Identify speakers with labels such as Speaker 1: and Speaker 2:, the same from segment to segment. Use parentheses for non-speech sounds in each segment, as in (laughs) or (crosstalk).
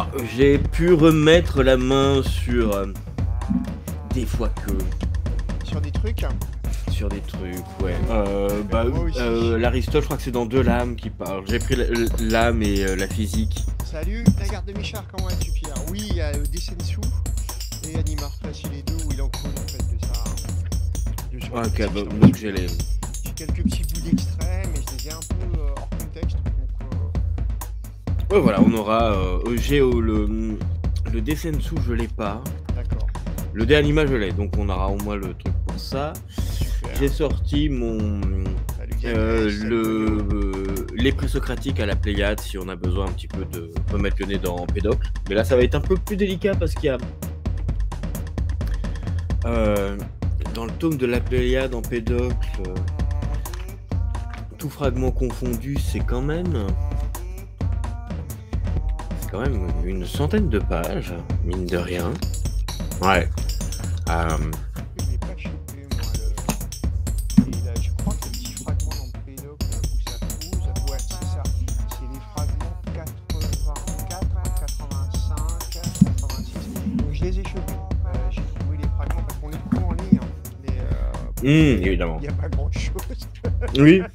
Speaker 1: Ah, j'ai pu remettre la main sur. Euh, des fois que. Sur des trucs Sur des trucs, ouais. Euh, bah, euh, l'Aristote, je crois que c'est dans Deux lames qui parle. J'ai pris l'âme et euh, la physique.
Speaker 2: Salut, la garde de Michard, comment vas-tu Pierre Oui, il y a euh, et Animar facile il est deux il
Speaker 1: en coule en fait de ça. Ah, ok, donc bah, j'ai les. Euh, voilà, on aura euh, j'ai euh, le, le dessin dessous, je l'ai pas. D'accord. Le l'image je l'ai, donc on aura au moins le truc pour ça. J'ai sorti mon. Bah, le, les présocratiques à la Pléiade, si on a besoin un petit peu de mettre le nez dans Pédocle. Mais là, ça va être un peu plus délicat parce qu'il y a. dans le tome de la Pléiade en Pédocle, tout fragment confondu, c'est quand même quand même une centaine de pages mine de rien ouais euh euh je crois que les petits fragments dans le binoc où ça se ça être c'est les fragments 84 85 86 donc je les ai chopés les trouvé les fragments parfois ils sont en ligne mais euh évidemment il n'y a pas grand
Speaker 2: chose oui (laughs)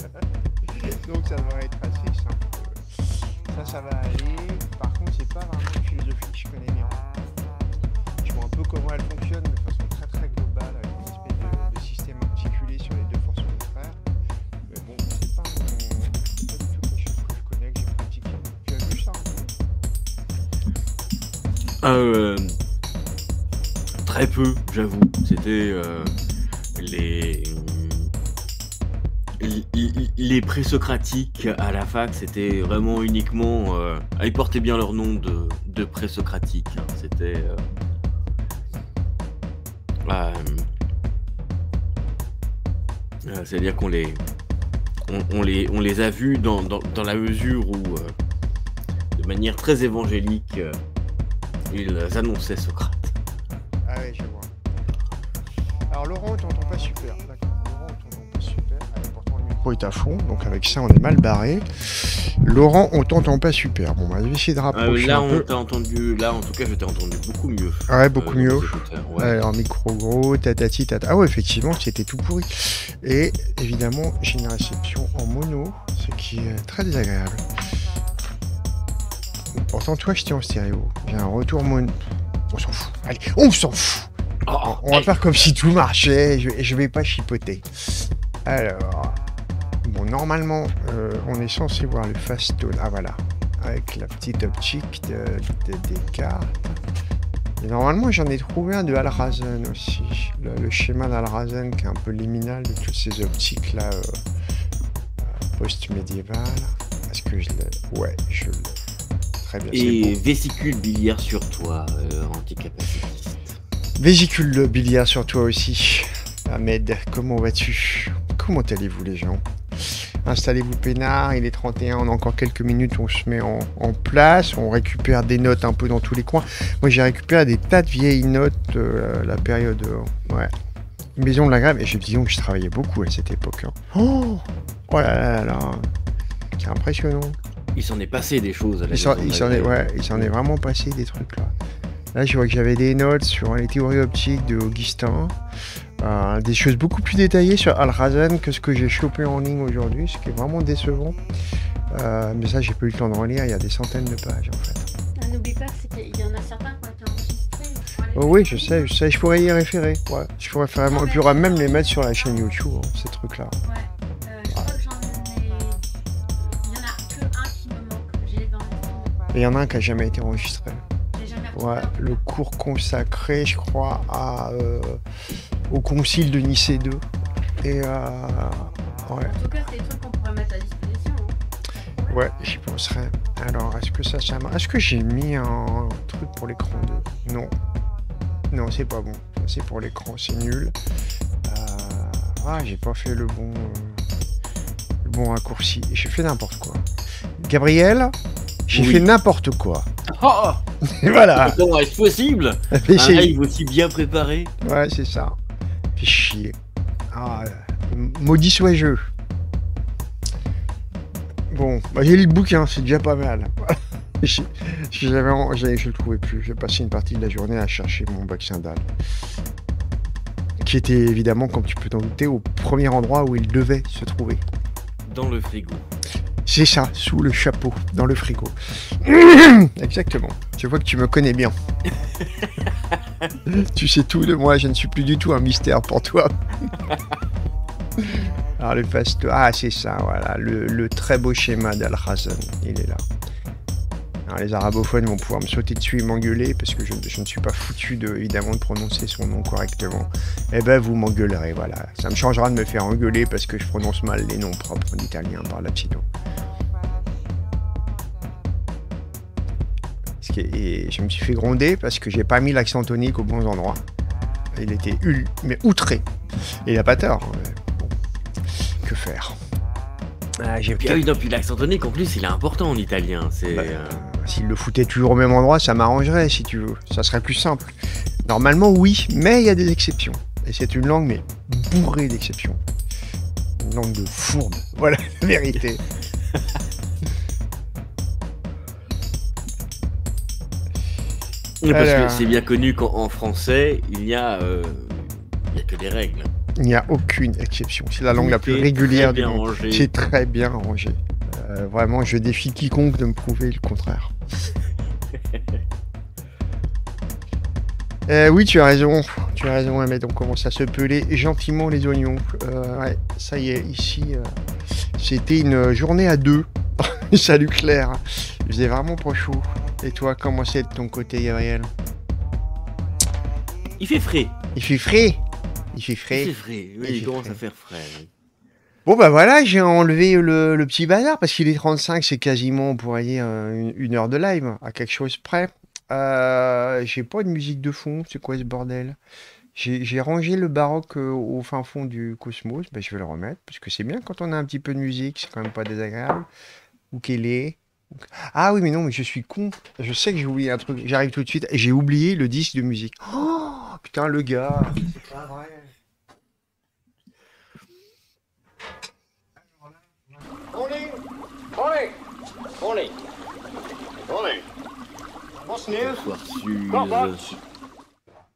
Speaker 1: à la fac, c'était vraiment uniquement. Euh, ils portaient bien leur nom de, de pré-socratique. Hein. C'était. Euh, euh, c'est-à-dire qu'on les on, les, on, les, a vus dans, dans la mesure où, de manière très évangélique, ils annonçaient Socrate.
Speaker 2: fond. Donc avec ça, on est mal barré. Laurent, on t'entend pas super. Bon, bah, je vais essayer de ah, rapprocher. là, on
Speaker 1: t'a entendu. Là, en tout cas, je t'ai entendu beaucoup mieux.
Speaker 2: Ouais, beaucoup euh, mieux. Euh, Alors, micro gros, tatati, tata. Ah ouais, effectivement, c'était tout pourri. Et évidemment, j'ai une réception en mono, ce qui est très désagréable. Pourtant, toi, j'étais en stéréo. Viens retour mono. On s'en fout. Allez, on s'en fout. Oh, on va faire comme si tout marchait. je vais pas chipoter. Alors normalement, euh, on est censé voir le fast-tone. Ah, voilà. Avec la petite optique de, des cartes. Et normalement, j'en ai trouvé un de Alrazen aussi. Le, schéma d'Alrazen qui est un peu liminal de toutes ces optiques-là euh, euh, post-médiévales. Est-ce que je l'ai Ouais, je l'ai. Très bien. Et
Speaker 1: vésicule biliaire sur toi, euh,
Speaker 2: Vésicule biliaire sur toi aussi. Ahmed, comment vas-tu Comment allez-vous les gens Installez-vous peinard, il est 31, on a encore quelques minutes, on se met en, place, on récupère des notes un peu dans tous les coins. Moi j'ai récupéré des tas de vieilles notes euh, la période euh, ouais, Maison de la Grève, et je donc que je travaillais beaucoup à cette époque. Hein. Oh, oh là là là, c'est impressionnant.
Speaker 1: Il s'en est passé des choses. il s'en est,
Speaker 2: il s'en est vraiment passé des trucs là. Là, je vois que j'avais des notes sur les théories optiques de Augustin, euh, des choses beaucoup plus détaillées sur Al-Razan que ce que j'ai chopé en ligne aujourd'hui, ce qui est vraiment décevant. Euh, mais ça, j'ai pas eu le temps de relire, il y a des centaines de pages en
Speaker 3: fait. Ah, n'oublie pas qu'il y en a certains qui ont été
Speaker 2: enregistrés. Oh oui, je sais, je sais, je pourrais y référer. Ouais. Je pourrais faire, ah, même les mettre sur la chaîne YouTube, hein, ces trucs-là. Ouais. Il y en a un qui il y en a un qui n'a jamais été enregistré. Ouais, le cours consacré, je crois, euh, au concile de Nicée 2. Et euh, ouais. En tout
Speaker 1: cas, c'est des trucs qu'on pourrait mettre à disposition.
Speaker 2: Hein. Ouais, j'y penserais. Alors, est-ce que ça, ça Est-ce que j'ai mis un truc pour l'écran 2 Non. Non, c'est pas bon. C'est pour l'écran, c'est nul. Euh, ah, j'ai pas fait le bon, le bon raccourci. J'ai fait n'importe quoi. Gabriel j'ai fait n'importe quoi. Oh (laughs) voilà. Ah, est-ce possible (laughs) Un live aussi bien préparé. Ouais, c'est ça. Fait chier. Ah, maudit sois jeu. Bon, bah, j'ai le bouquin, c'est déjà pas mal. je, (laughs) je, je le trouvais plus. J'ai passé une partie de la journée à chercher mon vaccin Qui était évidemment, comme tu peux t'en douter, au premier endroit où il devait se trouver.
Speaker 1: Dans le frigo.
Speaker 2: C'est ça sous le chapeau, dans le frigo. (coughs) Exactement. Je vois que tu me connais bien. (laughs) tu sais tout de moi, je ne suis plus du tout un mystère pour toi. (laughs) Alors le fasto, ah c'est ça, voilà, le, très beau schéma dal il est là. Alors, les arabophones vont pouvoir me sauter dessus et m'engueuler parce que je, ne suis pas foutu de, évidemment de prononcer son nom correctement. Eh ben vous m'engueulerez, voilà. Ça me changera de me faire engueuler parce que je prononce mal les noms propres en italien par la et je me suis fait gronder parce que j'ai pas mis l'accent tonique au bon endroit. Il était ul, mais outré. Et il a pas tort. Hein. Que faire
Speaker 1: ah, j'ai ah puis, l'accent tonique en plus il est important en italien. C'est. Bah, euh,
Speaker 2: s'il le foutait toujours au même endroit, ça m'arrangerait si tu veux. Ça serait plus simple. Normalement oui, mais il y a des exceptions. Et c'est une langue mais bourrée d'exceptions. Une langue de fourbe. Voilà la vérité. (laughs) parce que c'est
Speaker 1: bien connu qu'en français, il n'y euh, a, que des règles.
Speaker 2: Il n'y a aucune exception. C'est la langue la plus régulière du monde. C'est très bien rangé. Euh, vraiment, je défie quiconque de me prouver le contraire. (laughs) Eh oui, tu as raison. Tu as raison, mais on commence à se peler gentiment les oignons. Euh, ouais, ça y est, ici. C'était une journée à deux. (laughs) Salut Claire. Il faisait vraiment pas chaud. Et toi, comment c'est de ton côté, Gabriel Il fait frais. Il fait frais Il fait frais. Il fait
Speaker 1: frais, commence à faire frais.
Speaker 2: Bon bah voilà, j'ai enlevé le, petit bazar parce qu'il est 35, c'est quasiment, pour aller euh, une, heure de live, à quelque chose près. Euh, j'ai pas de musique de fond, c'est quoi ce bordel j'ai rangé le baroque euh, au fin fond du cosmos. mais ben, je vais le remettre, parce que c'est bien quand on a un petit peu de musique, c'est quand même pas désagréable. Ou qu'elle est. Ah oui, mais non, mais je suis con. Je sais que j'ai oublié un truc. J'arrive tout de suite. J'ai oublié le disque de musique. Oh, putain, le gars. C'est pas vrai. On est.
Speaker 1: On est. On est. On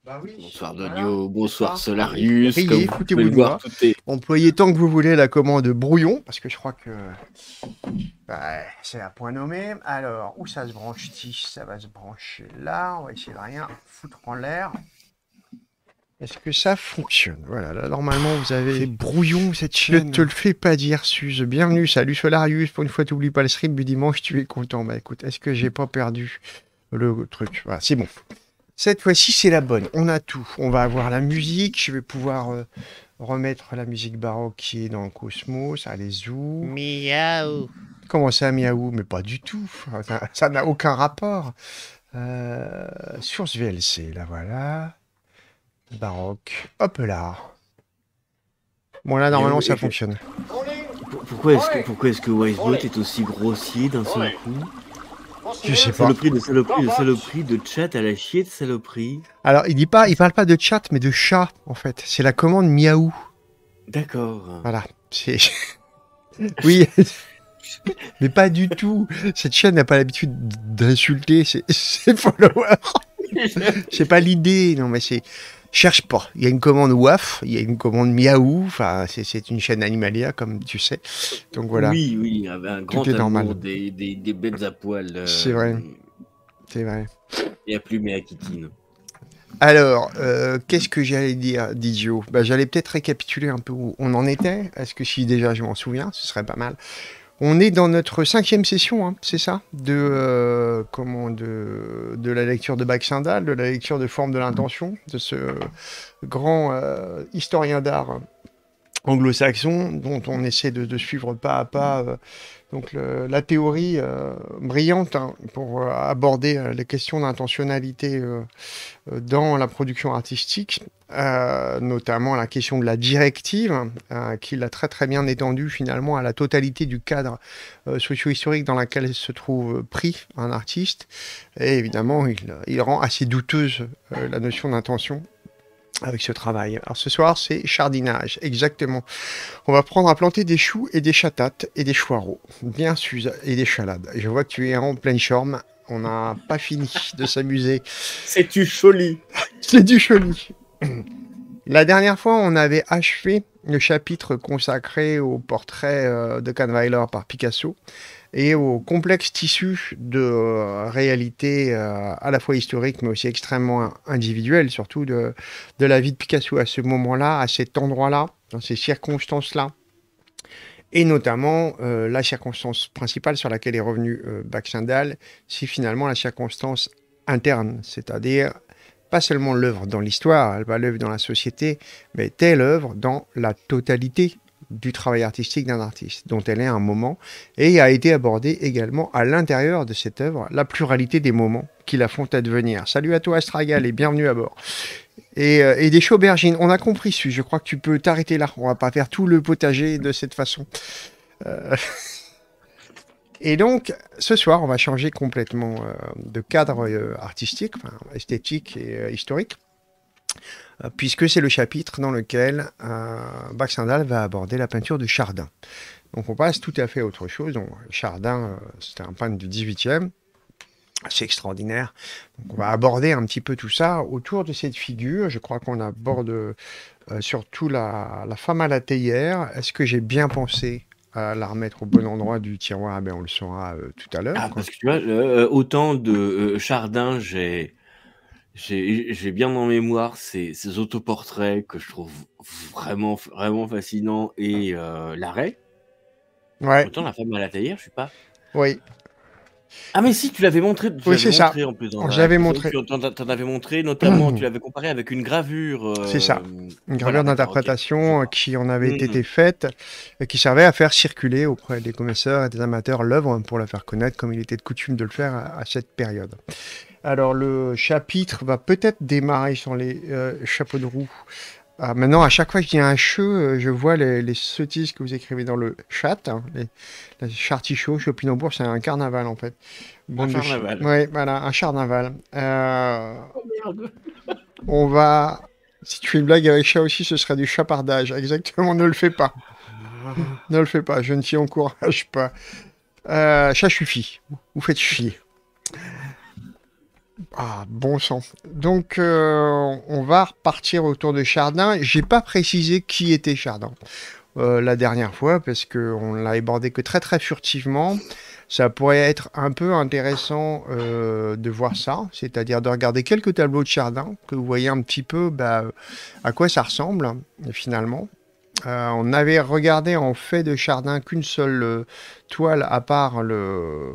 Speaker 1: bah bonsoir Donio, bonsoir Solarius. Riez, écoutez-vous
Speaker 2: Employez tant que vous voulez la commande brouillon, parce que je crois que bah, c'est à point nommé. Alors, où ça se branche t Ça va se brancher là. On va essayer de rien foutre en l'air. Est-ce que ça fonctionne Voilà, là, normalement, vous avez. C'est brouillon cette chaîne. ne te le fais pas dire, Suze. Bienvenue, salut Solarius. Pour une fois, tu oublies pas le stream du dimanche, tu es content. Bah écoute, est-ce que j'ai pas perdu le truc Voilà, c'est bon. Cette fois-ci, c'est la bonne. On a tout. On va avoir la musique. Je vais pouvoir euh, remettre la musique baroque qui est dans le cosmos. Allez, y Miaou. Comment ça, miaou Mais pas du tout. Ça n'a aucun rapport. Euh, source VLC, là voilà. Baroque. Hop là. Bon, là, normalement, ça fonctionne.
Speaker 1: Pourquoi est-ce que, pourquoi est que Wisebot est aussi grossier d'un seul coup je sais pas. Saloperie de saloperie de saloperie de chat à la chier de saloperie.
Speaker 2: Alors, il dit pas, il parle pas de chat, mais de chat, en fait. C'est la commande miaou. D'accord. Voilà. (laughs) oui. (laughs) mais pas du tout. Cette chaîne n'a pas l'habitude d'insulter ses, (laughs) ses followers. c'est pas l'idée. Non, mais c'est cherche pas. Il y a une commande WAF, il y a une commande Miaou, enfin, c'est une chaîne animalia, comme tu sais. Donc voilà. Oui, oui, avec un grand amour normal.
Speaker 1: Des, des, des, bêtes à poil. Euh, c'est vrai. C'est vrai. Et à plumer à
Speaker 2: Alors, euh, qu'est-ce que j'allais dire, Didio bah, J'allais peut-être récapituler un peu où on en était. Est-ce que si déjà je m'en souviens, ce serait pas mal. On est dans notre cinquième session, hein, c'est ça, de, euh, comment, de, la lecture de Baxendal, de la lecture de Forme de l'intention, de ce grand euh, historien d'art anglo-saxon dont on essaie de, suivre pas à pas euh, donc la théorie euh, brillante hein, pour euh, aborder euh, les questions d'intentionnalité dans la production artistique, notamment la question de la directive, qui l'a très très bien étendue finalement à la totalité du cadre socio-historique dans lequel se trouve pris un artiste. Et évidemment, il rend assez douteuse la notion d'intention avec ce travail. Alors ce soir, c'est chardinage. exactement. On va prendre à planter des choux et des chatates et des choireaux, bien sûr, et des chalades. Je vois que tu es en pleine forme. On n'a pas fini de s'amuser. C'est du choli. (laughs) c'est du choli. La dernière fois, on avait achevé le chapitre consacré au portrait euh, de Kahnweiler par Picasso et au complexe tissu de euh, réalité euh, à la fois historique mais aussi extrêmement individuel, surtout de, la vie de Picasso à ce moment-là, à cet endroit-là, dans ces circonstances-là et notamment euh, la circonstance principale sur laquelle est revenu euh, Baxendale, c'est finalement la circonstance interne, c'est-à-dire pas seulement l'œuvre dans l'histoire, elle va l'œuvre dans la société, mais telle œuvre dans la totalité du travail artistique d'un artiste, dont elle est un moment, et a été abordée également à l'intérieur de cette œuvre la pluralité des moments qui la font advenir. Salut à toi Astragal et bienvenue à bord. Et, euh, des chaubergines, on a compris, Su, je crois que tu peux t'arrêter là, on va pas faire tout le potager de cette façon. Euh, (laughs) et donc, ce soir, on va changer complètement euh, de cadre artistique, esthétique et historique euh, puisque c'est le chapitre dans lequel euh, Baxendal va aborder la peinture de Chardin. Donc on passe tout à fait à autre chose. Chardin, euh, c'était un peintre du 18e, c'est extraordinaire. on va aborder un petit peu tout ça autour de cette figure. Je crois qu'on aborde surtout la, femme à la théière. Est-ce que j'ai bien pensé à la remettre au bon endroit du tiroir ah ben, On le saura tout à l'heure. Ah,
Speaker 1: tu vois, autant de Chardin, j'ai j'ai bien en mémoire ces, autoportraits que je trouve vraiment, vraiment fascinants et euh, l'arrêt. Ouais. Autant la femme à la taillère, je suis pas. Oui. Ah mais si, tu l'avais montré. Tu oui, c'est ça. En plus, montré. Tu en, avais montré, notamment, (clears throat) tu l'avais comparé avec une gravure. Euh, c'est ça. Une gravure
Speaker 2: d'interprétation euh, qui en avait été hmm. faite et qui servait à faire circuler auprès des connaisseurs et des amateurs l'œuvre pour la faire connaître comme il était de coutume de le faire à, à cette période. Alors le chapitre va peut-être démarrer sur les euh, chapeaux de roue. Ah, maintenant, à chaque fois qu'il y a un cheu, euh, je vois les, sottises que vous écrivez dans le chat. Hein, les, les chartichauds, Chopinambourg, c'est un carnaval en fait. Bon, un carnaval. Oui, voilà, un carnaval. Euh... Oh, (laughs) on va. Si tu fais une blague avec chat aussi, ce serait du chapardage. Exactement, ne le fais pas. ne le fais pas, je ne t'y encourage pas. Euh, suffit. Vous faites chier. Ah, bon sang. Donc, euh, on va repartir autour de Chardin. J'ai pas précisé qui était Chardin euh, la dernière fois, parce qu'on l'a abordé que très très furtivement. Ça pourrait être un peu intéressant euh, de voir ça, c'est-à-dire de regarder quelques tableaux de Chardin, que vous voyez un petit peu bah, à quoi ça ressemble, finalement. Euh, on avait regardé en fait de Chardin qu'une seule euh, toile à part, le,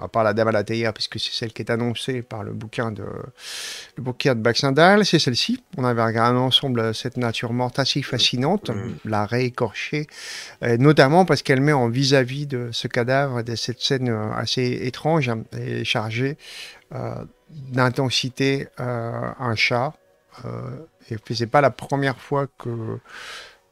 Speaker 2: à part la Dame à la théière, puisque c'est celle qui est annoncée par le bouquin de, le bouquin de Baxendal, c'est celle-ci. On avait regardé ensemble euh, cette nature morte assez fascinante, mm. la réécorchée, notamment parce qu'elle met en vis-à-vis de ce cadavre, de cette scène assez étrange hein, et chargée d'intensité un chat. et n'est pas la première fois que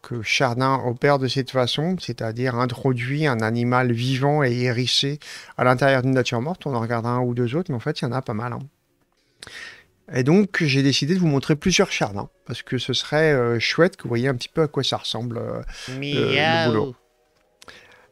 Speaker 2: que Chardin opère de cette façon, c'est-à-dire introduit un animal vivant et hérissé à l'intérieur d'une nature morte. On en regarde un ou deux autres, mais en fait, il y en a pas mal. Hein. Et donc, j'ai décidé de vous montrer plusieurs Chardins, parce que ce serait euh, chouette que vous voyez un petit peu à quoi ça ressemble euh, le boulot.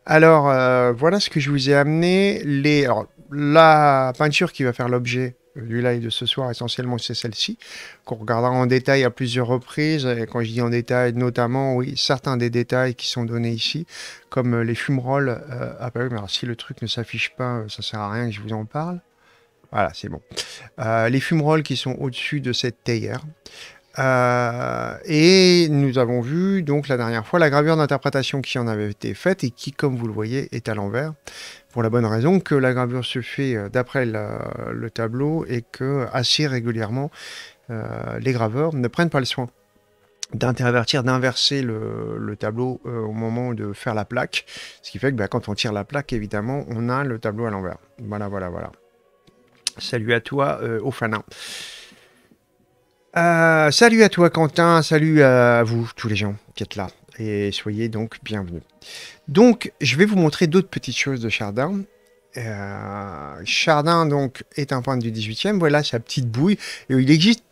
Speaker 2: Alors, euh, voilà ce que je vous ai amené. Les... la peinture qui va faire l'objet lui-là live de ce soir, essentiellement, c'est celle-ci, qu'on regardera en détail à plusieurs reprises. Et quand je dis en détail, notamment, oui, certains des détails qui sont donnés ici, comme euh, les fumerolles euh, si le truc ne s'affiche pas, euh, ça ne sert à rien que je vous en parle. Voilà, c'est bon. Euh, les fumerolles qui sont au-dessus de cette théière. et nous avons vu donc la dernière fois la gravure d'interprétation qui en avait été faite et qui, comme vous le voyez, est à l'envers pour la bonne raison que la gravure se fait euh, d'après le tableau et que assez régulièrement euh, les graveurs ne prennent pas le soin d'intervertir, d'inverser le, tableau euh, au moment de faire la plaque. Ce qui fait que bah, quand on tire la plaque, évidemment, on a le tableau à l'envers. Voilà, voilà, voilà. Salut à toi, euh, Ofana. salut à toi, Quentin. Salut à vous, tous les gens qui êtes là et soyez donc bienvenus. Donc, je vais vous montrer d'autres petites choses de Chardin. Euh, Chardin donc est un peintre du 18e, voilà sa petite bouille. Et il existe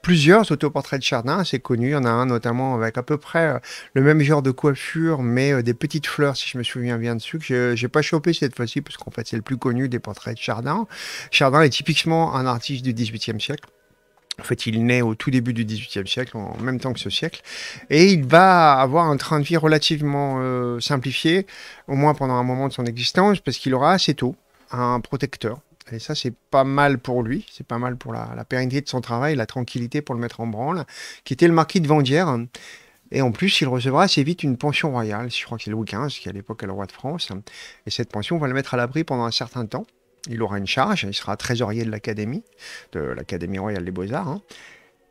Speaker 2: plusieurs autoportraits de Chardin, c'est connu. Il y en a un notamment avec à peu près euh, le même genre de coiffure, mais euh, des petites fleurs, si je me souviens bien dessus, que n'ai pas chopé cette fois-ci, parce qu'en fait, c'est le plus connu des portraits de Chardin. Chardin est typiquement un artiste du 18e siècle. En fait, il naît au tout début du XVIIIe siècle, en même temps que ce siècle, et il va avoir un train de vie relativement euh, simplifié, au moins pendant un moment de son existence, parce qu'il aura assez tôt un protecteur. Et ça, c'est pas mal pour lui, c'est pas mal pour la, pérennité de son travail, la tranquillité pour le mettre en branle, qui était le marquis de Vendière. Et en plus, il recevra assez vite une pension royale, je crois que c'est Louis XV, qui à l'époque est le roi de France. Et cette pension va le mettre à l'abri pendant un certain temps. Il aura une charge, il sera trésorier de l'Académie, de l'Académie royale des beaux-arts. Hein.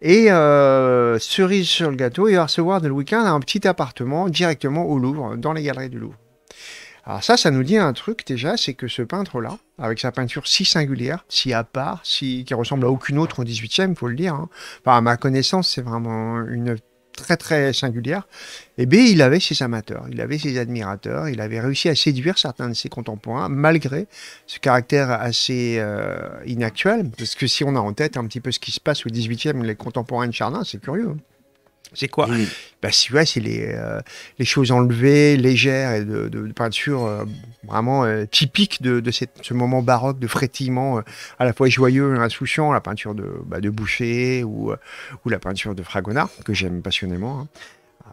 Speaker 2: Et euh, cerise sur le gâteau, il va recevoir de le week-end un petit appartement directement au Louvre, dans les galeries du Louvre. Alors ça, ça nous dit un truc déjà, c'est que ce peintre-là, avec sa peinture si singulière, si à part, si qui ressemble à aucune autre au 18e, faut le dire. Hein. à ma connaissance, c'est vraiment une très très singulière, et bien, il avait ses amateurs, il avait ses admirateurs, il avait réussi à séduire certains de ses contemporains, malgré ce caractère assez euh, inactuel, parce que si on a en tête un petit peu ce qui se passe au 18e, les contemporains de Chardin, c'est curieux. Hein. C'est quoi bah, c'est euh, les, choses enlevées, légères et de, peinture euh, vraiment euh, typique de, ce moment baroque de frétillement à la fois joyeux et insouciant, la peinture de, bah, Boucher ou, la peinture de Fragonard, que j'aime passionnément. Hein.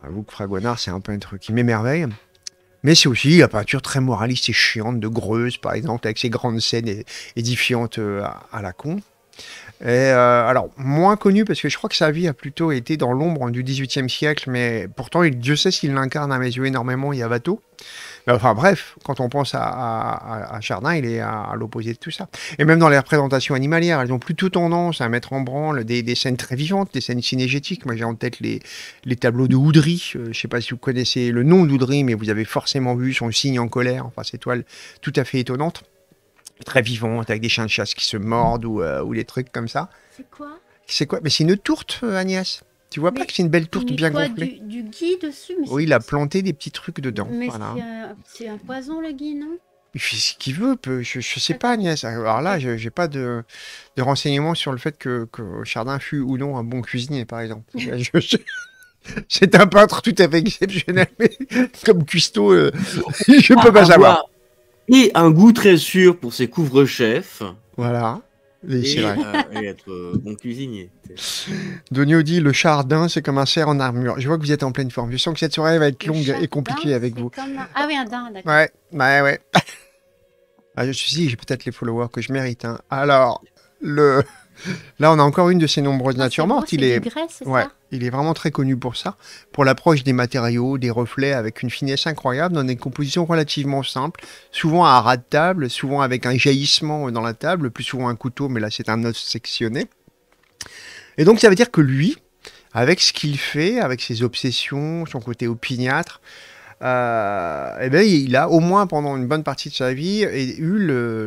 Speaker 2: Avoue que Fragonard, c'est un peintre qui m'émerveille. Mais c'est aussi la peinture très moraliste et chiante de Greuze, par exemple, avec ses grandes scènes édifiantes à, à la con. Euh, alors, moins connu parce que je crois que sa vie a plutôt été dans l'ombre du XVIIIe siècle, mais pourtant, il, Dieu sait s'il l'incarne à mes yeux énormément, il y a bateau. enfin, bref, quand on pense à, Chardin, il est à, l'opposé de tout ça. Et même dans les représentations animalières, elles ont plutôt tendance à mettre en branle des, scènes très vivantes, des scènes cinégétiques. Moi, j'ai en tête les, tableaux de Houdry. Euh, je ne sais pas si vous connaissez le nom d'Houdry, mais vous avez forcément vu son signe en colère, enfin, cette toile tout à fait étonnante très vivant, avec des chiens de chasse qui se mordent ou, euh, ou des trucs comme ça. C'est quoi C'est quoi Mais c'est une tourte, euh, Agnès. Tu vois pas que c'est une belle tourte bien quoi, gonflée
Speaker 3: du, du gui dessus Oui, il a
Speaker 2: planté des petits trucs dedans. Mais
Speaker 3: c'est un, poison, le gui, non
Speaker 2: il fait ce qu'il veut, je ne sais pas Agnès. Alors là, je n'ai pas de, renseignements sur le fait que, Chardin fut ou non un bon cuisinier, par exemple. (laughs) C'est un peintre tout à fait exceptionnel, mais comme Cuistot, euh, (laughs) je ne peux pas ah, savoir et un goût très sûr pour ses
Speaker 1: couvre-chefs. Voilà. Et, être euh, bon cuisinier.
Speaker 2: Donio dit le chardin, c'est comme un cerf en armure. Je vois que vous êtes en pleine forme. Je sens que cette soirée va être longue et compliquée avec vous.
Speaker 3: Ah oui, un din d'accord.
Speaker 2: Ouais, bah ouais, ouais. (laughs) Ah, je suis si j'ai peut-être les followers que je mérite. Hein. Alors, le. Là, on a encore une de ces nombreuses ah, natures mortes. Il est, ouais, il est vraiment très connu pour ça, pour l'approche des matériaux, des reflets avec une finesse incroyable dans des compositions relativement simples, souvent à ras de table, souvent avec un jaillissement euh, dans la table, plus souvent un couteau, mais là c'est un os sectionné. Et donc ça veut dire que lui, avec ce qu'il fait, avec ses obsessions, son côté opiniâtre, euh, eh ben, il a au moins pendant une bonne partie de sa vie eu le,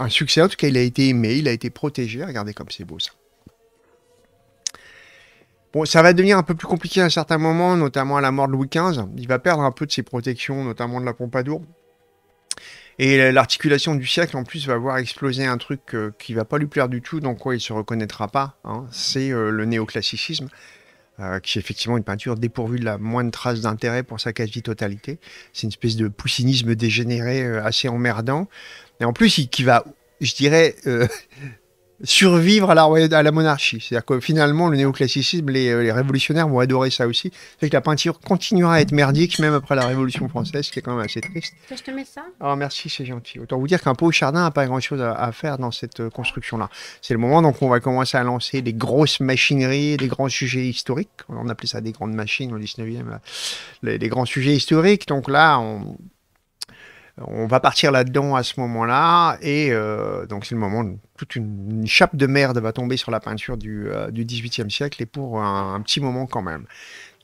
Speaker 2: un succès. En tout cas, il a été aimé, il a été protégé. Regardez comme c'est beau ça. Bon, ça va devenir un peu plus compliqué à un certain moment, notamment à la mort de Louis XV. Il va perdre un peu de ses protections, notamment de la Pompadour. Et l'articulation du siècle, en plus, va voir exploser un truc euh, qui va pas lui plaire du tout, dans quoi il se reconnaîtra pas. Hein. c'est euh, le néoclassicisme, euh, qui est effectivement une peinture dépourvue de la moindre trace d'intérêt pour sa quasi-totalité. C'est une espèce de poussinisme dégénéré assez emmerdant et en plus, il, qui va, je dirais, euh, (laughs) survivre à la, monarchie. C'est-à-dire que finalement, le néoclassicisme, les, euh, les, révolutionnaires vont adorer ça aussi. C'est que la peinture continuera à être merdique, même après la Révolution française, ce qui est quand même assez triste. je te mets ça ah, merci, c'est gentil. Autant vous dire qu'un pot au chardin n'a pas grand-chose à, faire dans cette euh, construction-là. C'est le moment, donc on va commencer à lancer des grosses machineries, des grands sujets historiques. On appelait ça des grandes machines au 19e, les grands sujets historiques. Donc là, on on va partir là-dedans à ce moment-là. Et euh, donc, c'est le moment, où toute une, chape de merde va tomber sur la peinture du, euh, XVIIIe 18e siècle, et pour un, petit moment quand même.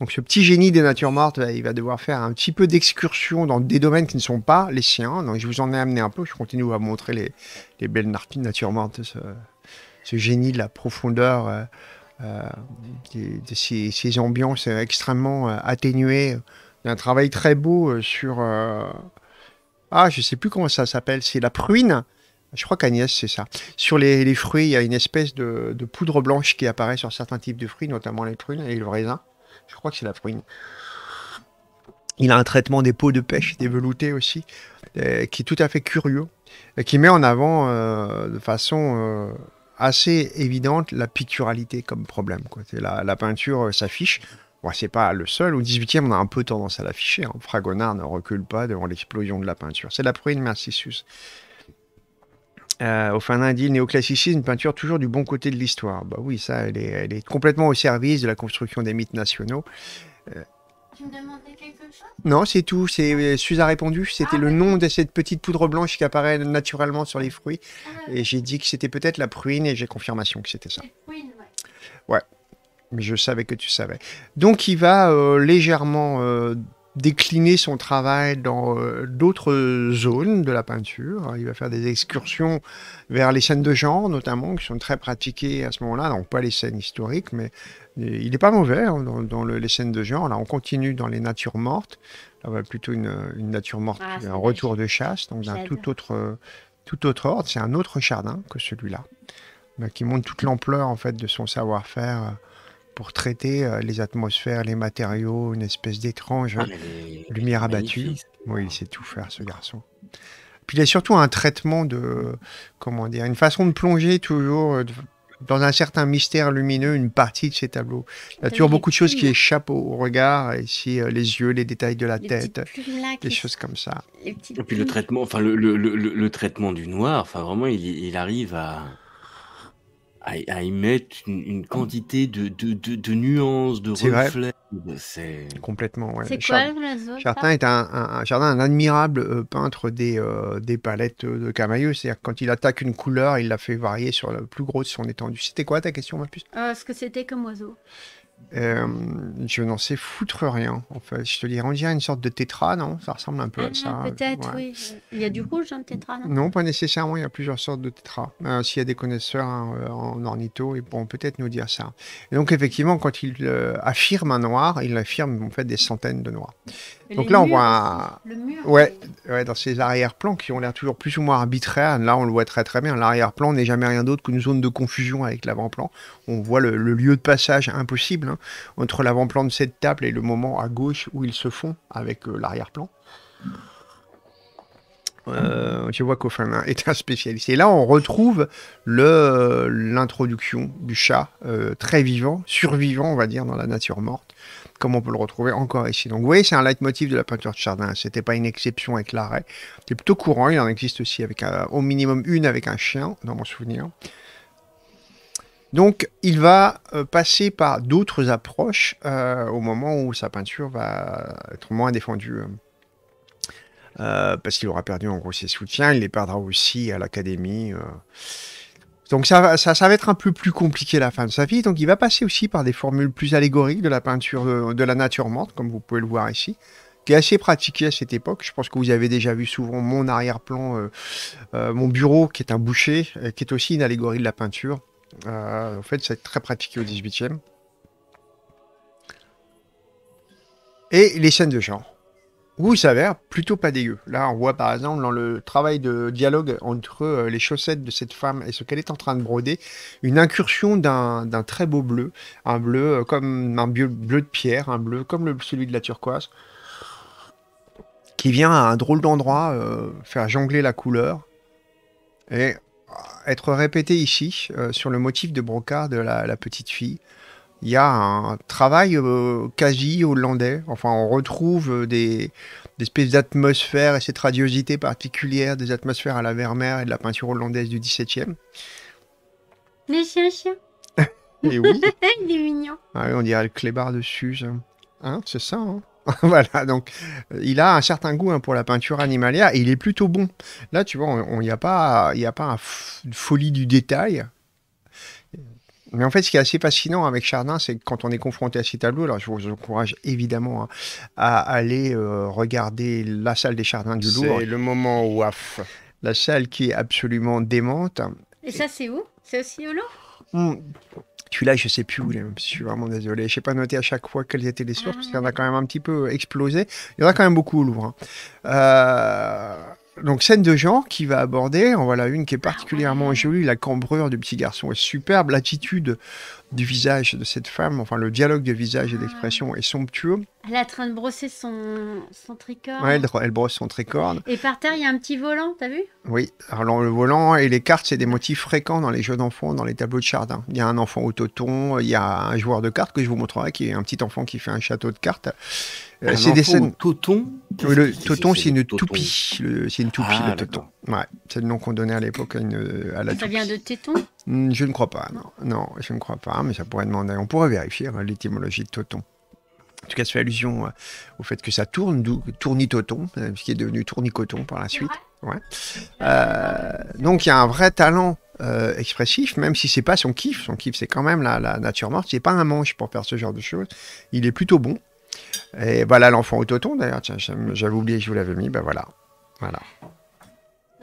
Speaker 2: Donc, ce petit génie des natures mortes, bah, il va devoir faire un petit peu d'excursion dans des domaines qui ne sont pas les siens. Donc, je vous en ai amené un peu. Je continue à montrer les, belles natures mortes, ce, génie de la profondeur. Euh, de, ces, ces, ambiances extrêmement atténuées, d'un travail très beau sur ah, je sais plus comment ça s'appelle. C'est la pruine. Je crois qu'Agnès, c'est ça. Sur les, fruits, il y a une espèce de, poudre blanche qui apparaît sur certains types de fruits, notamment les prunes et le raisin. Je crois que c'est la pruine. Il a un traitement des peaux de pêche, des veloutés aussi, euh, qui est tout à fait curieux, qui met en avant euh, de façon euh, assez évidente la picturalité comme problème. La, la peinture s'affiche, c'est pas le seul. Au 18e, on a un peu tendance à l'afficher. Hein. Fragonard ne recule pas devant l'explosion de la peinture. C'est la pruine merci, Sus. Euh, au fin d'un dit néoclassicisme, peinture toujours du bon côté de l'histoire. Bah oui, ça, elle est, complètement au service de la construction des mythes nationaux. Euh, tu me demandais quelque chose Non, c'est tout. C'est euh, a répondu. C'était ah, le nom de cette petite poudre blanche qui apparaît naturellement sur les fruits. Ah. et j'ai dit que c'était peut-être la pruine et j'ai confirmation que c'était ça. ouais. ouais. Je savais que tu savais. Donc il va euh, légèrement euh, décliner son travail dans euh, d'autres zones de la peinture. Il va faire des excursions vers les scènes de genre, notamment, qui sont très pratiquées à ce moment-là. Donc pas les scènes historiques, mais il n'est pas mauvais hein, dans, les scènes de genre. Là, on continue dans les natures mortes. Là, on va plutôt une, nature morte, ah, un retour de chasse, donc d'un tout autre, tout autre ordre. C'est un autre jardin que celui-là bah, qui montre toute l'ampleur en fait de son savoir-faire pour traiter euh, les atmosphères, les matériaux, une espèce d'étrange ah, lumière abattue. Moi, il sait tout faire, ce garçon. Puis il a surtout un traitement de, comment dire, une façon de plonger toujours euh, dans un certain mystère lumineux une partie de ses tableaux. Il y a toujours beaucoup de choses qui échappent au regard, ici euh, les yeux, les détails de la tête, des choses comme ça.
Speaker 3: Et puis le
Speaker 1: traitement, enfin le, le, le, traitement du noir, enfin vraiment il, il arrive à à, y mettre une, quantité de, de, nuances, de reflets. C'est
Speaker 2: complètement. Ouais. C'est quoi
Speaker 3: l'oiseau Chardin
Speaker 2: est un, un, admirable euh, peintre des, euh, des palettes euh, de Camailleux. C'est-à-dire quand il attaque une couleur, il la fait varier sur la plus grosse, son étendue. C'était quoi ta question, ma puce
Speaker 3: Ce que c'était comme oiseau.
Speaker 2: Euh, je n'en sais foutre rien, en fait. Je te dirais, on dirait une sorte de tétra, non Ça ressemble un peu à ah, ça. Peut-être, oui.
Speaker 3: Il y a du rouge dans hein, le tétra, non Non,
Speaker 2: pas nécessairement. Il y a plusieurs sortes de tétra. Euh, s'il y a des connaisseurs hein, euh, en ornitho, ils pourront peut-être nous dire ça. donc, effectivement, quand il affirme un noir, il affirme en fait des centaines de noirs. Donc là, on voit ouais, dans ces arrière-plans qui ont l'air toujours plus ou moins arbitraires. Là, on le voit très très bien. L'arrière-plan n'est jamais rien d'autre qu'une zone de confusion avec l'avant-plan. On voit le, lieu de passage impossible hein, entre l'avant-plan de cette table et le moment à gauche où ils se font avec euh, l'arrière-plan. Euh, je vois qu'au (laughs) est un spécialiste. Et là, on retrouve l'introduction du chat euh, très vivant, survivant, on va dire, dans la nature morte comme on peut le retrouver encore ici. Donc vous voyez, c'est un leitmotiv de la peinture de Chardin. C'était pas une exception avec l'arrêt. C'est plutôt courant. Il en existe aussi avec euh, au minimum une avec un chien, dans mon souvenir. Donc il va euh, passer par d'autres approches euh, au moment où sa peinture va être moins défendue. parce qu'il aura perdu en gros ses soutiens, il les perdra aussi à l'académie. Donc ça, ça, ça, va être un peu plus compliqué la fin de sa vie. Donc il va passer aussi par des formules plus allégoriques de la peinture euh, de, la nature morte, comme vous pouvez le voir ici, qui est assez pratiquée à cette époque. Je pense que vous avez déjà vu souvent mon arrière-plan, euh, euh, mon bureau qui est un boucher, qui est aussi une allégorie de la peinture. en fait, c'est très pratiqué au 18e. Et les scènes de genre où il s'avère plutôt pas dégueu. Là, on voit par exemple dans le travail de dialogue entre euh, les chaussettes de cette femme et ce qu'elle est en train de broder, une incursion d'un très beau bleu, un bleu euh, comme un bleu, de pierre, un bleu comme celui de la turquoise, qui vient à un drôle d'endroit euh, faire jongler la couleur et être répété ici sur le motif de brocard de la petite fille il y a un travail euh, quasi hollandais. Enfin, on retrouve euh, des, espèces d'atmosphères et cette radiosité particulière des atmosphères à la Vermeer et de la peinture hollandaise du XVIIe.
Speaker 3: Le chiens, chiens. (laughs) et oui. (laughs) il est mignon.
Speaker 2: Ah oui, on dirait le clébard de Suze. Hein, c'est ça. Hein (laughs) voilà, donc euh, il a un certain goût hein, pour la peinture animalière et il est plutôt bon. Là, tu vois, il n'y a pas, y a pas une folie du détail. Mais en fait, ce qui est assez fascinant avec Chardin, c'est que quand on est confronté à ces tableaux, alors je vous encourage évidemment hein, à aller euh, regarder la salle des Chardins du Louvre. C'est le moment waf La salle qui est absolument démente.
Speaker 3: Et ça, c'est où C'est aussi au Louvre
Speaker 2: hmm. Celui-là, je sais plus où il est. Je suis vraiment désolé. Je n'ai pas noté à chaque fois quelles étaient les sources, parce qu'il y en a ah. quand même un petit peu explosé. Il y en a quand même beaucoup au Louvre. Hein. Euh donc scène de genre qui va aborder, en voilà une qui est particulièrement jolie, la cambrure du petit garçon est superbe, l'attitude du visage de cette femme, enfin le dialogue de visage et d'expression est somptueux,
Speaker 3: elle est en train de brosser son, tricorne.
Speaker 2: elle, brosse son tricorne.
Speaker 3: Et par terre, il y a un petit volant, t'as vu
Speaker 2: Oui, alors le volant et les cartes, c'est des motifs fréquents dans les jeux d'enfants, dans les tableaux de chardin. Hein. Il y a un enfant au toton, il y a un joueur de cartes que je vous montrerai, qui est un petit enfant qui fait un château de cartes. Euh, c'est des scènes. Toton Le toton, c'est une toupie. C'est une toupie, le ah, toton. c'est le nom qu'on donnait à l'époque à, une, Ça
Speaker 3: vient de téton
Speaker 2: hmm, Je ne crois pas, non. Non, je ne crois pas, mais ça pourrait demander. On pourrait vérifier hein, l'étymologie de toton. En tout cas, ça fait allusion euh, au fait que ça tourne, tournitoton, euh, ce qui est devenu tournicoton par la suite. Euh, donc il y a un vrai talent expressif, même si c'est pas son kiff. Son kiff, c'est quand même la, nature morte. C'est pas un manche pour faire ce genre de choses. Il est plutôt bon. Et voilà l'enfant toton, d'ailleurs. J'avais oublié que je vous l'avais mis. Ben voilà. Voilà.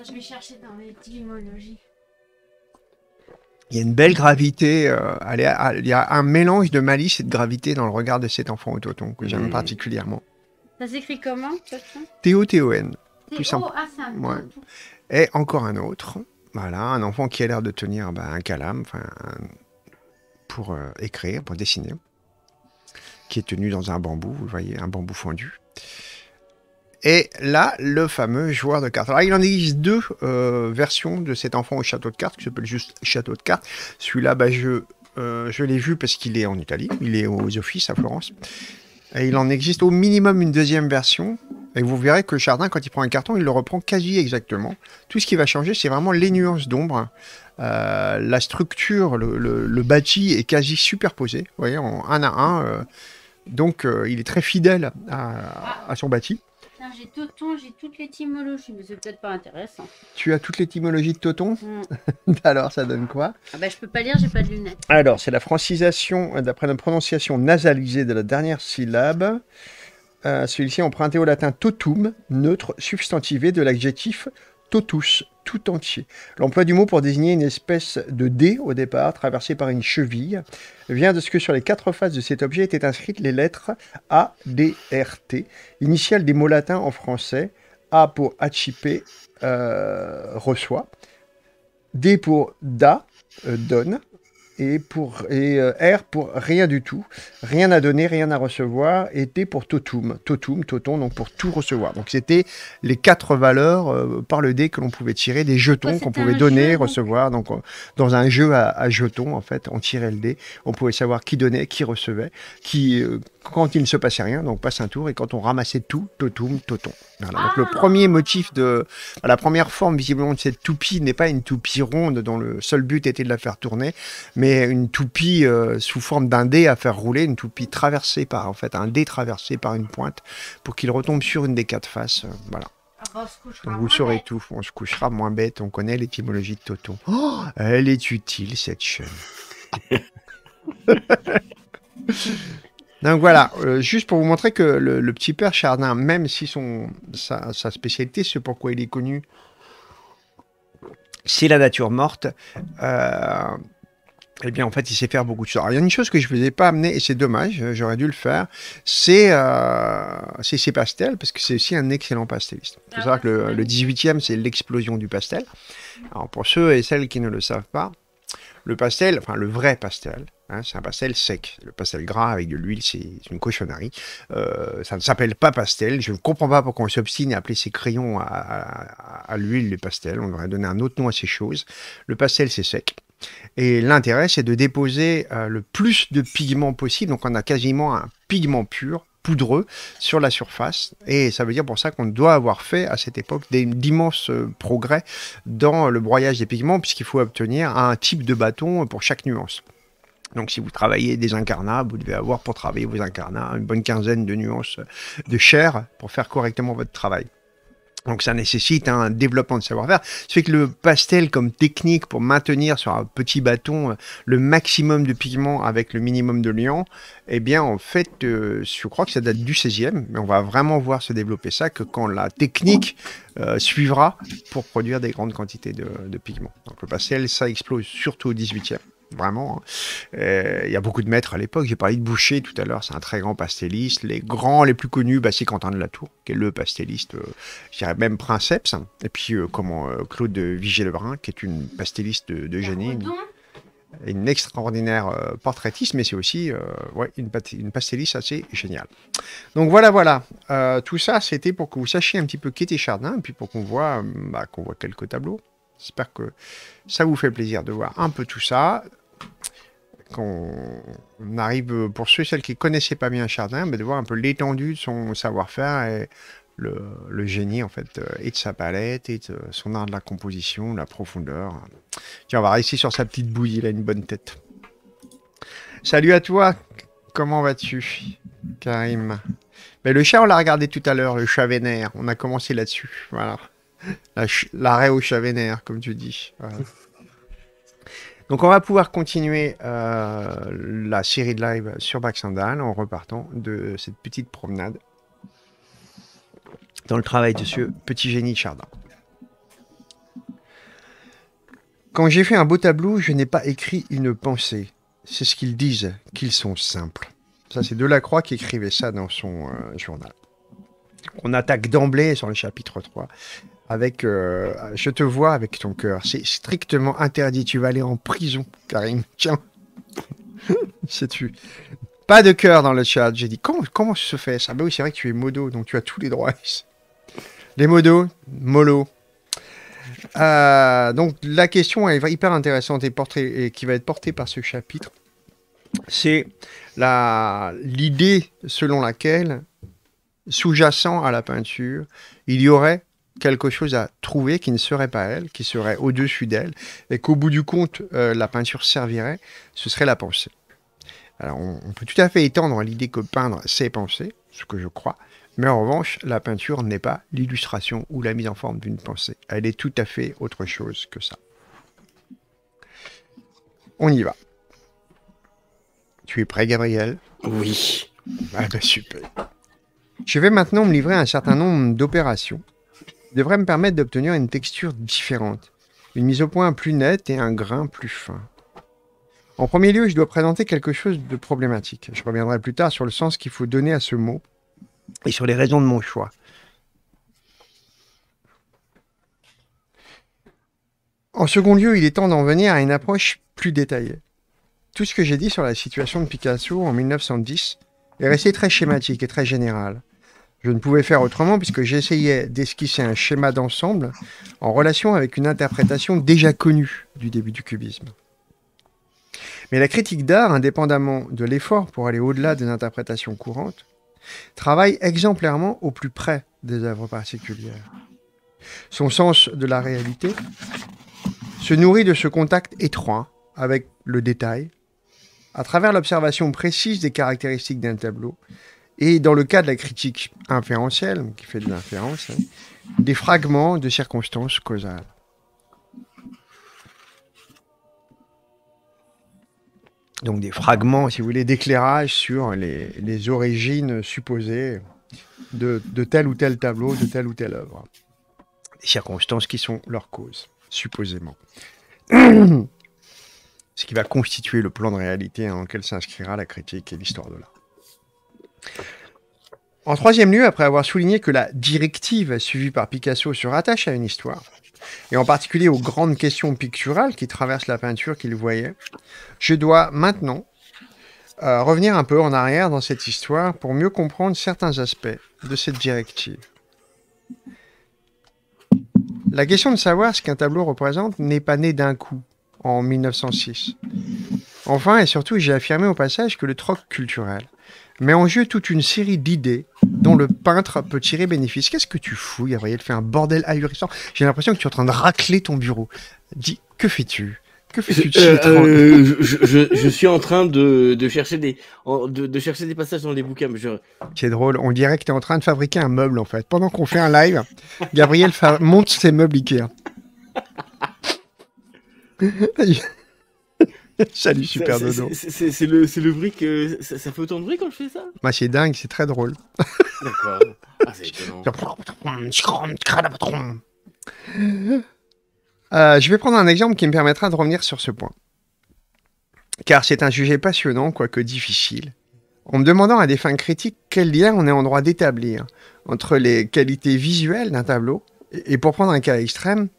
Speaker 3: Je vais chercher dans l'étymologie
Speaker 2: il y a une belle gravité, euh, il y a un mélange de malice et de gravité dans le regard de cet enfant autoton que j'aime hmm. particulièrement.
Speaker 3: Ça s'écrit comment
Speaker 2: T-O-T-O-N. Plus a Ah, ouais. Et encore un autre, voilà, un enfant qui a l'air de tenir ben, un calame pour euh, écrire, pour dessiner, qui est tenu dans un bambou, vous voyez, un bambou fendu. Et là, le fameux joueur de cartes. Alors, il en existe deux euh, versions de cet enfant au château de cartes, qui s'appelle juste château de cartes. Celui-là, bah, euh, je, l'ai vu parce qu'il est en Italie, il est aux offices à Florence. Et il en existe au minimum une deuxième version. Et vous verrez que Chardin, quand il prend un carton, il le reprend quasi exactement. Tout ce qui va changer, c'est vraiment les nuances d'ombre. Euh, la structure, le, bâti est quasi superposé, vous voyez, en un à un. donc, il est très fidèle à son bâti.
Speaker 3: J'ai Toton, j'ai toute l'étymologie, mais c'est peut-être pas intéressant.
Speaker 2: Tu as toute l'étymologie de Toton mm. (laughs) Alors, ça donne quoi
Speaker 3: ah bah, Je peux pas lire, j'ai pas de lunettes.
Speaker 2: Alors, c'est la francisation, euh, d'après la prononciation nasalisée de la dernière syllabe. Euh, celui-ci est emprunté au latin totum, neutre, substantivé de l'adjectif totus, tout entier. L'emploi du mot pour désigner une espèce de D au départ, traversé par une cheville, vient de ce que sur les quatre faces de cet objet étaient inscrites les lettres A, D, R, T, initiales des mots latins en français, A pour Achipé euh, reçoit, D pour da, euh, donne, et, pour, euh, R pour rien du tout, rien à donner, rien à recevoir, et T pour totum, totum, toton, donc pour tout recevoir. Donc c'était les quatre valeurs euh, par le dé que l'on pouvait tirer, des jetons qu'on pouvait donner, recevoir. Donc euh, dans un jeu à, à, jetons, en fait, on tirait le dé, on pouvait savoir qui donnait, qui recevait, qui quand il ne se passait rien, donc passe un tour, et quand on ramassait tout, totum, toton. donc le ah. premier motif de. La première forme, visiblement, de cette toupie n'est pas une toupie ronde dont le seul but était de la faire tourner, mais une toupie euh, sous forme d'un dé à faire rouler, une toupie traversée par, en fait, un dé traversé par une pointe pour qu'il retombe sur une des quatre faces. Euh, voilà. Ah, bah, donc vous saurez tout, on se couchera moins bête, on connaît l'étymologie de toton. Oh, elle est utile cette chaîne. (laughs) Donc voilà, euh, juste pour vous montrer que le, petit père Chardin, même si son, sa, spécialité, ce pourquoi il est connu, c'est la nature morte, euh, eh bien en fait il sait faire beaucoup de choses. Alors, il y a une chose que je ne vous ai pas amené, et c'est dommage, euh, j'aurais dû le faire, c'est ses pastels, parce que c'est aussi un excellent pastelliste. C'est faut ah que le, le 18e, c'est l'explosion du pastel. Alors pour ceux et celles qui ne le savent pas, le pastel, enfin le vrai pastel, Hein, c'est un pastel sec. Le pastel gras avec de l'huile, c'est une cochonnerie. Euh, ça ne s'appelle pas pastel. Je ne comprends pas pourquoi on s'obstine à appeler ces crayons à, l'huile les pastels. On devrait donner un autre nom à ces choses. Le pastel, c'est sec. Et l'intérêt, c'est de déposer euh, le plus de pigments possible. Donc on a quasiment un pigment pur poudreux sur la surface. Et ça veut dire pour ça qu'on doit avoir fait à cette époque d'immenses euh, progrès dans le broyage des pigments, puisqu'il faut obtenir un type de bâton pour chaque nuance. Donc si vous travaillez des incarnats, vous devez avoir pour travailler vos incarnats une bonne quinzaine de nuances euh, de chair pour faire correctement votre travail. Donc ça nécessite un développement de savoir-faire. Ce fait que le pastel comme technique pour maintenir sur un petit bâton euh, le maximum de pigments avec le minimum de liant, eh bien en fait, euh, je crois que ça date du 16e, mais on va vraiment voir se développer ça que quand la technique suivra pour produire des grandes quantités de, de pigments. Donc le pastel, ça explose surtout au 18e vraiment. Hein. Euh, il y a beaucoup de maîtres à l'époque. J'ai parlé de Boucher tout à l'heure, c'est un très grand pastelliste. Les grands, les plus connus, bah, c'est Quentin de la Tour, qui est le pastelliste, euh, je dirais même Princeps. Hein. Et puis, euh, comment Claude Vigée-Lebrun, qui est une pastelliste de, génie. Une extraordinaire portraitiste, mais c'est aussi une, une pastelliste assez géniale. Donc voilà, voilà. tout ça, c'était pour que vous sachiez un petit peu qui était Chardin, et puis pour qu'on voit, bah, qu'on voit quelques tableaux. J'espère que ça vous fait plaisir de voir un peu tout ça qu'on arrive, euh, pour ceux et celles qui connaissaient pas bien Chardin, mais ben, de voir un peu l'étendue de son savoir-faire et le, génie en fait euh, et de sa palette et de euh, son art de la composition, la profondeur. Tiens, on va rester sur sa petite bouille, il a une bonne tête. Salut à toi, comment vas-tu, Karim Mais ben, le chat, on l'a regardé tout à l'heure, le chat vénère. On a commencé là-dessus, voilà. L'arrêt au chat vénère, comme tu dis. Donc on va pouvoir continuer euh, la série de live sur Baxandal en repartant de cette petite promenade dans le travail de ce petit génie de Chardin. Quand j'ai fait un beau tableau, je n'ai pas écrit une pensée. C'est ce qu'ils disent, qu'ils sont simples. Ça, c'est Delacroix qui écrivait ça dans son euh, journal. On attaque d'emblée sur le chapitre 3 avec euh, Je te vois avec ton cœur. C'est strictement interdit. Tu vas aller en prison, Karim. Tiens. (laughs) Sais-tu Pas de cœur dans le chat. J'ai dit comment, comment se fait ça Bah oui, c'est vrai que tu es modo, donc tu as tous les droits. (laughs) les modos, mollo. Euh, donc la question est hyper intéressante et, qui va être portée par ce chapitre. C'est l'idée selon laquelle, sous-jacent à la peinture, il y aurait quelque chose à trouver qui ne serait pas elle, qui serait au-dessus d'elle, et qu'au bout du compte, euh, la peinture servirait, ce serait la pensée. Alors, on, peut tout à fait étendre l'idée que peindre, c'est penser, ce que je crois, mais en revanche, la peinture n'est pas l'illustration ou la mise en forme d'une pensée. Elle est tout à fait autre chose que ça. On y va. Tu es prêt, Gabriel Oui. Ah ben super. Je vais maintenant me livrer à un certain nombre d'opérations devrait me permettre d'obtenir une texture différente, une mise au point plus nette et un grain plus fin. En premier lieu, je dois présenter quelque chose de problématique. Je reviendrai plus tard sur le sens qu'il faut donner à ce mot et sur les raisons de mon choix. En second lieu, il est temps d'en venir à une approche plus détaillée. Tout ce que j'ai dit sur la situation de Picasso en 1910 est resté très schématique et très général. Je ne pouvais faire autrement puisque j'essayais d'esquisser un schéma d'ensemble en relation avec une interprétation déjà connue du début du cubisme. Mais la critique d'art, indépendamment de l'effort pour aller au-delà des interprétations courantes, travaille exemplairement au plus près des œuvres particulières. Son sens de la réalité se nourrit de ce contact étroit avec le détail, à travers l'observation précise des caractéristiques d'un tableau, et dans le cas de la critique inférentielle, qui fait de l'inférence, hein, des fragments de circonstances causales. Donc des fragments, si vous voulez, d'éclairage sur les, origines supposées de, tel ou tel tableau, de telle ou telle œuvre. Des circonstances qui sont leur cause, supposément. (clears throat) Ce qui va constituer le plan de réalité dans lequel s'inscrira la critique et l'histoire de l'art. En troisième lieu, après avoir souligné que la directive suivie par Picasso se rattache à une histoire, et en particulier aux grandes questions picturales qui traversent la peinture qu'il voyait, je dois maintenant euh, revenir un peu en arrière dans cette histoire pour mieux comprendre certains aspects de cette directive. La question de savoir ce qu'un tableau représente n'est pas née d'un coup, en 1906. Enfin et surtout, j'ai affirmé au passage que le troc culturel met en jeu toute une série d'idées dont le peintre peut tirer bénéfice. Qu'est-ce que tu fous, Gabriel fais un bordel ahurissant. J'ai l'impression que tu es en train de racler ton bureau. Dis, que fais-tu que fais-tu euh, euh, je, suis
Speaker 1: en train de, de chercher des, de, chercher des passages dans les bouquins.
Speaker 2: C'est drôle, on dirait que tu es en train de fabriquer un meuble en fait. Pendant qu'on fait un live, Gabriel monte ses meubles Ikea. (laughs) (laughs) (laughs) Salut, super dodo.
Speaker 1: C'est le, le bruit que. Ça, fait autant de bruit quand je fais ça
Speaker 2: bah, c'est dingue, c'est très drôle. (laughs)
Speaker 1: D'accord. Ah, c'est
Speaker 2: (laughs) euh, je vais prendre un exemple qui me permettra de revenir sur ce point. Car c'est un sujet passionnant, quoique difficile. En me demandant à des fins critiques quel lien on est en droit d'établir entre les qualités visuelles d'un tableau et, pour prendre un cas extrême,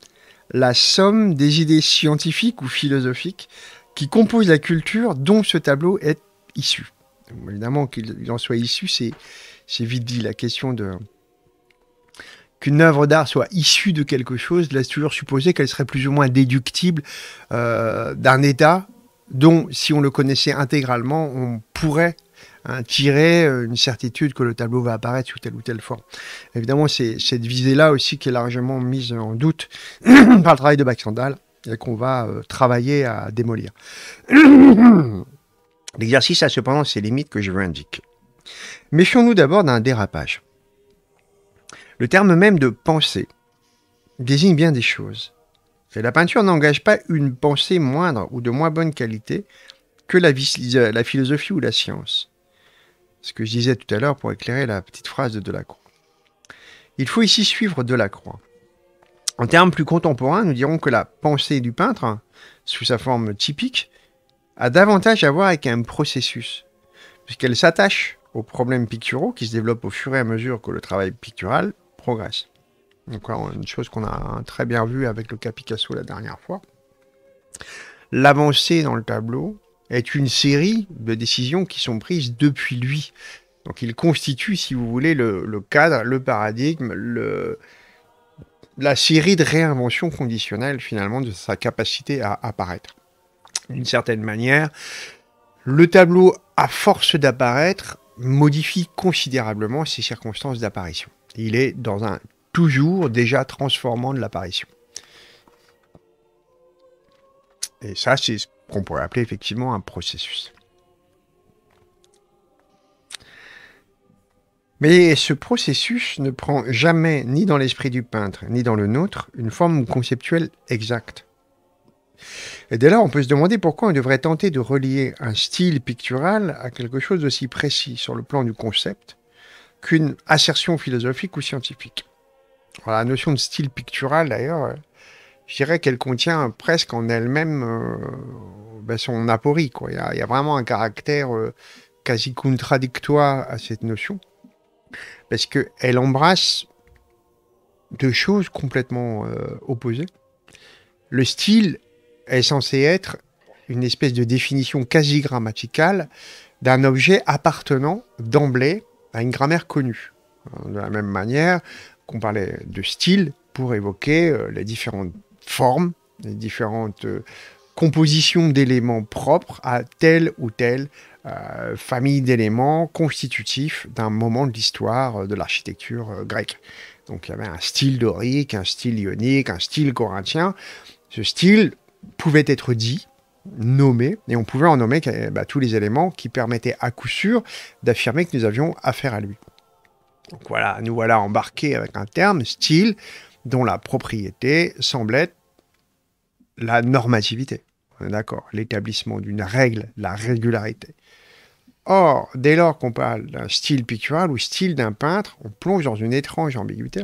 Speaker 2: la somme des idées scientifiques ou philosophiques qui composent la culture dont ce tableau est issu. Évidemment, qu'il en soit issu, c'est vite dit. La question de qu'une œuvre d'art soit issue de quelque chose laisse toujours supposer qu'elle serait plus ou moins déductible euh, d'un état dont, si on le connaissait intégralement, on pourrait hein, tirer euh, une certitude que le tableau va apparaître sous telle ou telle forme. Évidemment, c'est cette visée-là aussi qui est largement mise en doute (clears throat) par le travail de Baxandal et qu'on va euh, travailler à démolir. (coughs) L'exercice a cependant ses limites que je veux indiquer. Méfions-nous d'abord d'un dérapage. Le terme même de pensée désigne bien des choses. la peinture n'engage pas une pensée moindre ou de moins bonne qualité que la, la philosophie ou la science. Ce que je disais tout à l'heure pour éclairer la petite phrase de Delacroix. Il faut ici suivre Delacroix. En termes plus contemporains, nous dirons que la pensée du peintre, sous sa forme typique, a davantage à voir avec un processus, puisqu'elle s'attache aux problèmes picturaux qui se développent au fur et à mesure que le travail pictural progresse. Donc, une chose qu'on a très bien vue avec le cas Picasso la dernière fois. L'avancée dans le tableau est une série de décisions qui sont prises depuis lui. Donc il constitue, si vous voulez, le cadre, le paradigme, le, la série de réinventions conditionnelles finalement de sa capacité à apparaître. D'une certaine manière, le tableau, à force d'apparaître, modifie considérablement ses circonstances d'apparition. Il est dans un toujours déjà transformant de l'apparition. Et ça, c'est ce qu'on pourrait appeler effectivement un processus. Mais ce processus ne prend jamais, ni dans l'esprit du peintre, ni dans le nôtre, une forme conceptuelle exacte. Et dès là, on peut se demander pourquoi on devrait tenter de relier un style pictural à quelque chose d'aussi précis sur le plan du concept qu'une assertion philosophique ou scientifique. la notion de style pictural, d'ailleurs, euh, je dirais qu'elle contient presque en elle-même euh, ben, son aporie. Il, y a, vraiment un caractère euh, quasi contradictoire à cette notion parce qu'elle embrasse deux choses complètement euh, opposées. Le style est censé être une espèce de définition quasi grammaticale d'un objet appartenant d'emblée à une grammaire connue. Euh, de la même manière qu'on parlait de style pour évoquer euh, les différentes formes, les différentes compositions d'éléments propres à telle ou telle euh, famille d'éléments constitutifs d'un moment de l'histoire euh, de l'architecture euh, grecque. Donc il y avait un style dorique, un style ionique, un style corinthien. Ce style pouvait être dit, nommé, et on pouvait en nommer bah, tous les éléments qui permettaient à coup sûr d'affirmer que nous avions affaire à lui. Donc voilà, nous voilà embarqués avec un terme, style, dont la propriété semble être la normativité. On est d'accord, l'établissement d'une règle, la régularité. Or, dès lors qu'on parle d'un style pictural ou style d'un peintre, on plonge dans une étrange ambiguïté.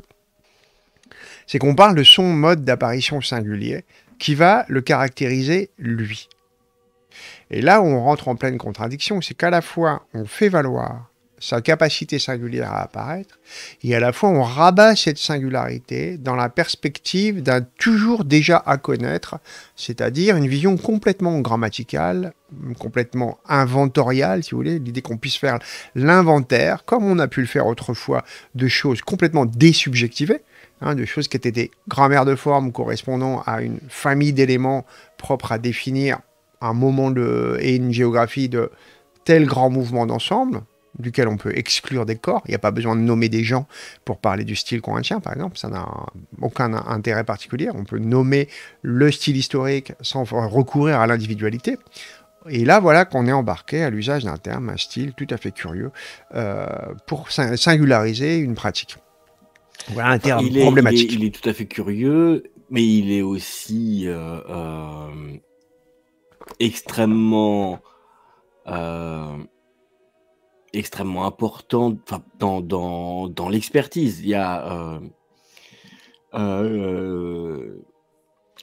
Speaker 2: C'est qu'on parle de son mode d'apparition singulier qui va le caractériser lui. Et là où on rentre en pleine contradiction, c'est qu'à la fois on fait valoir sa capacité singulière à apparaître, et à la fois on rabat cette singularité dans la perspective d'un toujours déjà à connaître, c'est-à-dire une vision complètement grammaticale, complètement inventoriale, si vous voulez, l'idée qu'on puisse faire l'inventaire, comme on a pu le faire autrefois, de choses complètement désubjectivées, hein, de choses qui étaient des grammaires de forme correspondant à une famille d'éléments propres à définir un moment de, et une géographie de tel grand mouvement d'ensemble, duquel on peut exclure des corps. Il n'y a pas besoin de nommer des gens pour parler du style qu'on corinthien, par exemple. Ça n'a aucun intérêt particulier. On peut nommer le style historique sans recourir à l'individualité. Et là, voilà qu'on est embarqué à l'usage d'un terme, un style tout à fait curieux, euh, pour singulariser une pratique. Voilà un terme problématique. Il
Speaker 1: est, tout à fait curieux, mais il est aussi euh, euh, extrêmement extrêmement important dans, dans, dans l'expertise. Il y a euh, euh, euh,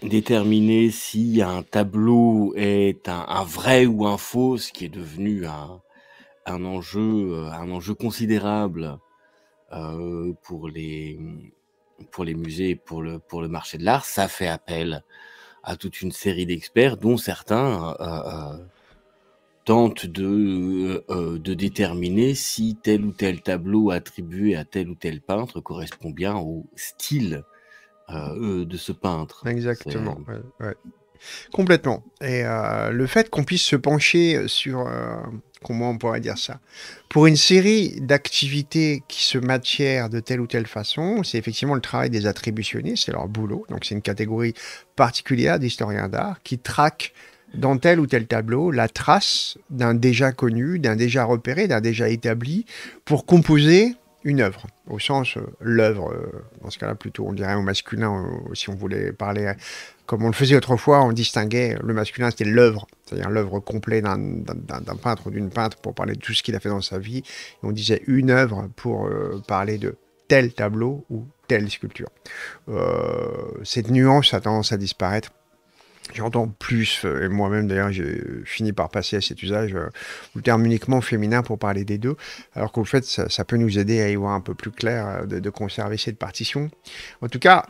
Speaker 1: déterminer si un tableau est un, vrai ou un faux, ce qui est devenu un, un enjeu, un enjeu considérable pour, les, pour les musées et pour le, pour le marché de l'art. Ça fait appel à toute une série d'experts, dont certains tente euh, euh, de, déterminer si tel ou tel tableau attribué à tel ou tel peintre correspond bien au style euh, de ce peintre. Exactement.
Speaker 2: Complètement. Et le fait qu'on puisse se pencher sur, comment on pourrait dire ça, pour une série d'activités qui se matièrent de telle ou telle façon, c'est effectivement le travail des attributionnistes, c'est leur boulot. Donc c'est une catégorie particulière d'historiens d'art qui traquent dans tel ou tel tableau la trace d'un déjà connu, d'un déjà repéré, d'un déjà établi pour composer une œuvre, au sens euh, l'œuvre, euh, dans ce cas-là plutôt on dirait au masculin, euh, si on voulait parler comme on le faisait autrefois, on distinguait le masculin, c'était l'œuvre, c'est-à-dire l'œuvre complète d'un peintre ou d'une peintre pour parler de tout ce qu'il a fait dans sa vie, on disait une œuvre pour parler de tel tableau ou telle sculpture. cette nuance a tendance à disparaître J'entends plus, euh, et moi-même d'ailleurs j'ai fini par passer à cet usage, euh, le terme uniquement féminin pour parler des deux, alors qu'en fait ça, peut nous aider à y voir un peu plus clair, euh, de, conserver cette partition. En tout cas,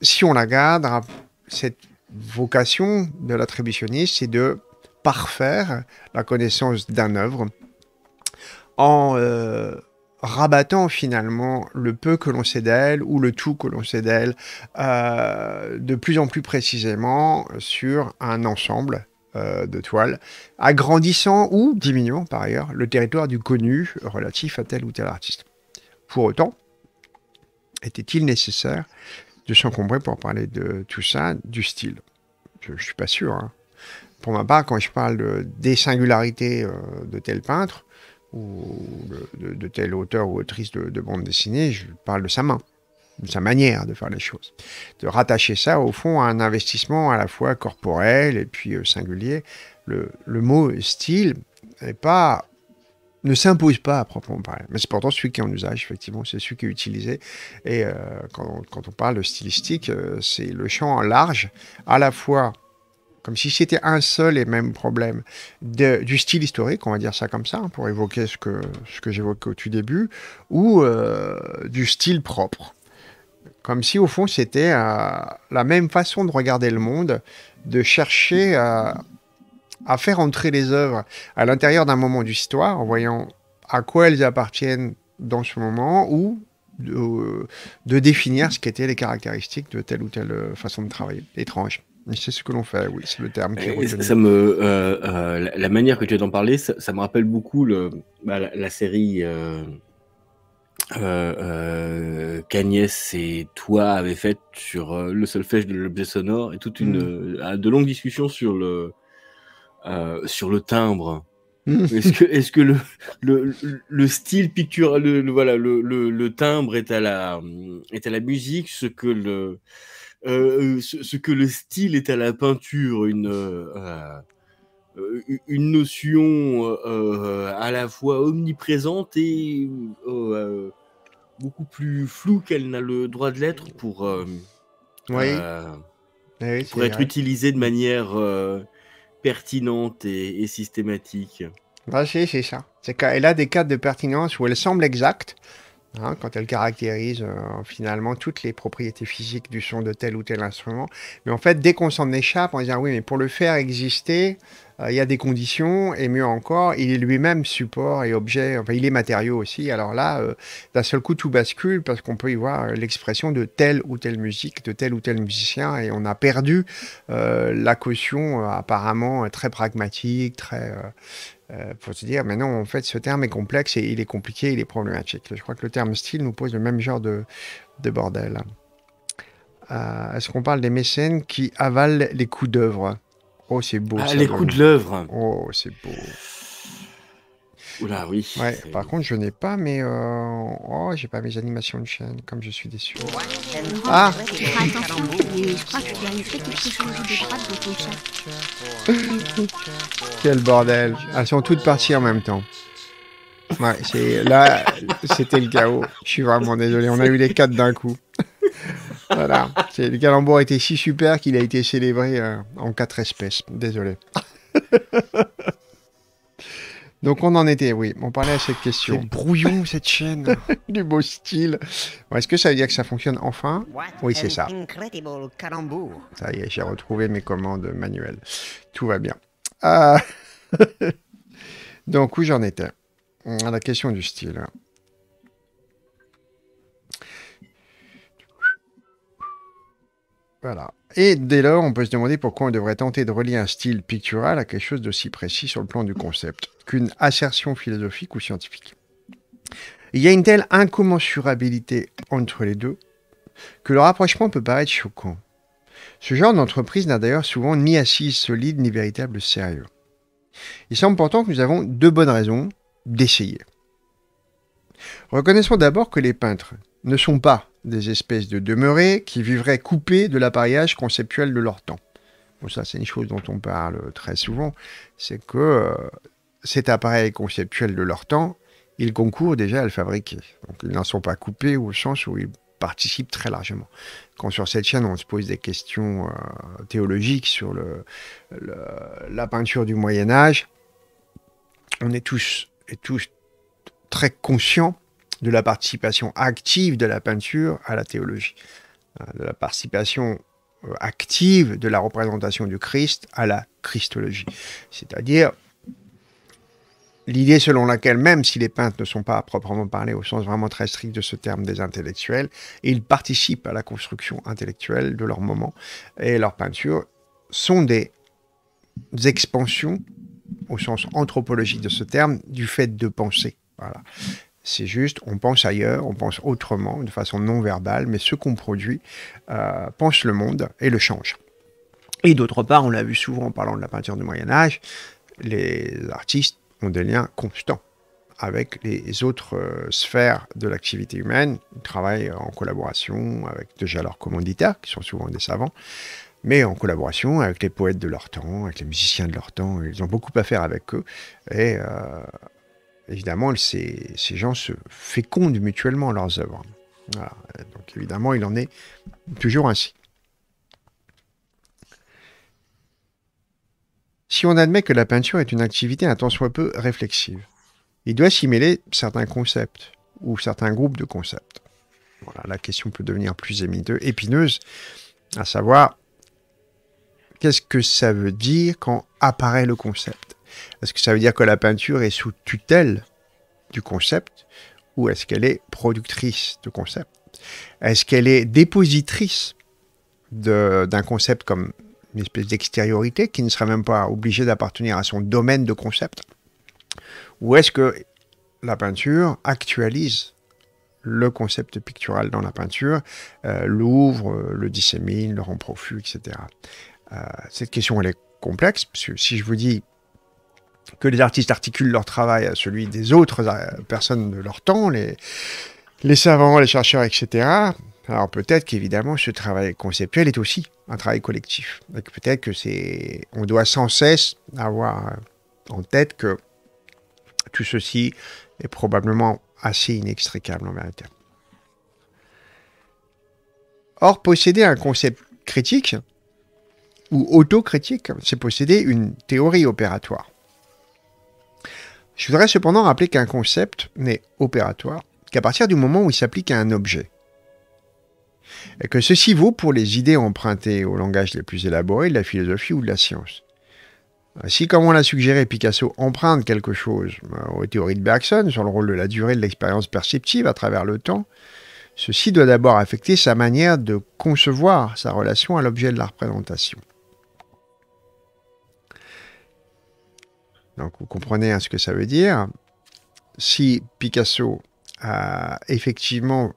Speaker 2: si on la garde, hein, cette vocation de l'attributionniste, c'est de parfaire la connaissance d'un œuvre en rabattant finalement le peu que l'on sait d'elle ou le tout que l'on sait d'elle euh, de plus en plus précisément sur un ensemble euh, de toiles, agrandissant ou diminuant par ailleurs le territoire du connu relatif à tel ou tel artiste. Pour autant, était-il nécessaire de s'encombrer pour parler de tout ça, du style Je ne suis pas sûr. Hein. Pour ma part, quand je parle des singularités euh, de tel peintre, ou de, de, tel auteur ou autrice de, bande dessinée, je parle de sa main, de sa manière de faire les choses. De rattacher ça, au fond, à un investissement à la fois corporel et puis euh, singulier. Le, mot style pas ne s'impose pas à proprement parler. Mais c'est pourtant celui qui est en usage, effectivement, c'est celui qui est utilisé. Et euh, quand, on, parle de stylistique, euh, c'est le champ large, à la fois comme si c'était un seul et même problème du style historique, on va dire ça comme ça, hein, pour évoquer ce que, ce que j'évoquais au tout début, ou euh, du style propre. Comme si au fond c'était euh, la même façon de regarder le monde, de chercher à faire entrer les œuvres à l'intérieur d'un moment d'histoire, en voyant à quoi elles appartiennent dans ce moment, ou de, euh, de définir ce qu'étaient les caractéristiques de telle ou telle façon de travailler. Étrange. C'est ce que l'on fait, oui, c'est le terme. Qui est ça me,
Speaker 1: euh, euh, la, manière que tu as d'en parler, ça, me rappelle beaucoup le, bah, la, série qu'Agnès euh, et toi avez faite sur le solfège de l'objet sonore et toute une hmm. de longues discussions sur le sur le timbre. Hmm. est-ce que, est-ce que le, le, style pictural, le, voilà, le, le, timbre est à la est à la musique, ce que le euh, euh, ce, que le style est à la peinture, une, euh, notion à la fois omniprésente et beaucoup plus floue qu'elle n'a le droit de l'être pour, eh être utilisée de manière pertinente et, systématique.
Speaker 2: c'est ah, ça. C'est a des cas de pertinence où elle semble exacte, Hein, quand elle caractérise euh, finalement toutes les propriétés physiques du son de tel ou tel instrument. Mais en fait, dès qu'on s'en échappe, on va dire oui, mais pour le faire exister, euh, il y a des conditions, et mieux encore, il est lui-même support et objet, enfin il est matériau aussi. Alors là, euh, d'un seul coup, tout bascule parce qu'on peut y voir l'expression de telle ou telle musique, de tel ou tel musicien, et on a perdu la caution apparemment très pragmatique, très il euh, faut se dire, mais non, en fait, ce terme est complexe et il est compliqué, il est problématique. Je crois que le terme style nous pose le même genre de, bordel. Euh, est-ce qu'on parle des mécènes qui avalent les coups d'œuvre Oh, c'est beau. Ah, les coups de l'œuvre. Oh, c'est beau. Oula, oui. Ouais, par contre, je n'ai pas mes. Euh, oh, j'ai pas mes animations de chaîne, comme je suis déçu. Ah, ah. (laughs) Quel bordel Elles ah, sont toutes parties en même temps. Ouais, là, c'était le chaos. Je suis vraiment désolé, on a eu les quatre d'un coup. (laughs) voilà, le calembour était si super qu'il a été célébré euh, en quatre espèces. Désolé. (laughs) Donc on en était, oui, on parlait à cette question. C'est brouillon (laughs) cette chaîne. du beau style. Est-ce que ça veut dire que ça fonctionne enfin Oui, c'est ça. Ça y est, j'ai retrouvé mes commandes manuelles. Tout va bien. Ah. (laughs) Donc où j'en étais À la question du style. Voilà. Et dès lors, on peut se demander pourquoi on devrait tenter de relier un style pictural à quelque chose d'aussi précis sur le plan du concept qu'une assertion philosophique ou scientifique. Il y a une telle incommensurabilité entre les deux que le rapprochement peut paraître choquant. Ce genre d'entreprise n'a d'ailleurs souvent ni assise solide ni véritable sérieux. Il semble pourtant que nous avons deux bonnes raisons d'essayer. Reconnaissons d'abord que les peintres ne sont pas des espèces de demeurés qui vivraient coupées de l'appareillage conceptuel de leur temps. Bon, ça, c'est une chose dont on parle très souvent, c'est que euh, cet appareil conceptuel de leur temps, ils concourent déjà à le fabriquer. Donc, ils n'en sont pas coupés au sens où ils participent très largement. Quand sur cette chaîne, on se pose des questions euh, théologiques sur la peinture du Moyen Âge, on est tous, et tous très conscients de la participation active de la peinture à la théologie, hein, de la participation euh, active de la représentation du Christ à la Christologie. C'est-à-dire l'idée selon laquelle, même si les peintres ne sont pas à proprement parler au sens vraiment très strict de ce terme des intellectuels, ils participent à la construction intellectuelle de leur moment et leur peinture, sont des expansions, au sens anthropologique de ce terme, du fait de penser. Voilà. C'est juste, on pense ailleurs, on pense autrement, de façon non verbale, mais ce qu'on produit euh, pense le monde et le change. Et d'autre part, on l'a vu souvent en parlant de la peinture du Moyen Âge, les artistes ont des liens constants avec les autres euh, sphères de l'activité humaine. Ils travaillent en collaboration avec déjà leurs commanditaires, qui sont souvent des savants, mais en collaboration avec les poètes de leur temps, avec les musiciens de leur temps. Ils ont beaucoup à faire avec eux. Et euh, évidemment, ces, gens se fécondent mutuellement leurs œuvres. Donc évidemment, il en est toujours ainsi. Si on admet que la peinture est une activité un tant soit peu réflexive, il doit s'y mêler certains concepts ou certains groupes de concepts. Voilà, la question peut devenir plus épineuse, à savoir qu'est-ce que ça veut dire quand apparaît le concept est-ce que ça veut dire que la peinture est sous tutelle du concept ou est-ce qu'elle est productrice de concept Est-ce qu'elle est dépositrice d'un concept comme une espèce d'extériorité qui ne serait même pas obligée d'appartenir à son domaine de concept Ou est-ce que la peinture actualise le concept pictural dans la peinture, euh, l'ouvre, euh, le dissémine, le rend profus, etc. Euh, cette question, elle est complexe, parce que si je vous dis que les artistes articulent leur travail à celui des autres euh, personnes de leur temps, les, savants, les chercheurs, etc. Alors peut-être qu'évidemment ce travail conceptuel est aussi un travail collectif. peut-être que c'est, on doit sans cesse avoir euh, en tête que tout ceci est probablement assez inextricable en vérité. Or, posséder un concept critique ou autocritique, c'est posséder une théorie opératoire. Je voudrais cependant rappeler qu'un concept n'est opératoire qu'à partir du moment où il s'applique à un objet. Et que ceci vaut pour les idées empruntées au langage les plus élaborés de la philosophie ou de la science. Si, comme on l'a suggéré, Picasso emprunte quelque chose euh, aux théories de Bergson sur le rôle de la durée de l'expérience perceptive à travers le temps, ceci doit d'abord affecter sa manière de concevoir sa relation à l'objet de la représentation. Donc vous comprenez ce que ça veut dire. Si Picasso a effectivement,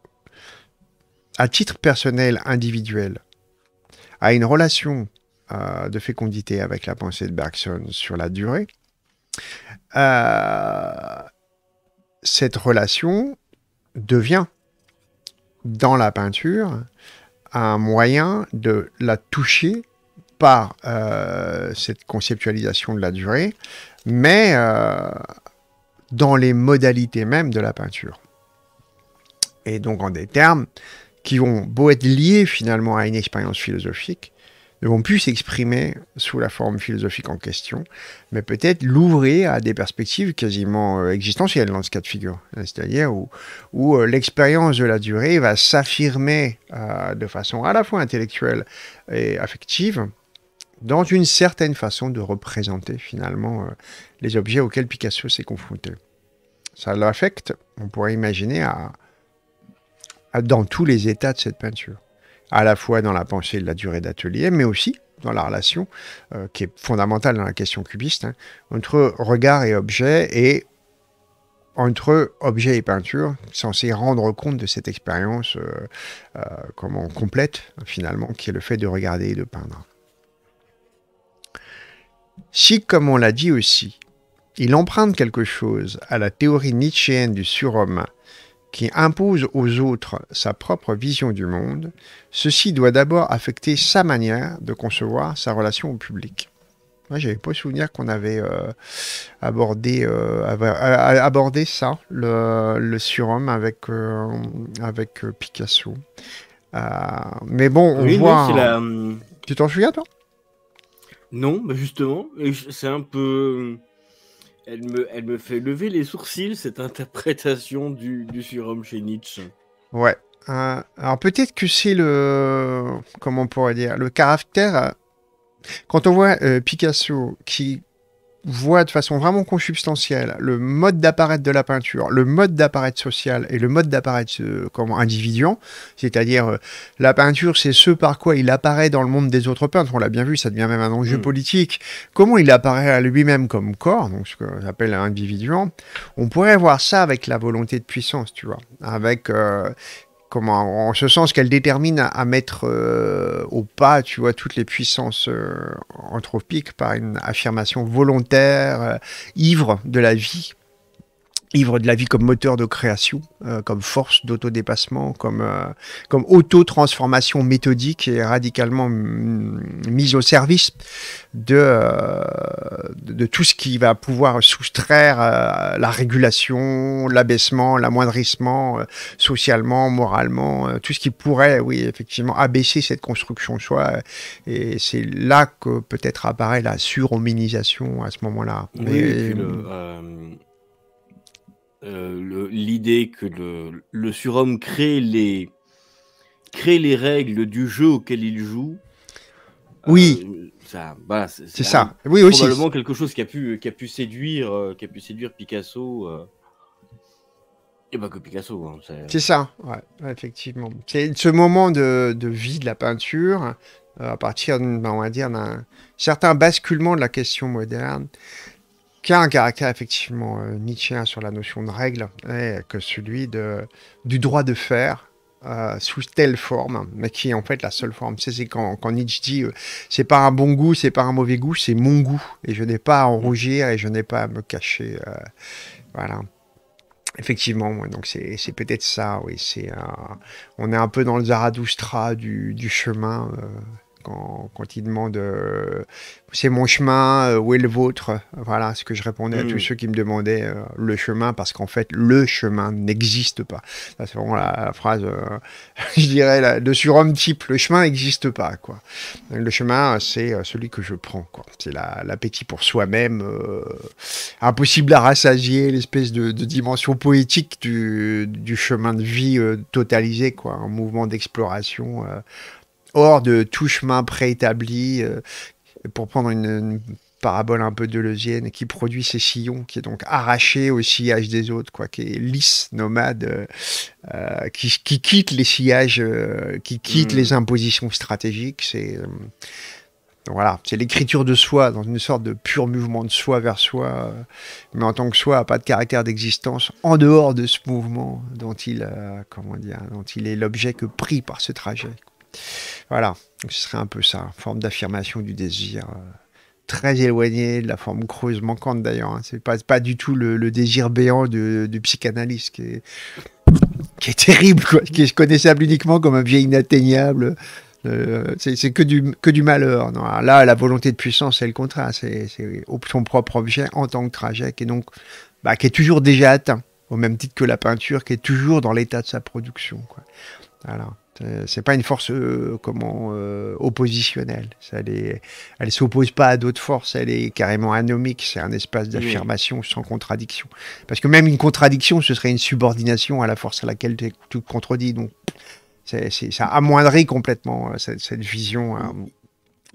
Speaker 2: à titre personnel, individuel, a une relation euh, de fécondité avec la pensée de Bergson sur la durée, euh, cette relation devient dans la peinture un moyen de la toucher par euh, cette conceptualisation de la durée, mais euh, dans les modalités même de la peinture. Et donc en des termes qui vont beau être liés finalement à une expérience philosophique, ne vont plus s'exprimer sous la forme philosophique en question, mais peut-être l'ouvrir à des perspectives quasiment euh, existentielles dans ce cas de figure, c'est-à-dire où, l'expérience de la durée va s'affirmer de façon à la fois intellectuelle et affective, dans une certaine façon de représenter finalement euh, les objets auxquels Picasso s'est confronté. Ça l'affecte, on pourrait imaginer, à, dans tous les états de cette peinture, à la fois dans la pensée de la durée d'atelier, mais aussi dans la relation euh, qui est fondamentale dans la question cubiste, hein, entre regard et objet et entre objet et peinture, censé rendre compte de cette expérience, euh, comment complète finalement, qui est le fait de regarder et de peindre. Si, comme on l'a dit aussi, il emprunte quelque chose à la théorie nietzschéenne du surhomme qui impose aux autres sa propre vision du monde, ceci doit d'abord affecter sa manière de concevoir sa relation au public. Moi, n'avais pas souvenir qu'on avait euh, abordé, euh, euh, abordé ça, le, surhomme avec, Picasso. mais bon, on voit. Tu t'en souviens, toi
Speaker 1: non, mais bah, justement, c'est un peu. Euh, elle me, elle me fait lever les sourcils, cette interprétation du, du surhomme chez Nietzsche.
Speaker 2: Ouais. Hein, alors peut-être que c'est le. Comment on pourrait dire Le caractère. Euh, quand on voit euh, Picasso qui voit de façon vraiment consubstantielle le mode d'apparaître de la peinture, le mode d'apparaître social et le mode d'apparaître euh, comme individuant, c'est-à-dire euh, la peinture, c'est ce par quoi il apparaît dans le monde des autres peintres. On l'a bien vu, ça devient même un enjeu mm. politique. Comment il apparaît à lui-même comme corps, donc ce qu'on appelle un individuant. On pourrait voir ça avec la volonté de puissance, tu vois, avec euh, en ce sens qu'elle détermine à, mettre euh, au pas, tu vois, toutes les puissances euh, anthropiques par une affirmation volontaire, euh, ivre de la vie. Livre de la vie comme moteur de création, euh, comme force d'autodépassement, comme, euh, comme auto-transformation méthodique et radicalement mm, mise au service euh, de, de tout ce qui va pouvoir soustraire la régulation, l'abaissement, l'amoindrissement socialement, moralement, tout ce qui pourrait, oui, effectivement, abaisser cette construction soi. Et c'est là que peut-être apparaît la surhumanisation à ce moment-là. Oui, et,
Speaker 1: mm. Euh, l'idée que le, surhomme crée les, crée les règles du jeu auquel il joue. Euh, oui. c'est ça, c'est ça. oui, aussi. Probablement quelque chose qui a pu, qui a pu séduire, euh, qui a pu séduire Picasso. Et pas
Speaker 2: eh ben, que Picasso. Hein, c'est ça, effectivement. C'est ce moment de, de, vie de la peinture à partir, ben, on va dire, d'un certain basculement de la question moderne un caractère effectivement euh, sur la notion de règle, que celui du droit de faire, euh, sous telle forme, mais qui est en fait la seule forme. C'est quand, Nietzsche dit euh, c'est pas un bon goût, c'est pas un mauvais goût, c'est mon goût, et je n'ai pas à en mm. rougir et je n'ai pas à me cacher. Euh, voilà. Effectivement, donc c'est peut-être ça, oui. c'est on est un peu dans le Zarathustra du, du chemin quand, ils euh, c'est mon chemin, euh, où est le vôtre Voilà ce que je répondais à mm. tous ceux qui me demandaient euh, le chemin, parce qu'en fait, le chemin n'existe pas. C'est vraiment la, phrase, (laughs) je dirais, de surhomme type le chemin n'existe pas. Quoi. Le chemin, c'est celui que je prends. C'est l'appétit pour soi-même, impossible à rassasier, l'espèce de, dimension poétique du, chemin de vie totalisé, quoi, un mouvement d'exploration hors de tout chemin préétabli, euh, pour prendre une, parabole un peu deleuzienne, qui produit ses sillons, qui est donc arraché au sillage des autres, quoi, qui est lisse, nomade, euh, euh, qui, quitte les sillages, qui quitte mm. les impositions stratégiques. C'est voilà, c'est l'écriture de soi, dans une sorte de pur mouvement de soi vers soi, mais en tant que soi, pas de caractère d'existence en dehors de ce mouvement dont il, comment dire, dont il est l'objet que pris par ce trajet. Voilà, ce serait un peu ça, forme d'affirmation du désir. Euh, très éloigné, de la forme creuse manquante d'ailleurs. Hein. C'est pas, du tout le, désir béant du, psychanalyste qui est, terrible, qui est connaissable uniquement comme un vieil inatteignable. Euh, c'est que du, malheur. là, la volonté de puissance, c'est le contraire. C'est son propre objet en tant que trajet qui est, donc, bah, qui est toujours déjà atteint, au même titre que la peinture, qui est toujours dans l'état de sa production. Euh, c'est pas une force euh, comment euh, oppositionnelle. Ça, ne elle s'oppose pas à d'autres forces. Elle est carrément anomique. C'est un espace d'affirmation sans contradiction. Parce que même une contradiction, ce serait une subordination à la force à laquelle tu, te contredis. Donc, ça amoindrit complètement cette, vision.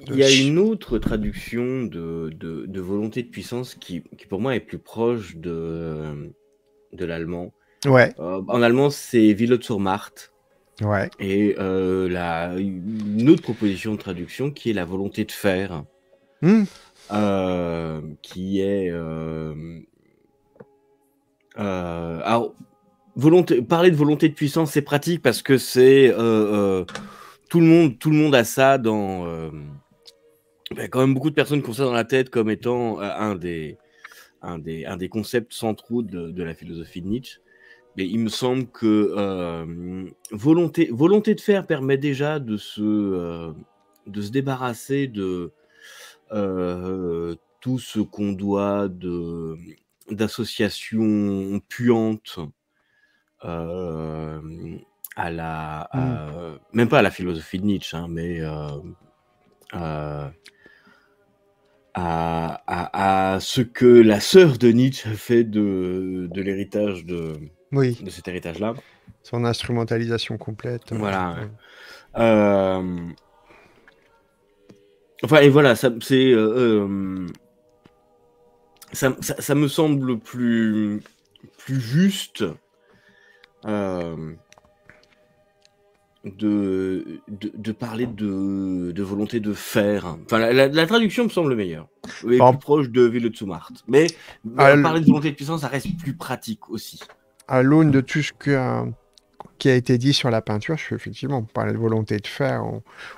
Speaker 1: Il y a une autre traduction de, de, volonté de puissance qui, qui, pour moi, est plus proche de, de l'allemand. Ouais. en allemand, c'est Willot sur Ouais. Et euh, la, une autre proposition de traduction qui est la volonté de faire, hmm. euh, qui est euh, alors, volonté, parler de volonté de puissance, c'est pratique parce que c'est tout le monde, tout le monde a ça dans. Ben, quand même beaucoup de personnes qui ont ça dans la tête comme étant un des, un des, un des concepts centraux de la philosophie de Nietzsche. Mais il me semble que euh, volonté, volonté de faire permet déjà de se, euh, de se débarrasser de euh, tout ce qu'on doit de, d'associations puantes à la. Mm. Même pas à la philosophie de Nietzsche, hein, mais. À, ce que la sœur de Nietzsche a fait de l'héritage de, oui. de cet héritage-là.
Speaker 2: Son instrumentalisation complète. Voilà.
Speaker 1: Euh, enfin, et voilà, ça, c'est, euh, euh, ça, ça, me semble plus, plus juste de, de, parler de, de, volonté de faire. Enfin, la, traduction me semble meilleure. plus proche de Ville de Mais, ah, parler de volonté de puissance, ça reste plus pratique
Speaker 2: aussi à l'aune de tout ce que, qui a été dit sur la peinture, je suis effectivement, par la volonté de faire,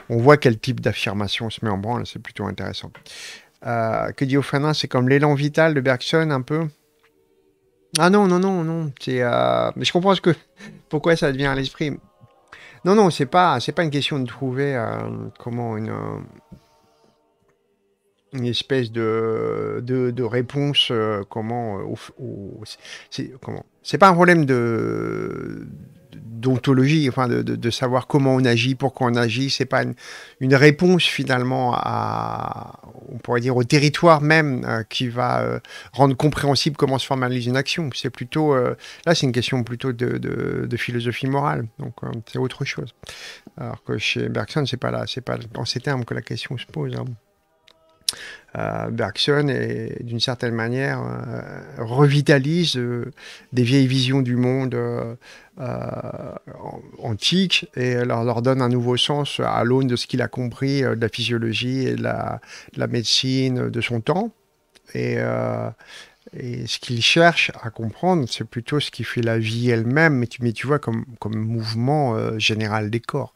Speaker 2: on, voit quel type d'affirmation se met en branle, c'est plutôt intéressant. Euh, que dit Ophanin C'est comme l'élan vital de Bergson, un peu Ah non, non, non, non. C'est, euh, Mais je comprends que... (laughs) pourquoi ça devient à l'esprit. Non, non, c'est pas, c'est pas une question de trouver euh, comment une une espèce de, de, réponse, euh, comment, euh, c'est, comment, c'est pas un problème de d'ontologie, enfin de, de, savoir comment on agit, pourquoi on agit, c'est pas une, réponse finalement à, on pourrait dire, au territoire même euh, qui va rendre compréhensible comment se formalise une action. C'est plutôt, là, c'est une question plutôt de, de philosophie morale, donc c'est autre chose. Alors que chez Bergson, c'est pas là, c'est pas en ces termes que la question se pose. Hein. Euh, Bergson d'une certaine manière euh, revitalise euh, des vieilles visions du monde antique et leur, leur, donne un nouveau sens à l'aune de ce qu'il a compris de la physiologie et de la, la médecine de son temps. Et, ce qu'il cherche à comprendre, c'est plutôt ce qui fait la vie elle-même, mais tu, tu vois, comme, comme mouvement général des corps.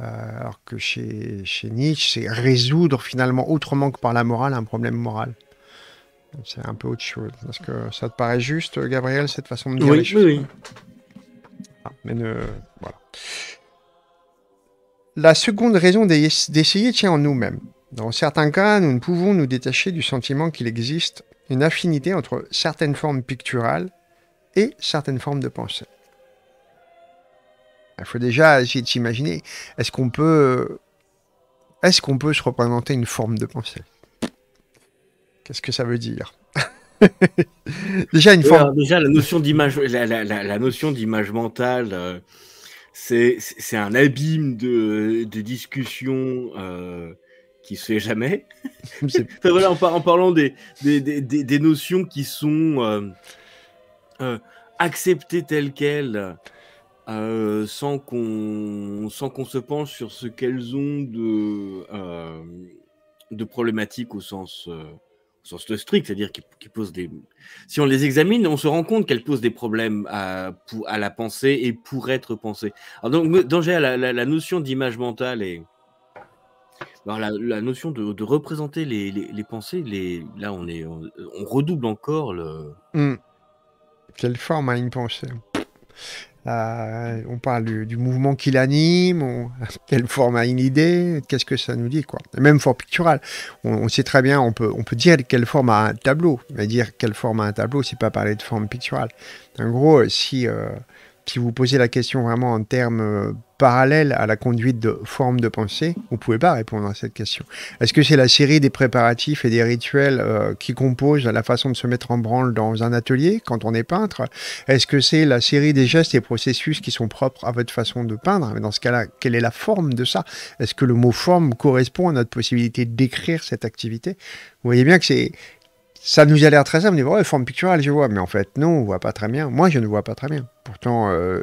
Speaker 2: Euh, alors que chez, chez Nietzsche, c'est résoudre finalement autrement que par la morale un problème moral. C'est un peu autre chose. Parce que ça te paraît juste, Gabriel, cette façon de dire oui, choses Oui, ah, mais ne... voilà. La seconde raison d'essayer tient en nous-mêmes. Dans certains cas, nous ne pouvons nous détacher du sentiment qu'il existe une affinité entre certaines formes picturales et certaines formes de pensée. Il faut déjà essayer de s'imaginer, est-ce qu'on peut, est qu'on peut se représenter une forme de pensée Qu'est-ce que ça veut dire (laughs) Déjà une forme. déjà
Speaker 1: la notion d'image, la, notion d'image mentale, euh, c'est un abîme de, de discussion. Euh qui se fait jamais. (laughs) en, en parlant des des, notions qui sont euh, euh, acceptées telles quelles, euh, sans qu'on sans qu'on se penche sur ce qu'elles ont de euh, de problématiques au sens euh, au sens strict, c'est-à-dire qui, posent des si on les examine, on se rend compte qu'elles posent des problèmes à à la pensée et pour être pensée. Alors donc danger la, la, la, notion d'image mentale et la, la, notion de, de représenter les, les, pensées, les là on est on, redouble encore le.
Speaker 2: Hmm. Quelle forme a une pensée on parle du, mouvement qui l'anime, (laughs) quelle forme a une idée, qu'est-ce que ça nous dit, quoi. Même forme picturale, on, sait très bien, on peut, on peut dire quelle forme a un tableau, mais dire quelle forme a un tableau, c'est pas parler de forme picturale. En gros, si, euh, si vous posez la question vraiment en termes euh, parallèles à la conduite de forme de pensée, vous ne pouvez pas répondre à cette question. Est-ce que c'est la série des préparatifs et des rituels euh, qui composent la façon de se mettre en branle dans un atelier quand on est peintre Est-ce que c'est la série des gestes et processus qui sont propres à votre façon de peindre Mais dans ce cas-là, quelle est la forme de ça Est-ce que le mot forme correspond à notre possibilité d'écrire cette activité Vous voyez bien que c'est ça nous a l'air très simple, on dit, ouais, forme picturale, je vois, mais en fait, non, on voit pas très bien. Moi, je ne vois pas très bien. Pourtant, euh,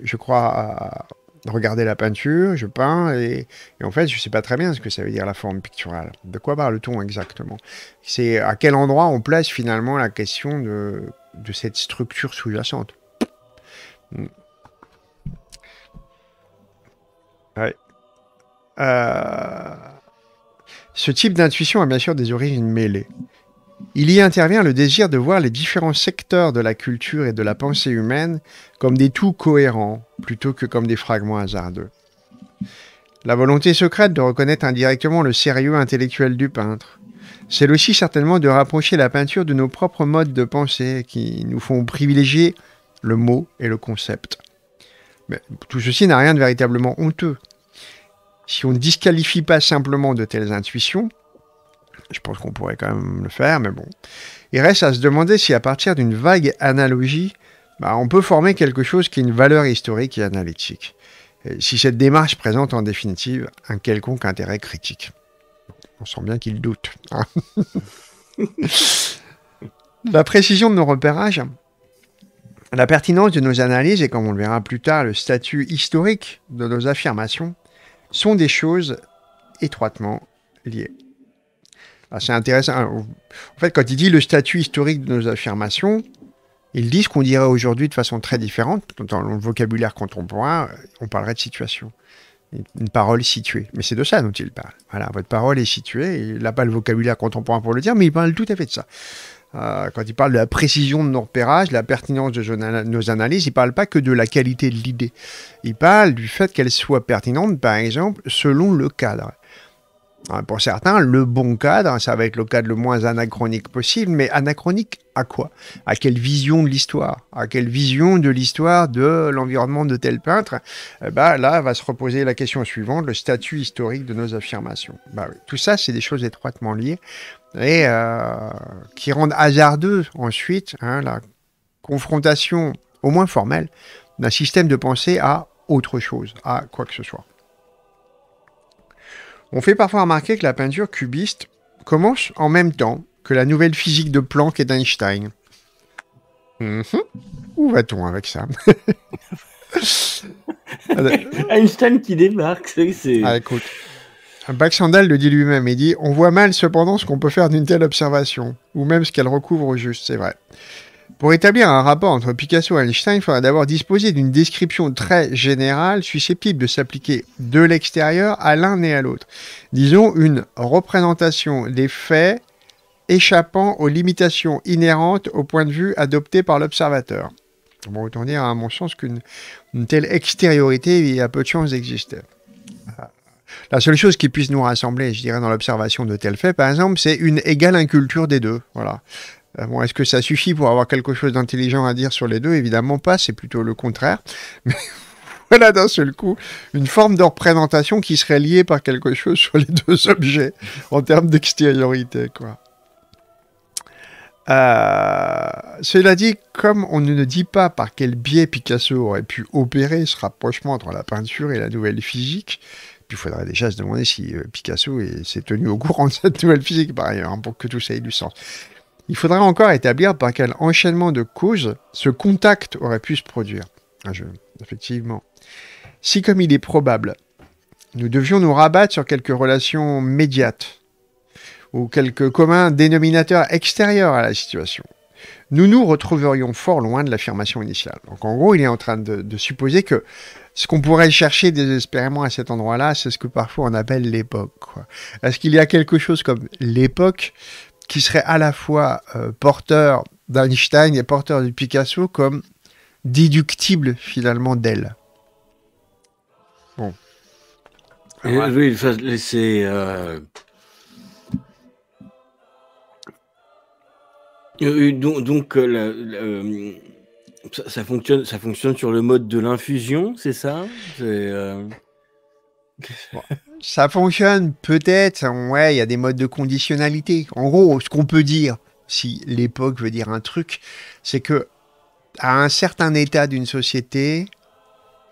Speaker 2: je, crois à regarder la peinture, je peins, et, en fait, je ne sais pas très bien ce que ça veut dire la forme picturale. De quoi parle-t-on exactement C'est à quel endroit on place finalement la question de, cette structure sous-jacente hmm. euh, Ce type d'intuition a bien sûr des origines mêlées. Il y intervient le désir de voir les différents secteurs de la culture et de la pensée humaine comme des tout cohérents plutôt que comme des fragments hasardeux. La volonté secrète de reconnaître indirectement le sérieux intellectuel du peintre, celle aussi certainement de rapprocher la peinture de nos propres modes de pensée qui nous font privilégier le mot et le concept. Mais tout ceci n'a rien de véritablement honteux. Si on ne disqualifie pas simplement de telles intuitions, je pense qu'on pourrait quand même le faire, mais bon. Il reste à se demander si à partir d'une vague analogie, bah, on peut former quelque chose qui a une valeur historique et analytique. si cette démarche présente en définitive un quelconque intérêt critique. On sent bien qu'il doute. Hein. (laughs) la précision de nos repérages, la pertinence de nos analyses et, comme on le verra plus tard, le statut historique de nos affirmations sont des choses étroitement liées. Ah, c'est intéressant. Ah, en fait, quand il dit le statut historique de nos affirmations, il dit ce qu'on dirait aujourd'hui de façon très différente. Dans le vocabulaire contemporain, euh, on parlerait de situation. Une parole située. Mais c'est de ça dont il parle. Voilà, votre parole est située. Il n'a pas le vocabulaire contemporain pour le dire, mais il parle tout à fait de ça. Euh, quand il parle de la précision de nos repérages, de la pertinence de nos analyses, il ne parle pas que de la qualité de l'idée. Il parle du fait qu'elle soit pertinente, par exemple, selon le cadre. Hein, pour certains, le bon cadre, hein, ça va être le cadre le moins anachronique possible, mais anachronique à quoi À quelle vision de l'histoire À quelle vision de l'histoire de l'environnement de tel peintre eh ben, Là va se reposer la question suivante, le statut historique de nos affirmations. Bah tout ça, c'est des choses étroitement liées et euh, qui rendent hasardeux ensuite hein, la confrontation, au moins formelle, d'un système de pensée à autre chose, à quoi que ce soit. On fait parfois remarquer que la peinture cubiste commence en même temps que la nouvelle physique de Planck et d'Einstein. Mhm. Où va-t-on avec ça (laughs) (laughs) Einstein qui débarque,
Speaker 1: c'est... Ah, écoute.
Speaker 2: Baxandal le dit lui-même et dit On voit mal cependant ce qu'on peut faire d'une telle observation, ou même ce qu'elle recouvre juste, c'est vrai. Pour établir un rapport entre Picasso et Einstein, il faudra d'abord disposer d'une description très générale susceptible de s'appliquer de l'extérieur à l'un et à l'autre. Disons une représentation des faits échappant aux limitations inhérentes au point de vue adopté par l'observateur. autant dire, à mon sens, qu'une telle extériorité, il y a peu de chances d'exister. La seule chose qui puisse nous rassembler, je dirais, dans l'observation de tels faits, par exemple, c'est une égale inculture des deux. Voilà. Euh, est-ce que ça suffit pour avoir quelque chose d'intelligent à dire sur les deux Évidemment pas, c'est plutôt le contraire. (laughs) Mais voilà d'un seul coup une forme de représentation qui serait liée par quelque chose sur les deux (laughs) objets en termes d'extériorité, quoi. Euh, cela dit, comme on ne dit pas par quel biais Picasso aurait pu opérer ce rapprochement entre la peinture et la nouvelle physique, puis il faudrait déjà se demander si euh, Picasso s'est tenu au courant de cette nouvelle physique, par ailleurs, hein, pour que tout ça ait du sens. Il faudra encore établir par quel enchaînement de causes ce contact aurait pu se produire. Ah, effectivement. Si, comme il est probable, nous devions nous rabattre sur quelques relations médiates ou quelques communs dénominateurs extérieurs à la situation, nous nous retrouverions fort loin de l'affirmation initiale. Donc en gros, il est en train de, de supposer que ce qu'on pourrait chercher désespérément à cet endroit-là, c'est ce que parfois on appelle l'époque. Est-ce qu'il y a quelque chose comme l'époque qui serait à la fois euh, porteur d'Einstein et porteur du Picasso comme déductible finalement d'elle. Bon.
Speaker 1: Ah oui, euh, euh, Donc, donc ça, fonctionne, ça fonctionne sur le mode de l'infusion, c'est ça c'est,
Speaker 2: ça fonctionne peut-être. Ouais, il y a des modes de conditionnalité. En gros, ce qu'on peut dire, si l'époque veut dire un truc, c'est que à un certain état d'une société,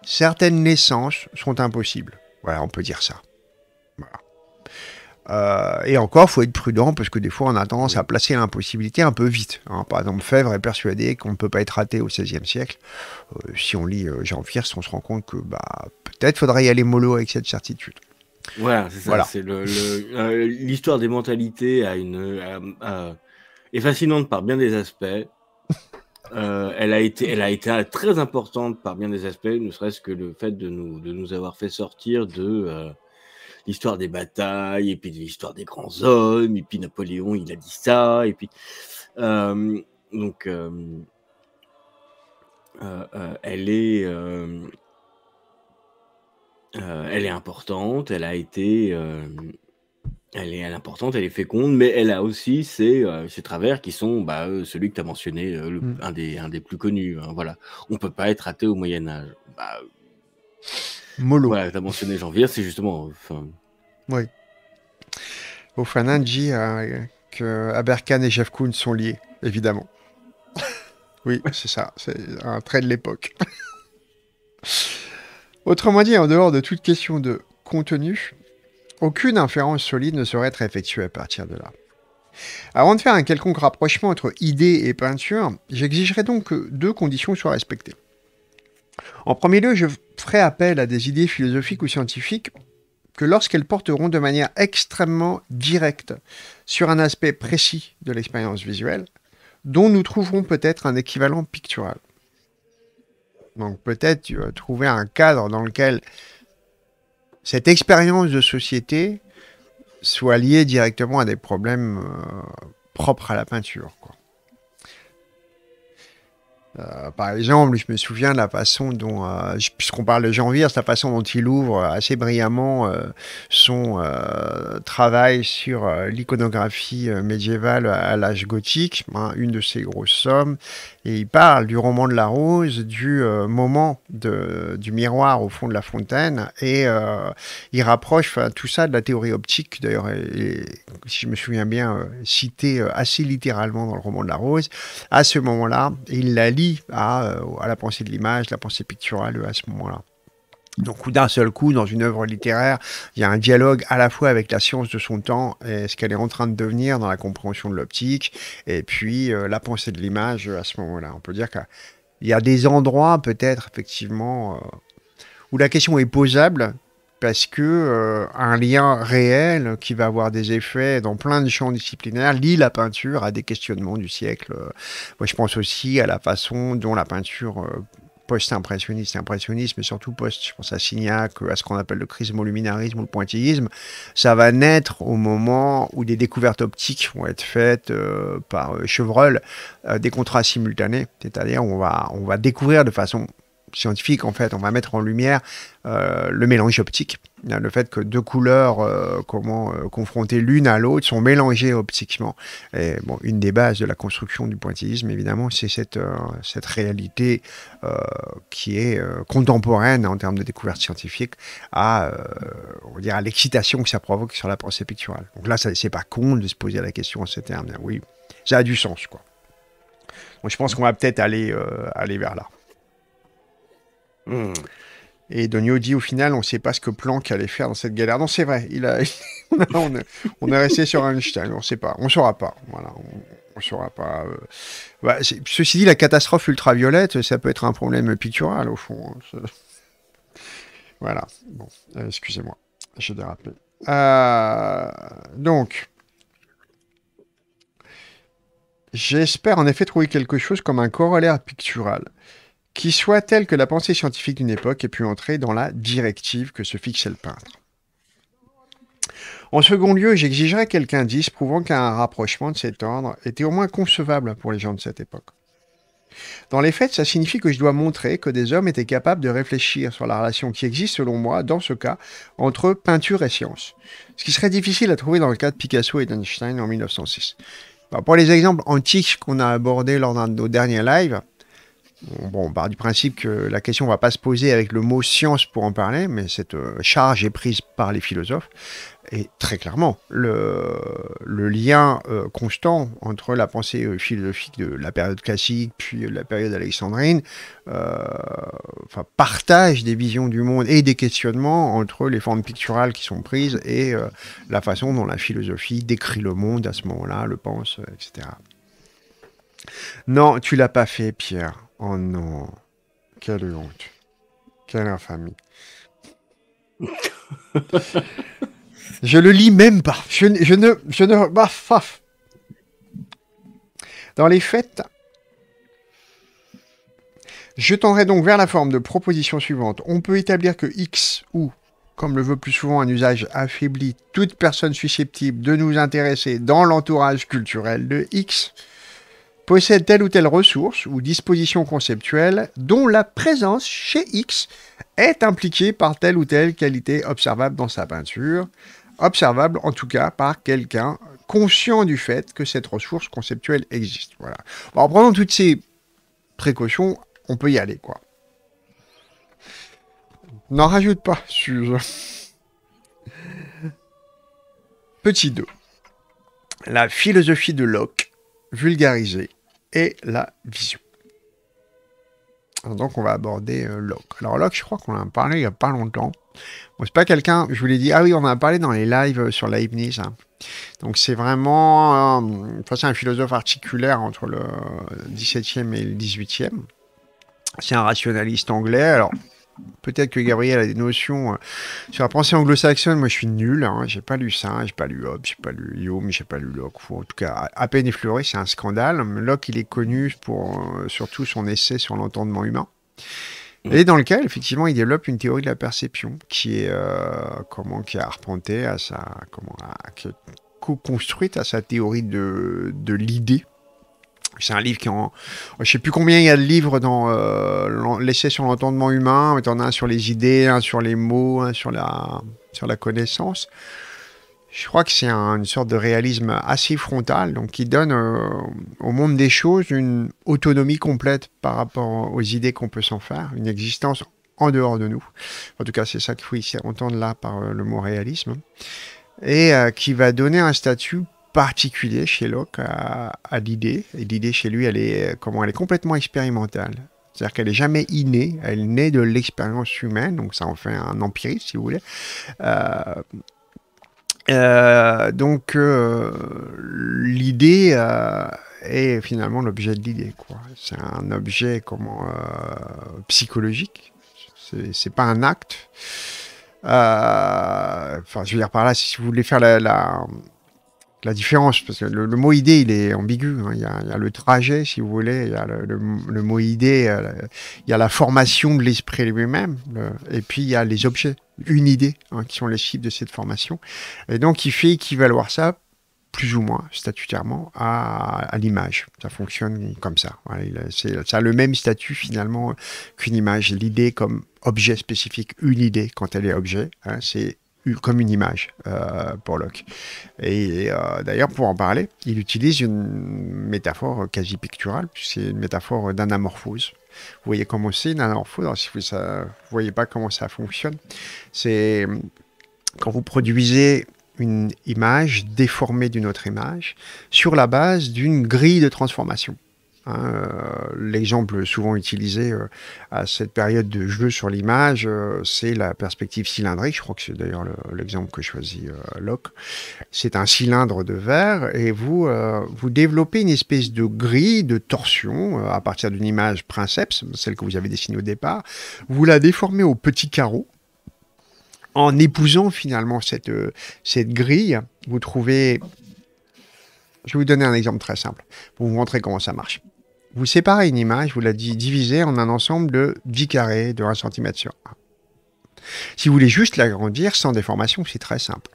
Speaker 2: certaines naissances sont impossibles. Voilà, on peut dire ça. Euh, et encore, faut être prudent parce que des fois, on a tendance à placer l'impossibilité un peu vite. Hein. Par exemple, Fèvre est persuadé qu'on ne peut pas être raté au XVIe siècle. Euh, si on lit euh, Jean Fierce, on se rend compte que bah, peut-être faudrait y aller mollo avec cette certitude.
Speaker 1: Voilà, c'est ça. Euh, l'histoire des mentalités est fascinante par bien des aspects. (laughs) Euh, elle, a été, très importante par bien des aspects, ne serait-ce que le fait de nous, avoir fait sortir de euh, l'histoire des batailles, et puis de l'histoire des grands hommes, et puis Napoléon, il a dit ça, et puis. donc, elle est. Euh, elle est importante, elle a été. Euh, elle, est, importante, elle est féconde, mais elle a aussi ses, euh, travers qui sont bah, celui que tu as mentionné, mm. un, des, plus connus. Hein, voilà. On peut pas être athée au Moyen-Âge. Bah, Molo. tu as mentionné Janvier, c'est justement. Fin...
Speaker 2: Oui. au dit hein, que Aberkan et Jeff sont liés, évidemment. (laughs) oui, c'est ça, c'est un trait de l'époque. (laughs) Autrement dit, en dehors de toute question de contenu, aucune inférence solide ne saurait être effectuée à partir de là. Avant de faire un quelconque rapprochement entre idées et peinture, j'exigerai donc que deux conditions soient respectées. En premier lieu, je ferai appel à des idées philosophiques ou scientifiques que lorsqu'elles porteront de manière extrêmement directe sur un aspect précis de l'expérience visuelle, dont nous trouverons peut-être un équivalent pictural. Donc peut-être tu euh, vas trouver un cadre dans lequel cette expérience de société soit liée directement à des problèmes euh, propres à la peinture. Euh, par exemple, je me souviens de la façon dont, puisqu'on parle de Jean vir la façon dont il ouvre assez brillamment son travail sur l'iconographie médiévale à l'âge gothique, hein, une de ses grosses sommes, et il parle du roman de la rose, du euh, moment du miroir au fond de la fontaine, et euh, il rapproche tout ça de la théorie optique, d'ailleurs, si je me souviens bien, euh, cité assez littéralement dans le roman de la rose. À ce moment-là, il la lie à la pensée de l'image, la pensée picturale à ce moment-là. Donc, d'un seul coup, dans une œuvre littéraire, il y a un dialogue à la fois avec la science de son temps et ce qu'elle est en train de devenir dans la compréhension de l'optique, et puis euh, la pensée de l'image à ce moment-là. On peut dire qu'il y a des endroits, peut-être, effectivement, euh, où la question est posable, parce que euh, un lien réel qui va avoir des effets dans plein de champs disciplinaires lie la peinture à des questionnements du siècle. moi, je pense aussi à la façon dont la peinture post-impressionniste, impressionniste, mais surtout post, je pense à Signac, euh, à ce qu'on appelle le chromo-luminarisme ou le pointillisme, ça va naître au moment où des découvertes optiques vont être faites euh, par euh, Chevreul, des contrats simultanés, c'est-à-dire on va, on va découvrir de façon scientifique, en fait, on va mettre en lumière euh, le mélange optique, le fait que deux couleurs, euh, comment confronter euh, confrontées l'une à l'autre, sont mélangées optiquement. Et bon, une des bases de la construction du pointillisme, évidemment, c'est cette, cette réalité qui est contemporaine en termes de découverte scientifique à, on dire, à l'excitation que ça provoque sur la pensée picturale. Donc là, c'est pas con de se poser la question en ces termes. Oui, ça a du sens, quoi. Donc je pense qu'on va peut-être aller, aller vers là. Et Donio dit au final, on ne sait pas ce que Planck allait faire dans cette galère. Non, c'est vrai. Il a... (laughs) on, est, resté sur Einstein. On ne sait pas. On ne saura pas. Voilà. On, saura pas. Euh. Bah, ceci dit, la catastrophe ultraviolette, ça peut être un problème pictural au fond. Hein, (laughs) voilà. Bon, euh, excusez-moi, j'ai dérapé. Euh, donc. J'espère en effet trouver quelque chose comme un corollaire pictural qui soit telle que la pensée scientifique d'une époque ait pu entrer dans la directive que se fixait le peintre. En second lieu, j'exigerais quelques indices prouvant qu'un rapprochement de cet ordre était au moins concevable pour les gens de cette époque. Dans les faits, ça signifie que je dois montrer que des hommes étaient capables de réfléchir sur la relation qui existe, selon moi, dans ce cas, entre peinture et science. Ce qui serait difficile à trouver dans le cas de Picasso et d'Einstein en 1906. Bah, pour les exemples antiques qu'on a abordés lors d'un de nos derniers lives, Bon, on part du principe que la question ne va pas se poser avec le mot science pour en parler, mais cette euh, charge est prise par les philosophes. Et très clairement, le, lien euh, constant entre la pensée euh, philosophique de la période classique puis la période alexandrine enfin, partage des visions du monde et des questionnements entre les formes picturales qui sont prises et la façon dont la philosophie décrit le monde à ce moment-là, le pense, etc. Non, tu l'as pas fait, Pierre. Oh non. Quelle honte. Quelle infamie. (laughs) je le lis même pas. Je, ne. Je ne faf. Dans les fêtes, je tendrai donc vers la forme de proposition suivante. On peut établir que X ou, comme le veut plus souvent un usage affaibli, toute personne susceptible de nous intéresser dans l'entourage culturel de X possède telle ou telle ressource ou disposition conceptuelle dont la présence chez X est impliquée par telle ou telle qualité observable dans sa peinture, observable en tout cas par quelqu'un conscient du fait que cette ressource conceptuelle existe. Voilà. En prenant toutes ces précautions, on peut y aller, quoi. N'en rajoute pas, Suze. (laughs) Petit 2. La philosophie de Locke, vulgarisée, et la vision. Donc on va aborder euh, Locke. Alors Locke, je crois qu'on en a parlé il n'y a pas longtemps. c'est pas quelqu'un, je vous l'ai dit, ah oui, on en a parlé dans les lives euh, sur Leibniz. Hein. Donc c'est vraiment, euh, c'est un philosophe articulaire entre le 17e et le 18e. C'est un rationaliste anglais. Alors peut-être que Gabriel a des notions euh, sur la pensée anglo-saxonne. Moi, je suis nul. Hein. J'ai pas lu ça. J'ai pas lu Hobbes. J'ai pas lu Hume. J'ai pas lu Locke. en tout cas, à peine effleuré, c'est un scandale. Locke, il est connu pour euh, surtout son essai sur l'entendement humain. Mm. Et dans lequel, effectivement, il développe une théorie de la perception qui est euh, comment qui a arpentée à sa comment qui co-construite à sa théorie de, de l'idée c'est un livre qui en. Je sais plus combien il y a de livres dans euh, l'essai sur l'entendement humain, mais en as un sur les idées, un sur les mots, un sur la, sur la connaissance. Je crois que c'est une sorte de réalisme assez frontal, donc qui donne euh, au monde des choses une autonomie complète par rapport aux idées qu'on peut s'en faire, une existence en dehors de nous. En tout cas, c'est ça qu'il faut ici entendre là par euh, le mot réalisme. Et euh, qui va donner un statut particulier chez Locke à, l'idée. Et l'idée chez lui, elle est, euh, comment, elle est complètement expérimentale. C'est-à-dire qu'elle n'est jamais innée, elle naît de l'expérience humaine, donc ça en fait un empiriste, si vous voulez. Euh, euh, donc l'idée est finalement l'objet de l'idée. C'est un objet comment, psychologique, c'est pas un acte. Enfin, je veux dire par là, si vous voulez faire la la différence, parce que le, mot idée, il est ambigu. Hein. Il, y a, le trajet, si vous voulez, il y a le, mot idée, euh, il y a la formation de l'esprit lui-même, et puis il y a les objets, une idée, hein, qui sont les cibles de cette formation. Et donc, il fait équivaloir ça, plus ou moins, statutairement, à, l'image. Ça fonctionne comme ça. Voilà, ça a le même statut, finalement, qu'une image. L'idée comme objet spécifique, une idée, quand elle est objet, hein, c'est comme une image euh, pour Locke. Et euh, d'ailleurs, pour en parler, il utilise une métaphore quasi picturale, c'est une métaphore d'anamorphose. Vous voyez comment c'est une anamorphose, si vous ne voyez pas comment ça fonctionne, c'est euh, quand vous produisez une image déformée d'une autre image sur la base d'une grille de transformation. Hein, euh, l'exemple souvent utilisé euh, à cette période de jeu sur l'image, euh, c'est la perspective cylindrique. Je crois que c'est d'ailleurs l'exemple que choisit Locke. C'est un cylindre de verre et vous, vous développez une espèce de grille de torsion à partir d'une image princeps, celle que vous avez dessinée au départ. Vous la déformez au petit carreau en épousant finalement cette, cette grille. Vous trouvez je vais vous donner un exemple très simple pour vous montrer comment ça marche. Vous séparez une image, vous la divisez en un ensemble de 10 carrés de 1 cm sur 1. Si vous voulez juste l'agrandir sans déformation, c'est très simple.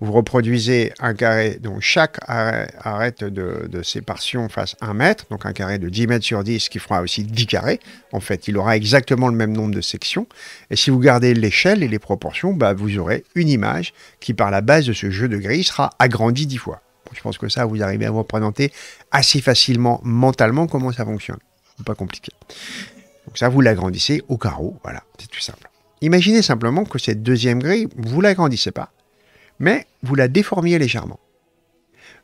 Speaker 2: Vous reproduisez un carré, dont chaque arête de, séparation fasse 1 mètre, donc un carré de 10 mètres sur 10 qui fera aussi 10 carrés. En fait, il aura exactement le même nombre de sections. Et si vous gardez l'échelle et les proportions, bah, vous aurez une image qui, par la base de ce jeu de grilles, sera agrandie 10 fois. Je pense que ça, vous arrivez à vous représenter assez facilement mentalement comment ça fonctionne. Pas compliqué. Donc ça, vous l'agrandissez au carreau. Voilà, c'est tout simple. Imaginez simplement que cette deuxième grille, vous l'agrandissez pas, mais vous la déformiez légèrement.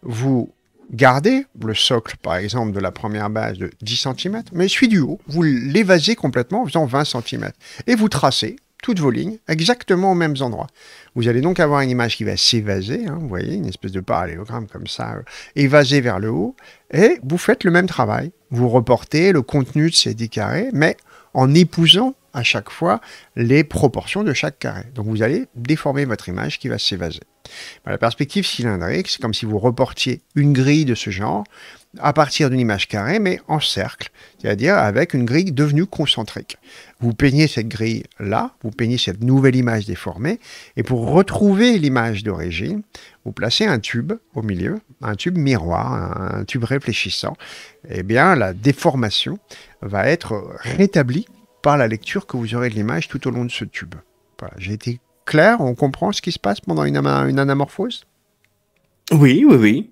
Speaker 2: Vous gardez le socle, par exemple, de la première base de 10 cm, mais celui du haut, vous l'évasez complètement en faisant 20 cm. Et vous tracez toutes vos lignes exactement aux mêmes endroits. Vous allez donc avoir une image qui va s'évaser, hein, vous voyez, une espèce de parallélogramme comme ça, euh, évasé vers le haut, et vous faites le même travail. Vous reportez le contenu de ces 10 carrés, mais en épousant à chaque fois les proportions de chaque carré. Donc vous allez déformer votre image qui va s'évaser. la perspective cylindrique, c'est comme si vous reportiez une grille de ce genre à partir d'une image carrée, mais en cercle, c'est-à-dire avec une grille devenue concentrique. Vous peignez cette grille-là, vous peignez cette nouvelle image déformée, et pour retrouver l'image d'origine, vous placez un tube au milieu, un tube miroir, un tube réfléchissant. Eh bien, la déformation va être rétablie par la lecture que vous aurez de l'image tout au long de ce tube. j'ai été clair, on comprend ce qui se passe pendant une anamorphose Oui, oui, oui.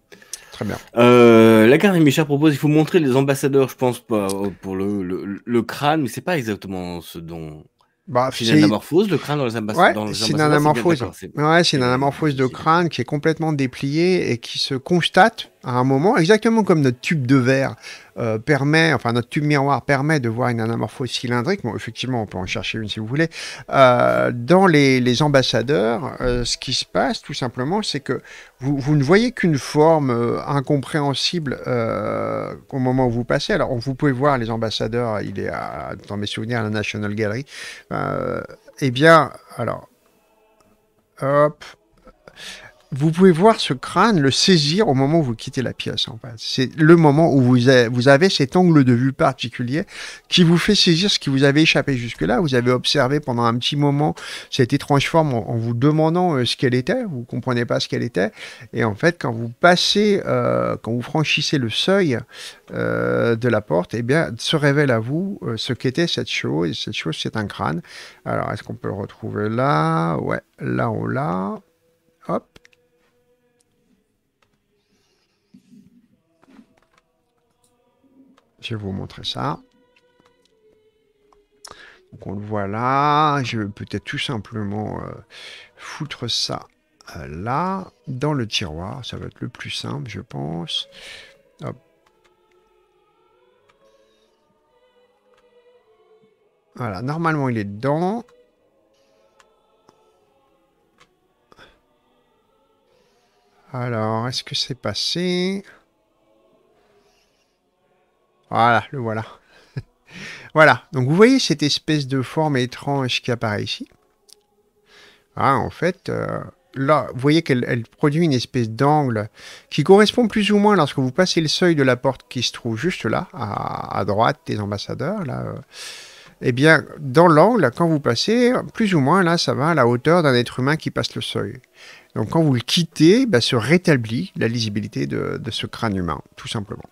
Speaker 1: Euh, la carte Michel propose il faut montrer les ambassadeurs, je pense, pas euh, pour le, le, crâne, mais c'est pas exactement ce dont. Bah, c'est une anamorphose, le crâne dans les ambassadeurs. Ouais, c'est une anamorphose.
Speaker 2: Ouais, c'est une anamorphose de crâne qui est complètement dépliée et qui se constate à un moment, exactement comme notre tube de verre euh, permet, enfin notre tube miroir permet de voir une anamorphose cylindrique, bon effectivement on peut en chercher une si vous voulez, euh, dans les, ambassadeurs, euh, ce qui se passe tout simplement c'est que vous, ne voyez qu'une forme incompréhensible au moment où vous passez. Alors vous pouvez voir les ambassadeurs, il est à, dans mes souvenirs à la National Gallery. eh bien, alors, hop, vous pouvez voir ce crâne, le saisir au moment où vous quittez la pièce. En C'est le moment où vous, vous avez cet angle de vue particulier qui vous fait saisir ce qui vous avait échappé jusque-là. Vous avez observé pendant un petit moment cette étrange forme en, vous demandant euh, ce qu'elle était. Vous ne comprenez pas ce qu'elle était. Et en fait, quand vous passez, euh, quand vous franchissez le seuil euh, de la porte, eh bien, se révèle à vous ce qu'était cette chose. Et cette chose, c'est un crâne. Alors, est-ce qu'on peut le retrouver là Ouais, là, on l'a. Je vais vous montrer ça. Donc on le voit là. Je vais peut-être tout simplement euh, foutre ça euh, là, dans le tiroir. Ça va être le plus simple, je pense. Voilà, normalement il est dedans. Alors, est-ce que c'est passé voilà, le voilà. (laughs) voilà, donc vous voyez cette espèce de forme étrange qui apparaît ici. Ah, en fait, euh, là, vous voyez qu'elle produit une espèce d'angle qui correspond plus ou moins lorsque vous passez le seuil de la porte qui se trouve juste là, à, droite des ambassadeurs, là. Euh, eh bien, dans l'angle, quand vous passez, plus ou moins, là, ça va à la hauteur d'un être humain qui passe le seuil. Donc, quand vous le quittez, bah, se rétablit la lisibilité de ce crâne humain, tout simplement.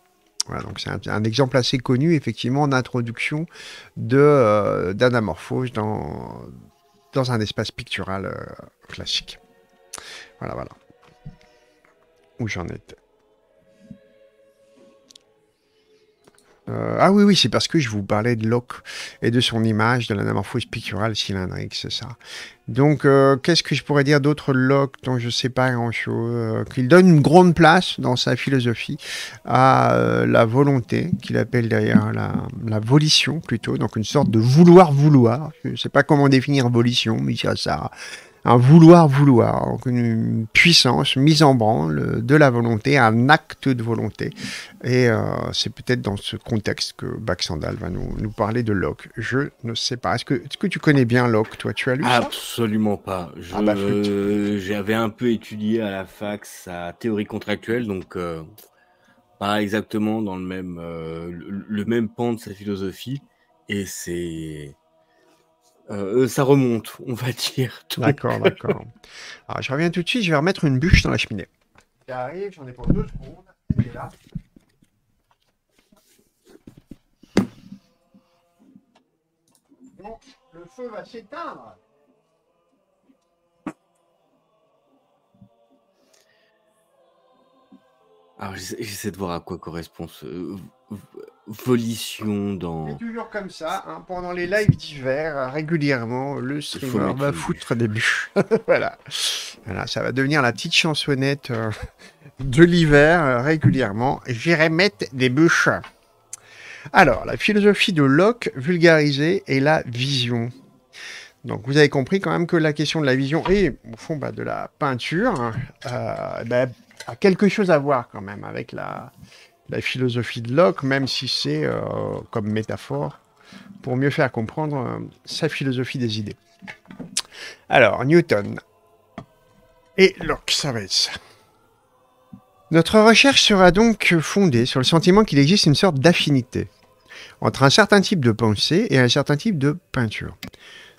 Speaker 2: Voilà, donc c'est un, exemple assez connu, effectivement, d'introduction d'anamorphose euh, dans, dans un espace pictural euh, classique. Voilà, voilà. Où j'en étais. Euh, ah oui, oui, c'est parce que je vous parlais de Locke et de son image de l'anamorphose picturale cylindrique, c'est ça. Donc, euh, qu'est-ce que je pourrais dire d'autre Locke dont je ne sais pas grand-chose euh, Qu'il donne une grande place dans sa philosophie à euh, la volonté, qu'il appelle derrière la, volition plutôt, donc une sorte de vouloir-vouloir. Je ne sais pas comment définir volition, mais ça, ça un vouloir vouloir, une puissance mise en branle de la volonté, un acte de volonté. Et euh, c'est peut-être dans ce contexte que Baxandal va nous, nous, parler de Locke. Je ne sais pas. Est-ce que, que tu connais bien Locke Toi, tu as lu
Speaker 1: Absolument pas. Ah, bah, j'avais un peu étudié à la fac sa théorie contractuelle, donc euh, pas exactement dans le même, euh, le même pan de sa philosophie. Et
Speaker 2: c'est euh, euh, ça remonte, on va dire. (laughs) D'accord, d'accord. Alors, ah, je reviens tout de suite, je vais remettre une bûche dans la cheminée. J'arrive, j'en ai pour deux secondes. Elle est là. Donc, le feu va s'éteindre.
Speaker 1: Alors, j'essaie de voir à quoi correspond ce volition dans. C'est
Speaker 2: toujours comme ça, hein. pendant les lives d'hiver, régulièrement, le streamer va foutre des bûches. (laughs) voilà. voilà, ça va devenir la petite chansonnette euh, de l'hiver euh, régulièrement. J'irai mettre des bûches. Alors, la philosophie de Locke vulgarisée et la vision. Donc vous avez compris quand même que la question de la vision et au fond bah, de la peinture hein. euh, bah, a quelque chose à voir quand même avec la, la philosophie de Locke, même si c'est euh, comme métaphore, pour mieux faire comprendre euh, sa philosophie des idées. Alors, Newton et Locke, ça va être ça. Notre recherche sera donc fondée sur le sentiment qu'il existe une sorte d'affinité entre un certain type de pensée et un certain type de peinture.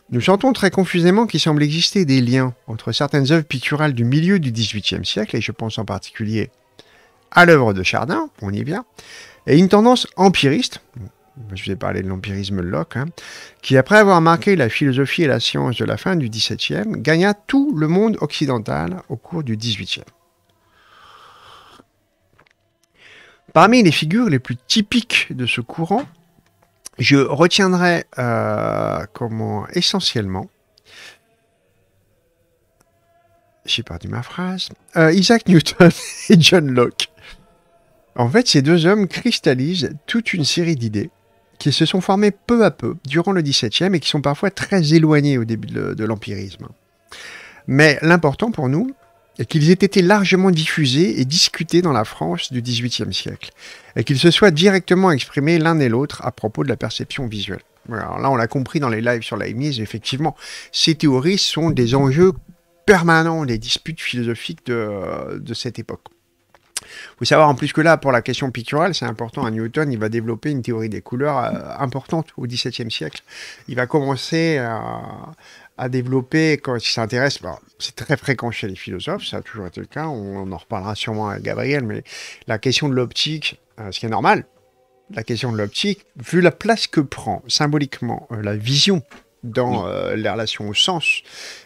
Speaker 2: Nous sentons très confusément qu'il semble exister des liens entre certaines œuvres picturales du milieu du XVIIIe siècle, et je pense en particulier à l'œuvre de Chardin, on y vient, et une tendance empiriste, je vous ai parlé de l'empirisme Locke, hein, qui, après avoir marqué la philosophie et la science de la fin du XVIIe, gagna tout le monde occidental au cours du XVIIIe. Parmi les figures les plus typiques de ce courant, je retiendrai euh, comment essentiellement, j'ai perdu ma phrase, euh, Isaac Newton (laughs) et John Locke. En fait, ces deux hommes cristallisent toute une série d'idées qui se sont formées peu à peu durant le XVIIe et qui sont parfois très éloignées au début de l'empirisme. Mais l'important pour nous est qu'ils aient été largement diffusés et discutés dans la France du XVIIIe siècle, et qu'ils se soient directement exprimés l'un et l'autre à propos de la perception visuelle. Alors là, on l'a compris dans les lives sur la effectivement, ces théories sont des enjeux permanents des disputes philosophiques de cette époque. Il faut savoir en plus que là, pour la question picturale, c'est important, à Newton, il va développer une théorie des couleurs euh, importante au XVIIe siècle. Il va commencer à, développer, quand il s'intéresse, c'est très fréquent chez les philosophes, ça a toujours été le cas, on, en reparlera sûrement à Gabriel, mais la question de l'optique, euh, ce qui est normal, la question de l'optique, vu la place que prend symboliquement euh, la vision dans euh, les relations au sens.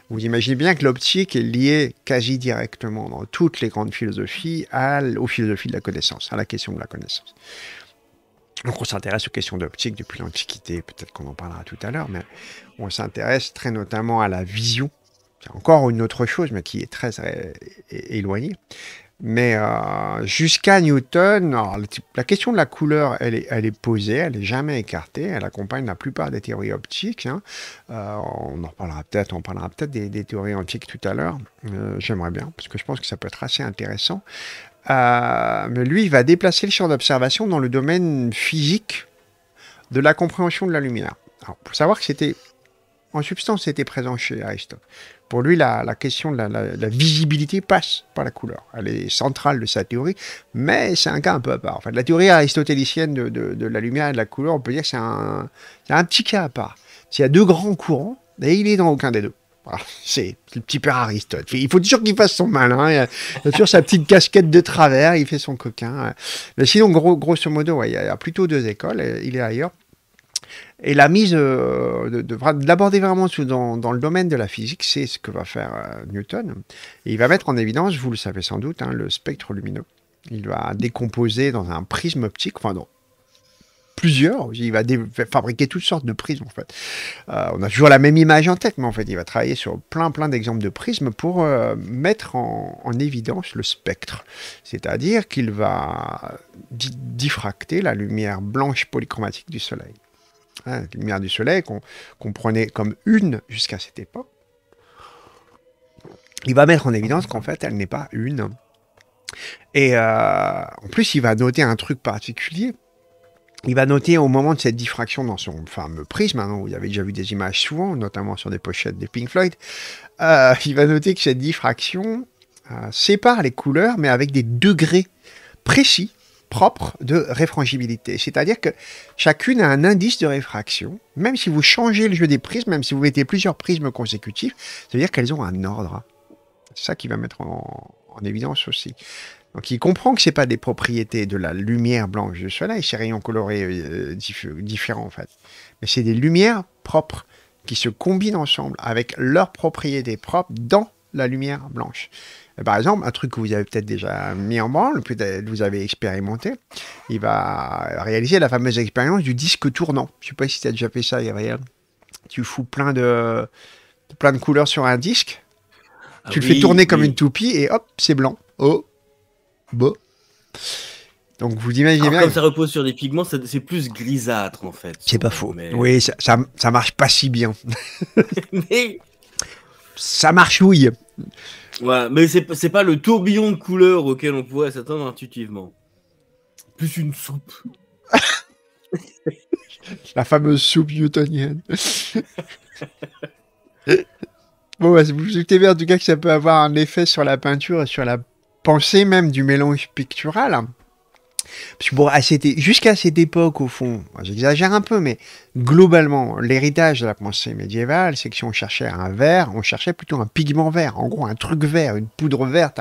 Speaker 2: Vous imaginez bien que l'optique est liée quasi directement dans toutes les grandes philosophies à, aux philosophies de la connaissance, à la question de la connaissance. Donc on s'intéresse aux questions d'optique depuis l'Antiquité, peut-être qu'on en parlera tout à l'heure, mais on s'intéresse très notamment à la vision, c'est encore une autre chose, mais qui est très éloignée, mais euh, jusqu'à Newton, la question de la couleur, elle est, posée, elle n'est jamais écartée, elle accompagne la plupart des théories optiques. Hein. Euh, on en parlera peut-être, on parlera peut-être des, théories antiques tout à l'heure. Euh, j'aimerais bien, parce que je pense que ça peut être assez intéressant. mais lui, il va déplacer le champ d'observation dans le domaine physique de la compréhension de la lumière. Alors, pour savoir que c'était, en substance, c'était présent chez Aristote. Pour lui, la, question de la, visibilité passe par la couleur. Elle est centrale de sa théorie, mais c'est un cas un peu à part. Enfin, la théorie aristotélicienne de, la lumière et de la couleur, on peut dire que c'est un, un, petit cas à part. S'il y a deux grands courants, et il est dans aucun des deux. (laughs) c'est le petit père Aristote. Il faut toujours qu'il fasse son malin. Hein. Il a toujours sa petite casquette de travers, il fait son coquin. Mais sinon, gros, grosso modo, il y a plutôt deux écoles, il est ailleurs. Et la mise euh, de, l'aborder vraiment dans, le domaine de la physique, c'est ce que va faire euh, Newton. il va mettre en évidence, vous le savez sans doute, hein, le spectre lumineux. Il va décomposer dans un prisme optique, enfin dans plusieurs, il va fabriquer toutes sortes de prismes en fait. Euh, on a toujours la même image en tête, mais en fait il va travailler sur plein plein d'exemples de prismes pour mettre en évidence le spectre. C'est-à-dire qu'il va diffracter la lumière blanche polychromatique du Soleil hein, lumière du soleil, qu'on comprenait prenait comme une jusqu'à cette époque, il va mettre en évidence qu'en fait, elle n'est pas une. Et euh, en plus, il va noter un truc particulier. Il va noter au moment de cette diffraction dans son fameux prisme, hein, vous avez déjà vu des images souvent, notamment sur des pochettes des Pink Floyd, euh, (laughs) il va noter que cette diffraction euh, sépare les couleurs, mais avec des degrés précis propre de réfrangibilité. C'est-à-dire que chacune a un indice de réfraction. Même si vous changez le jeu des prismes, même si vous mettez plusieurs prismes consécutifs, cest à dire qu'elles ont un ordre. C'est ça qui va mettre en, évidence aussi. Donc il comprend que ce n'est pas des propriétés de la lumière blanche du soleil, ces rayons colorés euh, différents en fait, mais c'est des lumières propres qui se combinent ensemble avec leurs propriétés propres dans la lumière blanche par exemple, un truc que vous avez peut-être déjà mis en branle, peut-être vous avez expérimenté, il va réaliser la fameuse expérience du disque tournant. Je ne sais pas si tu as déjà fait ça, Gabriel. Tu fous plein de, plein de couleurs sur un disque, ah tu le fais tourner comme une toupie et hop, c'est blanc. Oh, beau. Donc vous imaginez bien. Comme ça
Speaker 1: repose sur des pigments, c'est plus grisâtre en fait. C'est pas faux. Mais... Oui,
Speaker 2: ça, ça, marche pas si bien.
Speaker 1: (laughs) mais
Speaker 2: ça marche ouille
Speaker 1: mais c'est, c'est pas le tourbillon de couleurs auquel on pourrait s'attendre intuitivement.
Speaker 2: Plus une soupe. (laughs) La fameuse soupe newtonienne. (laughs) bon, bah, vous doutez bien en tout cas que ça peut avoir un effet sur la peinture et sur la pensée même du mélange pictural. Parce jusqu'à cette époque, au fond, j'exagère un peu, mais globalement, l'héritage de la pensée médiévale, c'est que si on cherchait un vert, on cherchait plutôt un pigment vert, en gros un truc vert, une poudre verte,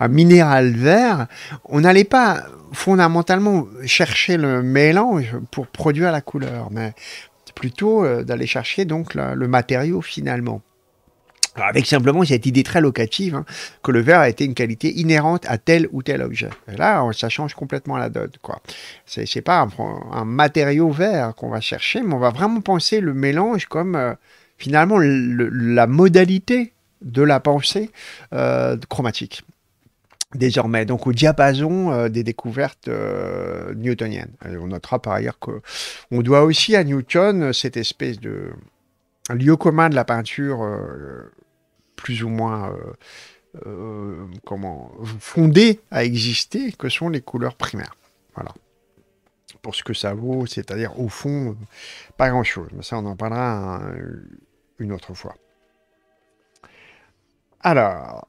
Speaker 2: un, minéral vert. On n'allait pas fondamentalement chercher le mélange pour produire la couleur, mais plutôt euh, d'aller chercher donc le matériau finalement avec simplement cette idée très locative hein, que le verre a été une qualité inhérente à tel ou tel objet. Et là, ça change complètement la donne. Ce C'est, pas un, matériau vert qu'on va chercher, mais on va vraiment penser le mélange comme euh, finalement la modalité de la pensée euh, chromatique désormais, donc au diapason euh, des découvertes newtoniennes. on notera par ailleurs qu'on doit aussi à Newton cette espèce de lieu commun de la peinture euh, plus ou moins euh, euh, comment, fondées à exister que sont les couleurs primaires. Voilà. Pour ce que ça vaut, c'est-à-dire au fond, pas grand-chose. Mais ça, on en parlera une autre fois. Alors,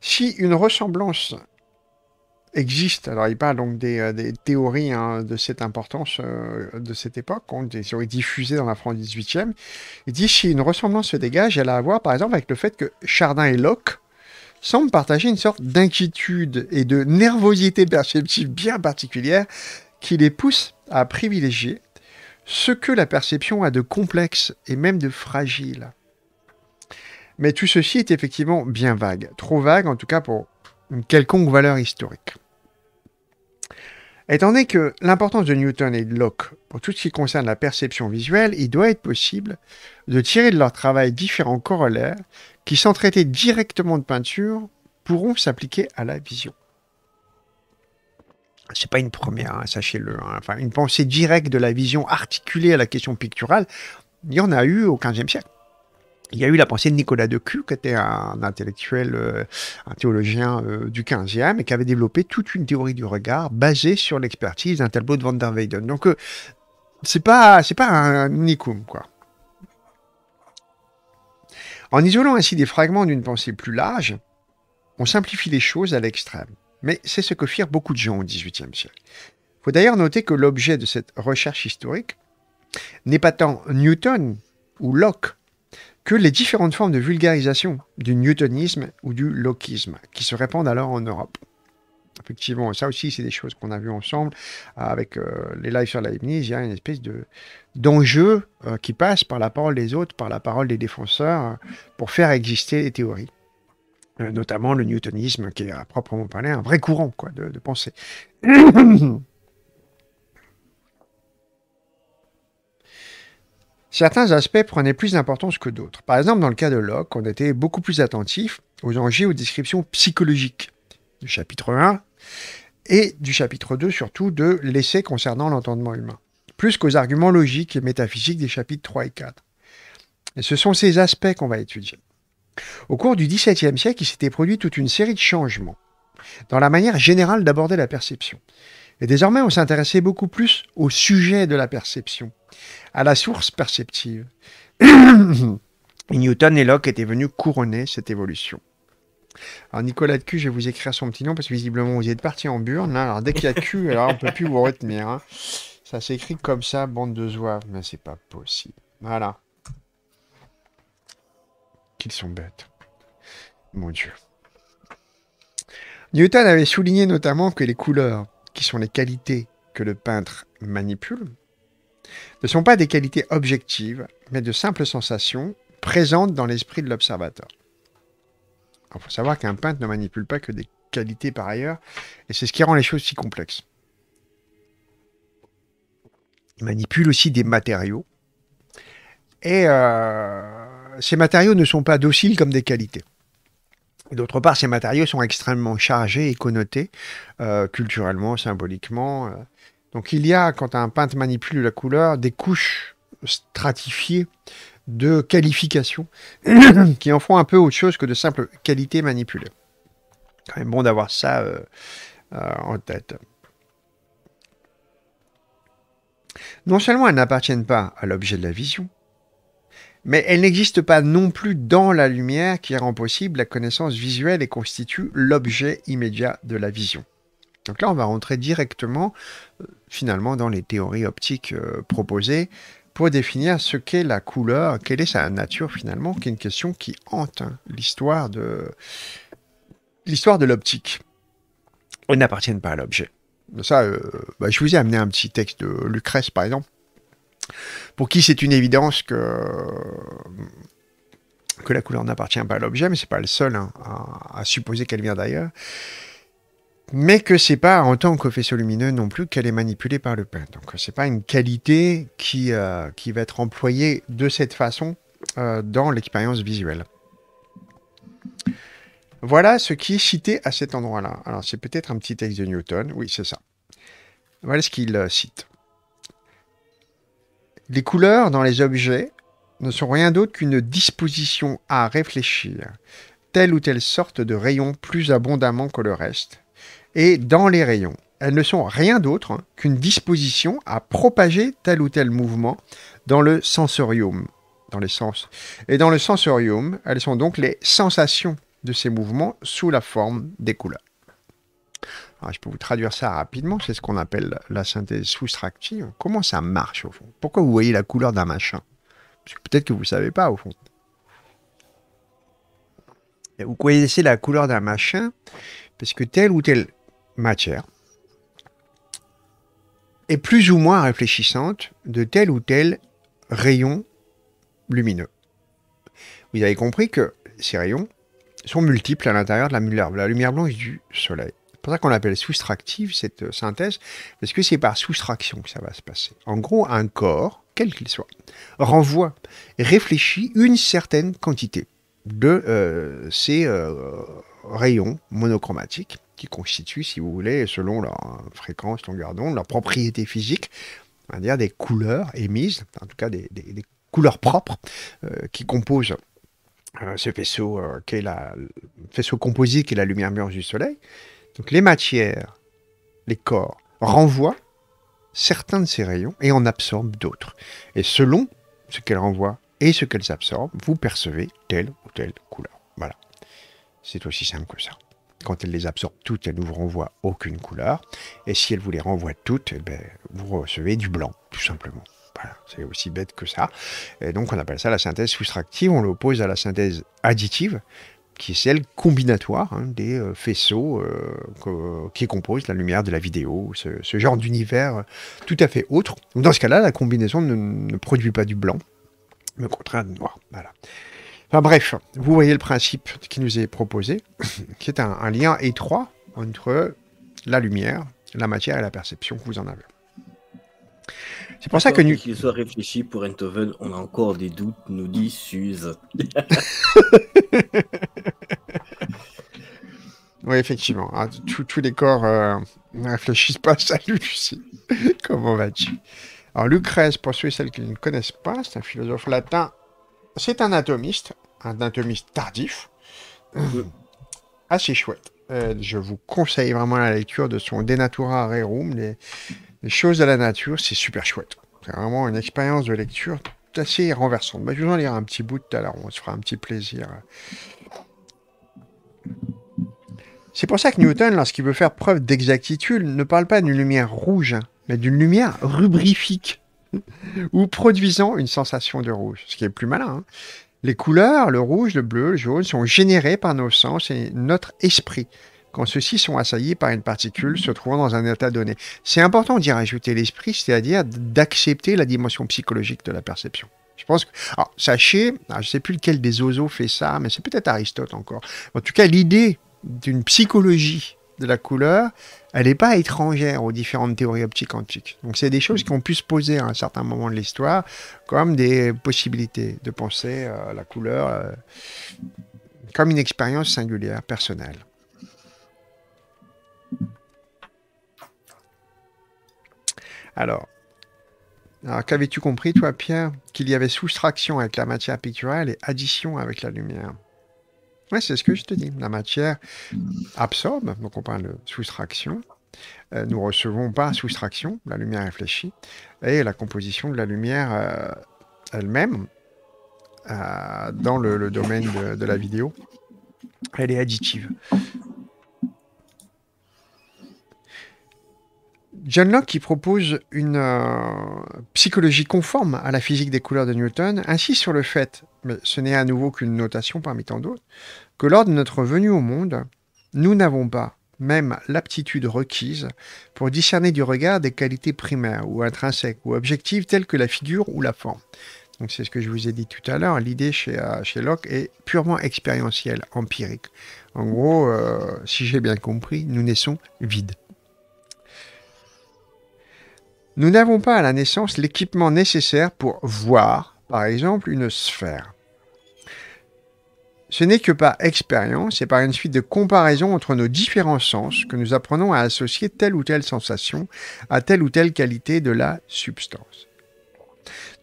Speaker 2: si une ressemblance existe. Alors, il parle donc des, euh, théories hein, de cette importance euh, de cette époque, des hein, théories diffusées dans la France 18e. Il dit si une ressemblance se dégage, elle a à voir par exemple avec le fait que Chardin et Locke semblent partager une sorte d'inquiétude et de nervosité perceptive bien particulière qui les pousse à privilégier ce que la perception a de complexe et même de fragile. Mais tout ceci est effectivement bien vague, trop vague en tout cas pour une quelconque valeur historique. Étant donné que l'importance de Newton et de Locke pour tout ce qui concerne la perception visuelle, il doit être possible de tirer de leur travail différents corollaires qui, sans traiter directement de peinture, pourront s'appliquer à la vision. C'est pas une première, hein, sachez-le. Hein. Enfin, une pensée directe de la vision articulée à la question picturale, il y en a eu au XVe siècle il y a eu la pensée de Nicolas de Cus, qui était un intellectuel, euh, un théologien euh, du 15e, et qui avait développé toute une théorie du regard basée sur l'expertise d'un tableau de Van der Weyden. Donc, ce euh, c'est pas, c'est pas un Nicum, quoi. En isolant ainsi des fragments d'une pensée plus large, on simplifie les choses à l'extrême. Mais c'est ce que firent beaucoup de gens au XVIIIe siècle. Il faut d'ailleurs noter que l'objet de cette recherche historique n'est pas tant Newton ou Locke que les différentes formes de vulgarisation du newtonisme ou du lochisme, qui se répandent alors en Europe. Effectivement, ça aussi, c'est des choses qu'on a vues ensemble avec euh, les lives sur Leibniz. Il y a une espèce de, d'enjeu euh, qui passe par la parole des autres, par la parole des défenseurs, euh, pour faire exister les théories. notamment le newtonisme, qui est à proprement parler un vrai courant quoi, de, de pensée. (coughs) Certains aspects prenaient plus d'importance que d'autres. Par exemple, dans le cas de Locke, on était beaucoup plus attentif aux enjeux aux descriptions psychologiques du chapitre 1 et du chapitre 2, surtout de l'essai concernant l'entendement humain, plus qu'aux arguments logiques et métaphysiques des chapitres 3 et 4. ce sont ces aspects qu'on va étudier. Au cours du XVIIe siècle, il s'était produit toute une série de changements dans la manière générale d'aborder la perception. Et désormais, on s'intéressait beaucoup plus au sujet de la perception, à la source perceptive. et (coughs) Newton et Locke étaient venus couronner cette évolution. Alors Nicolas de Q, je vais vous écrire son petit nom parce que visiblement vous êtes parti en burne. Hein. Alors dès qu'il y a Q, (laughs) alors on peut plus vous retenir. Hein. Ça s'écrit comme ça, bande de zouaves, mais c'est pas possible. Voilà. Qu'ils sont bêtes. Mon Dieu. Newton avait souligné notamment que les couleurs qui sont les qualités que le peintre manipule, ne sont pas des qualités objectives, mais de simples sensations présentes dans l'esprit de l'observateur. Il faut savoir qu'un peintre ne manipule pas que des qualités par ailleurs, et c'est ce qui rend les choses si complexes. Il manipule aussi des matériaux, et euh, ces matériaux ne sont pas dociles comme des qualités. D'autre part, ces matériaux sont extrêmement chargés et connotés euh, culturellement, symboliquement. Euh. Donc il y a, quand un peintre manipule la couleur, des couches stratifiées de qualifications (coughs) qui en font un peu autre chose que de simples qualités manipulées. Quand même bon d'avoir ça euh, en tête. Non seulement elles n'appartiennent pas à l'objet de la vision, mais elle n'existe pas non plus dans la lumière qui rend possible la connaissance visuelle et constitue l'objet immédiat de la vision. Donc là, on va rentrer directement, euh, finalement, dans les théories optiques euh, proposées pour définir ce qu'est la couleur, quelle est sa nature finalement, qui est une question qui hante hein, l'histoire de l'histoire de l'optique. On n'appartient pas à l'objet. Ça, euh, bah, je vous ai amené un petit texte de Lucrèce, par exemple, pour qui c'est une évidence que, que la couleur n'appartient pas à l'objet, mais c'est pas le seul hein, à, supposer qu'elle vient d'ailleurs, mais que c'est pas en tant que faisceau lumineux non plus qu'elle est manipulée par le peintre. Donc c'est pas une qualité qui, euh, qui va être employée de cette façon euh, dans l'expérience visuelle. Voilà ce qui est cité à cet endroit-là. Alors c'est peut-être un petit texte de Newton, oui c'est ça. Voilà ce qu'il euh, cite. Les couleurs dans les objets ne sont rien d'autre qu'une disposition à réfléchir telle ou telle sorte de rayon plus abondamment que le reste. Et dans les rayons, elles ne sont rien d'autre hein, qu'une disposition à propager tel ou tel mouvement dans le sensorium, dans les sens. Et dans le sensorium, elles sont donc les sensations de ces mouvements sous la forme des couleurs. Ah, je peux vous traduire ça rapidement, c'est ce qu'on appelle la synthèse soustractive. Comment ça marche au fond Pourquoi vous voyez la couleur d'un machin Parce peut-être que vous ne savez pas au fond. Et vous connaissez la couleur d'un machin parce que telle ou telle matière est plus ou moins réfléchissante de tel ou tel rayon lumineux. Vous avez compris que ces rayons sont multiples à l'intérieur de la lumière, la lumière blanche du soleil. C'est pour ça qu'on l'appelle soustractive, cette euh, synthèse, parce que c'est par soustraction que ça va se passer. En gros, un corps, quel qu'il soit, renvoie, réfléchit une certaine quantité de euh, ces euh, rayons monochromatiques qui constituent, si vous voulez, selon leur fréquence, longueur d'onde, leur propriété physique, on dire des couleurs émises, en tout cas des, couleurs propres qui composent ce faisceau, qui est la, faisceau composite qui est la lumière mûre du Soleil. Donc les matières, les corps, renvoient certains de ces rayons et en absorbent d'autres. Et selon ce qu'elles renvoient et ce qu'elles absorbent, vous percevez telle ou telle couleur. Voilà. C'est aussi simple que ça. Quand elles les absorbent toutes, elles ne vous renvoient aucune couleur. Et si elles vous les renvoient toutes, eh ben, vous recevez du blanc, tout simplement. Voilà, c'est aussi bête que ça. Et donc on appelle ça la synthèse soustractive. On l'oppose à la synthèse additive qui est celle combinatoire hein, des euh, faisceaux euh, qui composent la lumière de la vidéo, ce, genre d'univers euh, tout à fait autre. Dans ce cas-là, la combinaison ne, produit pas du blanc, mais au contraire du noir. Voilà. Enfin bref, vous voyez le principe qui nous est proposé, (coughs) qui est un lien étroit entre la lumière, la matière et la perception que vous en avez. C'est pour ça que. Qu'il
Speaker 1: soit réfléchi pour Enthoven, on a encore des doutes, nous dit Suze. (laughs)
Speaker 2: oui, effectivement. Hein, tous les corps euh, ne réfléchissent pas. Salut (laughs) Lucie. Comment vas-tu Alors, Lucrèce, pour ceux et celles qui ne connaissent pas, c'est un philosophe latin. C'est un atomiste, un atomiste tardif. (clears throat) Assez chouette. Euh, je vous conseille vraiment la lecture de son natura Rerum, les, les choses de la nature, c'est super chouette. C'est vraiment une expérience de lecture assez renversante. Mais bah, je vous en lire un petit bout tout à l'heure, on se fera un petit plaisir. C'est pour ça que Newton, lorsqu'il veut faire preuve d'exactitude, ne parle pas d'une lumière rouge, hein, mais d'une lumière rubrifique, (laughs) ou produisant une sensation de rouge, ce qui est plus malin. Hein. Les couleurs, le rouge, le bleu, le jaune, sont générées par nos sens et notre esprit quand ceux-ci sont assaillis par une particule se trouvant dans un état donné. C'est important d'y rajouter l'esprit, c'est-à-dire d'accepter la dimension psychologique de la perception. Je pense que, sachez, je ne sais plus lequel des oiseaux fait ça, mais c'est peut-être Aristote encore. En tout cas, l'idée d'une psychologie de la couleur, elle n'est pas étrangère aux différentes théories optiques antiques. Donc c'est des choses qui ont pu se poser à un certain moment de l'histoire comme des possibilités de penser euh, la couleur euh, comme une expérience singulière, personnelle. Alors, alors qu'avais-tu compris, toi, Pierre Qu'il y avait soustraction avec la matière picturale et addition avec la lumière. Oui, c'est ce que je te dis. La matière absorbe, donc on parle de soustraction. Euh, nous recevons pas soustraction, la lumière réfléchie, et la composition de la lumière euh, elle-même, euh, dans le, domaine de, de, la vidéo, elle est additive. John Locke qui propose une euh, psychologie conforme à la physique des couleurs de Newton insiste sur le fait, mais ce n'est à nouveau qu'une notation parmi tant d'autres, que lors de notre venue au monde, nous n'avons pas même l'aptitude requise pour discerner du regard des qualités primaires ou intrinsèques ou objectives telles que la figure ou la forme. Donc c'est ce que je vous ai dit tout à l'heure, l'idée chez, euh, chez Locke est purement expérientielle, empirique. En gros, euh, si j'ai bien compris, nous naissons vides. Nous n'avons pas à la naissance l'équipement nécessaire pour voir, par exemple, une sphère. Ce n'est que par expérience et par une suite de comparaisons entre nos différents sens que nous apprenons à associer telle ou telle sensation à telle ou telle qualité de la substance.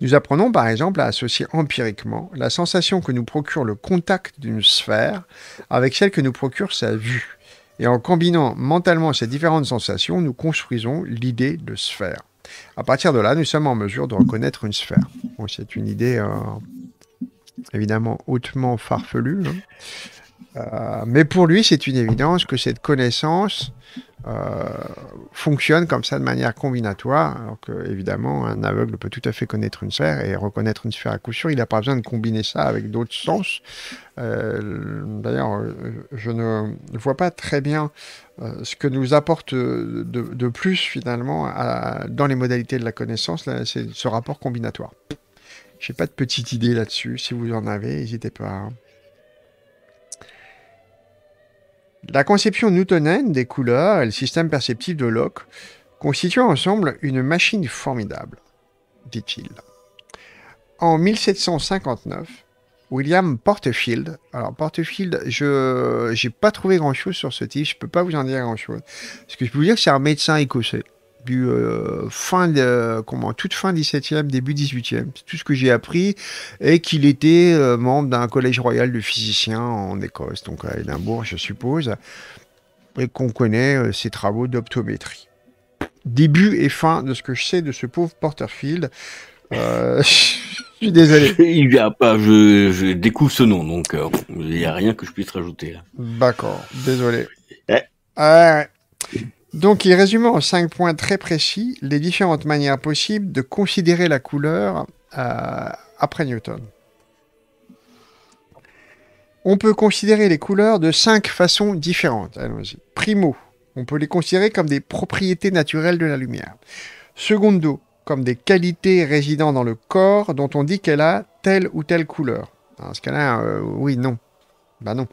Speaker 2: Nous apprenons par exemple à associer empiriquement la sensation que nous procure le contact d'une sphère avec celle que nous procure sa vue. Et en combinant mentalement ces différentes sensations, nous construisons l'idée de sphère. À partir de là, nous sommes en mesure de reconnaître une sphère. c'est une idée euh, évidemment hautement farfelue. Hein. Euh, mais pour lui, c'est une évidence que cette connaissance euh, fonctionne comme ça de manière combinatoire, alors que évidemment un aveugle peut tout à fait connaître une sphère et reconnaître une sphère à coup sûr. Il n'a pas besoin de combiner ça avec d'autres sens. Euh, d'ailleurs, je ne vois pas très bien ce que nous apporte de, plus finalement dans les modalités de la connaissance, c'est ce rapport combinatoire. J'ai pas de petite idée là-dessus. Si vous en avez, n'hésitez pas. Hein. La conception newtonienne des couleurs et le système perceptif de Locke constituent ensemble une machine formidable, dit-il. En 1759, William Portefield, alors Portefield, je n'ai pas trouvé grand-chose sur ce type, je ne peux pas vous en dire grand-chose. Ce que je peux vous dire, c'est un médecin écossais du euh, fin comment toute fin 17e début 18e tout ce que j'ai appris est qu'il était euh, membre d'un collège royal de physiciens en Écosse donc à Édimbourg je suppose et qu'on connaît euh, ses travaux d'optométrie début et fin de ce que je sais de ce pauvre Porterfield (laughs) je
Speaker 1: suis désolé (laughs) il y a pas je, découvre ce nom donc il n'y a rien que je puisse rajouter
Speaker 2: d'accord désolé eh. Donc, il résume en cinq points très précis les différentes manières possibles de considérer la couleur euh, après Newton. On peut considérer les couleurs de cinq façons différentes. Allons-y. Primo, on peut les considérer comme des propriétés naturelles de la lumière. Secondo, comme des qualités résidant dans le corps dont on dit qu'elle a telle ou telle couleur. Dans ce cas-là, euh, oui, non. ben non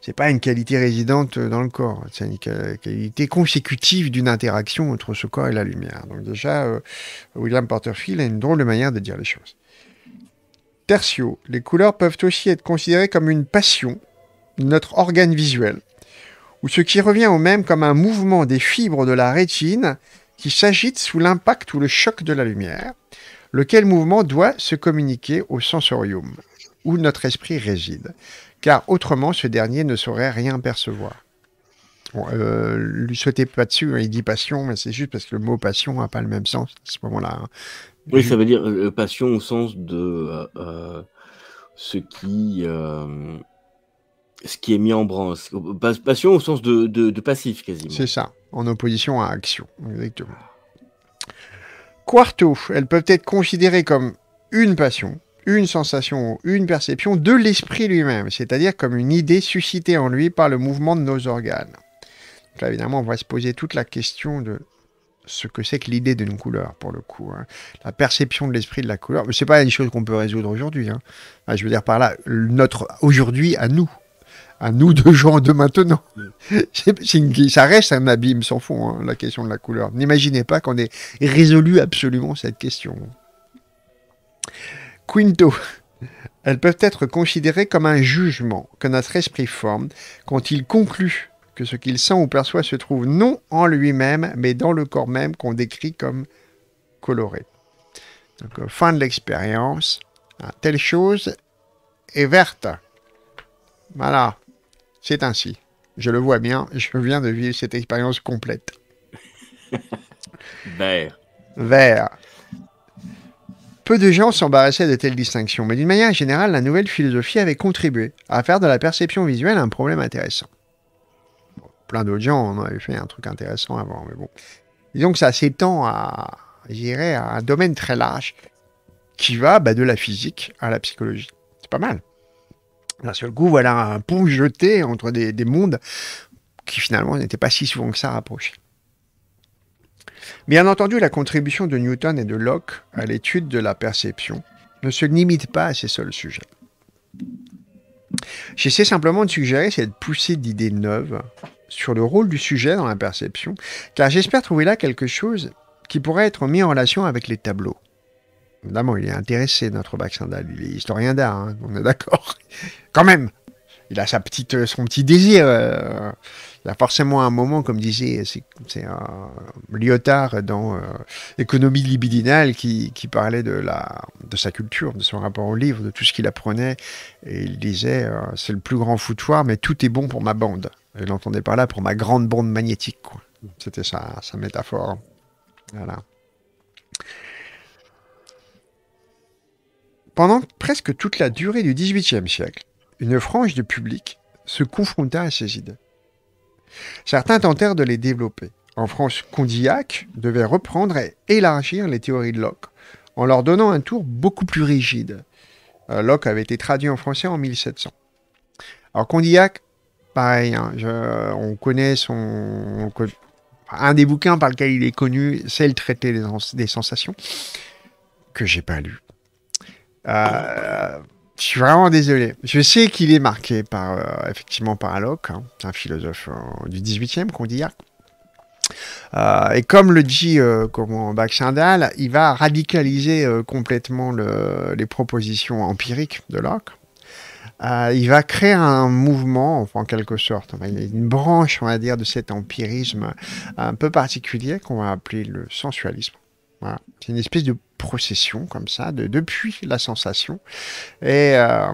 Speaker 2: c'est pas une qualité résidente euh, dans le corps, c'est une qualité consécutive d'une interaction entre ce corps et la lumière. Donc déjà, euh, William Porterfield a une drôle de manière de dire les choses. Tertio, les couleurs peuvent aussi être considérées comme une passion, notre organe visuel, ou ce qui revient au même comme un mouvement des fibres de la rétine qui s'agitent sous l'impact ou le choc de la lumière, lequel mouvement doit se communiquer au sensorium, où notre esprit réside car autrement ce dernier ne saurait rien percevoir. Euh, lui sauter pas dessus, il dit passion, mais c'est juste parce que le mot passion n'a pas le même sens à ce moment-là. Hein. Oui, ça veut dire
Speaker 1: euh, passion au sens de euh, ce qui ce qui est mis en branle. Passion au sens de, de passif quasiment. C'est
Speaker 2: ça, en opposition à action, exactement. Quarto, elles peuvent être considérées comme une passion, une sensation une perception de l'esprit lui-même, c'est-à-dire comme une idée suscitée en lui par le mouvement de nos organes. Donc là, évidemment, on va se poser toute la question de ce que c'est que l'idée d'une couleur, pour le coup. Hein. La perception de l'esprit de la couleur, ce n'est pas une chose qu'on peut résoudre aujourd'hui. Hein. je veux dire par là, notre aujourd'hui à nous, à nous deux gens de maintenant. Mm. ça reste un abîme sans fond, hein, la question de la couleur. N'imaginez pas qu'on ait résolu absolument cette question. Quinto, elles peuvent être considérées comme un jugement que notre esprit forme quand il conclut que ce qu'il sent ou perçoit se trouve non en lui-même, mais dans le corps même qu'on décrit comme coloré. Euh, fin de l'expérience, ah, telle chose est verte. Voilà, c'est ainsi. Je le vois bien, je viens de vivre cette expérience complète. Vert. Vert. Peu de gens s'embarrassaient de telles distinctions, mais d'une manière générale, la nouvelle philosophie avait contribué à faire de la perception visuelle un problème intéressant. plein d'autres gens en avaient fait un truc intéressant avant, mais bon. Disons que ça s'étend à, à un domaine très large qui va bah, de la physique à la psychologie. C'est pas mal. D'un seul coup, voilà un pont jeté entre des, des mondes qui finalement n'étaient pas si souvent que ça rapprochés. Bien entendu, la contribution de Newton et de Locke à l'étude de la perception ne se limite pas à ces seuls sujets. J'essaie simplement de suggérer cette poussée d'idées neuves sur le rôle du sujet dans la perception, car j'espère trouver là quelque chose qui pourrait être mis en relation avec les tableaux. Évidemment, il est intéressé, notre Baxandal, il est historien d'art, hein, on est d'accord. (laughs) Quand même, il a sa petite, son petit désir. Euh, il a forcément, un moment, comme disait euh, c'est Lyotard dans euh, Économie libidinale, qui, parlait de, sa culture, de son rapport au livre, de tout ce qu'il apprenait. Et il disait euh, c'est le plus grand foutoir, mais tout est bon pour ma bande. Il l'entendait par là pour ma grande bande magnétique. C'était sa, métaphore. Voilà. Pendant presque toute la durée du XVIIIe siècle, une frange de public se confronta à ces idées. Certains tentèrent de les développer. En France, Condillac devait reprendre et élargir les théories de Locke, en leur donnant un tour beaucoup plus rigide. Euh, Locke avait été traduit en français en 1700. Alors Condillac, pareil, hein, on connaît son... un des bouquins par lequel il est connu, c'est le traité des, sensations, que j'ai pas lu. Euh, je suis vraiment désolé. Je sais qu'il est marqué par, euh, effectivement, par Locke, hein. un philosophe euh, du 18e qu'on dit hier. et comme le dit euh, comment il va radicaliser euh, complètement le, les propositions empiriques de Locke. il va créer un mouvement, en quelque sorte, une branche, on va dire, de cet empirisme un peu particulier qu'on va appeler le sensualisme. C'est une espèce de procession comme ça, de, depuis la sensation. Euh,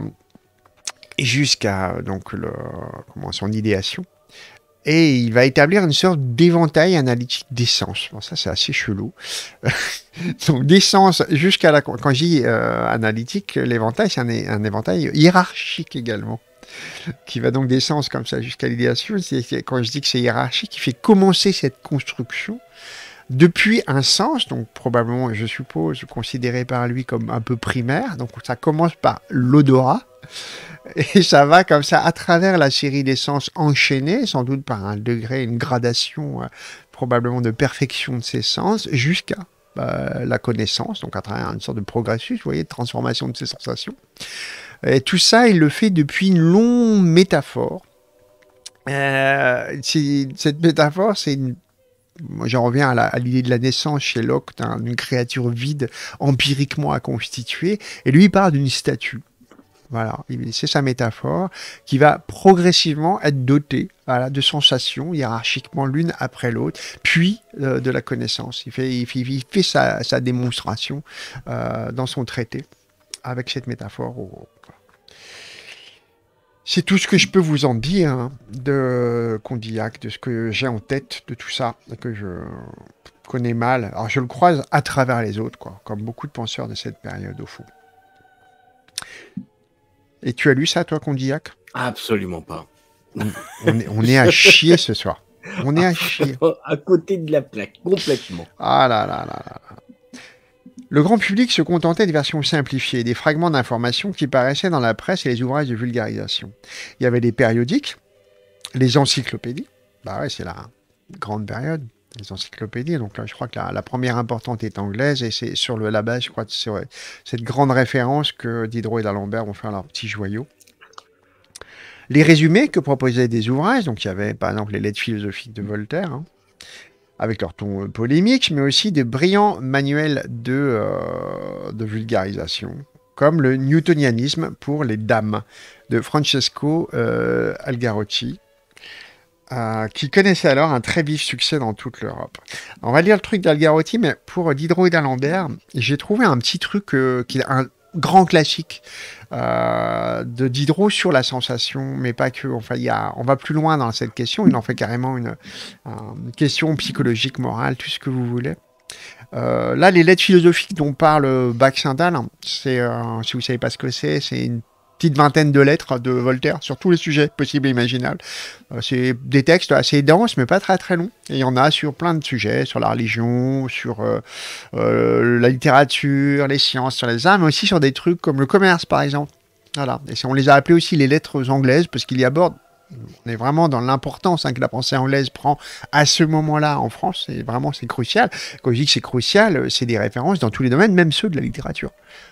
Speaker 2: et, jusqu'à donc le, comment, son idéation. Et il va établir une sorte d'éventail analytique d'essence. Bon, ça, c'est assez chelou. (laughs) donc, d'essence jusqu'à la. Quand je dis euh, analytique, l'éventail, c'est un, un éventail hiérarchique également qui va donc d'essence, comme ça jusqu'à l'idéation. Quand je dis que c'est hiérarchique, il fait commencer cette construction depuis un sens, donc probablement, je suppose, considéré par lui comme un peu primaire. Donc ça commence par l'odorat. (laughs) Et ça va comme ça à travers la série des sens enchaînés, sans doute par un degré, une gradation euh, probablement de perfection de ses sens, jusqu'à bah, la connaissance, donc à travers une sorte de progressus, vous voyez, de transformation de ces sensations. Et tout ça, il le fait depuis une longue métaphore. Euh, cette métaphore, c'est une j'en reviens à l'idée de la naissance chez Locke, d'une créature vide empiriquement à constituer, et lui il d'une statue. Voilà, c'est sa métaphore qui va progressivement être dotée de sensations hiérarchiquement l'une après l'autre, puis euh, de la connaissance. Il fait, sa, démonstration euh, dans son traité avec cette métaphore au, c'est tout ce que je peux vous en dire hein, de Condillac, de ce que j'ai en tête, de tout ça, que je connais mal. Alors je le croise à travers les autres, quoi, comme beaucoup de penseurs de cette période au fond. Et tu as lu ça, toi, Condillac
Speaker 1: Absolument pas.
Speaker 2: On est, on est à chier ce soir.
Speaker 1: On est à (laughs) chier. À côté de la plaque, complètement.
Speaker 2: Ah là là là là. là. Le grand public se contentait des versions simplifiées, des fragments d'informations qui paraissaient dans la presse et les ouvrages de vulgarisation. Il y avait les périodiques, les encyclopédies, bah c'est la grande période, les encyclopédies, donc je crois que la, première importante est anglaise et c'est sur le base, je crois, que c'est cette grande référence que Diderot et D'Alembert vont faire leur petit joyau les résumés que proposaient des ouvrages, donc il y avait par exemple les lettres philosophiques de Voltaire, hein avec leur ton euh, polémique, mais aussi des brillants manuels de, euh, de vulgarisation, comme le newtonianisme pour les dames de Francesco euh, Algarotti, qui connaissait alors un très vif succès dans toute l'Europe. On va lire le truc d'Algarotti, mais pour Diderot et j'ai trouvé un petit truc un grand classique euh, de Diderot sur la sensation, mais pas que. Enfin, il y a, on va plus loin dans cette question. Il en fait carrément une, question psychologique, morale, tout ce que vous voulez. Euh, là, les lettres philosophiques dont parle Bach Sindal, hein, c'est, euh, si vous savez pas ce que c'est, c'est une petite vingtaine de lettres de Voltaire sur tous les sujets possibles et imaginables. Euh, c'est des textes assez denses, mais pas très très longs. Et il y en a sur plein de sujets, sur la religion, sur euh, euh, la littérature, les sciences, sur les arts, mais aussi sur des trucs comme le commerce, par exemple. Voilà. Et on les a appelés aussi les lettres anglaises parce qu'il y aborde on est vraiment dans l'importance hein, que la pensée anglaise prend à ce moment-là en France. Et vraiment, c'est crucial. Quand je dis que c'est crucial, euh, c'est des références dans tous les domaines, même ceux de la littérature.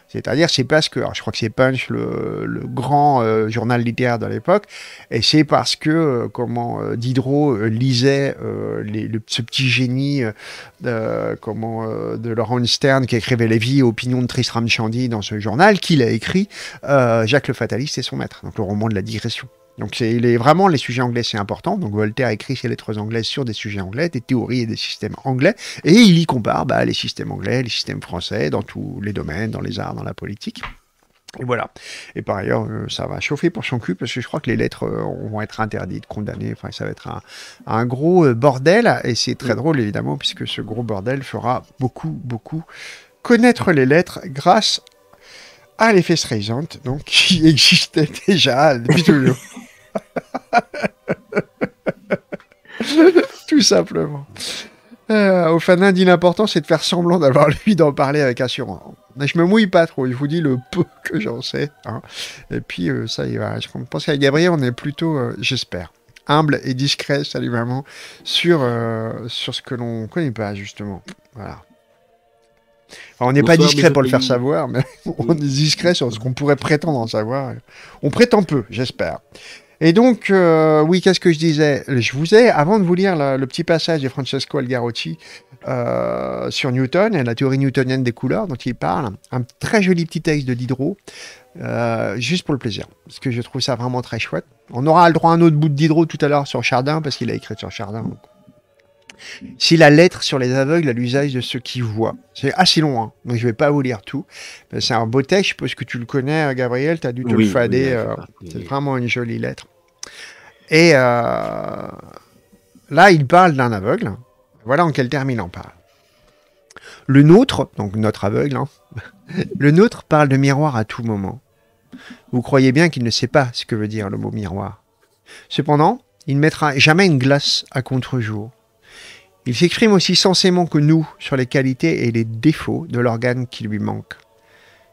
Speaker 2: C'est-à-dire, c'est parce que, je crois que c'est Punch, le, grand euh, journal littéraire de l'époque, et c'est parce que, euh, comment, Diderot lisait ce petit génie comment, de Laurent Stern qui écrivait Les vies et opinions de Tristram Shandy dans ce journal, qu'il a écrit Jacques le Fataliste et son maître, donc le roman de la digression. Donc vraiment les sujets anglais c'est important. Donc Voltaire écrit ses lettres anglaises sur des sujets anglais, des théories et des systèmes anglais, et il y compare bah, les systèmes anglais, les systèmes français dans tous les domaines, dans les arts, dans la politique. Et voilà. Et par ailleurs, euh, ça va chauffer pour son cul parce que je crois que les lettres euh, vont être interdites, condamnées. Enfin, ça va être un, gros euh, bordel. Et c'est très mm. drôle, évidemment, puisque ce gros bordel fera beaucoup, beaucoup connaître les lettres grâce à l'effet fesses donc qui (laughs) existait déjà depuis toujours. (laughs) (laughs) Tout simplement. Euh, au final dit l'important c'est de faire semblant d'avoir lui d'en parler avec assurance. Mais je me mouille pas trop, je vous dis le peu que j'en sais. Hein. Et puis euh, ça y va. Je pense qu'à Gabriel, on est plutôt, euh, j'espère, humble et discret, salut maman, sur, sur ce que l'on connaît pas justement. Voilà. on n'est pas discret pour le faire savoir, mais (laughs) on est discret sur ce qu'on pourrait prétendre en savoir. On prétend peu, j'espère. Et donc, euh, oui, qu'est-ce que je disais Je vous ai, avant de vous lire le petit passage de Francesco Algarotti euh, sur Newton et la théorie newtonienne des couleurs dont il parle, un très joli petit texte de Diderot, euh, juste pour le plaisir, parce que je trouve ça vraiment très chouette. On aura le droit à un autre bout de Diderot tout à l'heure sur Chardin, parce qu'il a écrit sur Chardin si la lettre sur les aveugles à l'usage de ceux qui voient. C'est assez long, hein, donc je ne vais pas vous lire tout. Euh, c'est un beau texte, je que tu le connais, euh, Gabriel, tu as dû te le fader. Euh, c'est vraiment une jolie lettre. Et là, il parle d'un aveugle. Voilà en quel terme il en parle. Le nôtre, donc notre aveugle, hein, (laughs) le nôtre parle de miroir à tout moment. Vous croyez bien qu'il ne sait pas ce que veut dire le mot miroir. Cependant, il ne mettra jamais une glace à contre-jour. Il s'exprime aussi sensément que nous sur les qualités et les défauts de l'organe qui lui manque.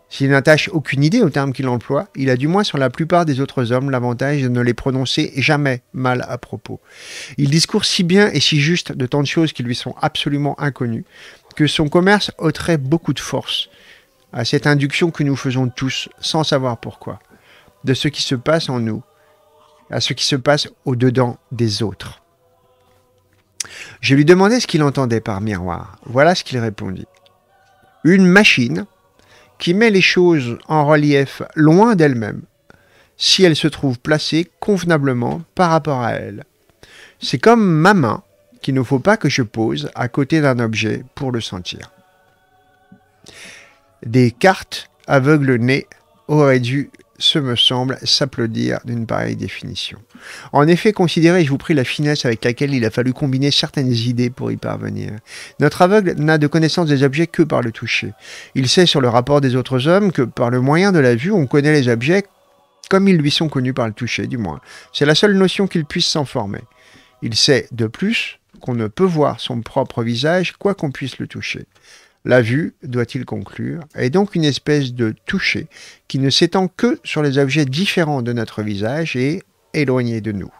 Speaker 2: S'il n'attache aucune idée aux termes qu'il emploie, il a du moins sur la plupart des autres hommes l'avantage de ne les prononcer jamais mal à propos. Il discourt si bien et si juste de tant de choses qui lui sont absolument inconnues, que son commerce ôterait beaucoup de force à cette induction que nous faisons tous, sans savoir pourquoi, de ce qui se passe en nous, à ce qui se passe au-dedans des autres. Je lui demandais ce qu'il entendait par miroir. Voilà ce qu'il répondit. Une machine qui met les choses en relief loin d'elle-même si elles se trouvent placées convenablement par rapport à elle. C'est comme ma main qu'il ne faut pas que je pose à côté d'un objet pour le sentir. Des cartes aveugles nez auraient dû ce me semble s'applaudir d'une pareille définition. En effet, considérez, je vous prie, la finesse avec laquelle il a fallu combiner certaines idées pour y parvenir. Notre aveugle n'a de connaissance des objets que par le toucher. Il sait sur le rapport des autres hommes que par le moyen de la vue, on connaît les objets comme ils lui sont connus par le toucher, du moins. C'est la seule notion qu'il puisse s'en former. Il sait, de plus, qu'on ne peut voir son propre visage quoi qu'on puisse le toucher. La vue, doit-il conclure, est donc une espèce de toucher qui ne s'étend que sur les objets différents de notre visage et éloignés de nous.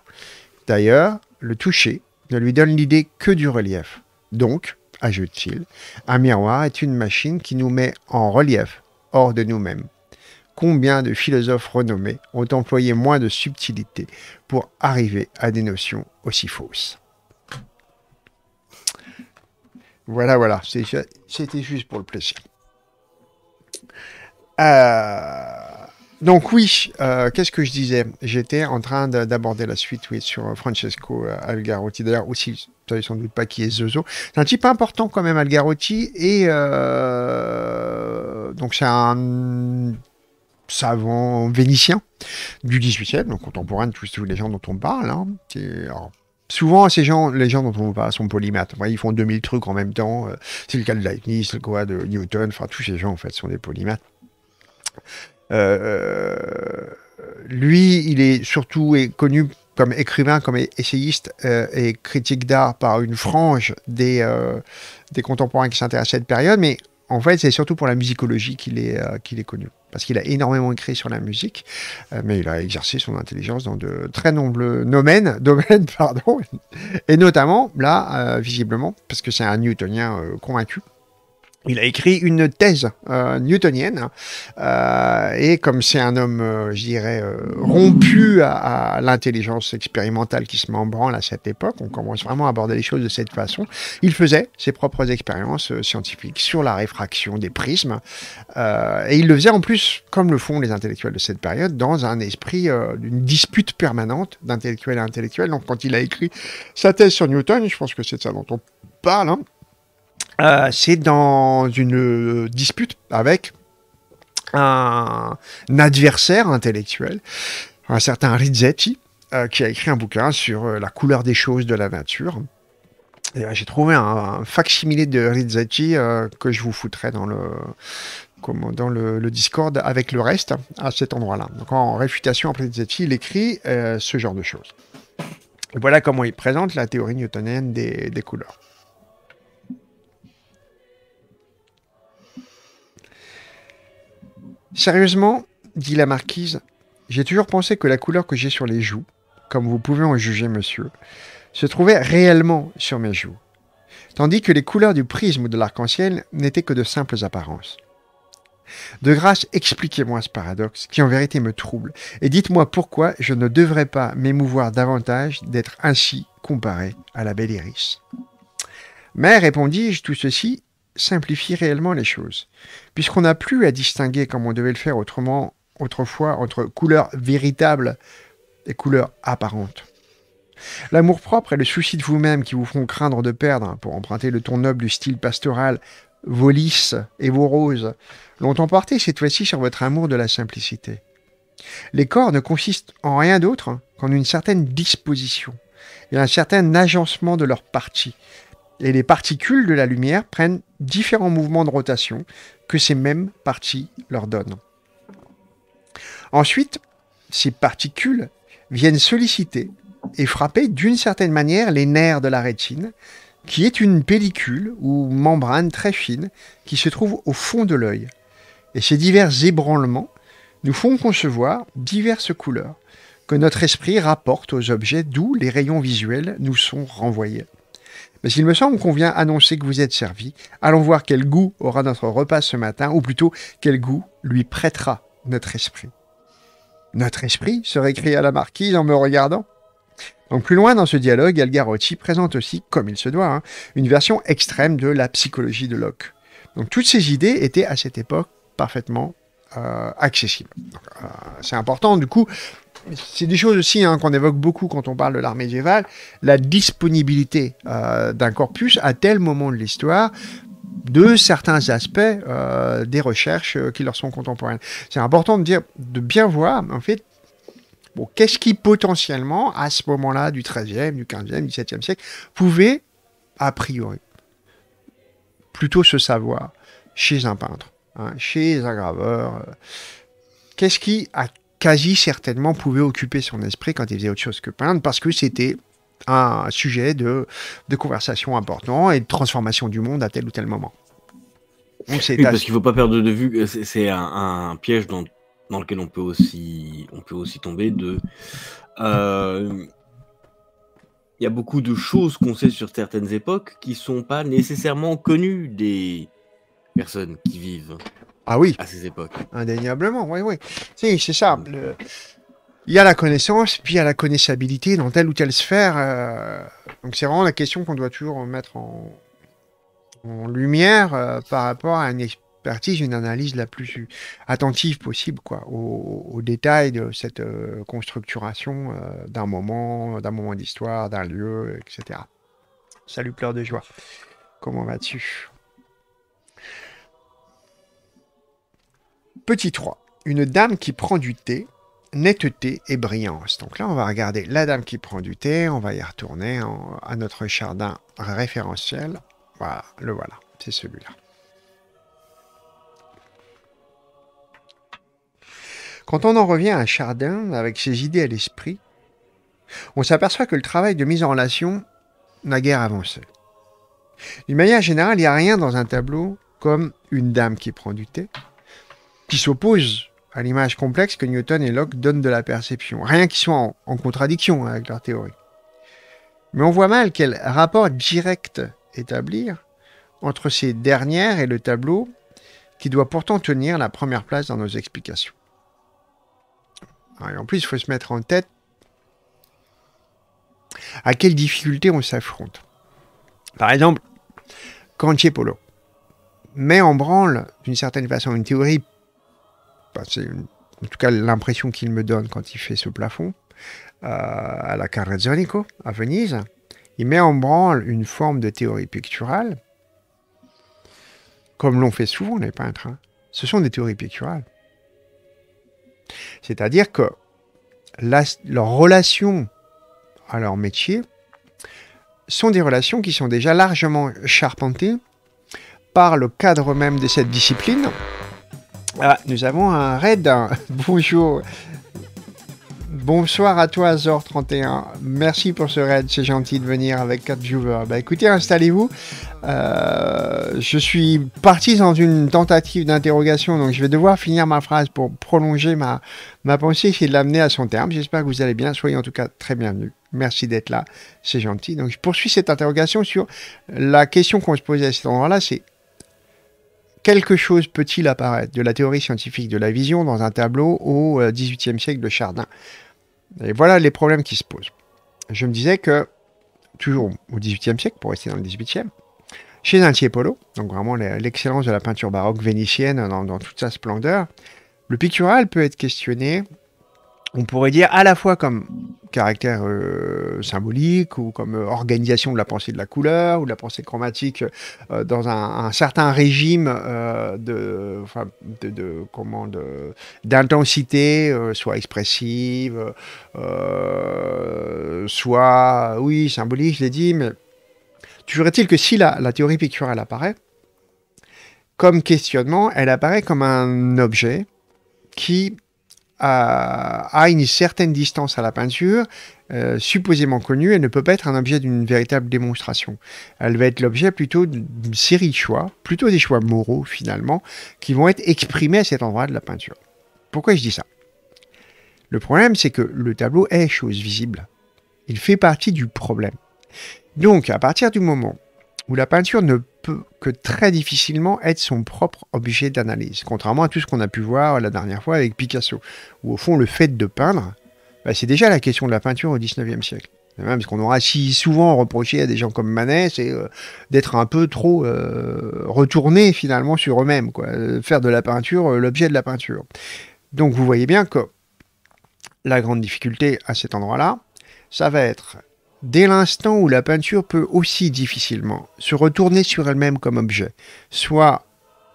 Speaker 2: D'ailleurs, le toucher ne lui donne l'idée que du relief. Donc, ajoute-t-il, un miroir est une machine qui nous met en relief, hors de nous-mêmes. Combien de philosophes renommés ont employé moins de subtilité pour arriver à des notions aussi fausses voilà, voilà. C'était juste pour le plaisir. Euh, donc oui, euh, qu'est-ce que je disais J'étais en train d'aborder la suite oui, sur euh, Francesco Algarotti. D'ailleurs, aussi, vous savez sans doute pas qui est Zozo. C'est un type important quand même, Algarotti. Et donc c'est un savant vénitien du 18e, donc contemporain de tous, les gens dont on parle. Hein, Souvent, ces gens, les gens dont on vous parle sont polymathes. ils font 2000 trucs en même temps. Euh, c'est le cas de Leibniz, le de Newton. Enfin, tous ces gens, en fait, sont des polymathes. Euh, euh, lui, il est surtout connu comme écrivain, comme essayiste et critique d'art par une frange des, des contemporains qui s'intéressent à cette période, mais en fait, c'est surtout pour la musicologie qu'il est, qu'il est connu parce qu'il a énormément écrit sur la musique, euh, mais il a exercé son intelligence dans de très nombreux domaines, (laughs) pardon, et notamment là, euh, visiblement, parce que c'est un newtonien euh, convaincu, il a écrit une thèse euh, newtonienne euh, et comme c'est un homme, euh, je dirais, rompu à, l'intelligence expérimentale qui se met en branle à cette époque, on commence vraiment à aborder les choses de cette façon, il faisait ses propres expériences scientifiques sur la réfraction des prismes et il le faisait en plus, comme le font les intellectuels de cette période, dans un esprit d'une dispute permanente d'intellectuel à intellectuel. Donc quand il a écrit sa thèse sur Newton, je pense que c'est de ça dont on parle, hein, euh, c'est dans une euh, dispute avec un, adversaire intellectuel, un certain Rizzetti, euh, qui a écrit un bouquin sur la couleur des choses de la nature. J'ai trouvé un, fac facsimilé de Rizzetti que je vous foutrai dans le, dans le, Discord avec le reste à cet endroit-là. Donc en réfutation après Rizzetti, il écrit ce genre de choses. voilà comment il présente la théorie newtonienne des couleurs. Sérieusement, dit la marquise, j'ai toujours pensé que la couleur que j'ai sur les joues, comme vous pouvez en juger, monsieur, se trouvait réellement sur mes joues, tandis que les couleurs du prisme ou de l'arc-en-ciel n'étaient que de simples apparences. De grâce, expliquez-moi ce paradoxe qui en vérité me trouble, et dites-moi pourquoi je ne devrais pas m'émouvoir davantage d'être ainsi comparé à la belle Iris. Mais, répondis-je, tout ceci simplifie réellement les choses, puisqu'on n'a plus à distinguer, comme on devait le faire autrement, autrefois, entre couleurs véritables et couleurs apparentes. L'amour-propre et le souci de vous-même qui vous font craindre de perdre, hein, pour emprunter le ton noble du style pastoral, vos lys et vos roses, l'ont emporté cette fois-ci sur votre amour de la simplicité. Les corps ne consistent en rien d'autre hein, qu'en une certaine disposition et un certain agencement de leurs parties, et les particules de la lumière prennent différents mouvements de rotation que ces mêmes parties leur donnent. Ensuite, ces particules viennent solliciter et frapper d'une certaine manière les nerfs de la rétine, qui est une pellicule ou membrane très fine qui se trouve au fond de l'œil. Et ces divers ébranlements nous font concevoir diverses couleurs que notre esprit rapporte aux objets d'où les rayons visuels nous sont renvoyés. Mais s'il me semble qu'on vient annoncer que vous êtes servi. Allons voir quel goût aura notre repas ce matin, ou plutôt quel goût lui prêtera notre esprit. Notre esprit se récria la marquise en me regardant. Donc plus loin dans ce dialogue, Algarotti présente aussi, comme il se doit, hein, une version extrême de la psychologie de Locke. Donc toutes ces idées étaient à cette époque parfaitement euh, accessibles. Euh, c'est important du coup c'est des choses aussi hein, qu'on évoque beaucoup quand on parle de l'art médiéval, la disponibilité euh, d'un corpus à tel moment de l'histoire de certains aspects euh, des recherches euh, qui leur sont contemporaines. C'est important de dire, de bien voir, en fait, qu'est-ce qui potentiellement, à ce moment-là, du 13e, du 15e, 17e siècle, pouvait, a priori, plutôt se savoir chez un peintre, hein, chez un graveur. qu'est-ce qui, quasi certainement pouvait occuper son esprit quand il faisait autre chose que peindre, parce que c'était un sujet de, conversation important et de transformation du monde à tel ou tel moment.
Speaker 1: parce qu'il ne faut pas perdre de vue, euh, c'est un, piège dans, lequel on peut aussi, on peut aussi tomber de... Euh, il y a beaucoup de choses qu'on sait sur certaines époques qui ne sont pas
Speaker 2: nécessairement connues des personnes qui vivent. Ah oui. À ces époques. Indéniablement, oui, oui. c'est ça. Il y a la connaissance, puis il y a la connaissabilité dans telle ou telle sphère. Euh, donc c'est vraiment la question qu'on doit toujours mettre en, lumière euh, par rapport à une expertise, une analyse la plus attentive possible, quoi, aux, détails de cette euh, constructuration d'un moment, d'un moment d'histoire, d'un lieu, etc. Salut, pleurs de joie. Comment vas-tu Petit 3. Une dame qui prend du thé, netteté et brillance. Donc là, on va regarder la dame qui prend du thé, on va y retourner à notre jardin référentiel. Voilà, le voilà, c'est celui-là. Quand on en revient à un jardin avec ses idées à l'esprit, on s'aperçoit que le travail de mise en relation n'a guère avancé. D'une manière générale, il n'y a rien dans un tableau comme une dame qui prend du thé, qui s'opposent à l'image complexe que Newton et Locke donnent de la perception, rien qui soit en, contradiction hein, avec leur théorie. Mais on voit mal quel rapport direct établir entre ces dernières et le tableau qui doit pourtant tenir la première place dans nos explications. Ah, et en plus, il faut se mettre en tête à quelles difficultés on s'affronte. Par exemple, polo met en branle, d'une certaine façon, une théorie c'est en tout cas l'impression qu'il me donne quand il fait ce plafond, euh, à la Carrezzonico, à Venise, il met en branle une forme de théorie picturale, comme l'ont fait souvent les peintres. Hein, ce sont des théories picturales. C'est-à-dire que leurs relations à leur métier sont des relations qui sont déjà largement charpentées par le cadre même de cette discipline. Ah, nous avons un raid. (laughs) Bonjour. Bonsoir à toi, Zor31. Merci pour ce raid, c'est gentil de venir avec 4 viewers. Bah, écoutez, installez-vous. Euh, je suis parti dans une tentative d'interrogation, donc je vais devoir finir ma phrase pour prolonger ma, ma pensée, et l'amener à son terme. J'espère que vous allez bien. Soyez en tout cas très bienvenus. Merci d'être là, c'est gentil. Donc je poursuis cette interrogation sur la question qu'on se posait à cet endroit-là, c'est quelque chose peut-il apparaître de la théorie scientifique de la vision dans un tableau au euh, XVIIIe siècle de Chardin Et voilà les problèmes qui se posent. Je me disais que, toujours au XVIIIe siècle, pour rester dans le XVIIIe, chez Polo, donc vraiment l'excellence de la peinture baroque vénitienne dans toute sa splendeur, le pictural peut être questionné on pourrait dire à la fois comme caractère euh, symbolique ou comme euh, organisation de la pensée de la couleur ou de la pensée chromatique euh, dans un, certain régime de, d'intensité, soit expressive, soit oui symbolique, je l'ai dit, mais toujours est-il que si la, la théorie picturale apparaît comme questionnement, elle apparaît comme un objet qui à une certaine distance à la peinture, euh, supposément connue, elle ne peut pas être un objet d'une véritable démonstration. Elle va être l'objet plutôt d'une série de choix, plutôt des choix moraux finalement, qui vont être exprimés à cet endroit de la peinture. Pourquoi je dis ça Le problème, c'est que le tableau est chose visible. Il fait partie du problème. Donc, à partir du moment où la peinture ne peut que très difficilement être son propre objet d'analyse, contrairement à tout ce qu'on a pu voir la dernière fois avec Picasso, où au fond le fait de peindre, bah, c'est déjà la question de la peinture au 19e siècle. Même ce qu'on aura si souvent reproché à des gens comme Manet, c'est euh, d'être un peu trop euh, retourné finalement sur eux-mêmes, quoi. Euh, faire de la peinture l'objet de la peinture. Donc vous voyez bien que la grande difficulté à cet endroit-là, ça va être Dès l'instant où la peinture peut aussi difficilement se retourner sur elle-même comme objet, soit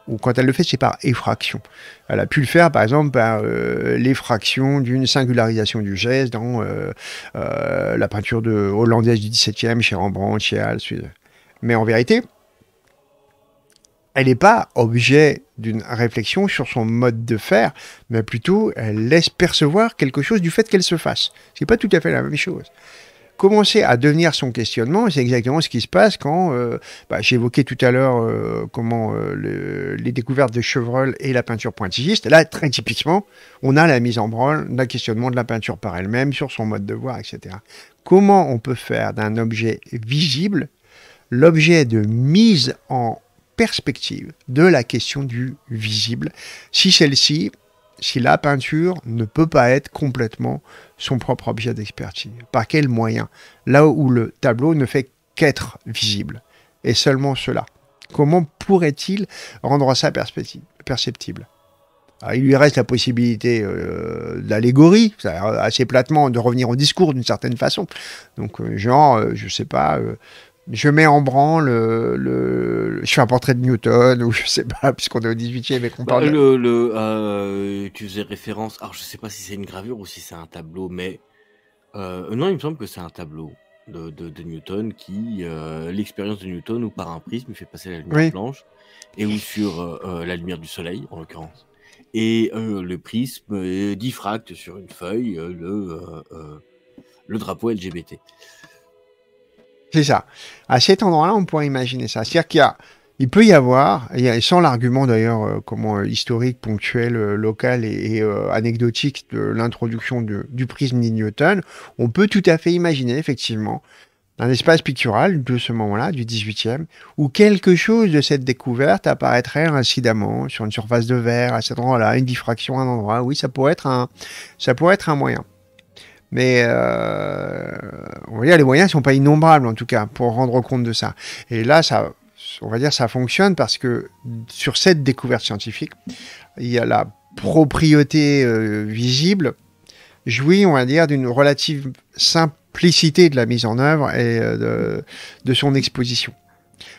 Speaker 2: ou quand elle le fait, c'est par effraction. Elle a pu le faire, par exemple, par euh, l'effraction d'une singularisation du geste dans euh, euh, la peinture de hollandaise du XVIIe, chez Rembrandt, chez Hals. Mais en vérité, elle n'est pas objet d'une réflexion sur son mode de faire, mais plutôt elle laisse percevoir quelque chose du fait qu'elle se fasse. Ce n'est pas tout à fait la même chose commencer à devenir son questionnement. C'est exactement ce qui se passe quand euh, bah, j'évoquais tout à l'heure euh, comment euh, les découvertes de Chevreul et la peinture pointilliste. Là, très typiquement, on a la mise en branle d'un questionnement de la peinture par elle-même sur son mode de voir, etc. Comment on peut faire d'un objet visible l'objet de mise en perspective de la question du visible, si celle-ci, si la peinture ne peut pas être complètement son propre objet d'expertise Par quels moyens Là où le tableau ne fait qu'être visible, et seulement cela. Comment pourrait-il rendre ça perceptible ah, Il lui reste la possibilité euh, euh, assez platement, de revenir au discours d'une certaine façon. Donc, euh, genre, euh, je ne sais pas, je mets en branle, euh, le, je fais un portrait de Newton, ou je sais pas, (laughs) puisqu'on est au 18e et qu'on bah, parle.
Speaker 1: Le, euh, tu faisais référence, alors je sais pas si c'est une gravure ou si c'est un tableau, mais. Euh, non, il me semble que c'est un tableau de, Newton qui. L'expérience de Newton où par un prisme il fait passer la lumière blanche, et où sur la lumière du soleil, en l'occurrence. Et le prisme diffracte sur une feuille le, le drapeau LGBT.
Speaker 2: C'est ça. À cet endroit-là, on pourrait imaginer ça. C'est-à-dire qu'il y a, il peut y avoir, et sans l'argument d'ailleurs, euh, comment euh, historique, ponctuel, euh, local et, anecdotique de l'introduction du prisme de Newton, on peut tout à fait imaginer effectivement un espace pictural de ce moment-là, du 18e, où quelque chose de cette découverte apparaîtrait incidemment sur une surface de verre à cet endroit-là, une diffraction à un endroit. Oui, ça pourrait être un, ça pourrait être un moyen mais euh, on les moyens sont pas innombrables en tout cas pour rendre compte de ça. Et là, ça, on va dire, ça fonctionne parce que sur cette découverte scientifique, il y a la propriété euh, visible jouit, on va dire, d'une relative simplicité de la mise en œuvre et euh, de, son exposition.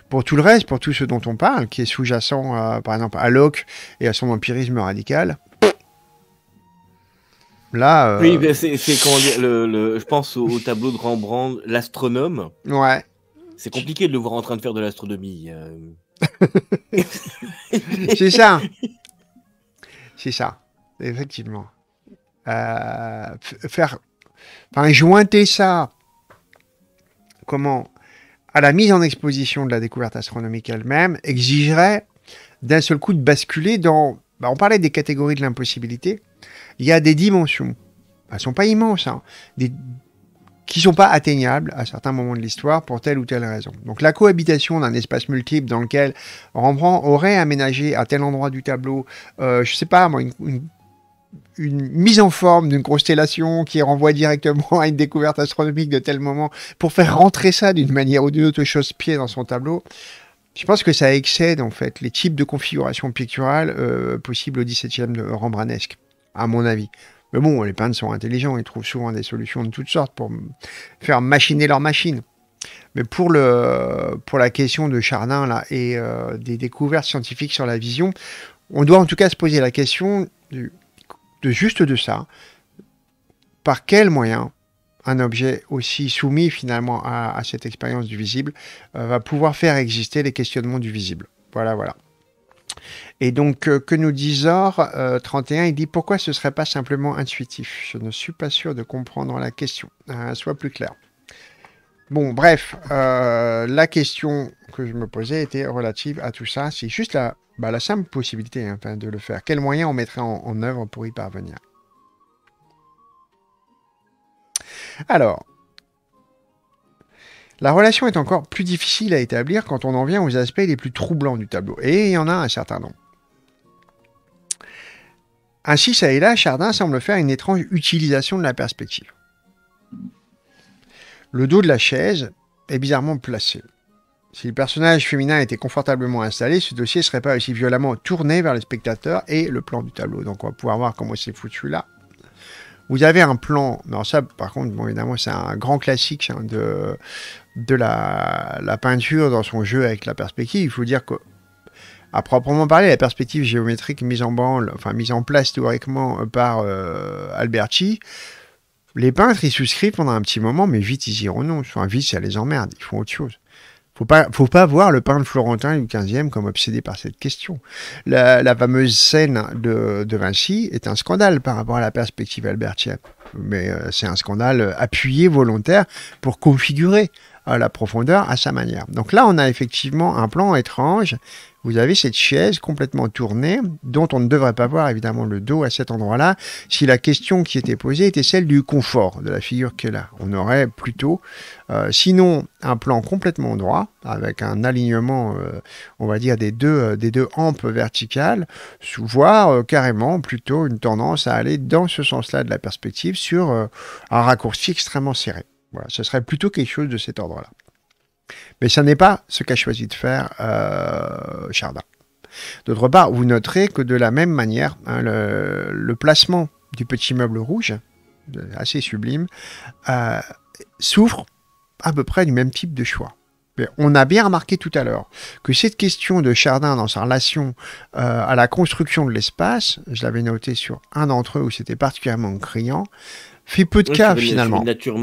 Speaker 2: Pour tout le reste, pour tout ce dont on parle, qui est sous-jacent, par exemple, à Locke et à son empirisme radical, euh, oui, c'est,
Speaker 1: le, je pense au, tableau de Rembrandt, l'astronome. Ouais. C'est compliqué de le voir en train de faire de l'astronomie. Euh.
Speaker 2: (laughs) c'est ça. C'est ça. Effectivement. Euh, faire, enfin, jointer ça, comment, à la mise en exposition de la découverte astronomique elle-même, exigerait d'un seul coup de basculer dans. Bah, on parlait des catégories de l'impossibilité il y a des dimensions, elles ne sont pas immenses, hein. qui ne sont pas atteignables à certains moments de l'histoire pour telle ou telle raison. Donc la cohabitation d'un espace multiple dans lequel Rembrandt aurait aménagé à tel endroit du tableau, euh, je ne sais pas, une, mise en forme d'une constellation qui renvoie directement à une découverte astronomique de tel moment pour faire rentrer ça d'une manière ou d'une autre chose pied dans son tableau. Je pense que ça excède en fait les types de configurations picturales euh, possibles au XVIIe de Rembrandtesque à mon avis. Mais bon, les peintres sont intelligents, ils trouvent souvent des solutions de toutes sortes pour faire machiner leur machine. Mais pour, le, pour la question de Chardin là, et euh, des découvertes scientifiques sur la vision, on doit en tout cas se poser la question de juste de ça. Par quel moyen un objet aussi soumis finalement à, cette expérience du visible euh, va pouvoir faire exister les questionnements du visible Voilà, voilà. Et donc, euh, que nous dit Zor 31 euh, Il dit pourquoi ce ne serait pas simplement intuitif Je ne suis pas sûr de comprendre la question. Euh, sois plus clair. Bon, bref, la question que je me posais était relative à tout ça. C'est juste la, bah, simple possibilité hein, de le faire. Quels moyens on mettrait en œuvre pour y parvenir Alors, la relation est encore plus difficile à établir quand on en vient aux aspects les plus troublants du tableau. Et il y en a un certain nombre. Ainsi, ça et là, Chardin semble faire une étrange utilisation de la perspective. Le dos de la chaise est bizarrement placé. Si le personnage féminin était confortablement installé, ce dossier ne serait pas aussi violemment tourné vers le spectateur et le plan du tableau. Donc on va pouvoir voir comment c'est foutu là. Vous avez un plan, non ça par contre, bon, évidemment c'est un grand classique hein, de, de la, peinture dans son jeu avec la perspective. Il faut dire que à proprement parler, la perspective géométrique mise en enfin mise en place théoriquement euh, par euh, Alberti, les peintres y souscrivent pendant un petit moment, mais vite ils y renoncent. Enfin, vite ça les emmerde, ils font autre chose. Faut pas, faut pas voir le peintre florentin du 15e comme obsédé par cette question. La, fameuse scène de, Vinci est un scandale par rapport à la perspective albertienne. Mais euh, c'est un scandale appuyé, volontaire, pour configurer la profondeur à sa manière. Donc là, on a effectivement un plan étrange vous avez cette chaise complètement tournée, dont on ne devrait pas voir évidemment le dos à cet endroit-là, si la question qui était posée était celle du confort de la figure qu'elle a. On aurait plutôt, euh, sinon, un plan complètement droit, avec un alignement, euh, on va dire, des deux, euh, des deux hampes verticales, voire carrément plutôt une tendance à aller dans ce sens-là de la perspective sur un raccourci extrêmement serré. Voilà, ce serait plutôt quelque chose de cet ordre-là. Mais ce n'est pas ce qu'a choisi de faire Chardin. Euh, D'autre part, vous noterez que de la même manière, hein, le, placement du petit meuble rouge, assez sublime, euh, souffre à peu près du même type de choix. on a bien remarqué tout à l'heure que cette question de Chardin dans sa relation euh, à la construction de l'espace, je l'avais noté sur un d'entre eux où c'était particulièrement criant, fait peu de cas finalement. nature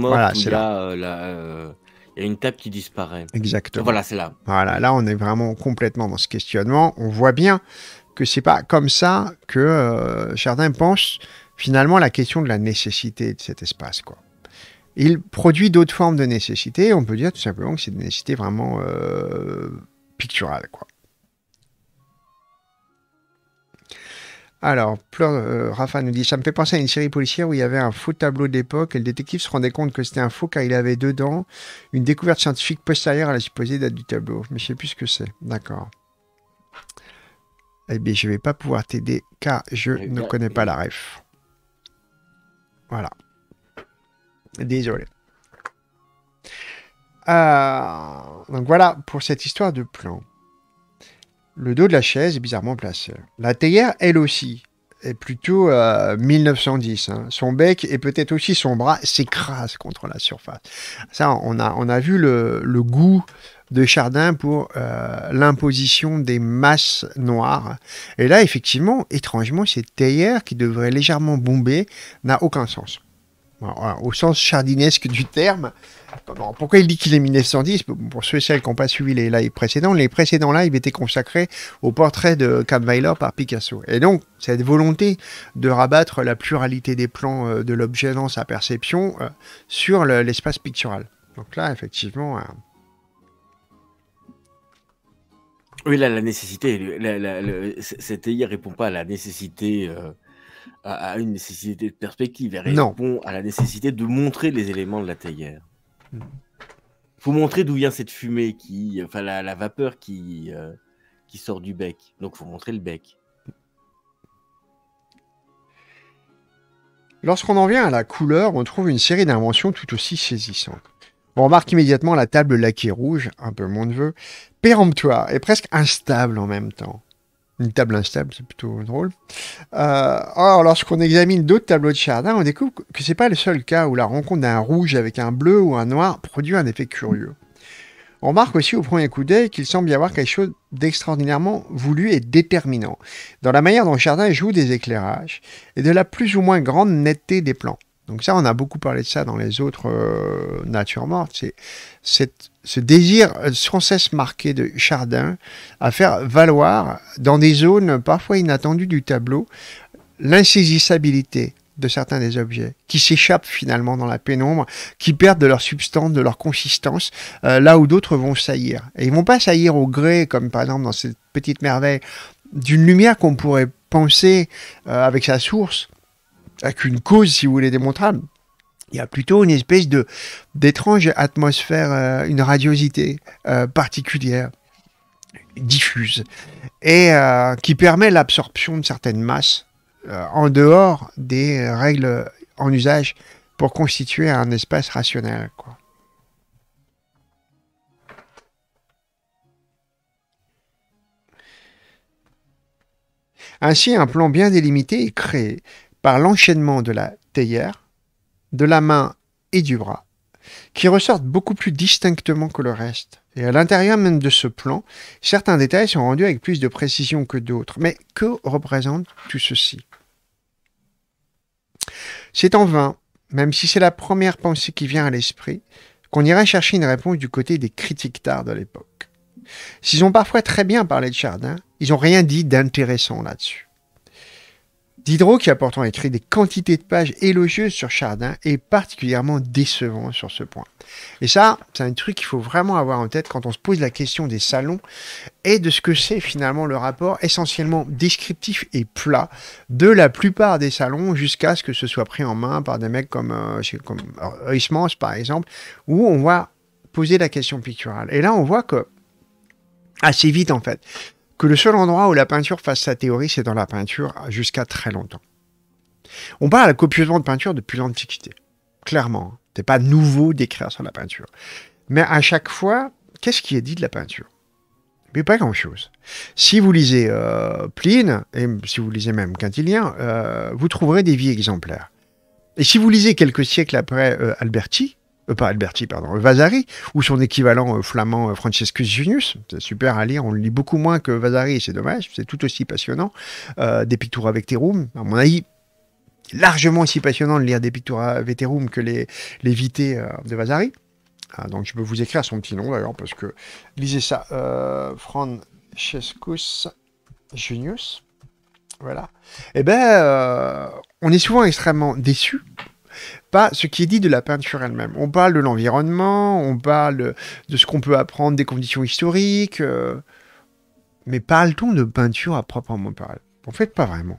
Speaker 1: il y a une table qui disparaît. Exactement. Voilà, c'est là.
Speaker 2: Voilà, là, on est vraiment complètement dans ce questionnement. On voit bien que c'est pas comme ça que Chardin euh, certains finalement la question de la nécessité de cet espace, quoi. Il produit d'autres formes de nécessité. On peut dire tout simplement que c'est une nécessité vraiment euh, picturale, quoi. Alors, euh, Rafa nous dit Ça me fait penser à une série policière où il y avait un faux tableau d'époque et le détective se rendait compte que c'était un faux car il avait dedans une découverte scientifique postérieure à la supposée date du tableau. Mais je ne sais plus ce que c'est. D'accord. Eh bien, je ne vais pas pouvoir t'aider car je eh ne connais pas eh la ref. Voilà. Désolé. Ah, donc voilà pour cette histoire de plan. Le dos de la chaise est bizarrement placé. La théière, elle aussi, est plutôt 1910. Euh, hein. Son bec et peut-être aussi son bras s'écrasent contre la surface. Ça, on a, on a vu le, le goût de Chardin pour euh, l'imposition des masses noires. Et là, effectivement, étrangement, cette théière qui devrait légèrement bomber n'a aucun sens au sens chardinesque du terme. Pourquoi il dit qu'il est 1910 Pour ceux et celles qui n'ont pas suivi les lives précédents, les précédents lives étaient consacrés au portrait de Carmelo par Picasso. Et donc, cette volonté de rabattre la pluralité des plans euh, de l'objet dans sa perception euh, sur l'espace pictural. Donc là, effectivement... Euh,
Speaker 1: oui, la nécessité, la, la, ne répond pas à la nécessité à, une nécessité de perspective, et répond à la nécessité de montrer les éléments de la théière. Il hmm. Faut montrer d'où vient cette fumée qui, enfin la, vapeur qui euh, qui sort du bec. Donc il faut montrer le bec.
Speaker 2: Lorsqu'on en vient à la couleur, on trouve une série d'inventions tout aussi saisissantes. On remarque immédiatement la table laquée rouge, un peu mon neveu, péremptoire et presque instable en même temps. Une table instable, c'est plutôt drôle. Euh, or, lorsqu'on examine d'autres tableaux de Chardin, on découvre que c'est pas le seul cas où la rencontre d'un rouge avec un bleu ou un noir produit un effet curieux. On remarque aussi au premier coup d'œil qu'il semble y avoir quelque chose d'extraordinairement voulu et déterminant dans la manière dont Chardin joue des éclairages et de la plus ou moins grande netteté des plans. Donc ça, on a beaucoup parlé de ça dans les autres euh, natures mortes. C'est ce désir euh, sans cesse marqué de Chardin à faire valoir dans des zones parfois inattendues du tableau l'insaisissabilité de certains des objets, qui s'échappent finalement dans la pénombre, qui perdent de leur substance, de leur consistance, euh, là où d'autres vont saillir. Et ils vont pas saillir au gré, comme par exemple dans cette petite merveille, d'une lumière qu'on pourrait penser avec sa source, avec cause, si vous voulez, démontrable. Il y a plutôt une espèce de d'étrange atmosphère, euh, une radiosité euh, particulière, diffuse, et euh, qui permet l'absorption de certaines masses en dehors des règles en usage pour constituer un espace rationnel. Ainsi, un plan bien délimité est créé par l'enchaînement de la théière, de la main et du bras, qui ressortent beaucoup plus distinctement que le reste. Et à l'intérieur même de ce plan, certains détails sont rendus avec plus de précision que d'autres. Mais que représente tout ceci C'est en vain, même si c'est la première pensée qui vient à l'esprit, qu'on irait chercher une réponse du côté des critiques d'art de l'époque. S'ils ont parfois très bien parlé de Chardin, ils n'ont rien dit d'intéressant là-dessus. Diderot, qui a pourtant écrit des quantités de pages élogieuses sur Chardin, est particulièrement décevant sur ce point. Et ça, c'est un truc qu'il faut vraiment avoir en tête quand on se pose la question des salons et de ce que c'est finalement le rapport essentiellement descriptif et plat de la plupart des salons jusqu'à ce que ce soit pris en main par des mecs comme, euh, euh par exemple, où on va poser la question picturale. Et là, on voit que assez vite en fait que le seul endroit où la peinture fasse sa théorie, c'est dans la peinture jusqu'à très longtemps. On parle copieusement de peinture depuis l'Antiquité, clairement. Hein. C'est pas nouveau d'écrire sur la peinture. Mais à chaque fois, qu'est-ce qui est dit de la peinture Mais pas grand-chose. Si vous lisez euh, Pline, et si vous lisez même Quintilien, euh, vous trouverez des vies exemplaires. Et si vous lisez quelques siècles après euh, Alberti, euh, pas Alberti, pardon, euh, Vasari, ou son équivalent euh, flamand Francescus Junius. C'est super à lire, on le lit beaucoup moins que Vasari, c'est dommage, c'est tout aussi passionnant. des avec Vecterum, à mon avis, largement aussi passionnant de lire des avec Vecterum que les, les de Vasari. Ah, donc je peux vous écrire son petit nom d'ailleurs, parce que lisez ça, Francescus Junius. Voilà. Eh ben, on est souvent extrêmement déçus ce qui est dit de la peinture elle-même. On parle de l'environnement, on parle de ce qu'on peut apprendre des conditions historiques, euh, mais parle-t-on de peinture à proprement parler En fait, pas vraiment.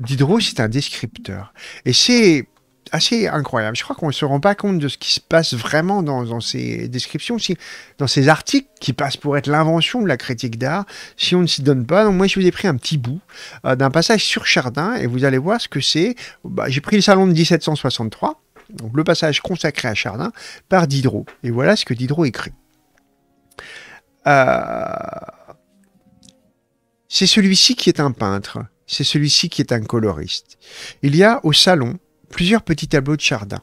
Speaker 2: Diderot, c'est un descripteur. Et c'est assez incroyable. Je crois qu'on ne se rend pas compte de ce qui se passe vraiment dans, ces descriptions, si, dans ces articles qui passent pour être l'invention de la critique d'art, si on ne s'y donne pas. Donc moi, je vous ai pris un petit bout euh, d'un passage sur Chardin, et vous allez voir ce que c'est. Bah, j'ai pris le salon de 1763, donc le passage consacré à Chardin, par Diderot. Et voilà ce que Diderot écrit. Euh, c'est celui-ci qui est un peintre, c'est celui-ci qui est un coloriste. Il y a au salon plusieurs petits tableaux de chardin.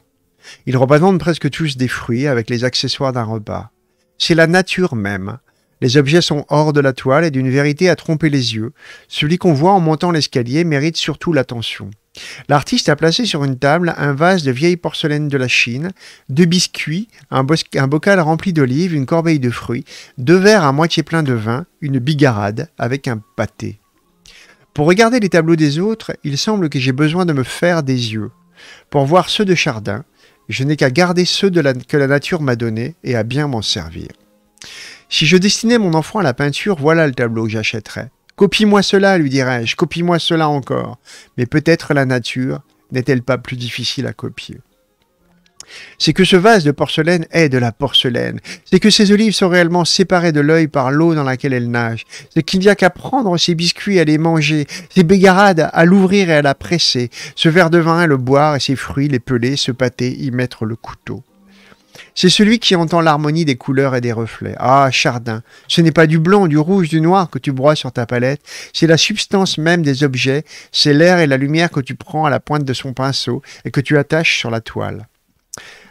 Speaker 2: Ils représentent presque tous des fruits avec les accessoires d'un repas. C'est la nature même. Les objets sont hors de la toile et d'une vérité à tromper les yeux. Celui qu'on voit en montant l'escalier mérite surtout l'attention. L'artiste a placé sur une table un vase de vieille porcelaine de la Chine, deux biscuits, un, bocal rempli d'olives, une corbeille de fruits, deux verres à moitié plein de vin, une bigarade avec un pâté. Pour regarder les tableaux des autres, il semble que j'ai besoin de me faire des yeux. Pour voir ceux de Chardin, je n'ai qu'à garder ceux que la nature m'a donnés et à bien m'en servir. Si je destinais mon enfant à la peinture, voilà le tableau que j'achèterais. Copie-moi cela, lui dirais-je, copie-moi cela encore. Mais peut-être la nature n'est-elle pas plus difficile à copier c'est que ce vase de porcelaine est de la porcelaine, c'est que ces olives sont réellement séparées de l'œil par l'eau dans laquelle elles nagent, c'est qu'il n'y a qu'à prendre ces biscuits, à les manger, ces bégarades, à l'ouvrir et à la presser, ce verre de vin à le boire et ses fruits, les peler, se pâter, y mettre le couteau. C'est celui qui entend l'harmonie des couleurs et des reflets. Ah, Chardin, ce n'est pas du blanc, du rouge, du noir que tu broies sur ta palette, c'est la substance même des objets, c'est l'air et la lumière que tu prends à la pointe de son pinceau et que tu attaches sur la toile.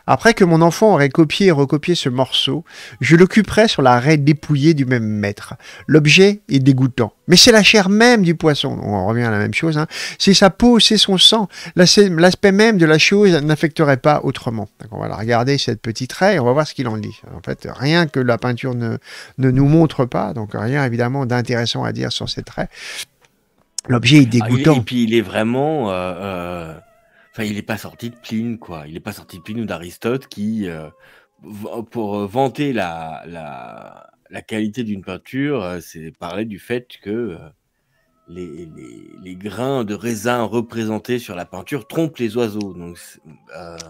Speaker 2: Après que mon enfant aurait copié et recopié ce morceau, je l'occuperai sur la raie dépouillée du même maître. L'objet est dégoûtant. Mais c'est la chair même du poisson, on revient à la même chose, hein. c'est sa peau, c'est son sang, l'aspect même de la chose n'affecterait pas autrement. on va regarder cette petite raie, on va voir ce qu'il en dit. En fait, rien que la peinture ne, nous montre pas, donc rien évidemment d'intéressant à dire sur cette raie. L'objet est ah, dégoûtant. et
Speaker 1: puis il est vraiment... Euh, euh, Enfin, il n'est pas sorti de Pline, quoi. Il n'est pas sorti de Pline ou d'Aristote qui, euh, pour euh, vanter la, la, qualité d'une peinture, euh, c'est parler du fait que les, les, grains de raisin représentés sur la peinture trompent les oiseaux. Donc,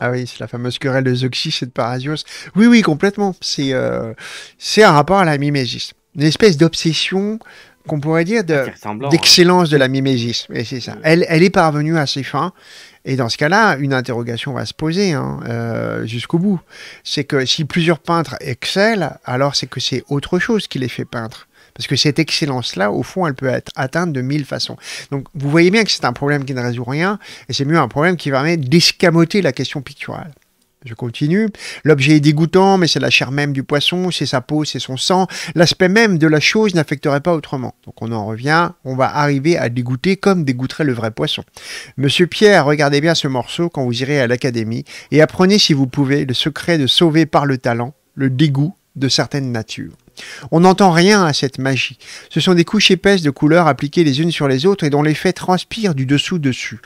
Speaker 2: Ah oui, c'est la fameuse querelle de Zeuxis et de Parasios. Oui, oui, complètement. C'est c'est un rapport à la mimésis. Une espèce d'obsession qu'on pourrait dire d'excellence de, hein. d'excellence de la mimésis. Et c'est ça. Elle, elle est parvenue à ses fins et dans ce cas-là, une interrogation va se poser hein, euh, jusqu'au bout. C'est que si plusieurs peintres excellent, alors c'est que c'est autre chose qui les fait peindre. Parce que cette excellence-là, au fond, elle peut être atteinte de mille façons. Donc, vous voyez bien que c'est un problème qui ne résout rien, et c'est mieux un problème qui permet d'escamoter la question picturale. Je continue. L'objet est dégoûtant, mais c'est la chair même du poisson, c'est sa peau, c'est son sang. L'aspect même de la chose n'affecterait pas autrement. Donc on en revient, on va arriver à dégoûter comme dégoûterait le vrai poisson. Monsieur Pierre, regardez bien ce morceau quand vous irez à l'académie et apprenez si vous pouvez le secret de sauver par le talent le dégoût de certaines natures. On n'entend rien à cette magie. Ce sont des couches épaisses de couleurs appliquées les unes sur les autres et dont l'effet transpire du dessous dessus.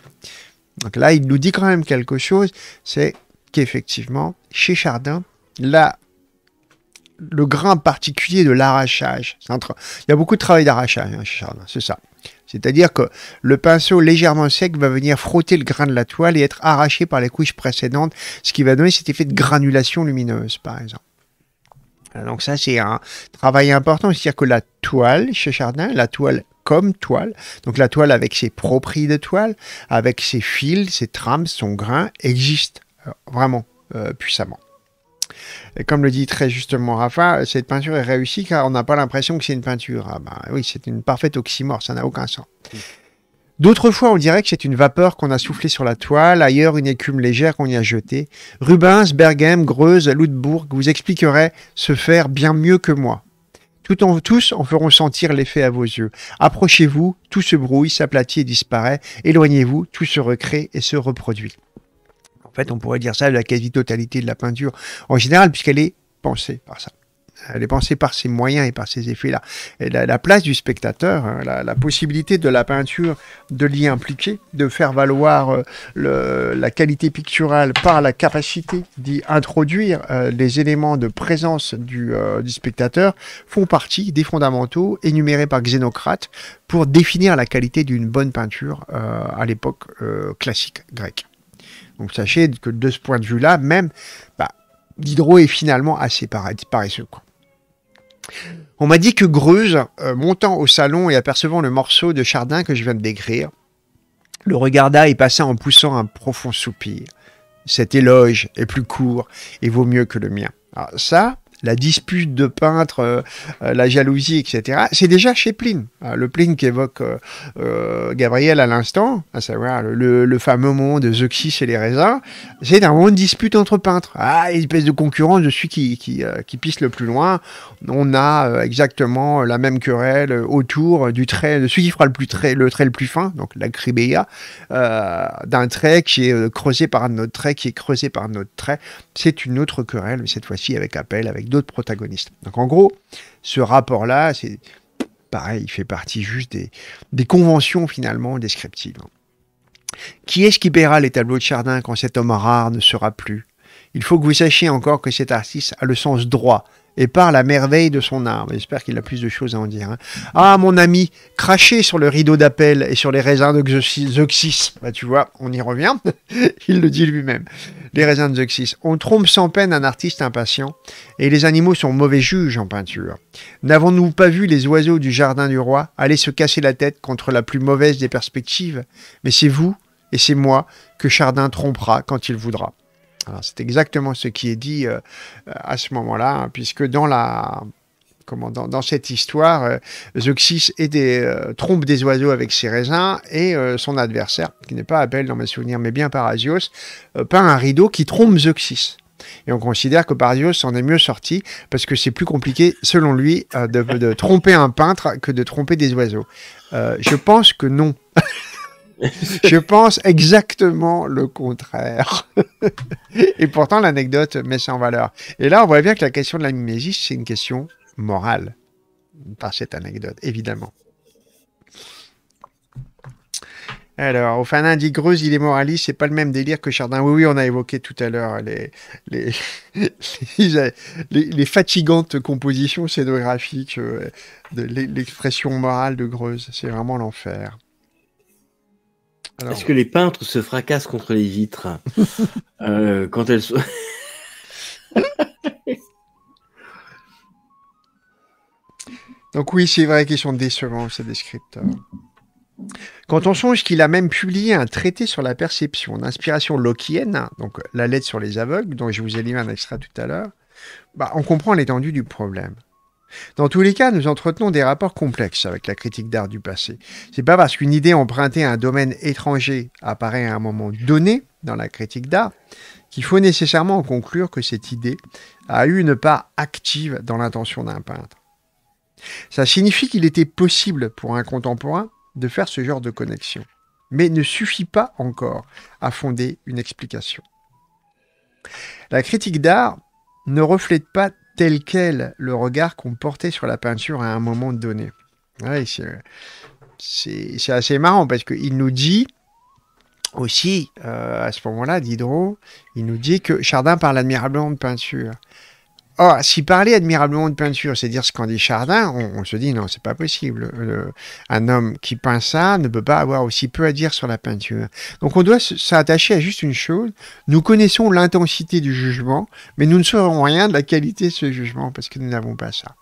Speaker 2: Donc là, il nous dit quand même quelque chose, c'est qu'effectivement, chez Chardin, là, le grain particulier de l'arrachage, il y a beaucoup de travail d'arrachage hein, chez Chardin, c'est ça. C'est-à-dire que le pinceau légèrement sec va venir frotter le grain de la toile et être arraché par les couches précédentes, ce qui va donner cet effet de granulation lumineuse, par exemple. Donc ça, c'est un travail important, c'est-à-dire que la toile chez Chardin, la toile comme toile, donc la toile avec ses propriétés de toile, avec ses fils, ses trames, son grain, existe. Euh, vraiment euh, puissamment. Et comme le dit très justement Rafa, cette peinture est réussie car on n'a pas l'impression que c'est une peinture. Ah ben oui, c'est une parfaite oxymore, ça n'a aucun sens. Mm. D'autres fois, on dirait que c'est une vapeur qu'on a soufflée sur la toile, ailleurs une écume légère qu'on y a jetée. Rubens, Berghem, Greuze, Ludbourg vous expliqueraient se faire bien mieux que moi. Tout en, tous en feront sentir l'effet à vos yeux. Approchez-vous, tout se brouille, s'aplatit et disparaît. Éloignez-vous, tout se recrée et se reproduit fait, on pourrait dire ça de la quasi-totalité de la peinture en général, puisqu'elle est pensée par ça. Elle est pensée par ses moyens et par ses effets-là. La, la, place du spectateur, hein, la, possibilité de la peinture de l'y impliquer, de faire valoir euh, la qualité picturale par la capacité d'y introduire euh, les éléments de présence euh, du, spectateur, font partie des fondamentaux énumérés par Xénocrate pour définir la qualité d'une bonne peinture à l'époque classique grecque. Donc sachez que de ce point de vue-là, même, bah, Diderot est finalement assez paresseux. On m'a dit que Greuze, euh, montant au salon et apercevant le morceau de Chardin que je viens de décrire, le regarda et passa en poussant un profond soupir. Cet éloge est plus court et vaut mieux que le mien. Alors ça, la dispute de peintres, euh, euh, la jalousie, etc. C'est déjà chez Pline, ah, le Pline qu'évoque euh, euh, Gabriel à l'instant, à savoir le, fameux monde de Zeuxis et les raisins. C'est un monde de dispute entre peintres. Ah, une espèce de concurrence de celui qui, qui, pisse le plus loin. On a exactement la même querelle autour du trait, de celui qui fera le, plus trait, le trait le plus fin, donc la Cribéa, d'un trait qui est creusé par un autre trait, qui est creusé par un autre trait. C'est une autre querelle, mais cette fois-ci avec appel, avec d'autres protagonistes. Donc en gros, ce rapport-là, c'est pareil, il fait partie juste des, des conventions finalement descriptives. Qui est-ce qui paiera les tableaux de Chardin quand cet homme rare ne sera plus Il faut que vous sachiez encore que cet artiste a le sens droit et par la merveille de son art. J'espère qu'il a plus de choses à en dire. Hein. Ah, mon ami, craché sur le rideau d'appel et sur les raisins de Xoxis. Bah, tu vois, on y revient. (laughs) Il le dit lui-même. Les raisins de Xoxis. On trompe sans peine un artiste impatient et les animaux sont mauvais juges en peinture. N'avons-nous pas vu les oiseaux du jardin du roi aller se casser la tête contre la plus mauvaise des perspectives Mais c'est vous et c'est moi que Chardin trompera quand il voudra c'est exactement ce qui est dit euh, à ce moment-là, puisque dans la comment dans, cette histoire, euh, Zeuxis euh, trompe des oiseaux avec ses raisins et son adversaire, qui n'est pas appelé dans mes souvenirs, mais bien Parasios, peint un rideau qui trompe Zeuxis. Et on considère que Parasios s'en est mieux sorti parce que c'est plus compliqué, selon lui, de, tromper un peintre que de tromper des oiseaux. je pense que non. (laughs) je pense exactement le contraire. et pourtant, l'anecdote met ça en valeur. Et là, on voit bien que la question de la mimésis, c'est une question morale, par cette anecdote, évidemment. Alors, Ophanin dit Greuze, il est moraliste, c'est pas le même délire que Chardin. Oui, oui, on a évoqué tout à l'heure les les, (laughs) fatigantes compositions scénographiques, euh, l'expression morale de Greuze. C'est vraiment l'enfer. Est-ce que les peintres
Speaker 1: se fracassent contre les vitres (laughs) euh, quand elles sont. (laughs)
Speaker 2: Donc, oui, c'est vrai qu'ils sont décevants, ces descripteurs. Quand on songe qu'il a même publié un traité sur la perception d'inspiration lockienne, donc la lettre sur les aveugles, dont je vous ai lu un extrait tout à l'heure, bah, on comprend l'étendue du problème. Dans tous les cas, nous entretenons des rapports complexes avec la critique d'art du passé. C'est pas parce qu'une idée empruntée à un domaine étranger apparaît à un moment donné dans la critique d'art qu'il faut nécessairement conclure que cette idée a eu une part active dans l'intention d'un peintre. Ça signifie qu'il était possible pour un contemporain de faire ce genre de connexion, mais ne suffit pas encore à fonder une explication. La critique d'art ne reflète pas tel quel le regard qu'on portait sur la peinture à un moment donné. c'est assez marrant parce qu'il nous dit aussi, euh, à ce moment-là, Diderot, il nous dit que Chardin parle admirablement de peinture. Or, ah, si parler admirablement de peinture, c'est dire ce qu'en dit Chardin, on, se dit non, c'est pas possible. Euh, un homme qui peint ça ne peut pas avoir aussi peu à dire sur la peinture. Donc on doit s'attacher à juste une chose. Nous connaissons l'intensité du jugement, mais nous ne saurons rien de la qualité de ce jugement parce que nous n'avons pas ça.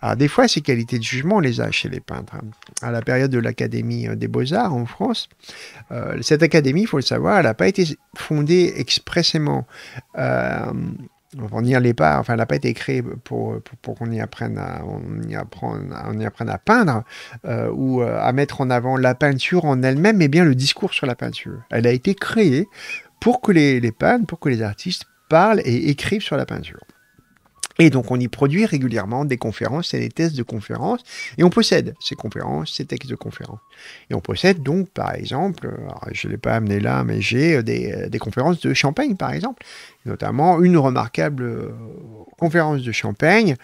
Speaker 2: Alors ah, des fois, ces qualités de jugement, on les a chez les peintres. À la période de l'Académie euh, des beaux-arts en France, euh, cette académie, il faut le savoir, elle n'a pas été fondée expressément on n'y pas, enfin, elle n'a pas été créée pour, qu'on y apprenne à, peindre euh, ou euh, à mettre en avant la peinture en elle-même, mais bien le discours sur la peinture. Elle a été créée pour que les peintres, pour que les artistes parlent et écrivent sur la peinture. Et donc on y produit régulièrement des conférences et des tests de conférences, et on possède ces conférences, ces textes de conférences. Et on possède donc par exemple, je ne l'ai pas amené là, mais j'ai euh, euh, des, conférences de Champagne par exemple, notamment une remarquable euh, conférence de Champagne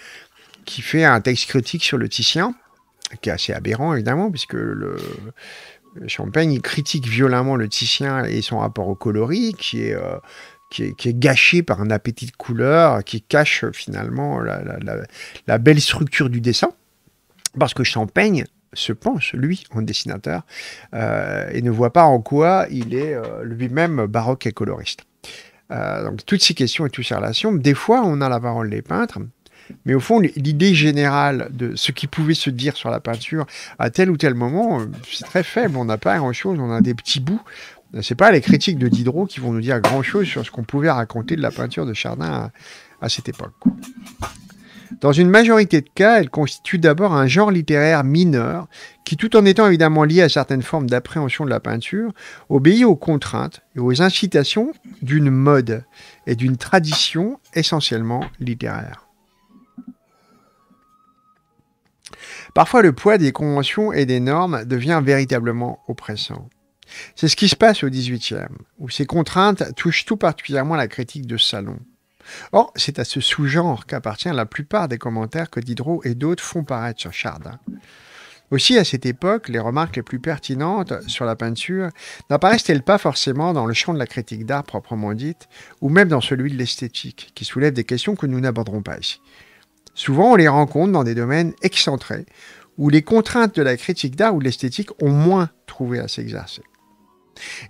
Speaker 2: qui fait un texte critique sur le Titien, qui est assez aberrant évidemment, puisque le, Champagne, critique violemment le Titien et son rapport au coloris, qui est qui est, gâché par un appétit de couleur qui cache euh, finalement la, belle structure du dessin. Parce que Champaigne se pense, lui, en dessinateur, euh, et ne voit pas en quoi il est euh, lui-même baroque et coloriste. donc toutes ces questions et toutes ces relations, des fois on a la parole des peintres, mais au fond l'idée générale de ce qui pouvait se dire sur la peinture à tel ou tel moment, c'est très faible, on n'a pas grand-chose, on a des petits bouts c'est pas les critiques de Diderot qui vont nous dire grand chose sur ce qu'on pouvait raconter de la peinture de Chardin à, à cette époque. Dans une majorité de cas, elle constitue d'abord un genre littéraire mineur qui, tout en étant évidemment lié à certaines formes d'appréhension de la peinture, obéit aux contraintes et aux incitations d'une mode et d'une tradition essentiellement littéraire. Parfois, le poids des conventions et des normes devient véritablement oppressant. C'est ce qui se passe au XVIIIe, où ces contraintes touchent tout particulièrement la critique de salon. Or, c'est à ce sous-genre qu'appartient la plupart des commentaires que Diderot et d'autres font paraître sur Chardin. Aussi, à cette époque, les remarques les plus pertinentes sur la peinture n'apparaissent-elles pas forcément dans le champ de la critique d'art proprement dite, ou même dans celui de l'esthétique, qui soulève des questions que nous n'aborderons pas ici. Souvent, on les rencontre dans des domaines excentrés, où les contraintes de la critique d'art ou de l'esthétique ont moins trouvé à s'exercer.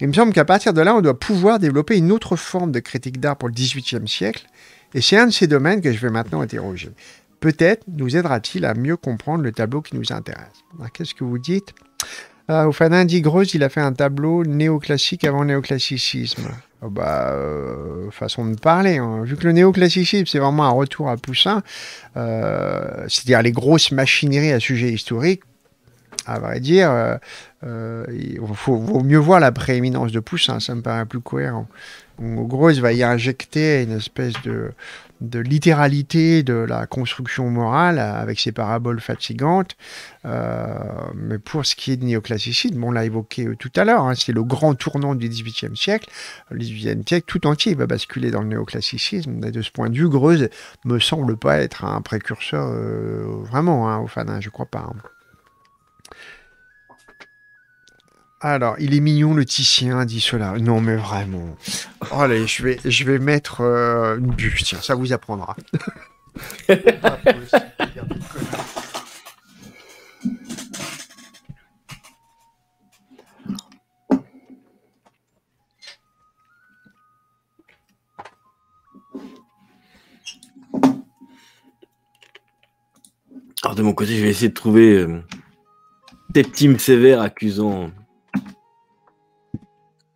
Speaker 2: Il me semble qu'à partir de là, on doit pouvoir développer une autre forme de critique d'art pour le XVIIIe siècle, et c'est un de ces domaines que je vais maintenant interroger. Peut-être nous aidera-t-il à mieux comprendre le tableau qui nous intéresse. Qu'est-ce que vous dites ah, Au fin dit digreuse, il a fait un tableau néoclassique avant néoclassicisme. Ah, bah, euh, façon de parler. Hein. Vu que le néoclassicisme, c'est vraiment un retour à Poussin, euh, c'est-à-dire les grosses machineries à sujet historique, à vrai dire, euh, euh, il faut, vaut mieux voir la prééminence de Poussin, hein, ça me paraît plus cohérent. gros, va y injecter une espèce de, de littéralité de la construction morale avec ses paraboles fatigantes. Euh, mais pour ce qui est du néoclassicisme, on l'a évoqué tout à l'heure, hein, c'est le grand tournant du XVIIIe siècle. Le XVIIIe siècle tout entier va basculer dans le néoclassicisme. de ce point de vue, ne me semble pas être un précurseur vraiment, hein, au enfin, je crois pas. Alors, il est mignon le Titien, dit cela. Non, mais vraiment. Allez, je vais, je vais mettre euh, une bûche, tiens, ça vous apprendra. (laughs)
Speaker 1: Alors de mon côté, je vais essayer de trouver euh, des petits sévères accusant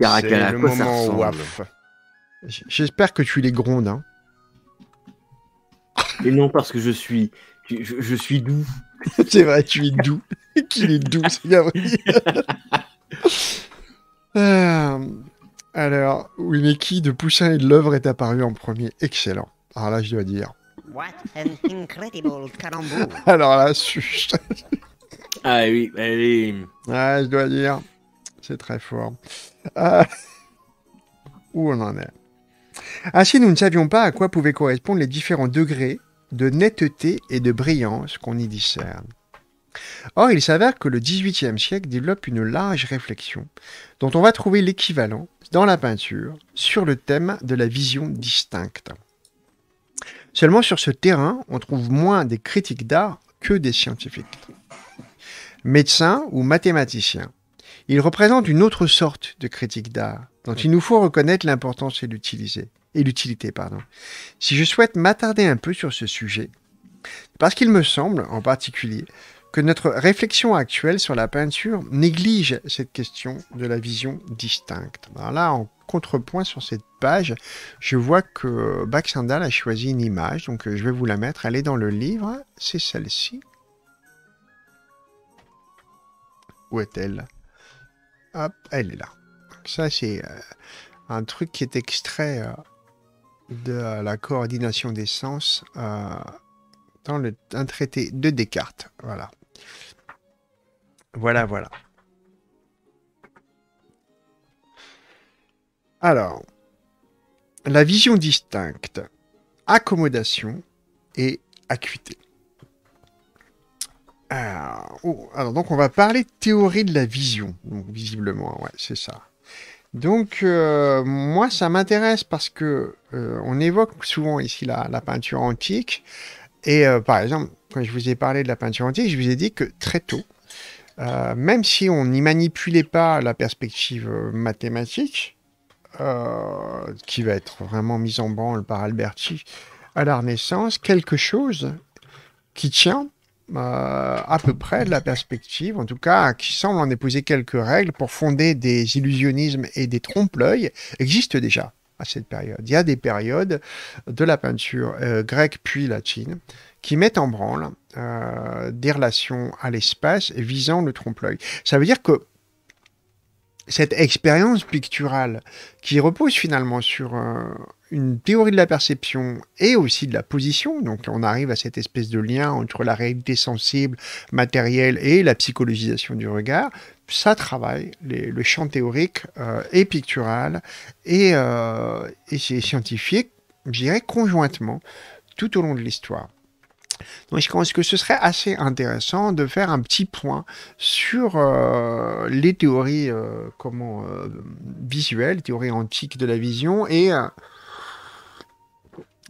Speaker 1: Caracal, moment
Speaker 2: J'espère que tu les grondes. Hein. Et non, parce que je suis, je, suis doux. (laughs) c'est vrai, tu es doux.
Speaker 1: (laughs) Qu'il est doux, c'est Gabriel. (laughs)
Speaker 2: Euh, alors, oui, mais qui de Poussin et de l'œuvre est apparu en premier Excellent. Alors là, je dois dire.
Speaker 3: What an incredible
Speaker 2: Alors là, ah oui, Ah, je dois dire. C'est très fort. Ah. Où on en est Ainsi, nous ne savions pas à quoi pouvaient correspondre les différents degrés de netteté et de brillance qu'on y discerne. Or, il s'avère que le XVIIIe siècle développe une large réflexion dont on va trouver l'équivalent dans la peinture sur le thème de la vision distincte. Seulement sur ce terrain, on trouve moins des critiques d'art que des scientifiques. Médecins ou mathématiciens, il représente une autre sorte de critique d'art, dont il nous faut reconnaître l'importance et l'utilité. Et l'utilité, pardon. Si je souhaite m'attarder un peu sur ce sujet, parce qu'il me semble, en particulier, que notre réflexion actuelle sur la peinture néglige cette question de la vision distincte. Alors là, en contrepoint sur cette page, je vois que Baxendal a choisi une image, donc euh, je vais vous la mettre. Elle est dans le livre, c'est celle-ci. Où est-elle Hop, elle est là. Ça, c'est euh, un truc qui est extrait euh, de euh, la coordination des sens dans le, un traité de Descartes. Voilà. Voilà, voilà. Alors, la vision distincte, accommodation et acuité. Ah, oh, alors, donc on va parler de théorie de la vision, donc visiblement, ouais, c'est ça. Donc euh, moi ça m'intéresse parce que euh, on évoque souvent ici la, peinture antique et euh, par exemple quand je vous ai parlé de la peinture antique, je vous ai dit que très tôt, même si on n'y manipulait pas la perspective mathématique, qui va être vraiment mise en branle par Alberti à la Renaissance, quelque chose qui tient euh, à peu près de la perspective, en tout cas, qui semble en déposer quelques règles pour fonder des illusionnismes et des trompe-l'œil, existe déjà à cette période. Il y a des périodes de la peinture euh, grecque puis latine qui mettent en branle euh, des relations à l'espace visant le trompe-l'œil. Ça veut dire que cette expérience picturale qui repose finalement sur euh, une théorie de la perception et aussi de la position. Donc on arrive à cette espèce de lien entre la réalité sensible, matérielle et la psychologisation du regard. Ça travaille le champ théorique euh, et pictural et, euh, et scientifique, je dirais conjointement, tout au long de l'histoire. Donc je pense que ce serait assez intéressant de faire un petit point sur euh, les théories euh, comment, euh, visuelles, théories antiques de la vision et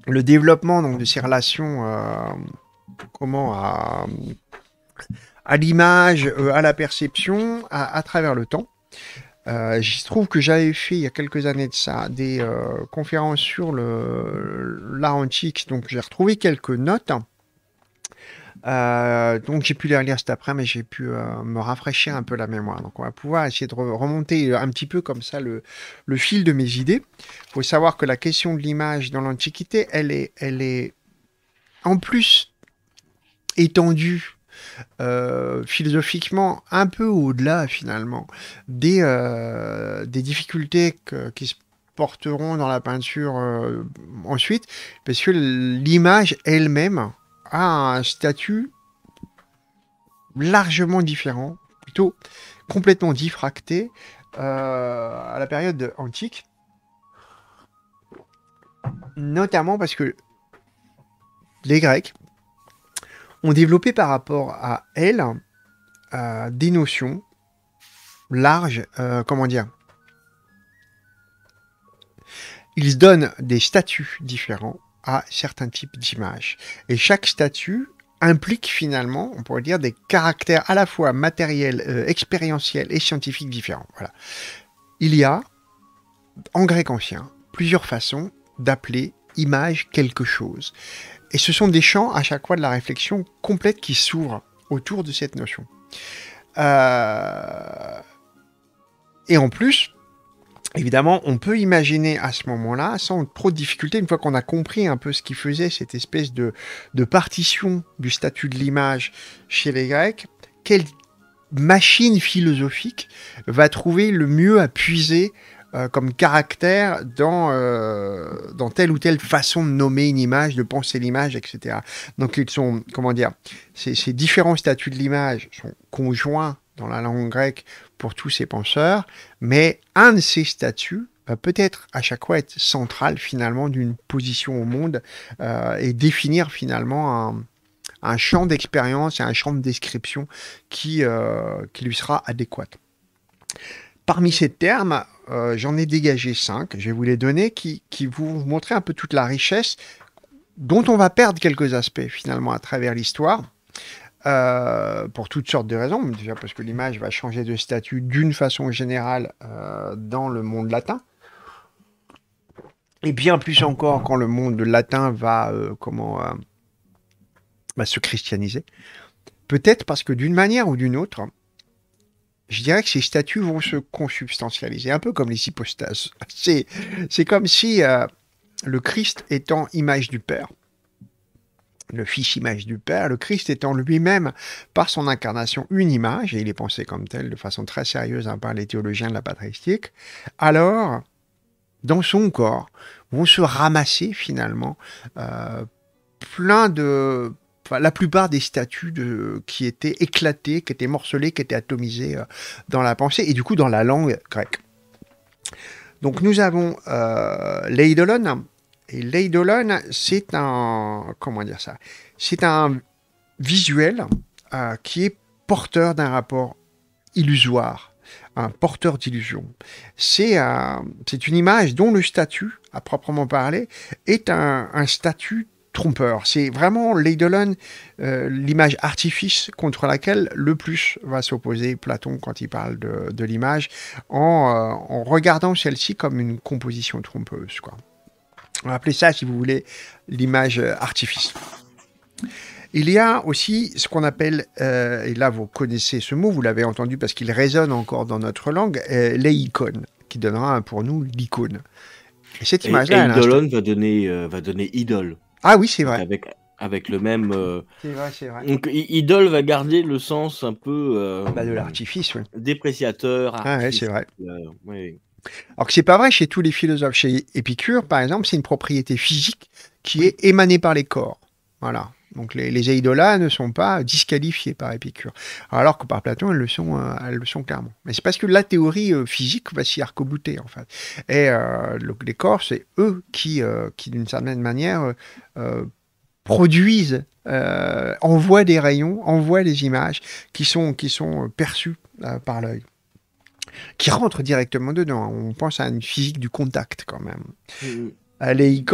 Speaker 2: le développement donc, de ces relations comment, à, à l'image, à la perception, à, travers le temps. Euh, je trouve que j'avais fait il y a quelques années de ça des conférences sur l'art antique, donc j'ai retrouvé quelques notes. Euh, donc j'ai pu les relire cet après, mais j'ai pu euh, me rafraîchir un peu la mémoire. Donc on va pouvoir essayer de remonter euh, un petit peu comme ça le, fil de mes idées. Il faut savoir que la question de l'image dans l'Antiquité, elle est, elle est en plus étendue philosophiquement un peu au-delà finalement des, des difficultés qui se porteront dans la peinture ensuite, parce que l'image elle-même a un statut largement différent, plutôt complètement diffracté euh, à la période antique. Notamment parce que les Grecs ont développé par rapport à elle euh, des notions larges, euh, comment dire. Ils donnent des statuts différents à certains types d'images. Et chaque statut implique finalement, on pourrait dire, des caractères à la fois matériels, euh, expérientiels et scientifiques différents. Voilà. Il y a, en grec ancien, plusieurs façons d'appeler image quelque chose. Et ce sont des champs à chaque fois de la réflexion complète qui s'ouvrent autour de cette notion. Euh, et en plus, Évidemment, on peut imaginer à ce moment-là, sans trop de difficultés, une fois qu'on a compris un peu ce qui faisait cette espèce de, partition du statut de l'image chez les Grecs, quelle machine philosophique va trouver le mieux à puiser euh, comme caractère euh, dans, telle ou telle façon de nommer une image, de penser l'image, etc. Donc ils sont, comment dire, ces différents statuts de l'image sont conjoints dans la langue grecque pour tous ces penseurs, mais un de ces statuts va euh, peut-être à chaque fois être central finalement d'une position au monde euh, et définir finalement un, champ d'expérience et un champ de description qui, euh, lui sera adéquat. Parmi ces termes, j'en ai dégagé cinq, je vais vous les donner, qui, qui vous montrer un peu toute la richesse dont on va perdre quelques aspects finalement à travers l'histoire euh, pour toutes sortes de raisons. Déjà parce que l'image va changer de statut d'une façon générale euh, dans le monde latin. Et bien plus encore quand le monde latin va, euh, comment, se christianiser. Peut-être parce que d'une manière ou d'une autre, je dirais que ces statuts vont se consubstantialiser, un peu comme les hypostases. (laughs) C'est comme si le Christ étant image du Père, le fils image du Père, le Christ étant lui-même, par son incarnation, une image, et il est pensé comme tel de façon très sérieuse hein, par les théologiens de la patristique, alors, dans son corps, vont se ramasser finalement euh, plein de... la plupart des statues qui étaient éclatées, qui étaient morcelées, qui étaient atomisées euh, dans la pensée, et du coup dans la langue grecque. Donc nous avons euh, l'Eidolon, et l'Eidolon, c'est un. Comment dire ça C'est un visuel euh, qui est porteur d'un rapport illusoire, un porteur d'illusion. Euh, c'est une image dont le statut, à proprement parler, est un, statut trompeur. C'est vraiment l'Eidolon, euh, l'image artifice contre laquelle le plus va s'opposer Platon quand il parle de, l'image, en, en, regardant celle-ci comme une composition trompeuse. Quoi. On va appeler ça, si vous voulez, l'image euh, artifice. Il y a aussi ce qu'on appelle, euh, et là vous connaissez ce mot, vous l'avez entendu parce qu'il résonne encore dans notre langue, euh, les icônes, qui donnera pour nous l'icône. Et cette image-là. va
Speaker 1: donner, va donner idole. Ah oui, c'est vrai. Avec, avec le même.
Speaker 2: C'est vrai, c'est vrai.
Speaker 1: Donc idole va garder le sens un
Speaker 2: peu. Bah, de l'artifice, oui.
Speaker 1: Dépréciateur.
Speaker 2: ah oui, c'est vrai. Oui. Alors que c'est pas vrai chez tous les philosophes. Chez Épicure, par exemple, c'est une propriété physique qui est émanée par les corps. Voilà. Donc les, les ne sont pas disqualifiés par Épicure. Alors que par Platon, elles le sont, euh, elles le sont clairement. Mais c'est parce que la théorie euh, physique va s'y arc en fait. Et euh, les corps, c'est eux qui, d'une certaine manière, produisent, envoient des rayons, envoient des images qui sont, qui sont perçues par l'œil qui rentre directement dedans. On pense à une physique du contact quand même. Mmh. Les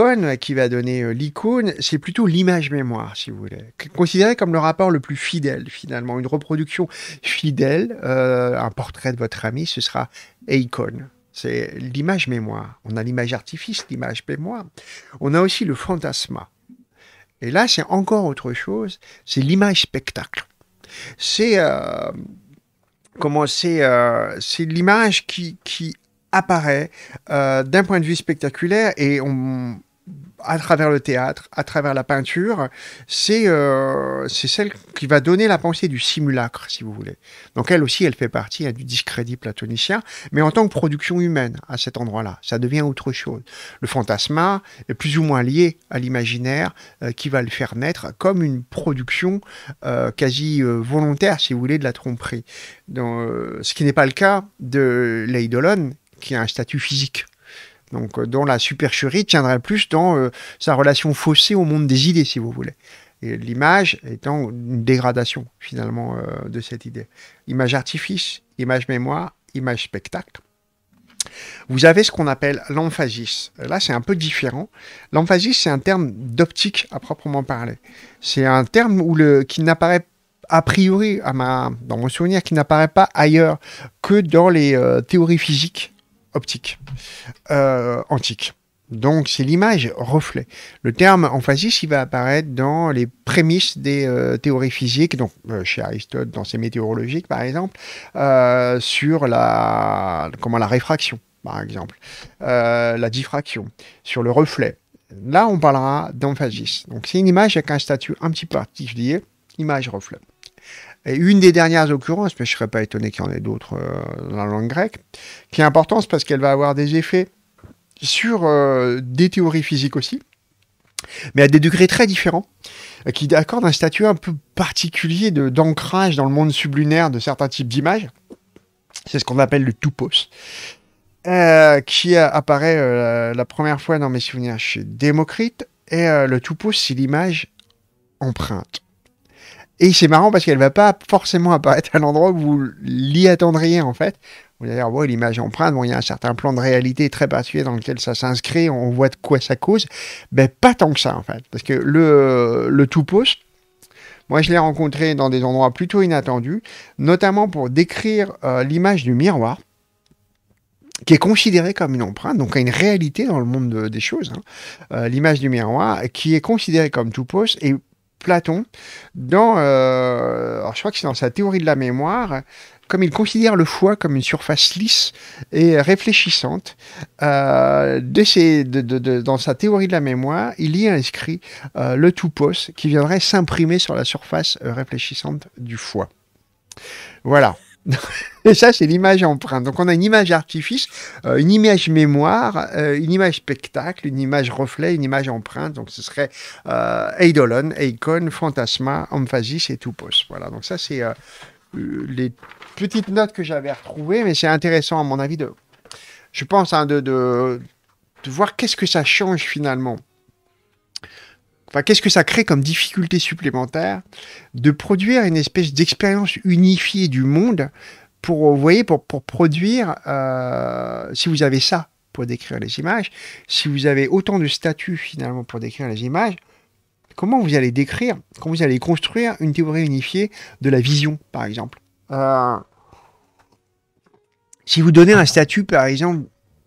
Speaker 2: qui va donner euh, l'icône, c'est plutôt l'image mémoire, si vous voulez, considéré comme le rapport le plus fidèle finalement, une reproduction fidèle, euh, un portrait de votre ami, ce sera icône. C'est l'image mémoire. On a l'image artifice, l'image mémoire. On a aussi le fantasma. Et là, c'est encore autre chose. C'est l'image spectacle. C'est comment c'est euh, l'image qui, qui apparaît euh, d'un point de vue spectaculaire et on à travers le théâtre, à travers la peinture, euh, c'est celle qui va donner la pensée du simulacre, si vous voulez. Donc elle aussi, elle fait partie du discrédit platonicien, mais en tant que production humaine à cet endroit-là, ça devient autre chose. Le fantasma est plus ou moins lié à l'imaginaire euh, qui va le faire naître comme une production euh, quasi volontaire, si vous voulez, de la tromperie. ce qui n'est pas le cas de l'Eidolon, qui a un statut physique donc euh, dont la supercherie tiendrait plus dans euh, sa relation faussée au monde des idées, si vous voulez. L'image étant une dégradation finalement euh, de cette idée. Image artifice, image mémoire, image spectacle. Vous avez ce qu'on appelle l'emphasis. Là, c'est un peu différent. L'emphasis, c'est un terme d'optique à proprement parler. C'est un terme qui n'apparaît a priori, dans mon souvenir, qui n'apparaît pas ailleurs que dans les théories physiques optique, euh, antique. Donc c'est l'image reflet. Le terme emphasis, il va apparaître dans les prémices des euh, théories physiques, donc euh, chez Aristote dans ses météorologiques par exemple, sur la comment la réfraction par exemple, la diffraction, sur le reflet. Là, on parlera d'emphasis. Donc c'est une image avec un statut un petit peu particulier, image reflet. Et une des dernières occurrences, mais je ne serais pas étonné qu'il y en ait d'autres euh, dans la langue grecque, qui est importante parce qu'elle va avoir des effets sur euh, des théories physiques aussi, mais à des degrés très différents, euh, qui accordent un statut un peu particulier d'ancrage dans le monde sublunaire de certains types d'images. C'est ce qu'on appelle le toupos. qui apparaît la première fois dans mes souvenirs chez Démocrite. Et le toupos, c'est l'image empreinte. Et c'est marrant parce qu'elle va pas forcément apparaître à l'endroit où vous l'y attendriez en fait. Vous allez voilà l'image empreinte, bon, il y a un certain plan de réalité très particulier dans lequel ça s'inscrit, on voit de quoi ça cause. Mais ben, pas tant que ça en fait, parce que le, tout poste, moi, je l'ai rencontré dans des endroits plutôt inattendus, notamment pour décrire euh, l'image du miroir, qui est considérée comme une empreinte, donc une réalité dans le monde des choses. Hein. Euh, l'image du miroir, qui est considérée comme tout poste, et Platon, dans, euh, je crois que c'est dans sa théorie de la mémoire, comme il considère le foie comme une surface lisse et réfléchissante, euh, dans sa théorie de la mémoire, il y a inscrit euh, le le toupos qui viendrait s'imprimer sur la surface réfléchissante du foie. Voilà. (laughs) Et ça, c'est l'image empreinte. Donc, on a une image artifice, euh, une image mémoire, euh, une image spectacle, une image reflet, une image empreinte. Donc, ce serait euh, Eidolon, Eikon, Fantasma, Emphasis et Tupos. Voilà. Donc, ça, c'est les petites notes que j'avais retrouvées, mais c'est intéressant, à mon avis, de, je pense, hein, de, de voir qu'est-ce que ça change finalement qu'est-ce que ça crée comme difficulté supplémentaire de produire une espèce d'expérience unifiée du monde pour, voyez, pour, pour produire, euh, si vous avez ça pour décrire les images, si vous avez autant de statuts finalement pour décrire les images, comment vous allez décrire, comment vous allez construire une théorie unifiée de la vision, par exemple euh, Si vous donnez un statut, par exemple,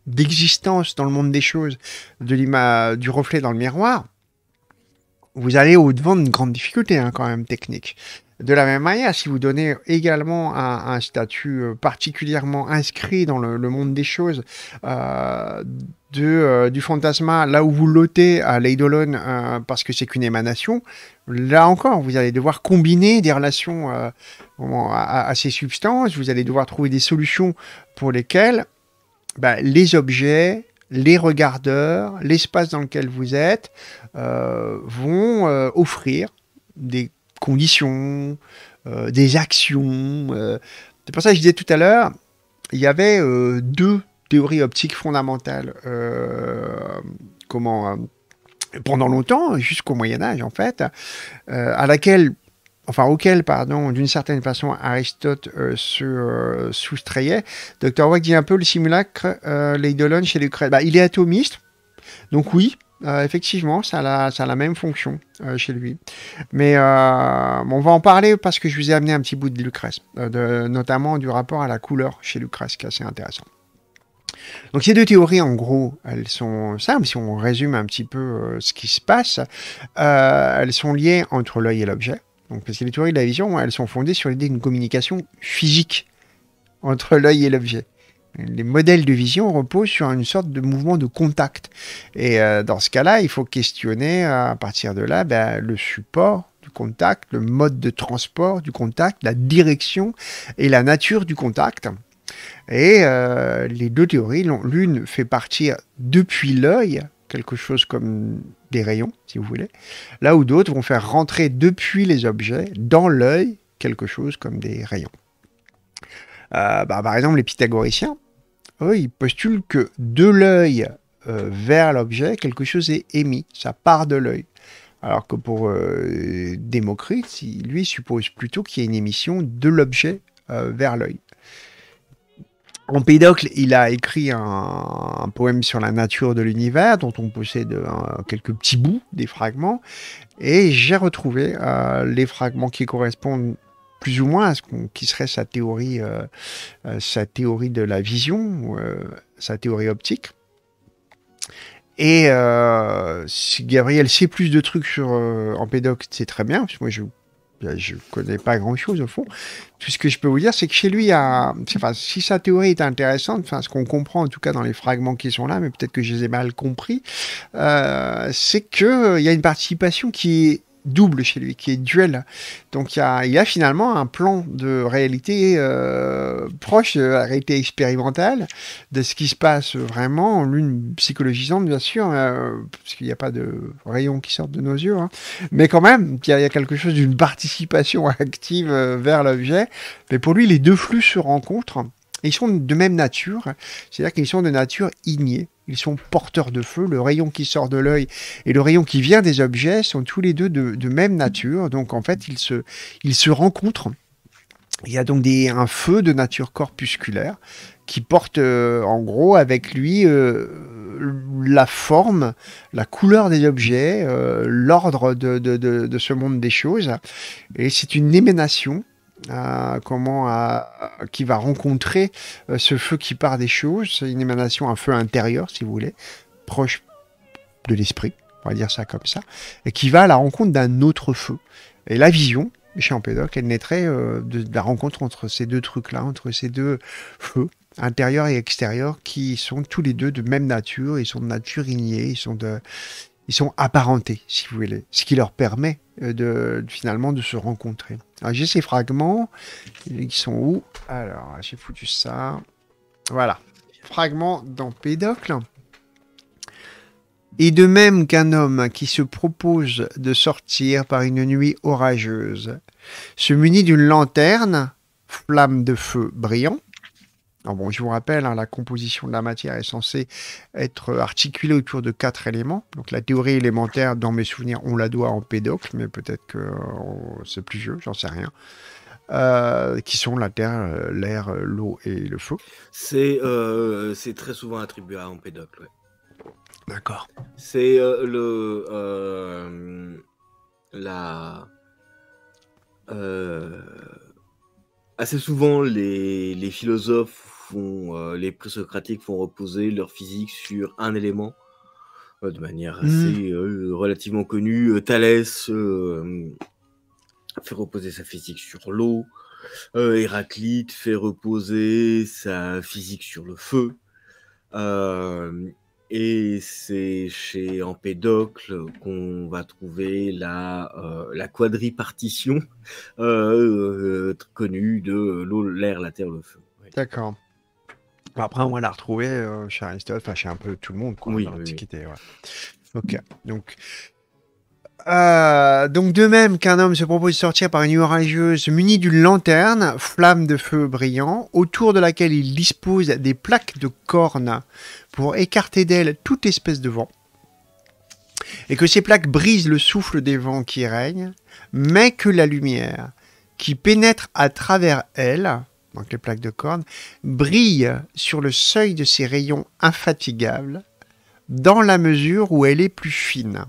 Speaker 2: d'existence dans le monde des choses, de du reflet dans le miroir, vous allez au-devant d'une grande difficulté hein, quand même technique. De la même manière, si vous donnez également un, statut euh, particulièrement inscrit dans le, monde des choses, euh, de, euh, du fantasma, là où vous lotez à l'Eidolon parce que c'est qu'une émanation, là encore, vous allez devoir combiner des relations à, ces substances, vous allez devoir trouver des solutions pour lesquelles bah, les objets, les regardeurs, l'espace dans lequel vous êtes, euh, vont euh, offrir des conditions, euh, des actions. C'est pour ça que je disais tout à l'heure, il y avait deux théories optiques fondamentales. comment pendant longtemps, jusqu'au Moyen Âge en fait, auxquelles à laquelle, enfin auquel, pardon, d'une certaine façon, Aristote se soustrayait. Docteur Wack dit un peu le simulacre, l'idolone chez les bah, il est atomiste, donc oui, euh, effectivement, ça a, la, même fonction euh, chez lui. Mais euh, on va en parler parce que je vous ai amené un petit bout de Lucrèce, notamment du rapport à la couleur chez Lucrèce, qui est assez intéressant. Donc ces deux théories, en gros, elles sont simples. Si on résume un petit peu ce qui se passe, elles sont liées entre l'œil et l'objet. Donc parce les théories de la vision, elles sont fondées sur l'idée d'une communication physique entre l'œil et l'objet. Les modèles de vision reposent sur une sorte de mouvement de contact. Et euh, dans ce cas-là, il faut questionner euh, à partir de là ben, le support du contact, le mode de transport du contact, la direction et la nature du contact. Et euh, les deux théories, l'une fait partir depuis l'œil, quelque chose comme des rayons, si vous voulez, là où d'autres vont faire rentrer depuis les objets, dans l'œil, quelque chose comme des rayons. Bah, par exemple, les pythagoriciens, il postule que de l'œil euh, vers l'objet, quelque chose est émis, ça part de l'œil. Alors que pour euh, Démocrite, il, lui suppose plutôt qu'il y a une émission de l'objet euh, vers l'œil. Empédocle, il a écrit un, poème sur la nature de l'univers, dont on possède quelques petits bouts, des fragments, et j'ai retrouvé les fragments qui correspondent plus ou moins ce qui serait sa théorie, euh, euh, sa théorie de la vision, euh, sa théorie optique. Et si Gabriel sait plus de trucs sur, en pédoc, c'est très bien, parce que moi je bah, je connais pas grand chose au fond. Tout ce que je peux vous dire, c'est que chez lui, enfin, si sa théorie est intéressante, enfin, ce qu'on comprend en tout cas dans les fragments qui sont là, mais peut-être que je les ai mal compris, c'est qu'il il y a une participation qui double chez lui, qui est duel. Donc il y a, finalement un plan de réalité euh, proche de la réalité expérimentale, de ce qui se passe vraiment, l'une psychologisante bien sûr, euh, parce qu'il n'y a pas de rayons qui sortent de nos yeux, hein. mais quand même, il y, a quelque chose d'une participation (laughs) active euh, vers l'objet. Mais pour lui, les deux flux se rencontrent. Ils sont de même nature, c'est-à-dire qu'ils sont de nature ignée. Ils sont porteurs de feu. Le rayon qui sort de l'œil et le rayon qui vient des objets sont tous les deux de, même nature. Donc en fait, ils se, ils se rencontrent. Il y a donc des, un feu de nature corpusculaire qui porte euh, en gros avec lui euh, la forme, la couleur des objets, euh, l'ordre de, de, de, de, ce monde des choses. Et c'est une émanation comment qui va rencontrer euh, ce feu qui part des choses, une émanation, un feu intérieur, si vous voulez, proche de l'esprit, on va dire ça comme ça, et qui va à la rencontre d'un autre feu. Et la vision, chez Empédoc elle naîtrait euh, de, de, la rencontre entre ces deux trucs-là, entre ces deux feux, intérieur et extérieur, qui sont tous les deux de même nature, ils sont de nature ignée, ils sont de, ils sont apparentés, si vous voulez, ce qui leur permet euh, de, finalement de se rencontrer. J'ai ces fragments, ils sont où Alors, j'ai foutu ça. Voilà, fragment pédocle. Et de même qu'un homme qui se propose de sortir par une nuit orageuse se munit d'une lanterne, flamme de feu brillant, bon, je vous rappelle, hein, la composition de la matière est censée être euh, articulée autour de quatre éléments. Donc la théorie élémentaire, dans mes souvenirs, on la doit en pédocle, mais peut-être que oh, c'est plus vieux, j'en sais rien. Euh, qui sont la terre, euh, l'air, l'eau et le feu.
Speaker 1: C'est très souvent attribué à Empédocle. Ouais. D'accord. C'est le la assez souvent les philosophes font, euh, les présocratiques font reposer leur physique sur un élément euh, de manière hmm. assez euh, relativement connue. Thalès fait reposer sa physique sur l'eau. Héraclite fait reposer sa physique sur le feu. Et c'est chez Empédocle qu'on va trouver la, la quadripartition connue de l'eau, l'air, la terre, le feu.
Speaker 2: D'accord. Après, on l'a retrouver euh, chez Aristote, enfin chez un peu tout le monde, oui, Ok, donc. Euh, donc de même qu'un homme se propose de sortir par une nuit orageuse muni d'une lanterne, flamme de feu brillant, autour de laquelle il dispose des plaques de cornes pour écarter d'elle toute espèce de vent, et que ces plaques brisent le souffle des vents qui règnent, mais que la lumière qui pénètre à travers elles donc les plaques de corne, brille sur le seuil de ses rayons infatigables dans la mesure où elle est plus fine.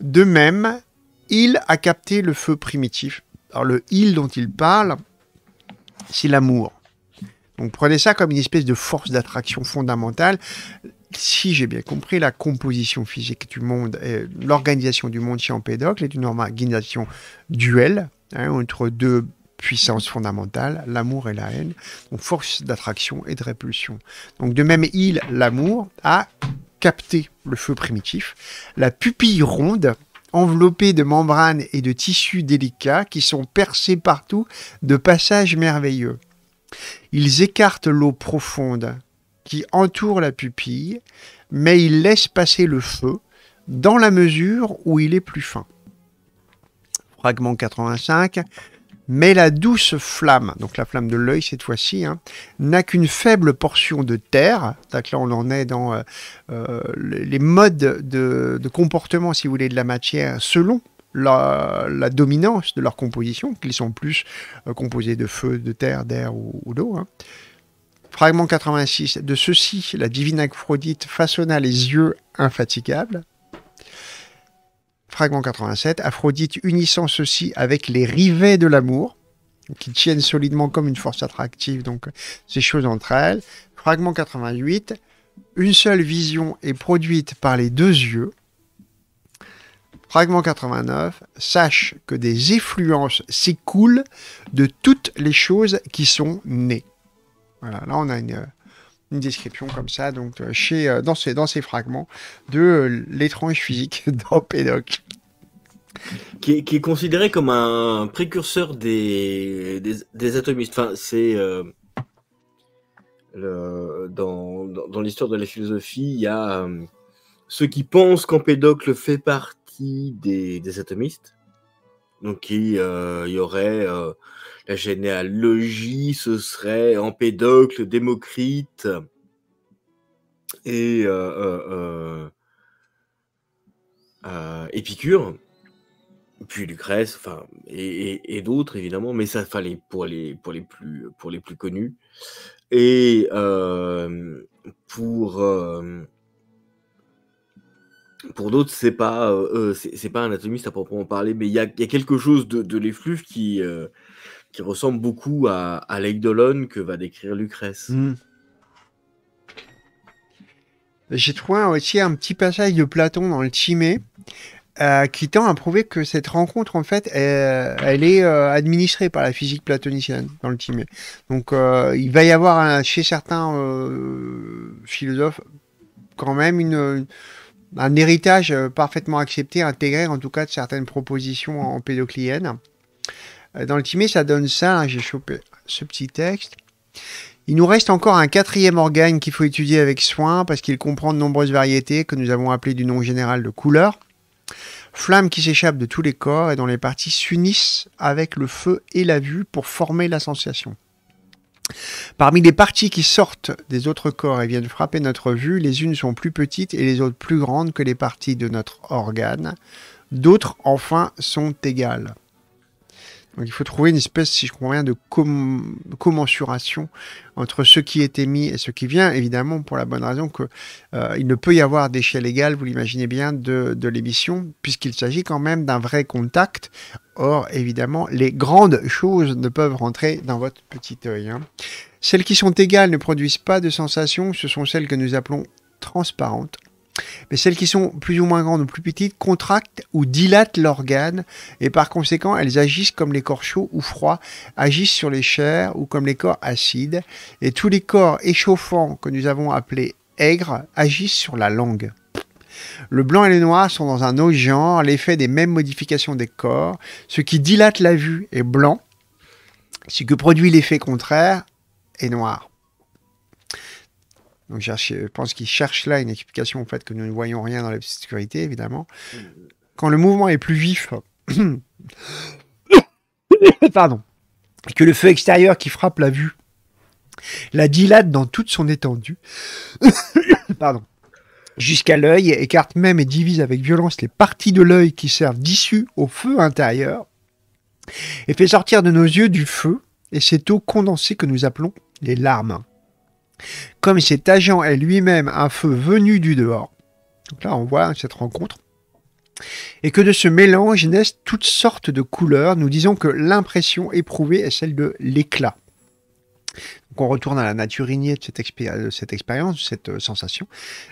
Speaker 2: De même, il a capté le feu primitif. Alors le il dont il parle, c'est l'amour. Donc prenez ça comme une espèce de force d'attraction fondamentale. Si j'ai bien compris, la composition physique du monde, l'organisation du monde chez Empédocle est une organisation duelle, hein, entre deux puissance fondamentale, l'amour et la haine, donc force d'attraction et de répulsion. Donc de même, il, l'amour, a capté le feu primitif, la pupille ronde, enveloppée de membranes et de tissus délicats qui sont percés partout de passages merveilleux. Ils écartent l'eau profonde qui entoure la pupille, mais ils laissent passer le feu dans la mesure où il est plus fin. Fragment 85, mais la douce flamme, donc la flamme de l'œil cette fois-ci, hein, n'a qu'une faible portion de terre. là, on en est dans euh, euh, les modes de, comportement, si vous voulez, de la matière selon la, dominance de leur composition, qu'ils sont plus euh, composés de feu, de terre, d'air ou, d'eau. Hein. Fragment 86. De ceci, la divine Aphrodite façonna les yeux infatigables. Fragment 87, Aphrodite unissant ceci avec les rivets de l'amour, qui tiennent solidement comme une force attractive, donc ces choses entre elles. Fragment 88, une seule vision est produite par les deux yeux. Fragment 89, sache que des effluences s'écoulent de toutes les choses qui sont nées. Voilà, là on a une, euh, une description comme ça, donc euh, chez, euh, dans, ces, dans ces fragments, de euh, l'étrange physique (laughs) d'Empédocle,
Speaker 1: Qui est, considéré comme un précurseur des, des, atomistes. Enfin, c'est. dans, l'histoire de la philosophie, il y a ceux qui pensent qu'Empédocle fait partie des, atomistes. Donc, il y aurait la généalogie, ce serait Empédocle, Démocrite et euh, euh, euh, Épicure puis Lucrèce, enfin, et, d'autres évidemment, mais ça fallait pour les, pour les, plus, pour les plus connus. Et pour, pour d'autres, c'est pas, c'est, pas anatomiste à proprement parler, mais il y a, quelque chose de, de l'effluve qui, qui ressemble beaucoup à, à d'Olonne que va décrire Lucrèce.
Speaker 2: Hmm. J'ai trouvé aussi un petit passage de Platon dans le Timée euh, qui tend à prouver que cette rencontre, en fait, elle, est euh, administrée par la physique platonicienne dans le Timée. Donc, euh, il va y avoir un, chez certains philosophes quand même une, un héritage parfaitement accepté, intégré en tout cas de certaines propositions empédocliennes. En euh, dans le timé, ça donne ça. Hein, j'ai chopé ce petit texte. Il nous reste encore un quatrième organe qu'il faut étudier avec soin parce qu'il comprend de nombreuses variétés que nous avons appelées du nom général de couleur. Flamme qui s'échappe de tous les corps et dont les parties s'unissent avec le feu et la vue pour former la sensation. Parmi les parties qui sortent des autres corps et viennent frapper notre vue, les unes sont plus petites et les autres plus grandes que les parties de notre organe. D'autres, enfin, sont égales. Donc il faut trouver une espèce, si je comprends bien, de commensuration entre ce qui est émis et ce qui vient, évidemment pour la bonne raison qu'il euh, ne peut y avoir d'échelle égale, vous l'imaginez bien, de, l'émission, puisqu'il s'agit quand même d'un vrai contact. Or, évidemment, les grandes choses ne peuvent rentrer dans votre petit œil. Hein. Celles qui sont égales ne produisent pas de sensations, ce sont celles que nous appelons transparentes mais celles qui sont plus ou moins grandes ou plus petites contractent ou dilatent l'organe et par conséquent elles agissent comme les corps chauds ou froids agissent sur les chairs ou comme les corps acides et tous les corps échauffants que nous avons appelés aigres agissent sur la langue. Le blanc et le noir sont dans un autre genre l'effet des mêmes modifications des corps. Ce qui dilate la vue est blanc, ce que produit l'effet contraire est noir. Donc je pense qu'il cherche là une explication au fait que nous ne voyons rien dans la sécurité, évidemment. Quand le mouvement est plus vif, (coughs) pardon, que le feu extérieur qui frappe la vue la dilate dans toute son étendue, (coughs) pardon, jusqu'à l'œil, écarte même et divise avec violence les parties de l'œil qui servent d'issue au feu intérieur, et fait sortir de nos yeux du feu et cette eau condensée que nous appelons les larmes. Comme cet agent est lui-même un feu venu du dehors, donc là on voit cette rencontre, et que de ce mélange naissent toutes sortes de couleurs, nous disons que l'impression éprouvée est celle de l'éclat. on retourne à la nature ignée de cette, expérience, de cette euh, sensation,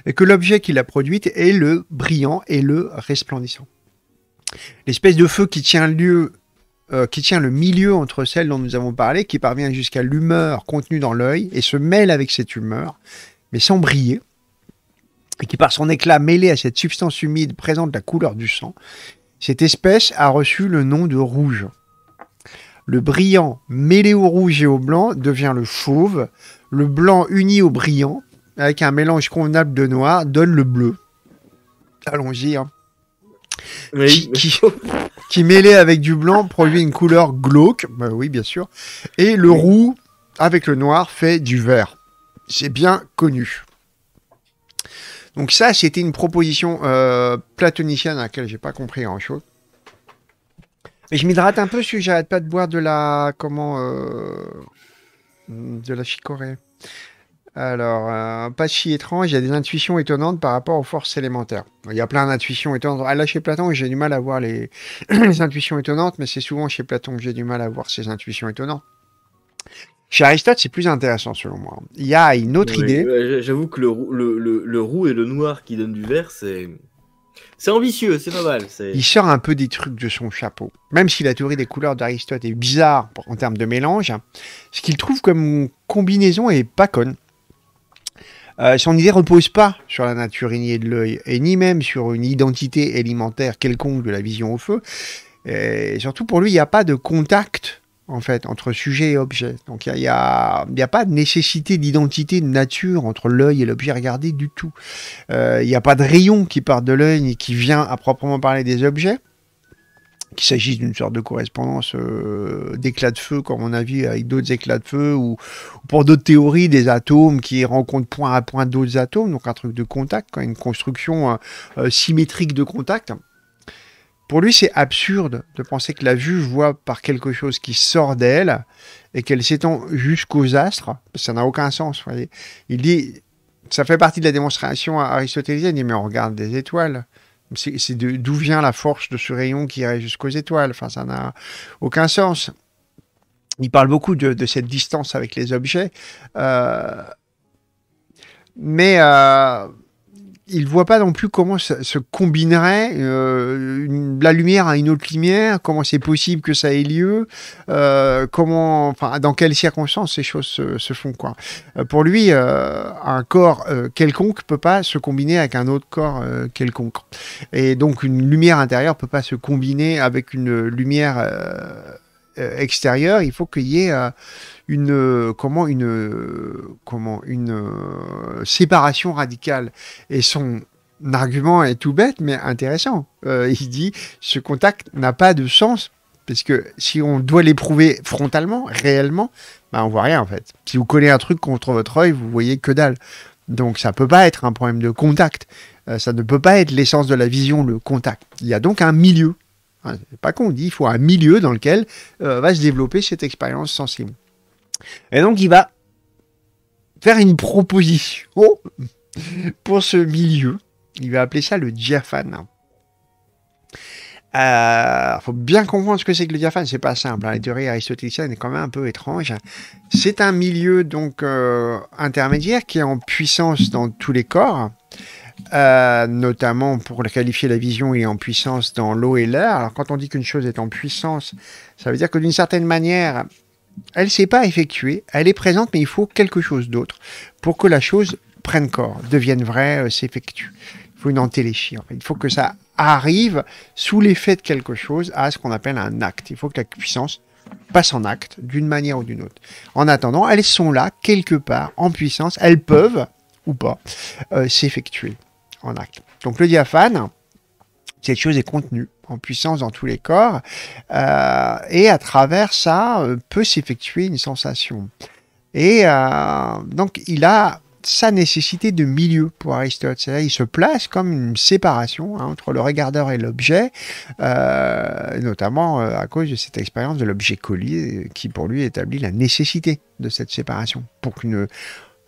Speaker 2: et que l'objet qui l'a produite est le brillant et le resplendissant. L'espèce de feu qui tient lieu euh, qui tient le milieu entre celles dont nous avons parlé, qui parvient jusqu'à l'humeur contenue dans l'œil et se mêle avec cette humeur, mais sans briller, et qui par son éclat mêlé à cette substance humide présente la couleur du sang, cette espèce a reçu le nom de rouge. Le brillant mêlé au rouge et au blanc devient le chauve, le blanc uni au brillant, avec un mélange convenable de noir, donne le bleu. Allons-y. Hein. qui qui mêlé avec du blanc produit une couleur glauque, bah oui bien sûr, et le roux avec le noir fait du vert. C'est bien connu. Donc ça, c'était une proposition euh, platonicienne à laquelle j'ai pas compris grand-chose. Mais je m'hydrate un peu si j'arrête pas de boire de la comment euh, de la chicorée. Alors, euh, pas si étrange, il y a des intuitions étonnantes par rapport aux forces élémentaires. Il y a plein d'intuitions étonnantes. Ah, là, chez Platon, j'ai du mal à voir (clears throat) les, intuitions étonnantes, mais c'est souvent chez Platon que j'ai du mal à voir ces intuitions étonnantes. Chez Aristote, c'est plus intéressant selon moi. Il y a une autre idée.
Speaker 1: J'avoue que le, roux et le noir qui donnent du vert, c'est. C'est ambitieux, c'est pas mal. Il sort
Speaker 2: un peu des trucs de son chapeau. Même si la théorie des couleurs d'Aristote est bizarre en termes de mélange, ce qu'il trouve comme combinaison est pas conne. Euh, son idée repose pas sur la nature innée de l'œil, et ni même sur une identité élémentaire quelconque de la vision au feu. Et surtout pour lui, il n'y a pas de contact en fait, entre sujet et objet. Donc il n'y a, pas de nécessité d'identité de nature entre l'œil et l'objet regardé du tout. Euh, il n'y a pas de rayon qui part de l'œil et qui vient à proprement parler des objets qu'il s'agisse d'une sorte de correspondance euh, d'éclats de feu, comme on a vu avec d'autres éclats de feu, ou, pour d'autres théories, des atomes qui rencontrent point à point d'autres atomes, donc un truc de contact, quand une construction euh, euh, symétrique de contact. Pour lui, c'est absurde de penser que la vue voit par quelque chose qui sort d'elle et qu'elle s'étend jusqu'aux astres. Ça n'a aucun sens. Voyez. Il dit, ça fait partie de la démonstration aristotélicienne. mais on regarde des étoiles. C'est d'où vient la force de ce rayon qui irait jusqu'aux étoiles. Enfin, ça n'a aucun sens. Il parle beaucoup de, cette distance avec les objets. Euh, mais euh, il ne voit pas non plus comment se combinerait euh, la lumière à une autre lumière, comment c'est possible que ça ait lieu, euh, comment, enfin, dans quelles circonstances ces choses se, font. Quoi. Euh, pour lui, un corps quelconque ne peut pas se combiner avec un autre corps quelconque. Et donc une lumière intérieure ne peut pas se combiner avec une lumière extérieure. Il faut qu'il y ait une euh, comment une euh, comment une euh, séparation radicale et son argument est tout bête mais intéressant. il dit ce contact n'a pas de sens parce que si on doit l'éprouver frontalement, réellement, on ben, on voit rien en fait. Si vous collez un truc contre votre œil, vous voyez que dalle. Donc ça peut pas être un problème de contact. ça ne peut pas être l'essence de la vision, le contact. Il y a donc un milieu. Hein, pas qu'on dit, il faut un milieu dans lequel va se développer cette expérience sensible. Et donc il va faire une proposition pour ce milieu. Il va appeler ça le diaphane. Euh, il faut bien comprendre ce que c'est que le diaphane, c'est pas simple. Hein. La théorie aristotélicienne est quand même un peu étrange. C'est un milieu donc euh, intermédiaire qui est en puissance dans tous les corps, euh, notamment pour qualifier la vision, il est en puissance dans l'eau et l'air. Alors quand on dit qu'une chose est en puissance, ça veut dire que d'une certaine manière, elle ne s'est pas effectuée, elle est présente, mais il faut quelque chose d'autre pour que la chose prenne corps, devienne vraie, euh, s'effectue. Il faut une entéléchie. Il faut que ça arrive sous l'effet de quelque chose à ce qu'on appelle un acte. Il faut que la puissance passe en acte d'une manière ou d'une autre. En attendant, elles sont là, quelque part, en puissance. Elles peuvent, ou pas, euh, s'effectuer en acte. Donc le diaphane, cette chose est contenue en puissance dans tous les corps, euh, et à travers ça euh, peut s'effectuer une sensation. Et euh, donc il a sa nécessité de milieu pour Aristote. il se place comme une séparation hein, entre le regardeur et l'objet, notamment à cause de cette expérience de l'objet collier qui, pour lui, établit la nécessité de cette séparation pour qu'une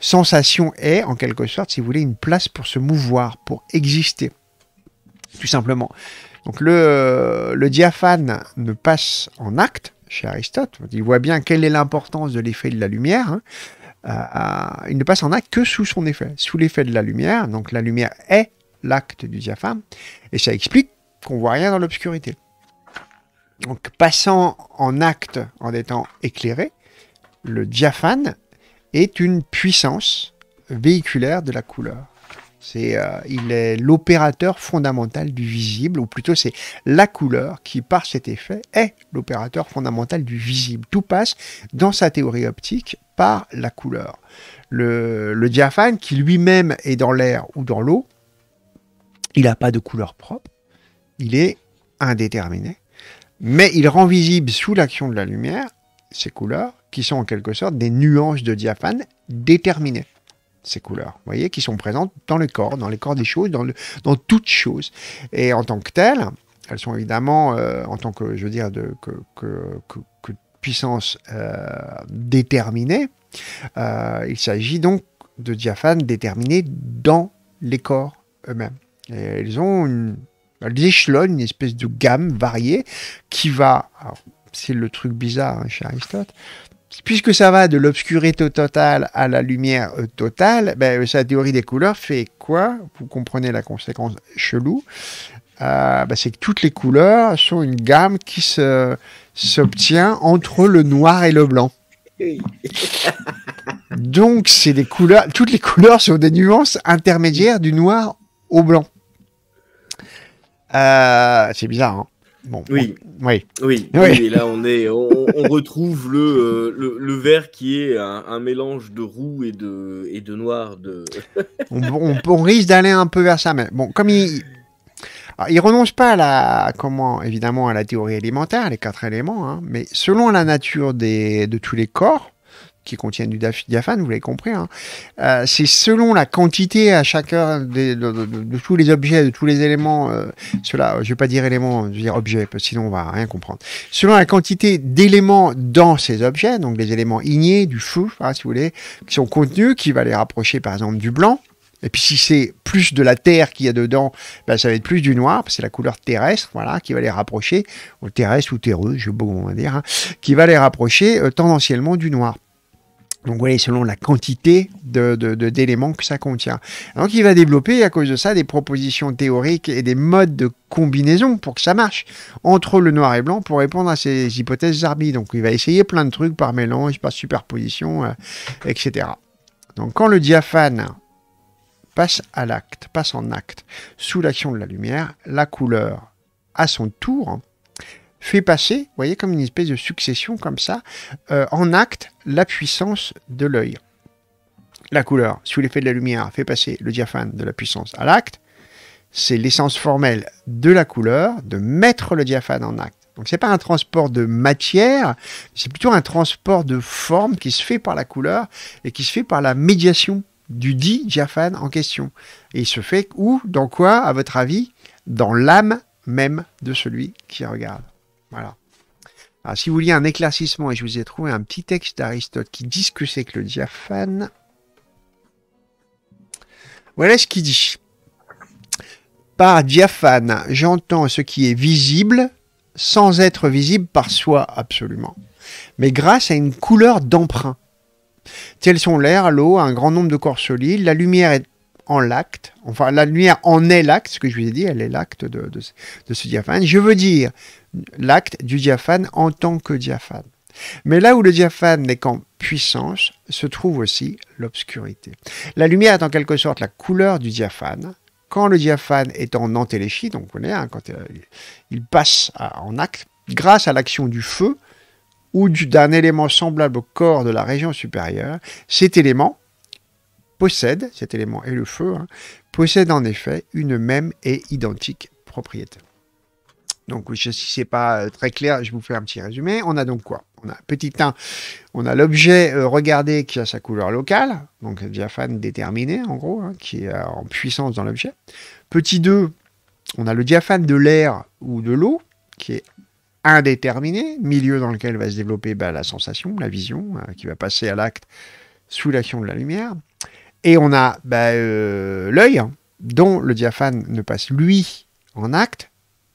Speaker 2: sensation ait, en quelque sorte, si vous voulez, une place pour se mouvoir, pour exister tout simplement. Donc euh, le, diaphane ne passe en acte chez Aristote. Il voit bien quelle est l'importance de l'effet de la lumière. Hein. Euh, euh, il ne passe en acte que sous son effet, sous l'effet de la lumière. Donc la lumière est l'acte du diaphane. Et ça explique qu'on voit rien dans l'obscurité. Donc passant en acte en étant éclairé, le diaphane est une puissance véhiculaire de la couleur. Euh, il est l'opérateur fondamental du visible, ou plutôt c'est la couleur qui, par cet effet, est l'opérateur fondamental du visible. Tout passe dans sa théorie optique par la couleur. le diaphane, qui lui-même est dans l'air ou dans l'eau, il n'a pas de couleur propre, il est indéterminé, mais il rend visible sous l'action de la lumière ces couleurs qui sont en quelque sorte des nuances de diaphane déterminées ces couleurs, vous voyez, qui sont présentes dans le corps, dans les corps des choses, dans, dans toutes choses. Et en tant que telles, elles sont évidemment, euh, en tant que, je veux dire, de, que, puissance euh, déterminée, euh, il s'agit donc de diaphanes déterminés dans les corps eux-mêmes. Elles ont une, elles échelonnent une espèce de gamme variée qui va, c'est le truc bizarre hein, chez Aristote, puisque ça va de l'obscurité totale à la lumière euh, totale, ben, euh, sa théorie des couleurs fait quoi Vous comprenez la conséquence chelou. Euh, ben, c'est que toutes les couleurs sont une gamme qui se, s'obtient entre le noir et le blanc. (laughs) Donc, c'est des couleurs, toutes les couleurs sont des nuances intermédiaires du noir au blanc. c'est bizarre, hein oui. oui. oui.
Speaker 1: là, on, est, on, retrouve euh, le, le, vert qui est un, mélange de roux et de, et de noir. De...
Speaker 2: (laughs) on, risque d'aller un peu vers ça, mais bon, comme il. ne ah, renonce pas à la, comment, évidemment, à la théorie élémentaire, les quatre éléments, hein, mais selon la nature de tous les corps, qui contiennent du diaphane, vous l'avez compris. Hein. Euh, c'est selon la quantité à chacun de, tous les objets, de tous les éléments, euh, cela, je ne vais pas dire éléments, je vais dire que sinon on va rien comprendre. Selon la quantité d'éléments dans ces objets, donc des éléments ignés, du feu, si vous voulez, qui sont contenus, qui va les rapprocher par exemple du blanc, et puis si c'est plus de la terre qu'il y a dedans, ben, ça va être plus du noir, parce que c'est la couleur terrestre, voilà, qui va les rapprocher, ou terrestre ou terreuse, je sais pas comment on va dire, hein, qui va les rapprocher euh, tendanciellement du noir. Donc vous voyez, selon la quantité d'éléments de, de, que ça contient. Donc il va développer à cause de ça des propositions théoriques et des modes de combinaison pour que ça marche entre le noir et blanc pour répondre à ces hypothèses Zarbi. Donc il va essayer plein de trucs par mélange, par superposition, euh, etc. Donc quand le diaphane passe à l'acte, passe en acte sous l'action de la lumière, la couleur à son tour fait passer, vous voyez, comme une espèce de succession comme ça, euh, en acte la puissance de l'œil. La couleur, sous l'effet de la lumière, fait passer le diaphane de la puissance à l'acte. C'est l'essence formelle de la couleur, de mettre le diaphane en acte. Donc n'est pas un transport de matière, c'est plutôt un transport de forme qui se fait par la couleur et qui se fait par la médiation du dit diaphane en question. Et il se fait où, dans quoi, à votre avis Dans l'âme même de celui qui regarde. Voilà. Alors, si vous voulez un éclaircissement, et je vous ai trouvé un petit texte d'Aristote qui dit ce que c'est que le diaphane. Voilà ce qu'il dit. Par diaphane, j'entends ce qui est visible sans être visible par soi absolument, mais grâce à une couleur d'emprunt. Tels sont l'air, l'eau, un grand nombre de corps solides, la lumière est en l'acte, enfin la lumière en est l'acte, ce que je vous ai dit, elle est l'acte de, ce diaphane. Je veux dire l'acte du diaphane en tant que diaphane. Mais là où le diaphane n'est qu'en puissance, se trouve aussi l'obscurité. La lumière est en quelque sorte la couleur du diaphane. Quand le diaphane est en entéléchie, donc on hein, est, quand euh, il passe en acte, grâce à l'action du feu ou d'un élément semblable au corps de la région supérieure, cet élément, possède, cet élément est le feu, hein, possède en effet une même et identique propriété. Donc, si c'est pas euh, très clair, je vous fais un petit résumé. On a donc quoi On a petit 1, on a l'objet regardez euh, regardé qui a sa couleur locale, donc diaphane déterminé en gros, hein, qui est euh, en puissance dans l'objet. Petit 2, on a le diaphane de l'air ou de l'eau, qui est indéterminé, milieu dans lequel va se développer bah, la sensation, la vision, hein, qui va passer à l'acte sous l'action de la lumière. Et on a bah, euh, l'œil, hein, dont le diaphane ne passe, lui, en acte,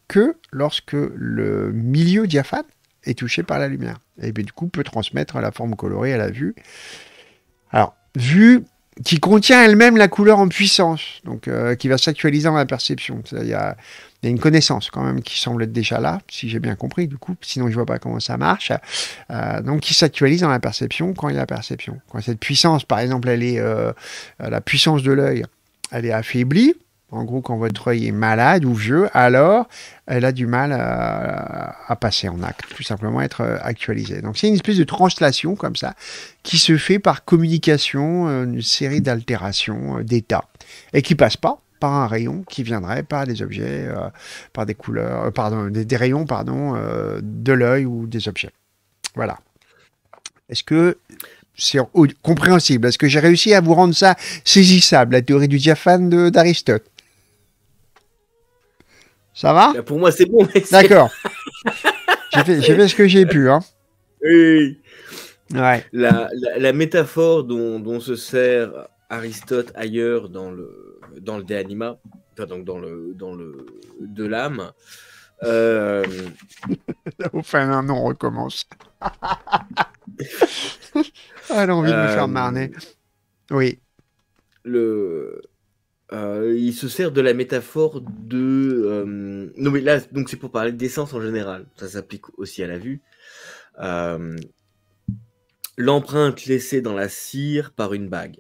Speaker 2: que lorsque le milieu diaphane est touché par la lumière. Et bien, du coup, peut transmettre la forme colorée à la vue. Alors, vue qui contient elle-même la couleur en puissance, donc euh, qui va s'actualiser dans la perception. Il y, a une connaissance quand même qui semble être déjà là, si j'ai bien compris, du coup, sinon je ne vois pas comment ça marche. Euh, donc qui s'actualise dans la perception quand il y a la perception. Quand cette puissance, par exemple, elle est euh, la puissance de l'œil, elle est affaiblie, en gros, quand votre œil est malade ou vieux, alors elle a du mal à, passer en acte, tout simplement être euh, actualisée. Donc c'est une espèce de translation comme ça qui se fait par communication, euh, une série d'altérations euh, d'état et qui passe pas par un rayon qui viendrait par des objets, par des couleurs, pardon, des, rayons, pardon, de l'œil ou des objets. Voilà. Est-ce que c'est compréhensible Est-ce que j'ai réussi à vous rendre ça saisissable, la théorie du diaphane d'Aristote ça va bah, Pour moi, c'est bon. D'accord. (laughs) j'ai fait, ce que j'ai pu. Hein.
Speaker 1: Oui. Ouais. La, métaphore dont, se sert Aristote ailleurs dans le, dans le donc dans le, dans le De l'âme. Euh,
Speaker 2: (laughs) Au final, non, recommence. (laughs) Ah, elle a envie de me faire euh, marner. Oui.
Speaker 1: Le, euh, il se sert de la métaphore de. Euh, non, mais là, donc c'est pour parler d'essence en général. Ça s'applique aussi à la vue. Euh, l'empreinte laissée dans la cire par une bague.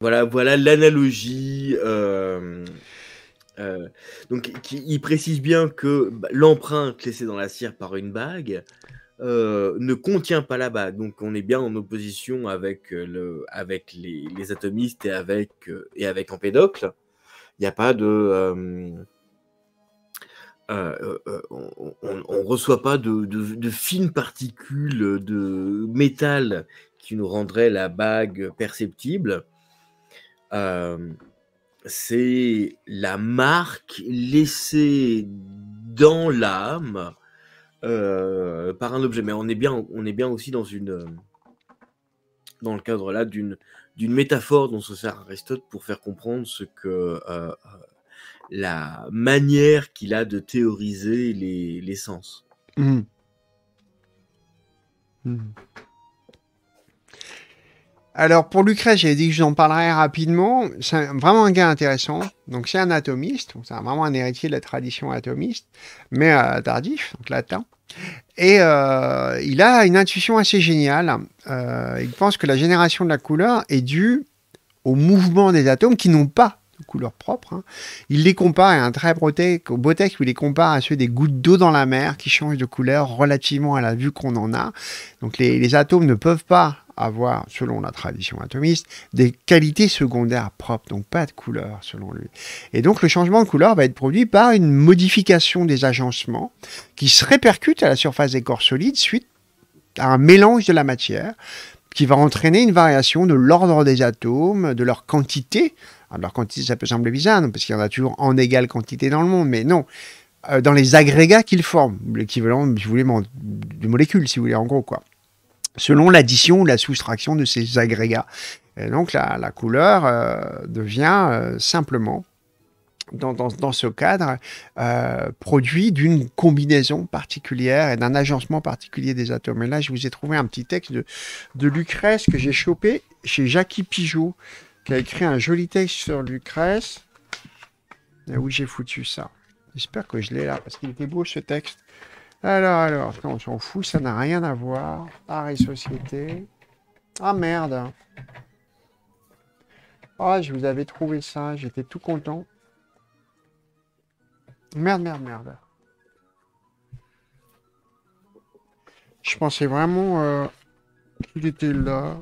Speaker 1: Voilà, voilà l'analogie. donc, il précise bien que bah, l'empreinte laissée dans la cire par une bague, euh, ne contient pas la bague. Donc on est bien en opposition avec, euh, le, avec les, atomistes et avec, euh, et avec Empédocle. Il n'y a pas de... on ne reçoit pas de, de, fines particules de métal qui nous rendraient la bague perceptible. c'est la marque laissée dans l'âme euh, par un objet. Mais on est bien, on est bien aussi dans une, euh, dans le cadre là d'une d'une métaphore dont se sert Aristote pour faire comprendre ce que euh, la manière qu'il a de théoriser les, les sens.
Speaker 2: Mmh. Mmh. Alors pour Lucrèce, j'ai dit que je en parlerai rapidement. C'est vraiment un gars intéressant. Donc c'est un atomiste, c'est vraiment un héritier de la tradition atomiste, mais euh, tardif, donc latin. Et euh, il a une intuition assez géniale. Euh, il pense que la génération de la couleur est due au mouvement des atomes qui n'ont pas de couleur propre. Hein. Il les compare, à un très beau texte, où il les compare à ceux des gouttes d'eau dans la mer qui changent de couleur relativement à la vue qu'on en a. Donc les atomes ne peuvent pas avoir, selon la tradition atomiste, des qualités secondaires propres, donc pas de couleur selon lui. Et donc le changement de couleur va être produit par une modification des agencements qui se répercute à la surface des corps solides suite à un mélange de la matière qui va entraîner une variation de l'ordre des atomes, de leur quantité. Alors leur quantité, ça peut sembler bizarre, parce qu'il y en a toujours en égale quantité dans le monde, mais non euh, dans les agrégats qu'ils forment, l'équivalent, si vous voulez, de molécules, si vous voulez, en gros, quoi selon l'addition ou la soustraction de ces agrégats. Et donc la, couleur euh, devient euh, simplement, dans, ce cadre, euh, produit d'une combinaison particulière et d'un agencement particulier des atomes. Et là, je vous ai trouvé un petit texte de, Lucrèce que j'ai chopé chez Jackie Pigeot, qui a écrit un joli texte sur Lucrèce. Et oui, j'ai foutu ça. J'espère que je l'ai là, parce qu'il était beau ce texte. Alors, alors, on s'en fout, ça n'a rien à voir. Art et société. Ah merde. Ah, je vous avais trouvé ça, j'étais tout content. Merde, merde, merde. Je pensais vraiment euh, qu'il était là.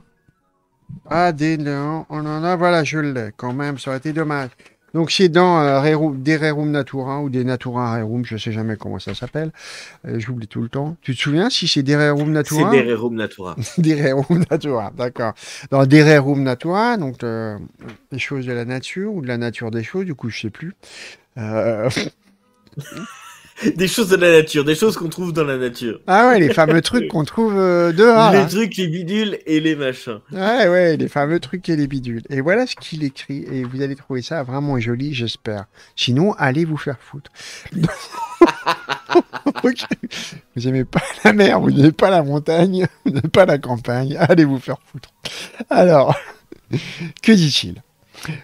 Speaker 2: Ah, des noms. on en a, voilà, je l'ai quand même, ça aurait été dommage. Donc c'est dans euh, des Rerum Natura hein, ou des Natura Rerum, je sais jamais comment ça s'appelle. Euh, j'oublie tout le temps. Tu te souviens si c'est des Rerum Natura C'est des Rerum Natura. (laughs) des Rerum Natura, d'accord. Dans des Rerum Natura, donc des euh, choses de la nature ou de la nature des choses, du coup je sais plus. (laughs) (laughs) des choses de
Speaker 1: la nature, des choses qu'on trouve dans la nature.
Speaker 2: Ah ouais, les fameux trucs (laughs) qu'on trouve euh, dehors. Les
Speaker 1: trucs, les bidules et les machins.
Speaker 2: Ouais, ouais, les fameux trucs et les bidules. Et voilà ce qu'il écrit, et vous allez trouver ça vraiment joli, j'espère. Sinon, allez vous faire foutre. (laughs) Vous n'aimez pas la mer, vous n'aimez pas la montagne, vous n'aimez pas la campagne, allez vous faire foutre. Alors, que dit-il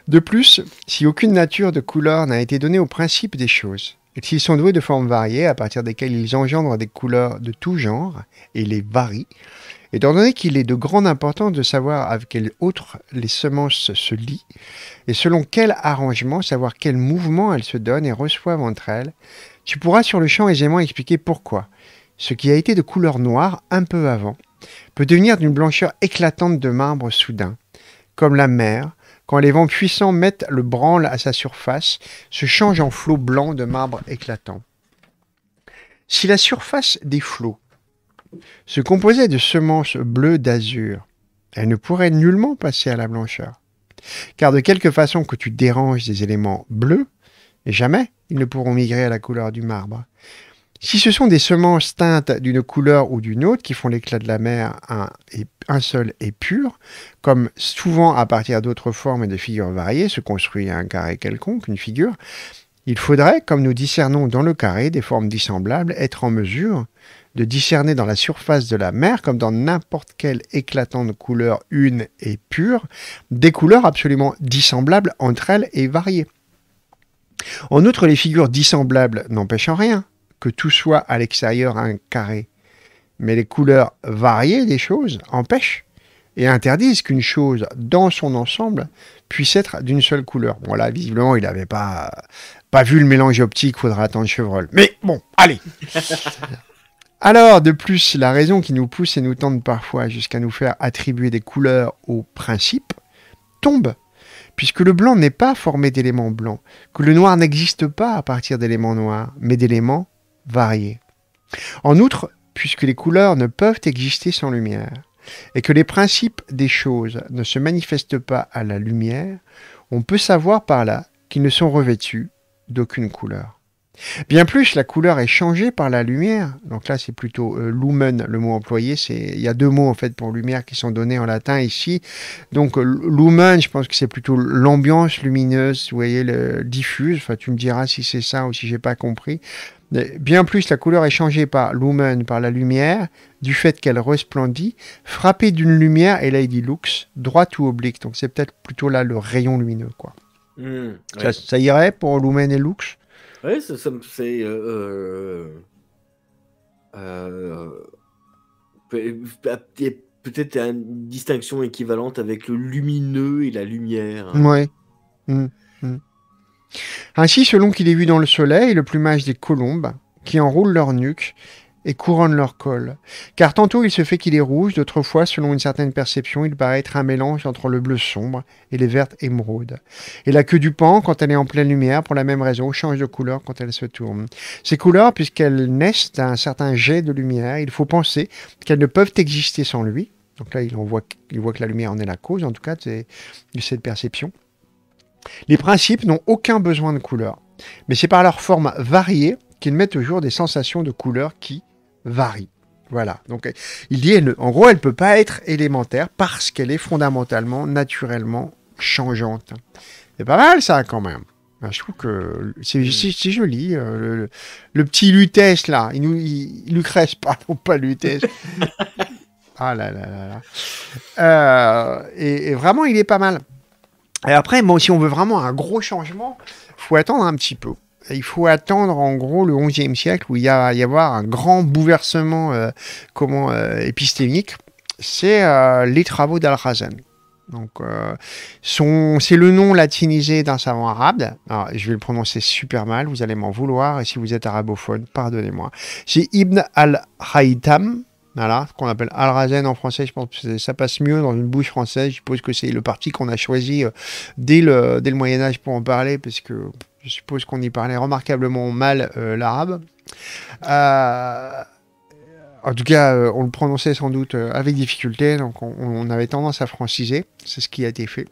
Speaker 2: De plus, si aucune nature de couleur n'a été donnée au principe des choses, S'ils sont doués de formes variées, à partir desquelles ils engendrent des couleurs de tout genre et les varient, étant donné qu'il est de grande importance de savoir avec quelle autre les semences se lient, et selon quel arrangement, savoir quel mouvement elles se donnent et reçoivent entre elles, tu pourras sur le champ aisément expliquer pourquoi ce qui a été de couleur noire un peu avant peut devenir d'une blancheur éclatante de marbre soudain, comme la mer quand les vents puissants mettent le branle à sa surface, se change en flots blancs de marbre éclatant. Si la surface des flots se composait de semences bleues d'azur, elle ne pourrait nullement passer à la blancheur. Car de quelque façon que tu déranges des éléments bleus, jamais ils ne pourront migrer à la couleur du marbre. Si ce sont des semences teintes d'une couleur ou d'une autre qui font l'éclat de la mer un, seul et pur, comme souvent à partir d'autres formes et de figures variées se construit un carré quelconque, une figure, il faudrait, comme nous discernons dans le carré des formes dissemblables, être en mesure de discerner dans la surface de la mer, comme dans n'importe quelle éclatante couleur une et pure, des couleurs absolument dissemblables entre elles et variées. En outre, les figures dissemblables n'empêchent rien que tout soit à l'extérieur un carré. Mais les couleurs variées des choses empêchent et interdisent qu'une chose dans son ensemble puisse être d'une seule couleur. Bon là, visiblement, il n'avait pas, pas vu le mélange optique, faudra attendre Chevreul. Mais bon, allez (laughs) Alors, de plus, la raison qui nous pousse et nous tente parfois jusqu'à nous faire attribuer des couleurs au principe tombe, puisque le blanc n'est pas formé d'éléments blancs, que le noir n'existe pas à partir d'éléments noirs, mais d'éléments Variés. En outre, puisque les couleurs ne peuvent exister sans lumière, et que les principes des choses ne se manifestent pas à la lumière, on peut savoir par là qu'ils ne sont revêtus d'aucune couleur. Bien plus, la couleur est changée par la lumière. Donc là, c'est plutôt euh, lumen le mot employé. C'est il y a deux mots en fait pour lumière qui sont donnés en latin ici. Donc euh, lumen, je pense que c'est plutôt l'ambiance lumineuse. Vous voyez le diffuse. Enfin, tu me diras si c'est ça ou si j'ai pas compris. Bien plus, la couleur est changée par lumen par la lumière, du fait qu'elle resplendit, frappée d'une lumière, et là il dit lux, droite ou oblique. Donc c'est peut-être plutôt là le rayon lumineux. quoi. Hmm, ça, irait pour lumen et lux
Speaker 1: Oui, c'est. Euh, euh, euh peut-être une distinction équivalente avec le lumineux et la lumière. Oui.
Speaker 2: Hmm. Ainsi, selon qu'il est vu dans le soleil, le plumage des colombes, qui enroulent leur nuque et couronnent leur col. Car tantôt il se fait qu'il est rouge, d'autrefois, selon une certaine perception, il paraît être un mélange entre le bleu sombre et les vertes émeraudes. Et la queue du pan, quand elle est en pleine lumière, pour la même raison, change de couleur quand elle se tourne. Ces couleurs, puisqu'elles naissent à un certain jet de lumière, il faut penser qu'elles ne peuvent exister sans lui. Donc là, il, en il voit que la lumière en est la cause, en tout cas, de cette perception. Les principes n'ont aucun besoin de couleur, mais c'est par leur forme variée qu'ils mettent au jour des sensations de couleur qui varient. Voilà. Donc, il dit, en gros, elle ne peut pas être élémentaire parce qu'elle est fondamentalement, naturellement changeante. C'est pas mal, ça, quand même. je trouve que c'est mm. joli. Euh, le, petit Lutèce, là. Il nous, il, Lucrèce, pardon, pas Lutèce. (laughs) ah là là là là. Euh, et, vraiment, il est pas mal. Et après, bon, si on veut vraiment un gros changement, faut attendre un petit peu. Il faut attendre en gros le 11e siècle où il va y avoir un grand bouleversement euh, comment, euh, épistémique. C'est euh, les travaux d'Al-Razan. Donc, c'est le nom latinisé d'un savant arabe. je vais le prononcer super mal, vous allez m'en vouloir, et si vous êtes arabophone, pardonnez-moi. C'est Ibn al-Haytham, voilà, ce qu'on appelle Al-Razen en français, je pense que ça passe mieux dans une bouche française. Je suppose que c'est le parti qu'on a choisi euh, dès le, dès le Moyen-Âge pour en parler, parce que je suppose qu'on y parlait remarquablement mal euh, l'arabe. Euh, en tout cas, on le prononçait sans doute avec difficulté, donc on, avait tendance à franciser. C'est ce qui a été fait.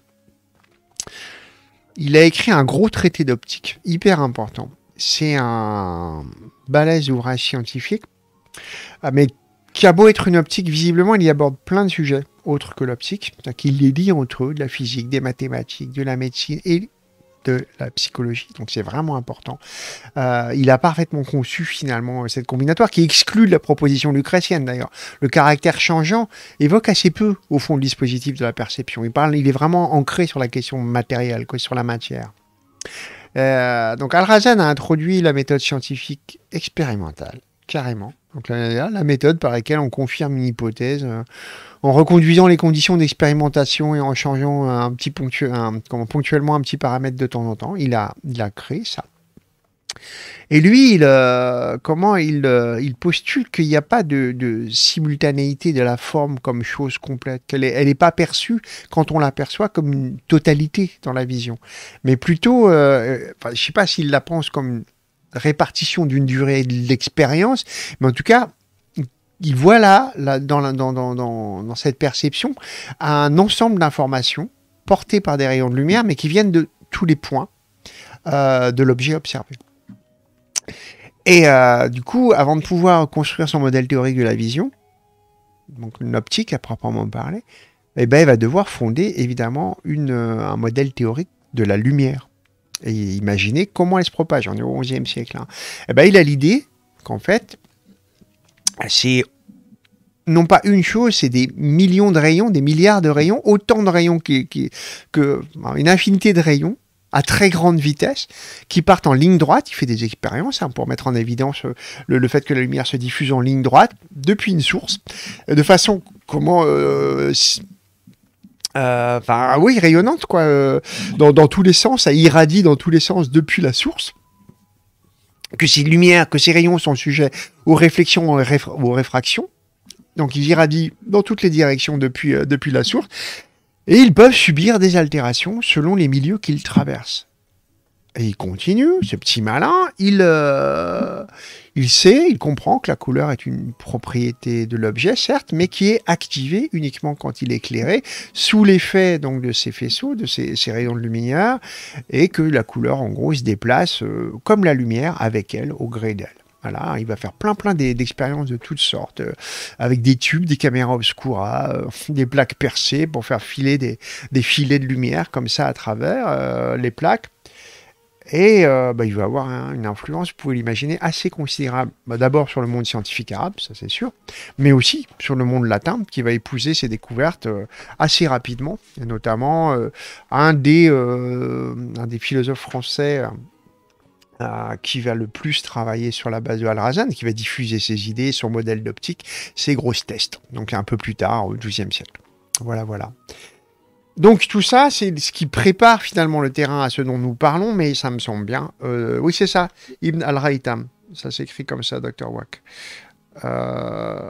Speaker 2: Il a écrit un gros traité d'optique, hyper important. C'est un balèze ouvrage scientifique, ah, mais qui a beau être une optique, visiblement, il y aborde plein de sujets autres que l'optique, qu'il les lie entre eux, de la physique, des mathématiques, de la médecine et de la psychologie, donc c'est vraiment important. Euh, il a parfaitement conçu finalement euh, cette combinatoire qui exclut la proposition lucrétienne d'ailleurs. Le caractère changeant évoque assez peu au fond le dispositif de la perception. Il parle, il est vraiment ancré sur la question matérielle, sur la matière. Euh, donc Al-Razan a introduit la méthode scientifique expérimentale, carrément, donc la, méthode par laquelle on confirme une hypothèse euh, en reconduisant les conditions d'expérimentation et en changeant un petit ponctuellement un petit paramètre de temps en temps. Il a, il créé ça. Et lui, il, euh, comment il, euh, il postule qu'il n'y a pas de, simultanéité de la forme comme chose complète, qu'elle n'est elle est pas perçue quand on l'aperçoit comme une totalité dans la vision, mais plutôt, je ne sais pas s'il la pense comme répartition d'une durée de l'expérience, mais en tout cas, il voit là, dans, cette perception, un ensemble d'informations portées par des rayons de lumière, mais qui viennent de tous les points euh, de l'objet observé. Et euh, du coup, avant de pouvoir construire son modèle théorique de la vision, donc une optique à proprement parler, eh ben, il va devoir fonder évidemment euh, un modèle théorique de la lumière et imaginer comment elle se propage. On est au XIe siècle. Hein. Eh ben, il a l'idée qu'en fait, c'est non pas une chose, c'est des millions de rayons, des milliards de rayons, autant de rayons qu'une une infinité de rayons à très grande vitesse, qui partent en ligne droite. Il fait des expériences hein, pour mettre en évidence euh, le, fait que la lumière se diffuse en ligne droite depuis une source, euh, de façon comment euh, euh, enfin, ah oui, rayonnante, quoi. Euh, dans, tous les sens, ça irradie dans tous les sens depuis la source que ces lumières, que ces rayons sont sujets aux réflexions, aux, réfractions. Donc ils irradient dans toutes les directions depuis, euh, depuis la source. Et ils peuvent subir des altérations selon les milieux qu'ils traversent. Et il continue, ce petit malin, il, euh, il sait, il comprend que la couleur est une propriété de l'objet, certes, mais qui est activée uniquement quand il est éclairé, sous l'effet donc de ses faisceaux, de ses rayons de lumière, et que la couleur, en gros, se déplace euh, comme la lumière avec elle, au gré d'elle. Voilà, il va faire plein plein d'expériences de toutes sortes, euh, avec des tubes, des caméras obscuras, des plaques percées pour faire filer des, des, filets de lumière comme ça à travers les plaques. Et euh, bah, il va avoir une influence, vous pouvez l'imaginer, assez considérable. Bah, d'abord sur le monde scientifique arabe, ça c'est sûr, mais aussi sur le monde latin, qui va épouser ses découvertes euh, assez rapidement. Et notamment, euh, un, des, un des philosophes français qui va le plus travailler sur la base de Al-Razan, qui va diffuser ses idées, son modèle d'optique, ses grosses tests. Donc un peu plus tard, au XIIe siècle. Voilà, voilà. Donc tout ça, c'est ce qui prépare finalement le terrain à ce dont nous parlons, mais ça me semble bien. Euh, oui, c'est ça, Ibn al-Raitam. Ça s'écrit comme ça, Dr. Wack. Euh,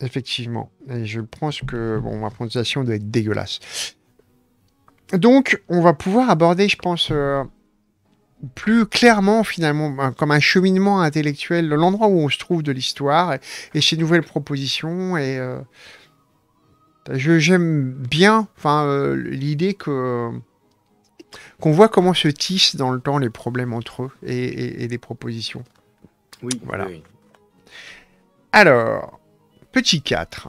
Speaker 2: effectivement. je pense que bon, ma prononciation doit être dégueulasse. Donc, on va pouvoir aborder, je pense, euh, plus clairement, finalement, ben, comme un cheminement intellectuel, l'endroit où on se trouve de l'histoire et, et, ses nouvelles propositions et J'aime bien enfin, euh, l'idée que qu'on voit comment se tissent dans le temps les problèmes entre eux et, et, les propositions. Oui, voilà. Alors, petit 4.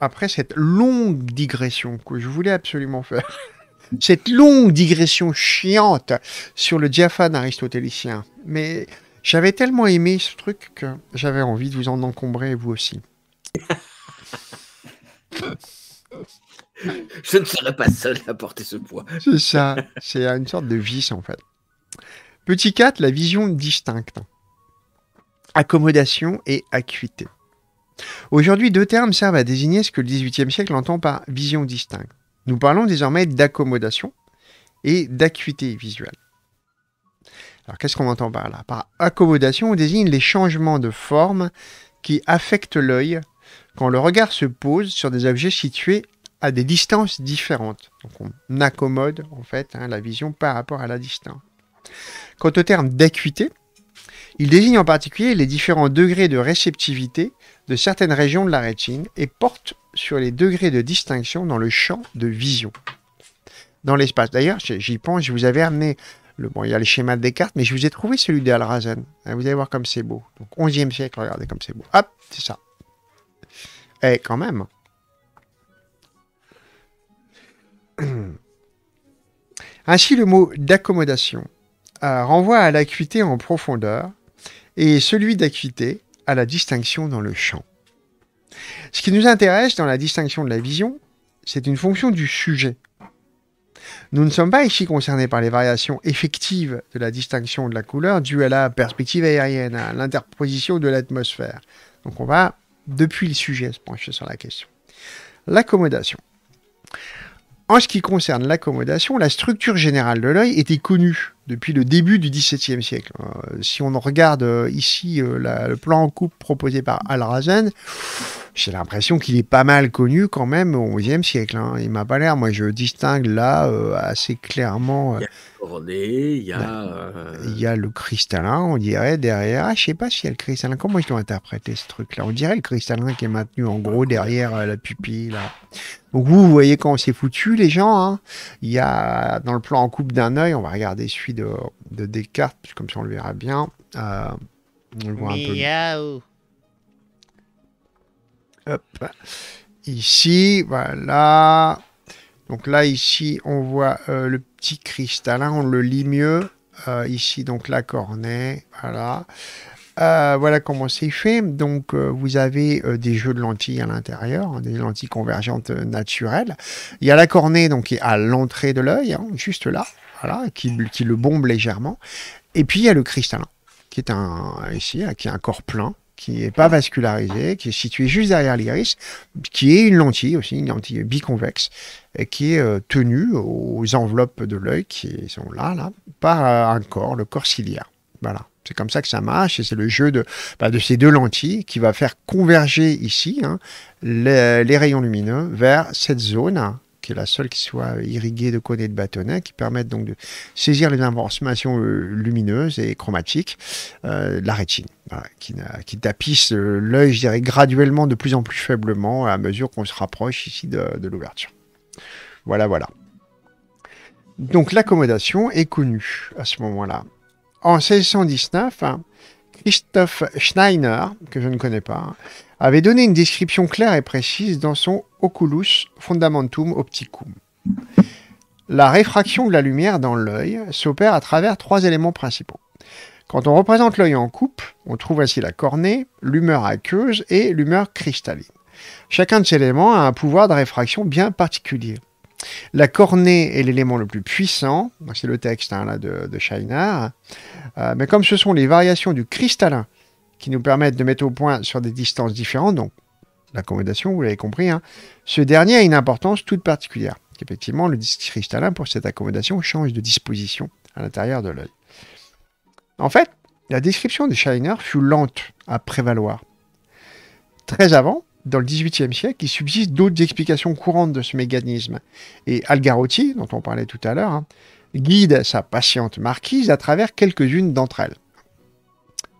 Speaker 2: Après cette longue digression que je voulais absolument faire, (laughs) cette longue digression chiante sur le diaphane aristotélicien, mais j'avais tellement aimé ce truc que j'avais envie de vous en encombrer, vous aussi. (laughs)
Speaker 1: (laughs) Je ne serai pas seul à
Speaker 2: porter ce poids. C'est ça, c'est une sorte de vice en fait. Petit 4, la vision distincte. Accommodation et acuité. Aujourd'hui, deux termes servent à désigner ce que le XVIIIe siècle entend par vision distincte. Nous parlons désormais d'accommodation et d'acuité visuelle. Alors qu'est-ce qu'on entend par là Par accommodation, on désigne les changements de forme qui affectent l'œil quand le regard se pose sur des objets situés à des distances différentes. Donc on accommode en fait hein, la vision par rapport à la distance. Quant au terme d'acuité, il désigne en particulier les différents degrés de réceptivité de certaines régions de la rétine et porte sur les degrés de distinction dans le champ de vision. Dans l'espace. D'ailleurs, j'y pense, je vous avais amené le, bon, il y a le schéma de Descartes, mais je vous ai trouvé celui d'Alrazen. Hein, vous allez voir comme c'est beau. Donc, 11e siècle, regardez comme c'est beau. Hop, c'est ça. Eh, quand même. (clears throat) Ainsi, le mot d'accommodation euh, renvoie à l'acuité en profondeur et celui d'acuité à la distinction dans le champ. Ce qui nous intéresse dans la distinction de la vision, c'est une fonction du sujet. Nous ne sommes pas ici concernés par les variations effectives de la distinction de la couleur due à la perspective aérienne, à l'interposition de l'atmosphère. Donc on va depuis le sujet se sur la question. L'accommodation. En ce qui concerne l'accommodation, la structure générale de l'œil était connue depuis le début du XVIIe siècle. Euh, si on regarde euh, ici euh, le plan en coupe proposé par Al-Razen, j'ai l'impression qu'il est pas mal connu quand même au XIe siècle. Hein. Il m'a pas l'air. Moi, je distingue là assez clairement. Il y a le cristallin, on dirait derrière. Ah, je sais pas s'il y a le cristallin. Comment ils ont interprété ce truc-là On dirait le cristallin qui est maintenu en gros derrière la pupille. Donc vous, vous voyez quand on s'est foutu, les gens. Hein? Il y a dans le plan en coupe d'un œil, on va regarder celui de, de Descartes, comme si on le verra bien. Euh, on voit un
Speaker 3: peu.
Speaker 2: Hop. Ici, voilà. Donc là, ici, on voit euh, le petit cristallin, on le lit mieux. Euh, ici, donc la cornée, voilà. voilà comment c'est fait. Donc, vous avez des jeux de lentilles à l'intérieur, hein, des lentilles convergentes naturelles. Il y a la cornée, donc, qui est à l'entrée de l'œil, hein, juste là qui, le bombe légèrement. Et puis il y a le cristallin, qui est un ici, hein, qui est un corps plein, qui n'est pas vascularisé, qui est situé juste derrière l'iris, qui est une lentille aussi, une lentille biconvexe, qui est euh, tenue aux enveloppes de l'œil qui sont là, là, par euh, un corps, le corps ciliaire. Voilà. C'est comme ça que ça marche et c'est le jeu de, bah, de ces deux lentilles qui va faire converger ici hein, les, rayons lumineux vers cette zone hein, qui est la seule qui soit irriguée de cônes et de bâtonnets, qui permettent donc de saisir les informations euh, lumineuses et chromatiques euh, de la rétine, qui, qui, tapisse euh, l'œil, je dirais, graduellement de plus en plus faiblement à mesure qu'on se rapproche ici de, de l'ouverture. Voilà, voilà. Donc l'accommodation est connue à ce moment-là. En 1619, hein, Christophe Schneiner, que je ne connais pas, avait donné une description claire et précise dans son Oculus Fundamentum Opticum. La réfraction de la lumière dans l'œil s'opère à travers trois éléments principaux. Quand on représente l'œil en coupe, on trouve ainsi la cornée, l'humeur aqueuse et l'humeur cristalline. Chacun de ces éléments a un pouvoir de réfraction bien particulier. La cornée est l'élément le plus puissant, c'est le texte hein, de, de euh, mais comme ce sont les variations du cristallin qui nous permettent de mettre au point sur des distances différentes, donc l'accommodation, vous l'avez compris, hein. ce dernier a une importance toute particulière. Effectivement, le disque cristallin pour cette accommodation change de disposition à l'intérieur de l'œil. En fait, la description des Shiner fut lente à prévaloir. Très avant, dans le XVIIIe siècle, il subsiste d'autres explications courantes de ce mécanisme. Et Algarotti, dont on parlait tout à l'heure, hein, guide sa patiente marquise à travers quelques-unes d'entre elles.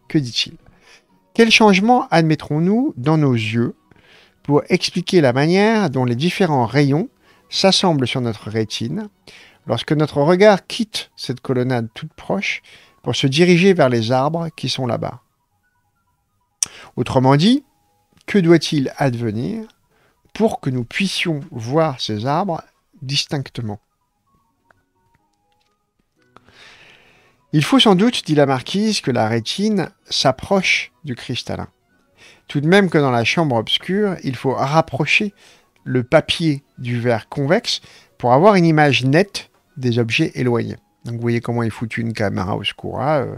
Speaker 2: Que dit-il quel changement admettrons-nous dans nos yeux pour expliquer la manière dont les différents rayons s'assemblent sur notre rétine lorsque notre regard quitte cette colonnade toute proche pour se diriger vers les arbres qui sont là-bas Autrement dit, que doit-il advenir pour que nous puissions voir ces arbres distinctement Il faut sans doute, dit la marquise, que la rétine s'approche du cristallin. Tout de même que dans la chambre obscure, il faut rapprocher le papier du verre convexe pour avoir une image nette des objets éloignés. Donc vous voyez comment il foutue une caméra oscura. Euh,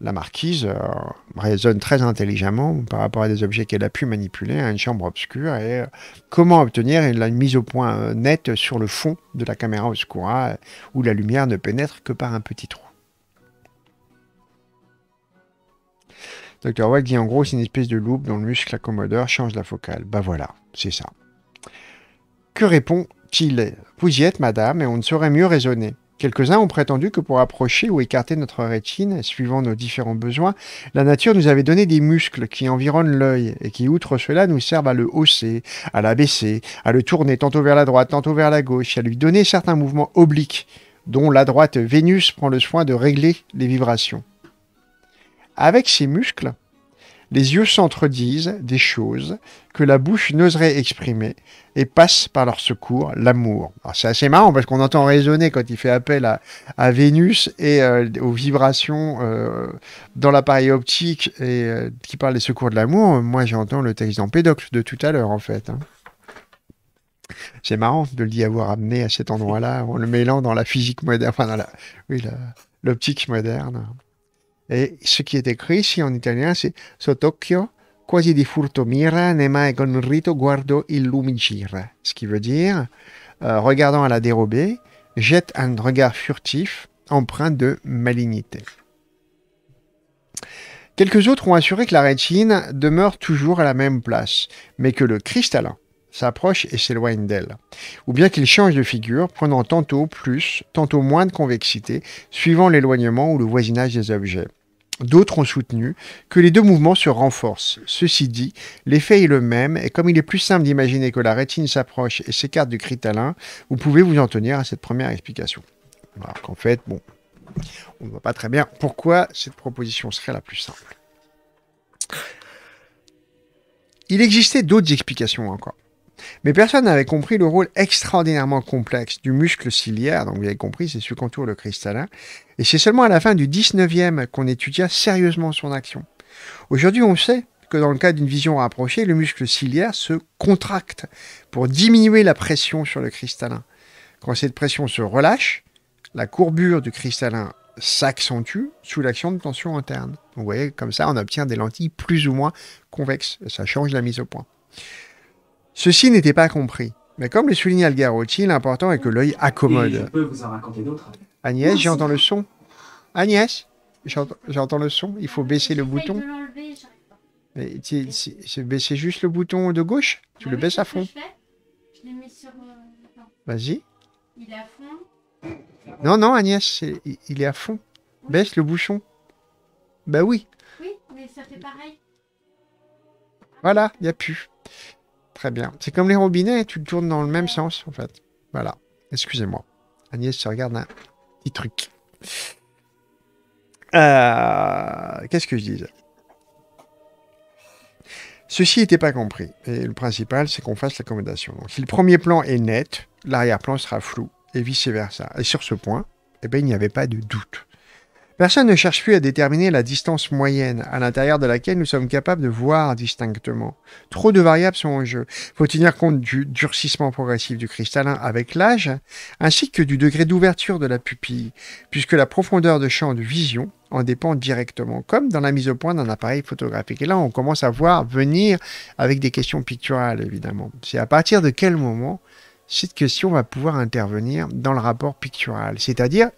Speaker 2: la marquise euh, raisonne très intelligemment par rapport à des objets qu'elle a pu manipuler à une chambre obscure et euh, comment obtenir une, mise au point nette sur le fond de la caméra oscura où la lumière ne pénètre que par un petit trou. Dr. Wack dit en gros, c'est une espèce de loupe dont le muscle accommodeur change la focale. Bah voilà, c'est ça. Que répond-il Vous y êtes, madame, et on ne saurait mieux raisonner. Quelques-uns ont prétendu que pour approcher ou écarter notre rétine, suivant nos différents besoins, la nature nous avait donné des muscles qui environnent l'œil et qui, outre cela, nous servent à le hausser, à l'abaisser, à le tourner tantôt vers la droite, tantôt vers la gauche, à lui donner certains mouvements obliques, dont la droite Vénus prend le soin de régler les vibrations. Avec ses muscles, les yeux s'entredisent des choses que la bouche n'oserait exprimer et passent par leur secours l'amour. C'est assez marrant parce qu'on entend raisonner quand il fait appel à, Vénus et euh, aux vibrations euh, dans l'appareil optique et euh, qui parle des secours de l'amour. Moi, j'entends le texte d'Empédocle de tout à l'heure en fait. Hein. C'est marrant de l'y avoir amené à cet endroit-là en le mêlant dans la physique moderne, enfin dans l'optique moderne. Et ce qui est écrit ici en italien, c'est Sott'occhio, quasi di furto mira, ne mai con rito guardo il Ce qui veut dire, euh, regardant à la dérobée, jette un regard furtif, empreint de malignité. Quelques autres ont assuré que la rétine demeure toujours à la même place, mais que le cristallin s'approche et s'éloigne d'elle, ou bien qu'il change de figure, prenant tantôt plus, tantôt moins de convexité, suivant l'éloignement ou le voisinage des objets. D'autres ont soutenu que les deux mouvements se renforcent. Ceci dit, l'effet est le même, et comme il est plus simple d'imaginer que la rétine s'approche et s'écarte du critalin, vous pouvez vous en tenir à cette première explication. Alors qu'en fait, bon, on ne voit pas très bien pourquoi cette proposition serait la plus simple. Il existait d'autres explications encore. Mais personne n'avait compris le rôle extraordinairement complexe du muscle ciliaire, donc vous avez compris, c'est ce qu'entoure le cristallin, et c'est seulement à la fin du 19e qu'on étudia sérieusement son action. Aujourd'hui, on sait que dans le cas d'une vision rapprochée, le muscle ciliaire se contracte pour diminuer la pression sur le cristallin. Quand cette pression se relâche, la courbure du cristallin s'accentue sous l'action de tension interne. vous voyez, comme ça, on obtient des lentilles plus ou moins convexes. Ça change la mise au point. Ceci n'était pas compris. Mais comme le souligne Algarotti, l'important est que l'œil accommode. Agnès, j'entends le son. Agnès, j'entends le son. Il faut baisser le bouton. C'est baisser juste le bouton de gauche. Tu le ah baisses à fond.
Speaker 3: Je, mis sur. Euh, Vas-y. Il est à fond.
Speaker 2: Non, non, Agnès, il, est à fond. Baisse le bouchon. Bah oui.
Speaker 3: Oui, mais ça fait pareil.
Speaker 2: Voilà, il n'y a plus. Très bien. C'est comme les robinets, tu le tournes dans le même sens, en fait. Voilà. Excusez-moi. Agnès, se regarde un petit truc. Euh, qu'est-ce que je disais Ceci n'était pas compris. Et le principal, c'est qu'on fasse l'accommodation. Donc, si le premier plan est net, l'arrière-plan sera flou, et vice-versa. Et sur ce point, eh ben, il n'y avait pas de doute. Personne ne cherche plus à déterminer la distance moyenne à l'intérieur de laquelle nous sommes capables de voir distinctement. Trop de variables sont en jeu. Faut tenir compte du durcissement progressif du cristallin avec l'âge, ainsi que du degré d'ouverture de la pupille, puisque la profondeur de champ de vision en dépend directement, comme dans la mise au point d'un appareil photographique. Et là, on commence à voir venir avec des questions picturales, évidemment. C'est à partir de quel moment cette question va pouvoir intervenir dans le rapport pictural, c'est-à-dire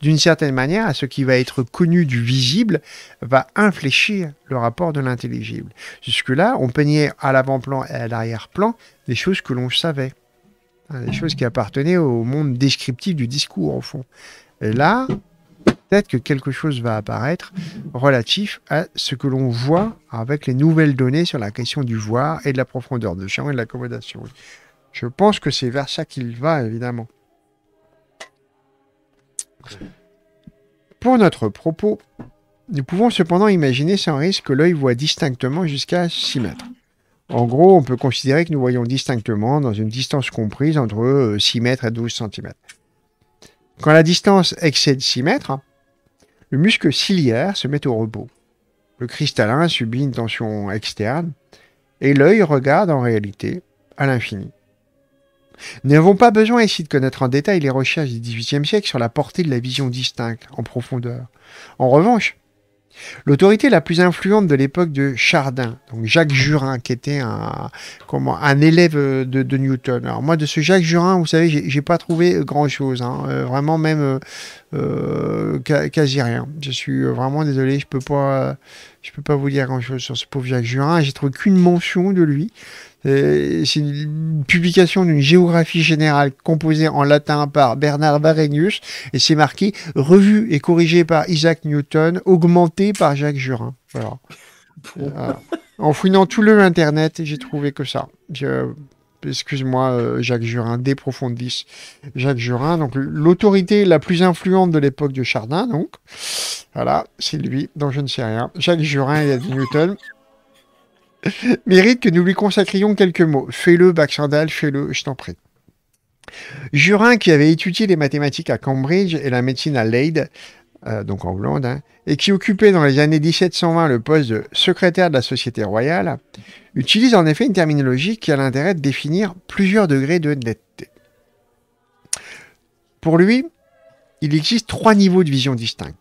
Speaker 2: d'une certaine manière, à ce qui va être connu du visible, va infléchir le rapport de l'intelligible. Jusque-là, on peignait à l'avant-plan et à l'arrière-plan des choses que l'on savait, hein, des choses qui appartenaient au monde descriptif du discours, au fond. là, peut-être que quelque chose va apparaître relatif à ce que l'on voit avec les nouvelles données sur la question du voir et de la profondeur de champ et de l'accommodation. Je pense que c'est vers ça qu'il va, évidemment. Pour notre propos, nous pouvons cependant imaginer sans risque que l'œil voit distinctement jusqu'à 6 mètres. En gros, on peut considérer que nous voyons distinctement dans une distance comprise entre 6 euh, mètres et 12 cm. Quand la distance excède 6 mètres, le muscle ciliaire se met au repos. Le cristallin subit une tension externe et l'œil regarde en réalité à l'infini. Nous n'avons pas besoin ici de connaître en détail les recherches du XVIIIe siècle sur la portée de la vision distincte, en profondeur. En revanche, L'autorité la plus influente de l'époque de Chardin, donc Jacques Jurin, qui était un, comment, un élève de, Newton. Alors moi, de ce Jacques Jurin, vous savez, j'ai pas trouvé grand-chose, hein. euh, vraiment même euh, euh, quasi rien. Je suis vraiment désolé, je peux peux pas vous dire grand-chose sur ce pauvre Jacques Jurin. J'ai trouvé qu'une mention de lui, euh, c'est une publication d'une géographie générale composée en latin par Bernard Barenius, et c'est marqué revue et corrigée par Isaac Newton, augmentée par Jacques Jurin. Euh, en fouinant tout le internet, j'ai trouvé que ça. excuse-moi, euh, Jacques Jurin, De profondis. Jacques Jurin, donc l'autorité la plus influente de l'époque de Chardin, donc. Voilà, c'est lui, dont je ne sais rien. Jacques Jurin et Newton. (laughs) mérite que nous lui consacrions quelques mots. Fais-le, Bachandal, fais-le, je t'en prie. Jurin, qui avait étudié les mathématiques à Cambridge et la médecine à Leyde, euh, donc en Hollande, hein, et qui occupait dans les années 1720 le poste de secrétaire de la Société royale, utilise en effet une terminologie qui a l'intérêt de définir plusieurs degrés de netteté. Pour lui, il existe trois niveaux de vision distincts.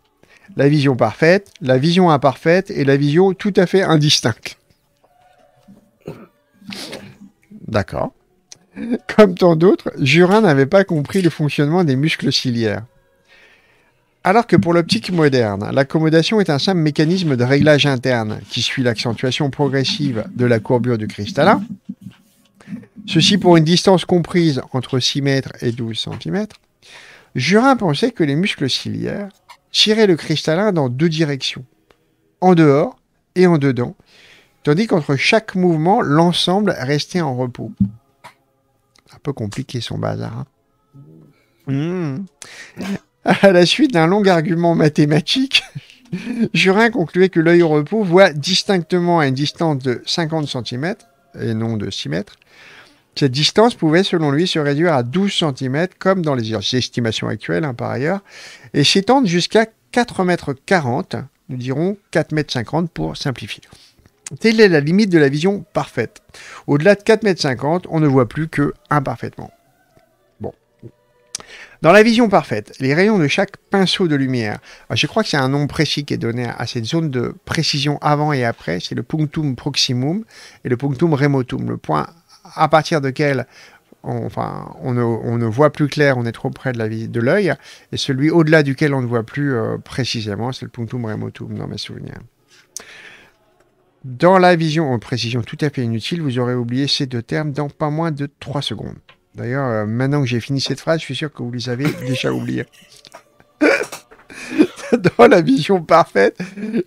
Speaker 2: La vision parfaite, la vision imparfaite et la vision tout à fait indistincte. D'accord. Comme tant d'autres, Jurin n'avait pas compris le fonctionnement des muscles ciliaires. Alors que pour l'optique moderne, l'accommodation est un simple mécanisme de réglage interne qui suit l'accentuation progressive de la courbure du cristallin, ceci pour une distance comprise entre 6 mètres et 12 cm, Jurin pensait que les muscles ciliaires tiraient le cristallin dans deux directions, en dehors et en dedans, tandis qu'entre chaque mouvement, l'ensemble restait en repos. Un peu compliqué son bazar. Hein. Hmm. À la suite d'un long argument mathématique, (laughs) Jurin concluait que l'œil au repos voit distinctement à une distance de 50 cm et non de 6 mètres. Cette distance pouvait, selon lui, se réduire à 12 cm, comme dans les estimations actuelles, hein, par ailleurs, et s'étendre jusqu'à 4,40 m, nous dirons 4,50 m pour simplifier. Telle est la limite de la vision parfaite. Au-delà de 4,50 m, on ne voit plus que imparfaitement. Bon. Dans la vision parfaite, les rayons de chaque pinceau de lumière, ah, je crois que c'est un nom précis qui est donné à cette zone de précision avant et après, c'est le punctum proximum et le punctum remotum, le point à partir duquel on, enfin, on ne, voit plus clair, on est trop près de l'œil, de et celui au-delà duquel on ne voit plus euh, précisément, c'est le punctum remotum dans mes souvenirs. Dans la vision en précision tout à fait inutile, vous aurez oublié ces deux termes dans pas moins de 3 secondes. D'ailleurs, euh, maintenant que j'ai fini cette phrase, je suis sûr que vous les avez (laughs) déjà oubliés. (laughs) dans la vision parfaite,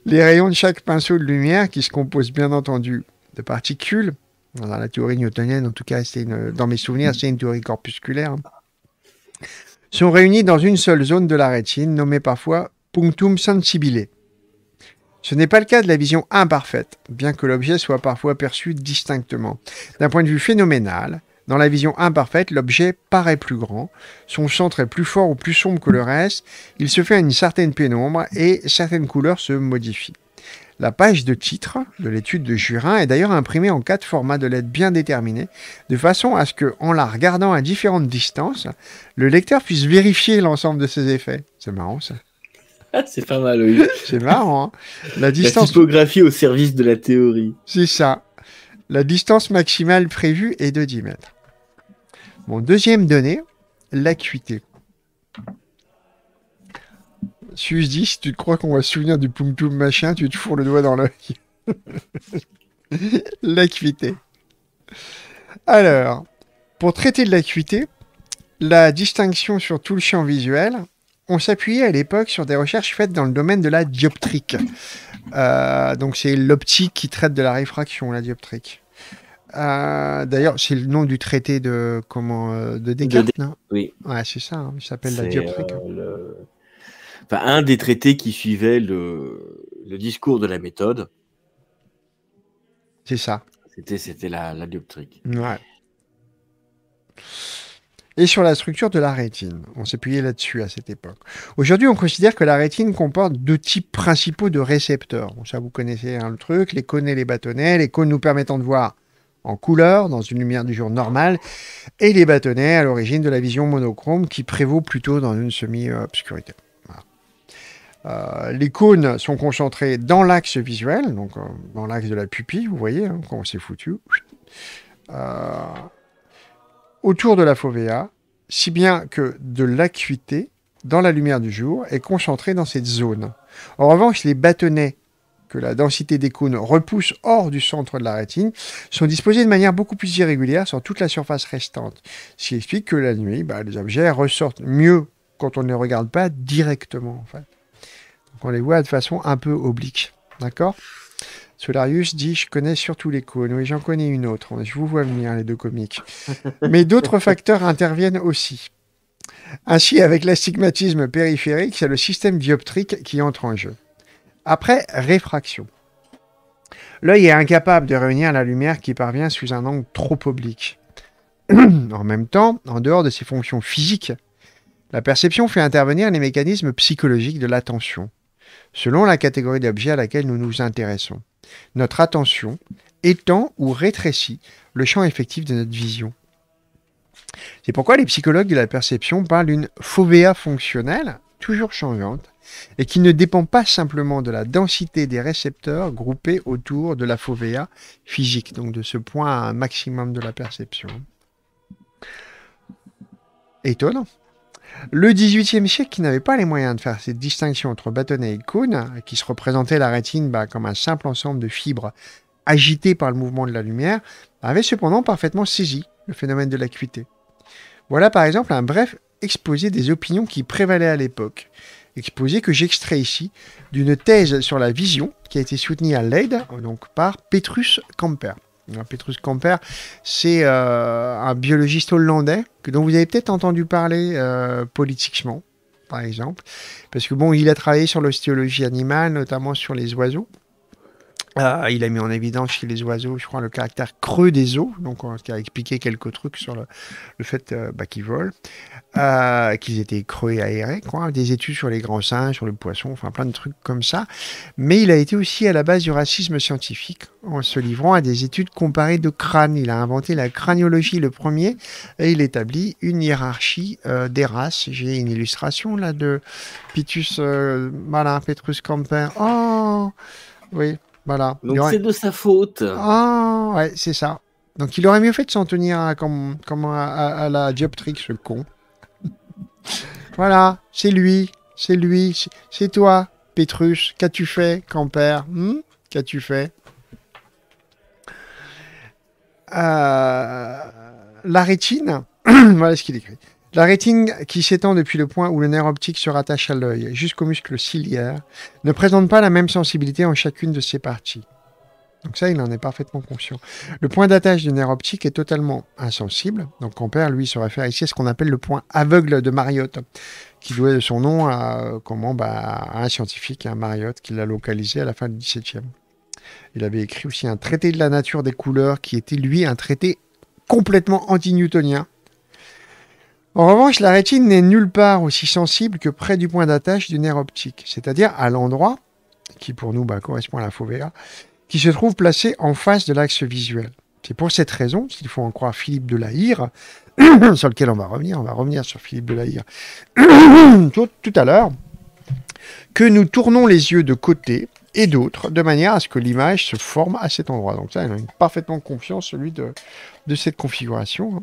Speaker 2: les rayons de chaque pinceau de lumière, qui se composent bien entendu de particules, dans la théorie newtonienne, en tout cas, dans mes souvenirs, c'est une théorie corpusculaire, sont réunis dans une seule zone de la rétine, nommée parfois punctum sensibile. Ce n'est pas le cas de la vision imparfaite, bien que l'objet soit parfois perçu distinctement. D'un point de vue phénoménal, dans la vision imparfaite, l'objet paraît plus grand, son centre est plus fort ou plus sombre que le reste, il se fait une certaine pénombre et certaines couleurs se modifient. La page de titre de l'étude de Jurin est d'ailleurs imprimée en quatre formats de lettres bien déterminés, de façon à ce que, en la regardant à différentes distances, le lecteur puisse vérifier l'ensemble de ses effets. C'est marrant ça. (laughs) c'est pas mal, oui. C'est marrant. Hein. La typographie au service de la théorie. C'est ça. La distance maximale prévue est de 10 mètres. Bon, deuxième donnée, l'acuité. dis si tu te crois qu'on va se souvenir du poum poum machin, tu te fourres le doigt dans l'œil. (laughs) l'acuité. Alors, pour traiter de l'acuité, la distinction sur tout le champ visuel on s'appuyait à l'époque sur des recherches faites dans le domaine de la dioptrique. Euh, donc c'est l'optique qui traite de la réfraction, la dioptrique. Euh, d'ailleurs, c'est le nom du traité de comment euh, de Descartes, Oui. c'est ça. Hein, il s'appelle la dioptrique.
Speaker 1: un des traités qui suivait le, discours de la méthode. C'est ça. C'était la, la dioptrique.
Speaker 2: Ouais et sur la structure de la rétine. On s'appuyait là-dessus à cette époque. Aujourd'hui, on considère que la rétine comporte deux types principaux de récepteurs. ça, vous connaissez hein, le truc, les cônes et les bâtonnets. Les cônes nous permettant de voir en couleur dans une lumière du jour normale et les bâtonnets à l'origine de la vision monochrome qui prévaut plutôt dans une semi-obscurité. Euh, les cônes sont concentrés dans l'axe visuel, donc euh, dans l'axe de la pupille, vous voyez, quand on s'est foutu. Euh, autour de la fovea, si bien que de l'acuité dans la lumière du jour est concentrée dans cette zone. En revanche, les bâtonnets que la densité des cônes repousse hors du centre de la rétine sont disposés de manière beaucoup plus irrégulière sur toute la surface restante, ce qui explique que la nuit, bah, les objets ressortent mieux quand on ne les regarde pas directement. En on les voit de façon un peu oblique. D'accord Solarius dit Je connais surtout les cônes. Oui, j'en connais une autre. Je vous vois venir, les deux comiques. Mais d'autres (laughs) facteurs interviennent aussi. Ainsi, avec l'astigmatisme périphérique, c'est le système dioptrique qui entre en jeu. Après, réfraction. L'œil est incapable de réunir la lumière qui parvient sous un angle trop oblique. (clears throat) en même temps, en dehors de ses fonctions physiques, la perception fait intervenir les mécanismes psychologiques de l'attention selon la catégorie d'objets à laquelle nous nous intéressons. Notre attention étend ou rétrécit le champ effectif de notre vision. C'est pourquoi les psychologues de la perception parlent d'une fovea fonctionnelle, toujours changeante, et qui ne dépend pas simplement de la densité des récepteurs groupés autour de la fovea physique, donc de ce point à un maximum de la perception. Étonnant. Le XVIIIe siècle qui n'avait pas les moyens de faire cette distinction entre bâtonnet et cône, qui se représentait la rétine bah, comme un simple ensemble de fibres agitées par le mouvement de la lumière, avait cependant parfaitement saisi le phénomène de l'acuité. Voilà par exemple un bref exposé des opinions qui prévalaient à l'époque, exposé que j'extrais ici d'une thèse sur la vision qui a été soutenue à Leyde donc par Petrus Camper. Petrus Camper, c'est euh, un biologiste hollandais dont vous avez peut-être entendu parler euh, politiquement par exemple. Parce que bon, il a travaillé sur l'ostéologie animale, notamment sur les oiseaux. Ah, il a mis en évidence chez les oiseaux, je crois, le caractère creux des os, donc on a expliqué quelques trucs sur le, fait euh, bah, qu'ils volent, euh, qu'ils étaient creux et aérés, quoi, des études sur les grands singes, sur le poisson, enfin plein de trucs comme ça. Mais il a été aussi à la base du racisme scientifique en se livrant à des études comparées de crânes. Il a inventé la craniologie le premier et il établit une hiérarchie euh, des races. J'ai une illustration là de Pitus Malin, Petrus Campin. Oh oui, voilà. Donc c'est de sa faute. Ah, ouais, c'est ça. Donc il aurait mieux fait de s'en tenir à, comme, comme à, la dioptrique, ce con. (laughs) voilà, c'est lui, c'est lui, c'est toi, Pétrus. Qu'as-tu fait, Camper hmm? Qu'as-tu fait euh, La rétine, (clears throat) voilà ce qu'il écrit. La rétine, qui s'étend depuis le point où le nerf optique se rattache à l'œil jusqu'au muscle ciliaire, ne présente pas la même sensibilité en chacune de ses parties. Donc ça, il en est parfaitement conscient. Le point d'attache du nerf optique est totalement insensible. Donc Ampère, lui, se réfère ici à ce qu'on appelle le point aveugle de Mariotte, qui jouait de son nom à, euh, comment, bah, un scientifique, un Mariotte, qui l'a localisé à la fin du XVIIe. Il avait écrit aussi un traité de la nature des couleurs, qui était, lui, un traité complètement anti-newtonien, en revanche, la rétine n'est nulle part aussi sensible que près du point d'attache du nerf optique, c'est-à-dire à, l'endroit, qui pour nous ben, correspond à la fovea, qui se trouve placé en face de l'axe visuel. C'est pour cette raison, s'il faut en croire Philippe de la (coughs) sur lequel on va revenir, on va revenir sur Philippe de la (coughs) tout, à l'heure, que nous tournons les yeux de côté et d'autre, de manière à ce que l'image se forme à cet endroit. Donc ça, il a parfaitement confiance, celui de, de cette configuration. Hein.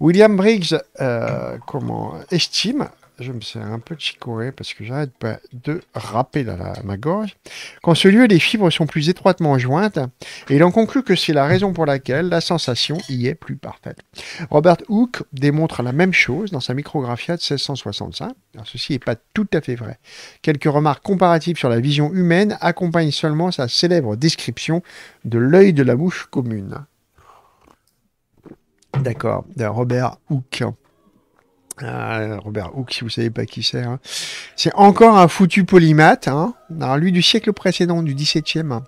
Speaker 2: William Briggs euh, comment, estime, je me sens un peu chicoré parce que j'arrête pas de râper dans ma gorge, qu'en ce lieu, les fibres sont plus étroitement jointes et il en conclut que c'est la raison pour laquelle la sensation y est plus parfaite. Robert Hooke démontre la même chose dans sa micrographia de 1665. ceci n'est pas tout à fait vrai. Quelques remarques comparatives sur la vision humaine accompagnent seulement sa célèbre description de l'œil de la bouche commune. D'accord, Robert Hooke. Euh, Robert Hooke, si vous savez pas qui c'est. Hein. C'est encore un foutu polymath. Hein. lui, du siècle précédent, du 17e.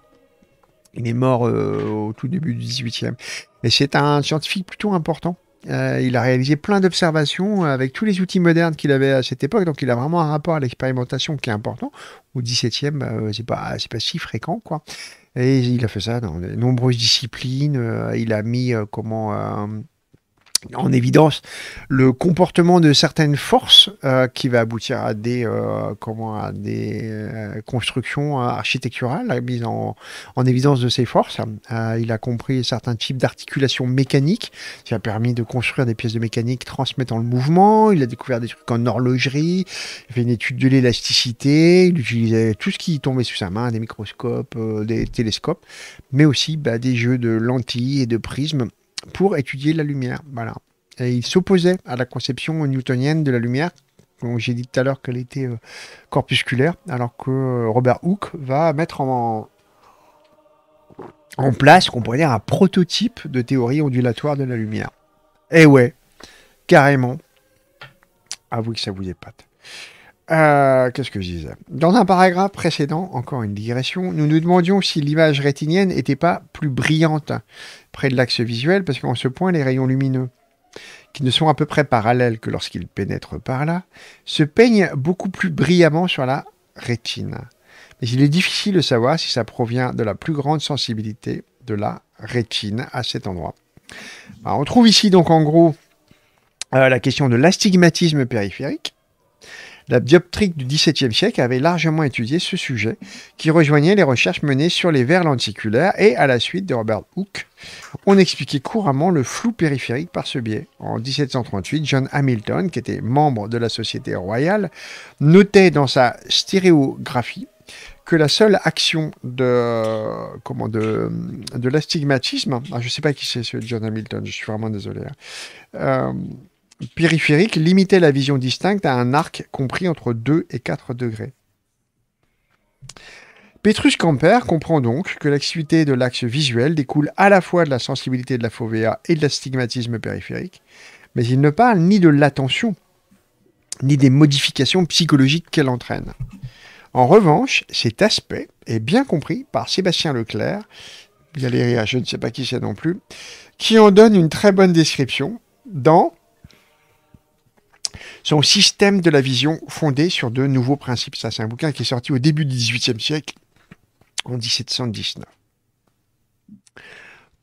Speaker 2: Il est mort euh, au tout début du 18e. Et c'est un scientifique plutôt important. Euh, il a réalisé plein d'observations avec tous les outils modernes qu'il avait à cette époque, donc il a vraiment un rapport à l'expérimentation qui est important. Au 17e, euh, c'est pas, si fréquent, quoi. Et il a fait ça dans de nombreuses disciplines. il a mis comment en évidence le comportement de certaines forces euh, qui va aboutir à des, euh, comment, à des euh, constructions architecturales, mise en, en, évidence de ces forces. il a compris certains types d'articulations mécaniques, qui a permis de construire des pièces de mécanique transmettant le mouvement. Il a découvert des trucs en horlogerie, il fait une étude de l'élasticité, il utilisait tout ce qui tombait sous sa main, des microscopes, des télescopes, mais aussi bah, des jeux de lentilles et de prismes pour étudier la lumière. Voilà. Et il s'opposait à la conception newtonienne de la lumière. J'ai dit tout à l'heure qu'elle était euh, corpusculaire, alors que euh, Robert Hooke va mettre en, en place, qu'on pourrait dire, un prototype de théorie ondulatoire de la lumière. Eh ouais, carrément. Avouez que ça vous épate. Euh, qu'est-ce que je disais Dans un paragraphe précédent, encore une digression, nous nous demandions si l'image rétinienne n'était pas plus brillante près de l'axe visuel, parce qu'en ce point, les rayons lumineux, qui ne sont à peu près parallèles que lorsqu'ils pénètrent par là, se peignent beaucoup plus brillamment sur la rétine. Mais il est difficile de savoir si ça provient de la plus grande sensibilité de la rétine à cet endroit. Bah, on trouve ici donc en gros euh, la question de l'astigmatisme périphérique la dioptrique du XVIIe siècle avait largement étudié ce sujet, qui rejoignait les recherches menées sur les vers lenticulaires et, à la suite de Robert Hooke, on expliquait couramment le flou périphérique par ce biais. En 1738, John Hamilton, qui était membre de la Société royale, notait dans sa stéréographie que la seule action de comment de, de l'astigmatisme, ah, je ne sais pas qui c'est ce John Hamilton, je suis vraiment désolé, hein, euh, périphérique limitait la vision distincte à un arc compris entre 2 et 4 degrés. Petrus Camper comprend donc que l'activité de l'axe visuel découle à la fois de la sensibilité de la fovea et de l'astigmatisme périphérique, mais il ne parle ni de l'attention, ni des modifications psychologiques qu'elle entraîne. En revanche, cet aspect est bien compris par Sébastien Leclerc, je ne sais pas qui c'est non plus, qui en donne une très bonne description dans son système de la vision fondé sur de nouveaux principes. Ça, c'est un bouquin qui est sorti au début du XVIIIe siècle, en 1719.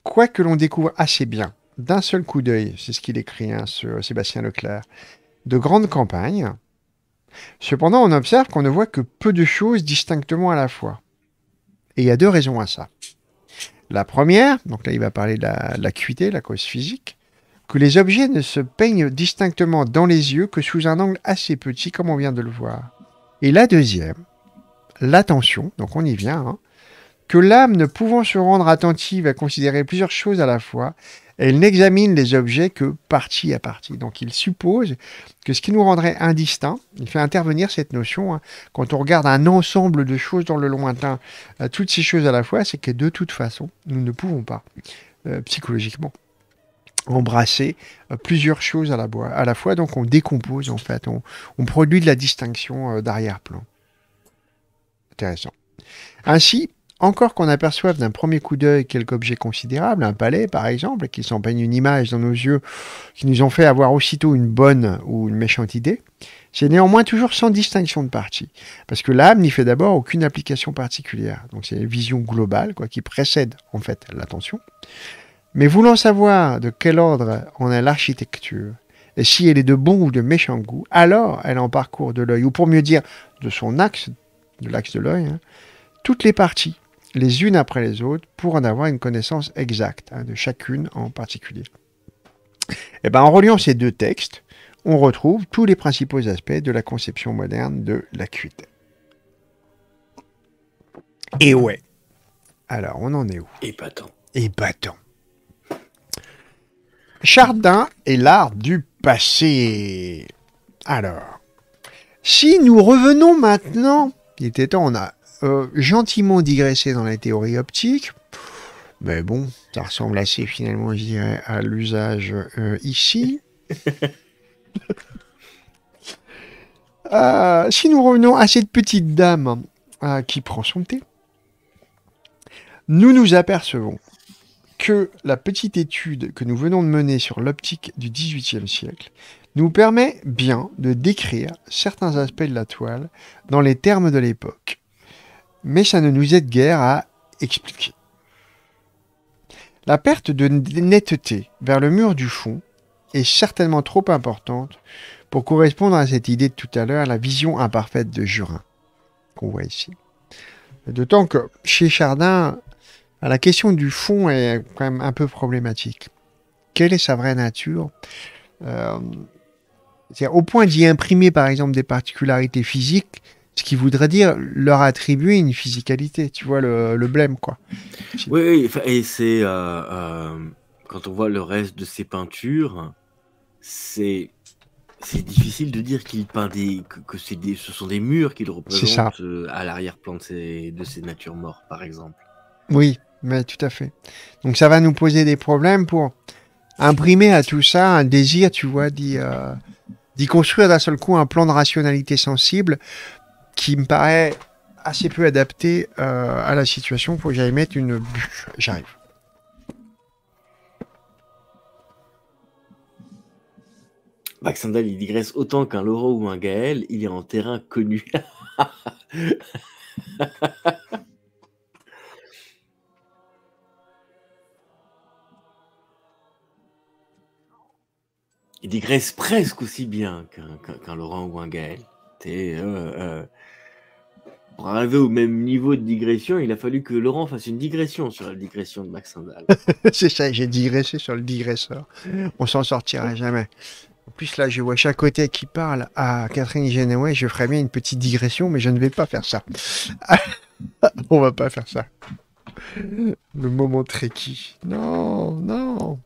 Speaker 2: Quoi que l'on découvre assez bien, d'un seul coup d'œil, c'est ce qu'il écrit, hein, euh, Sébastien Leclerc, de grandes campagnes. Cependant, on observe qu'on ne voit que peu de choses distinctement à la fois. Et il y a deux raisons à ça. La première, donc là il va parler de l'acuité, la cause physique, que les objets ne se peignent distinctement dans les yeux que sous un angle assez petit, comme on vient de le voir. Et la deuxième, l'attention, donc on y vient, hein, que l'âme ne pouvant se rendre attentive à considérer plusieurs choses à la fois, elle n'examine les objets que partie à partie. Donc il suppose que ce qui nous rendrait indistinct, il fait intervenir cette notion, hein, quand on regarde un ensemble de choses dans le lointain, euh, toutes ces choses à la fois, c'est que de toute façon, nous ne pouvons pas, euh, psychologiquement, embrasser euh, plusieurs choses à la, fois. Donc on décompose en fait, on, produit de la distinction euh, d'arrière-plan. Intéressant. Ainsi, encore qu'on aperçoive d'un premier coup d'œil quelque objet considérable, un palais par exemple, qui s'empeigne une image dans nos yeux qui nous ont fait avoir aussitôt une bonne ou une méchante idée, c'est néanmoins toujours sans distinction de partie, parce que l'âme n'y fait d'abord aucune application particulière. Donc c'est une vision globale quoi, qui précède en fait l'attention. Mais voulant savoir de quel ordre en est l'architecture, et si elle est de bon ou de méchant goût, alors elle en parcourt de l'œil, ou pour mieux dire, de son axe, de l'axe de l'œil, hein, toutes les parties, les unes après les autres, pour en avoir une connaissance exacte, hein, de chacune en particulier. Et eh ben, en reliant ces deux textes, on retrouve tous les principaux aspects de la conception moderne de la cuite. Et ouais. Alors, on en est où Épatant. Épatant. Chardin et l'art du passé. Alors, si nous revenons maintenant, il était temps, on a euh, gentiment digressé dans la théorie optique, mais bon, ça ressemble assez finalement, je dirais, à l'usage euh, ici. (laughs) Euh, si nous revenons à cette petite dame qui prend son thé, nous nous apercevons la petite étude que nous venons de mener sur l'optique du XVIIIe siècle nous permet bien de décrire certains aspects de la toile dans les termes de l'époque. Mais ça ne nous aide guère à expliquer. La perte de netteté vers le mur du fond est certainement trop importante pour correspondre à cette idée de tout à l'heure, la vision imparfaite de Jurin, qu'on voit ici. D'autant que chez Chardin, la question du fond est quand même un peu problématique. Quelle est sa vraie nature euh, Au point d'y imprimer par exemple des particularités physiques, ce qui voudrait dire leur attribuer une physicalité, tu vois le, blême quoi.
Speaker 1: Oui, et c'est euh, euh, quand on voit le reste de ses peintures, c'est c'est difficile de dire qu'il peint que, ce sont des murs qu'il représente euh, à l'arrière-plan de de ses natures mortes par exemple.
Speaker 2: Oui mais tout à fait. Donc ça va nous poser des problèmes pour imprimer à tout ça un désir, tu vois, d'y euh, construire d'un seul coup un plan de rationalité sensible qui me paraît assez peu adapté euh, à la situation. Faut que j'aille mettre une bûche. J'arrive.
Speaker 1: Max Sandal, il digresse autant qu'un Laurent ou un Gaël, il est en terrain connu. (laughs) digresse presque aussi bien qu'un Laurent ou un Gaël. Euh, euh, pour arriver au même niveau de digression, il a fallu que Laurent fasse une digression sur la digression de Max
Speaker 2: (laughs) c'est ça, j'ai digressé sur le digresseur. On s'en sortira oh. jamais. En plus, là, je vois chaque côté qui parle à Catherine Genoway. Je ferais bien une petite digression, mais je ne vais pas faire ça. (laughs) On va pas faire ça. Le moment tricky. Non, non.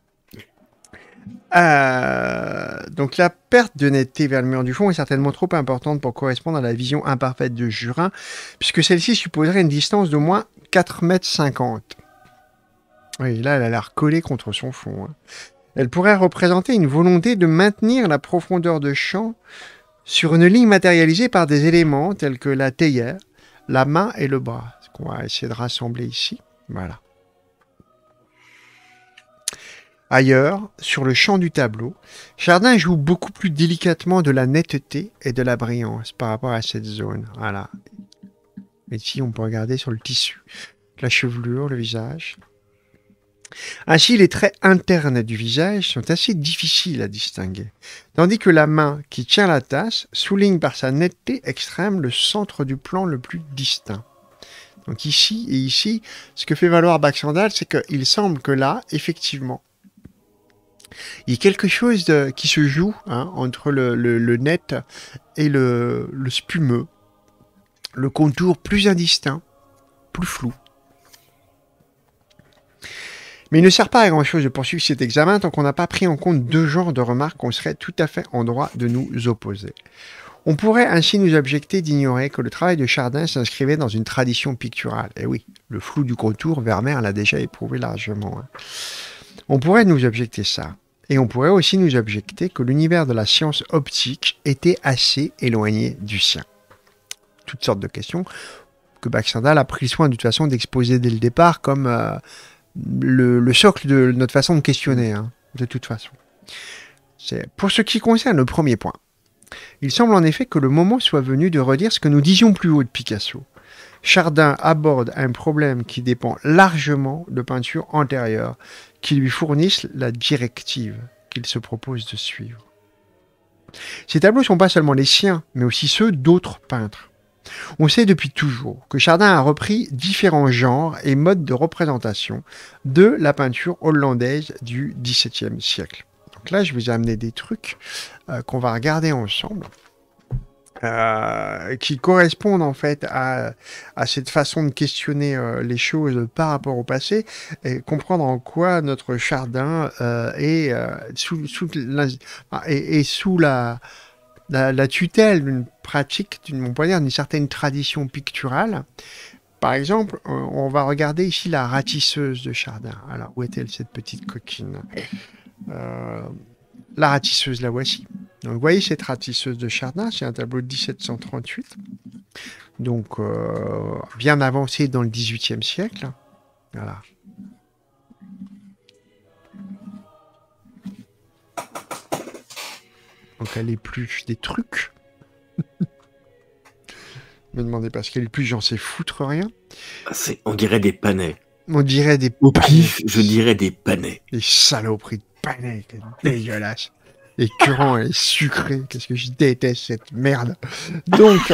Speaker 2: Euh, donc la perte de netteté vers le mur du fond est certainement trop importante pour correspondre à la vision imparfaite de Jurin, puisque celle-ci supposerait une distance d'au moins 4,50 mètres. Oui, là, elle a l'air collée contre son fond. Hein. Elle pourrait représenter une volonté de maintenir la profondeur de champ sur une ligne matérialisée par des éléments tels que la théière, la main et le bras, qu'on va essayer de rassembler ici. Voilà. Ailleurs, sur le champ du tableau, Chardin joue beaucoup plus délicatement de la netteté et de la brillance par rapport à cette zone. Voilà. Mais ici, on peut regarder sur le tissu, la chevelure, le visage. Ainsi, les traits internes du visage sont assez difficiles à distinguer, tandis que la main qui tient la tasse souligne par sa netteté extrême le centre du plan le plus distinct. Donc ici et ici, ce que fait valoir Baxandal, c'est qu'il semble que là, effectivement, il y a quelque chose qui se joue hein, entre le, net et le, spumeux. Le contour plus indistinct, plus flou. Mais il ne sert pas à grand-chose de poursuivre cet examen tant qu'on n'a pas pris en compte deux genres de remarques qu'on serait tout à fait en droit de nous opposer. On pourrait ainsi nous objecter d'ignorer que le travail de Chardin s'inscrivait dans une tradition picturale. Et eh oui, le flou du contour, Vermeer l'a déjà éprouvé largement. Hein. On pourrait nous objecter ça. Et on pourrait aussi nous objecter que l'univers de la science optique était assez éloigné du sien. Toutes sortes de questions que Baxendal a pris soin de façon d'exposer dès le départ comme euh, le, socle de notre façon de questionner, hein, de toute façon. pour ce qui concerne le premier point. Il semble en effet que le moment soit venu de redire ce que nous disions plus haut de Picasso. Chardin aborde un problème qui dépend largement de peintures antérieures, qui lui fournissent la directive qu'il se propose de suivre. Ces tableaux sont pas seulement les siens, mais aussi ceux d'autres peintres. On sait depuis toujours que Chardin a repris différents genres et modes de représentation de la peinture hollandaise du XVIIe siècle. Donc là, je vous ai amené des trucs euh, qu'on va regarder ensemble. Euh, qui correspondent en fait à, à cette façon de questionner euh, les choses par rapport au passé et comprendre en quoi notre chardin euh, est, sous, sous la, la, la, tutelle d'une pratique, d'une d'une certaine tradition picturale. Par exemple, on va regarder ici la ratisseuse de Chardin. Alors, où est-elle cette petite coquine La ratisseuse, la voici. Donc, euh, vous voyez cette ratisseuse de Chardin, c'est un tableau de 1738, donc euh, bien avancé dans le 18e siècle. Voilà. Donc elle plus des trucs. (laughs) Me demandez pas ce qu'elle plus, j'en sais foutre rien.
Speaker 1: On dirait des panais. On dirait des Au je dirais des panais.
Speaker 2: Des saloperies de panais, dégueulasse écœurant et sucré. Qu'est-ce que je déteste cette merde. Donc,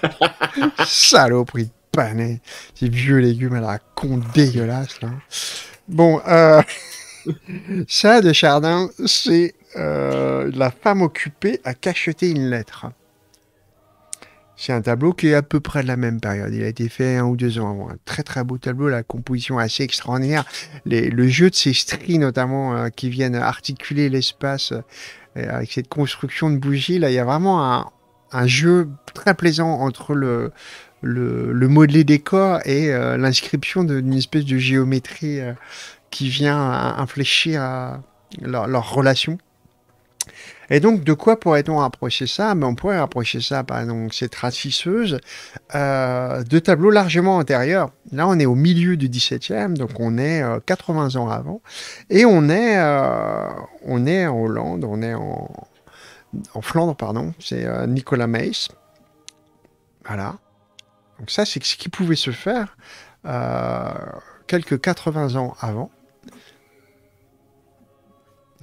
Speaker 2: (laughs) saloperie de pané. Ces vieux légumes à la con dégueulasse, là. Bon, euh, (laughs) ça, Deschardins, c'est euh, la femme occupée à cacheter une lettre. C'est un tableau qui est à peu près de la même période. Il a été fait un ou deux ans avant. Un très très beau tableau, la composition assez extraordinaire. le jeu de ces stries notamment euh, qui viennent articuler l'espace euh, avec cette construction de bougies, là il y a vraiment un, jeu très plaisant entre le, le, le modelé décor et euh, l'inscription d'une espèce de géométrie qui vient infléchir leur, leur relation. Et donc, de quoi pourrait-on rapprocher ça ben, on pourrait rapprocher ça, par cette ces euh, de tableaux largement antérieurs. Là, on est au milieu du XVIIe, donc on est 80 euh, ans avant, et on est, euh, on est en Hollande, on est en, Flandre, pardon. C'est Nicolas Meis. Voilà. Donc ça, c'est ce qui pouvait se faire quelques 80 ans avant.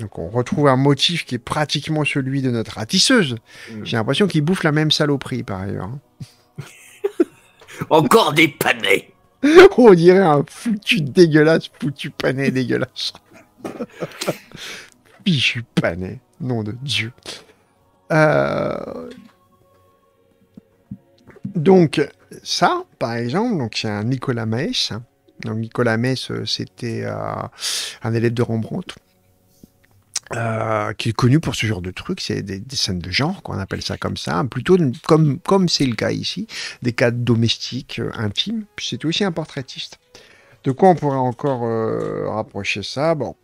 Speaker 2: Donc on retrouve un motif qui est pratiquement celui de notre ratisseuse. Mm. J'ai l'impression qu'il bouffe la même saloperie par ailleurs. Hein.
Speaker 1: (laughs) Encore des panais
Speaker 2: (laughs) On dirait un foutu dégueulasse, foutu panais (laughs) dégueulasse. Bichu panais, nom de Dieu. Euh, donc ça, par exemple, donc c'est un Nicolas Maes. Donc Nicolas Maes, euh, c'était euh, un élève de Rembrandt. Euh, qui est connu pour ce genre de truc, c'est des, scènes de genre, qu'on appelle ça comme ça, plutôt comme comme c'est le cas ici, des cas domestiques, euh, intimes. Puis c'est aussi un portraitiste. De quoi on pourrait encore euh, rapprocher ça Bon,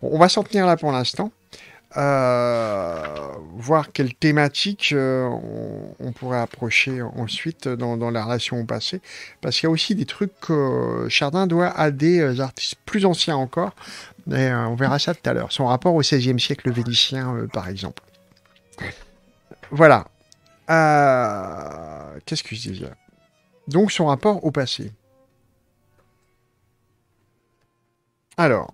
Speaker 2: on va s'en tenir là pour l'instant. voir quelles thématiques on, pourrait approcher ensuite dans, dans, la relation au passé, parce qu'il y a aussi des trucs que Chardin doit à des artistes plus anciens encore, on verra ça tout à l'heure. Son rapport au XVIe siècle vénitien, euh, par exemple. Voilà. Euh, qu'est-ce que je dis là Donc son rapport au passé. Alors.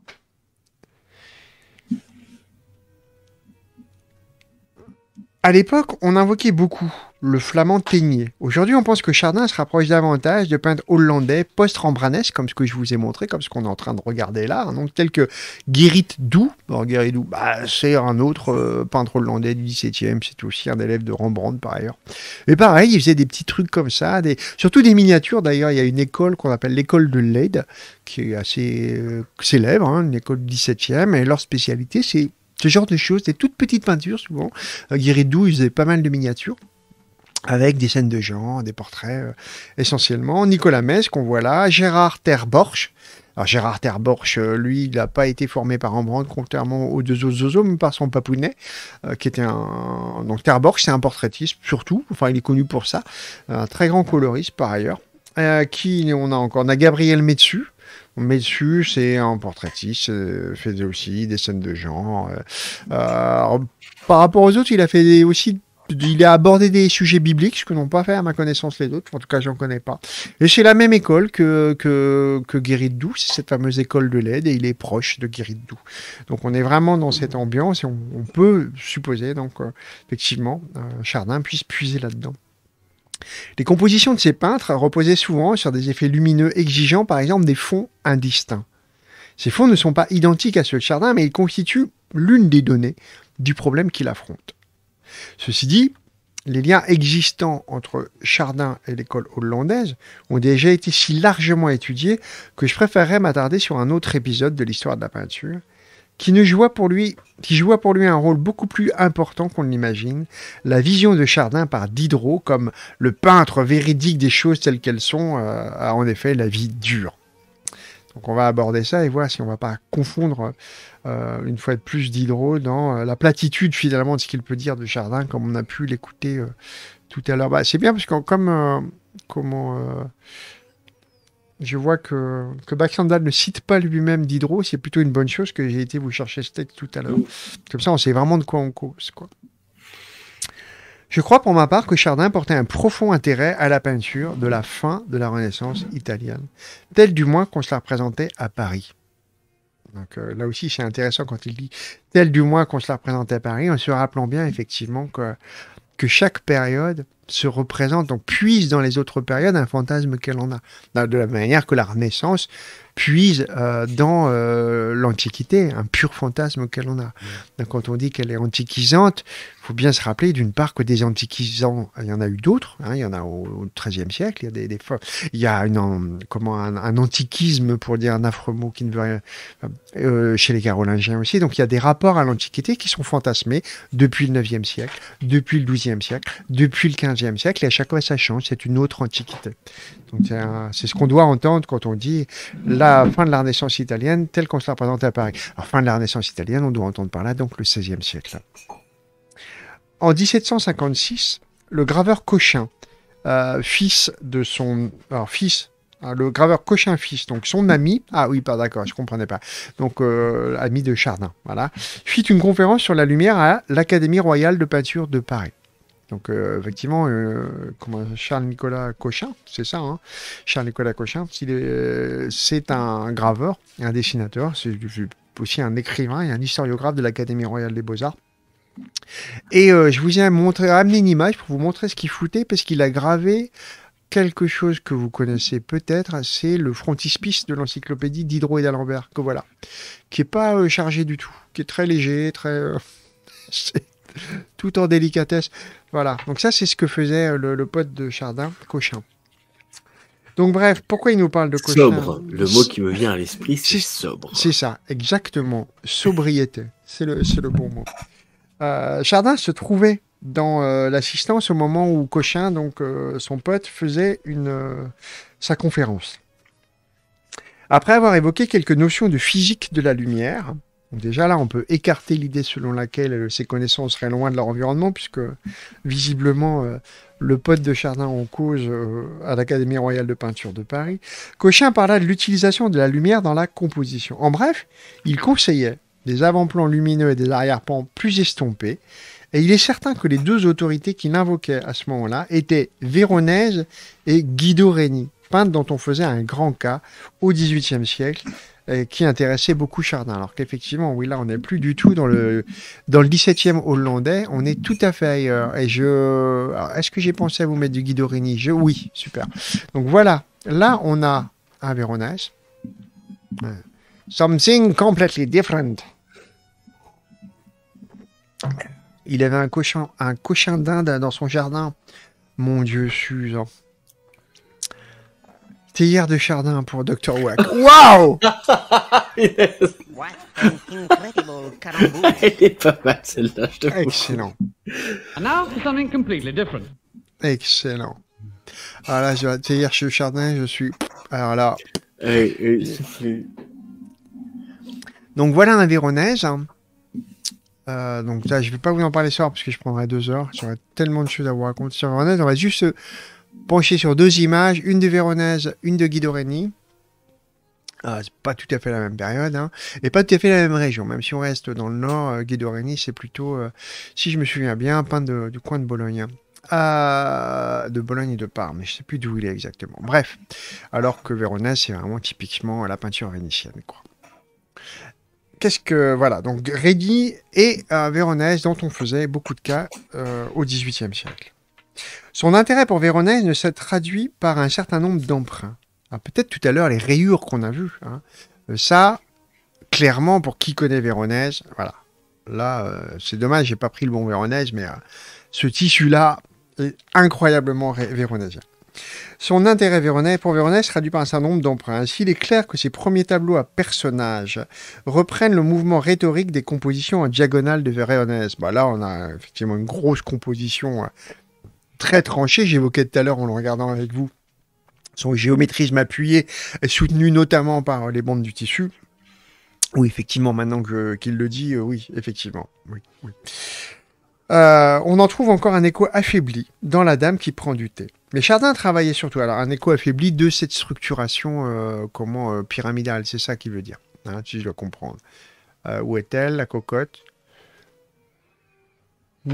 Speaker 2: À l'époque, on invoquait beaucoup le flamand teigné. Aujourd'hui, on pense que Chardin se rapproche davantage de peintres hollandais post-rembranesques, comme ce que je vous ai montré, comme ce qu'on est en train de regarder là, hein. donc tel que guérit Doux. guérit bah, c'est un autre euh, peintre hollandais du XVIIe, c'est aussi un élève de Rembrandt par ailleurs. Mais pareil, il faisait des petits trucs comme ça, surtout des miniatures. D'ailleurs, il y a une école qu'on appelle l'école de Leyde, qui est assez euh, célèbre, hein, une école du XVIIe, et leur spécialité, c'est ce genre de choses, des toutes petites peintures souvent. Euh, Guérit-Doux, il faisait pas mal de miniatures avec des scènes de gens, des portraits euh, essentiellement. Nicolas Metz, qu'on voit là, Gérard Terborch. Alors Gérard Terborch, euh, lui, il n'a pas été formé par Rembrandt, contrairement aux deux autres zozos, mais par son papounet, euh, qui était un... Donc Terborch, c'est un portraitiste, surtout, enfin il est connu pour ça, un très grand coloriste par ailleurs. qui on a encore On a Gabriel Metsu, Metsu, c'est un portraitiste, fait aussi des scènes de genre. par rapport aux autres, il a fait aussi il a abordé des sujets bibliques, ce que n'ont pas fait à ma connaissance les autres, en tout cas j'en connais pas. Et c'est la même école que, que, Guéridou, c'est cette fameuse école de l'aide, et il est proche de Guéridou. Donc on est vraiment dans cette ambiance, et on, peut supposer, donc euh, effectivement, Chardin puisse puiser là-dedans. Les compositions de ces peintres reposaient souvent sur des effets lumineux exigeants, par exemple des fonds indistincts. Ces fonds ne sont pas identiques à ceux de Chardin, mais ils constituent l'une des données du problème qu'il affronte. Ceci dit, les liens existants entre Chardin et l'école hollandaise ont déjà été si largement étudiés que je préférerais m'attarder sur un autre épisode de l'histoire de la peinture, qui, ne joua pour lui, qui joua pour lui un rôle beaucoup plus important qu'on l'imagine, la vision de Chardin par Diderot comme le peintre véridique des choses telles qu'elles sont euh, a en effet la vie dure. Donc on va aborder ça et voir si on ne va pas confondre euh, une fois de plus Diderot dans euh, la platitude finalement de ce qu'il peut dire de jardin comme on a pu l'écouter euh, tout à l'heure. Bah, c'est bien parce que comme je vois que, que Baxandal ne cite pas lui-même Diderot, c'est plutôt une bonne chose que j'ai été vous chercher ce texte tout à l'heure. Comme ça, on sait vraiment de quoi on cause. Quoi. Je crois pour ma part que Chardin portait un profond intérêt à la peinture de la fin de la Renaissance italienne, telle du moins qu'on se la représentait à Paris. Donc euh, là aussi, c'est intéressant quand il dit telle du moins qu'on se la représentait à Paris, en se rappelant bien effectivement que, que chaque période se représente, donc puise dans les autres périodes un fantasme qu'elle en a. De la manière que la Renaissance, puise euh, dans euh, l'Antiquité, un pur fantasme auquel on a. quand on dit qu'elle est antiquisante, il faut bien se rappeler d'une part que des antiquisants, il y en a eu d'autres, hein, il y en a au XIIIe siècle, il y a, des, il y a une, comment, un, antiquisme, pour dire un affreux mot qui ne veut rien, euh, chez les Carolingiens aussi. Donc il y a des rapports à l'Antiquité qui sont fantasmés depuis le IXe siècle, depuis le XIIe siècle, depuis le XVe siècle, et à chaque fois ça change, c'est une autre antiquité. C'est ce qu'on doit entendre quand on dit la fin de la Renaissance italienne telle qu'on se la présente à Paris. La fin de la Renaissance italienne, on doit entendre par là donc le XVIe siècle. En 1756, le graveur Cochin, euh, fils de son... Alors, fils hein, le graveur Cochin fils, donc son ami, ah oui, pas d'accord, je comprenais pas, donc euh, ami de Chardin, voilà, fit une conférence sur la lumière à l'Académie royale de peinture de Paris. Donc euh, effectivement, euh, Charles-Nicolas Cochin, c'est ça, hein, Charles-Nicolas Cochin, euh, c'est un graveur, un dessinateur, c'est aussi un écrivain et un historiographe de l'Académie royale des beaux-arts. Et je vous ai amené une image pour vous montrer ce qu'il foutait, parce qu'il a gravé quelque chose que vous connaissez peut-être, c'est le frontispice de l'encyclopédie d'Hydro et d'Alembert, que voilà, qui n'est pas chargé du tout, qui est très léger, très... (laughs) tout en délicatesse. Voilà, donc ça c'est ce que faisait euh, le, pote de Chardin, Cochin. Donc bref, pourquoi il nous parle de Cochin Sobre, le mot qui me vient à l'esprit, c'est sobre. C'est ça, exactement, sobriété, c'est le, bon mot. Euh, Chardin se trouvait dans euh, l'assistance au moment où Cochin, donc son pote, faisait une, sa conférence. Après avoir évoqué quelques notions de physique de la lumière, déjà là, on peut écarter l'idée selon laquelle euh, ces connaissances seraient loin de leur environnement, puisque visiblement euh, le pote de Chardin en cause euh, à l'Académie royale de peinture de Paris, Cochin parla de l'utilisation de la lumière dans la composition. En bref, il conseillait des avant-plans lumineux et des arrière-plans plus estompés, et il est certain que les deux autorités qu'il invoquait à ce moment-là étaient Véronèse et Guido Reni, peintres dont on faisait un grand cas au XVIIIe siècle euh, qui intéressait beaucoup Chardin. Alors qu'effectivement, oui, là, on n'est plus du tout dans le, dans le 17e hollandais, on est tout à fait ailleurs. Et je. Est-ce que j'ai pensé à vous mettre du Guidorini je... Oui, super. Donc voilà, là, on a un Véronèse. Euh, something completely different. Il avait un cochon, un cochon d'Inde dans son jardin. Mon Dieu, Suzanne théière de chardin pour Dr. (laughs) Wack. Waouh (laughs) Elle
Speaker 3: (laughs)
Speaker 2: est pas mal celle-là, je Excellent. Excellent. Alors ah là, je théière chez Chardin, je suis. Alors là. donc voilà un Véronèse. Hein. Euh, donc là, je ne vais pas vous en parler ce soir parce que je prendrai deux heures. J'aurais tellement de choses à vous raconter sur Véronèse. On va juste penché sur deux images, une de Véronèse, une de Guido Reni. Ah, c'est pas tout à fait la même période, hein. et pas tout à fait la même région. Même si on reste dans le nord, euh, Guido Reni, c'est plutôt, euh, si je me souviens bien, un du coin de Bologne. Ah, de Bologne et de Parme, mais je sais plus d'où il est exactement. Bref, alors que Véronèse, c'est vraiment typiquement la peinture vénitienne, quoi. Qu'est-ce que voilà donc Reni et euh, Véronèse dont on faisait beaucoup de cas au XVIIIe siècle. Son intérêt pour Véronèse ne se traduit par un certain nombre d'emprunts. Ah, peut-être tout à l'heure les rayures qu'on a vues. Hein. Euh, ça, clairement, pour qui connaît Véronèse, voilà. Là, euh, c'est dommage, j'ai pas pris le bon Véronèse, mais euh, ce tissu-là est incroyablement véronésien. Son intérêt véronais pour Véronèse se traduit par un certain nombre d'emprunts. Ainsi, il est clair que ses premiers tableaux à personnages reprennent le mouvement rhétorique des compositions en diagonale de Véronèse. Bah là, on a effectivement une grosse composition très tranché, J'évoquais tout à l'heure en le regardant avec vous son géométrisme appuyé, soutenu notamment par les bandes du tissu. Oui, effectivement, maintenant qu'il le dit, euh, oui, effectivement. Euh, on en trouve encore un écho affaibli dans la dame qui prend du thé. Mais Chardin travaillait surtout, alors un écho affaibli de cette structuration euh, comment pyramidale, c'est ça qu'il veut dire. Hein, si je dois comprendre. où est-elle, la cocotte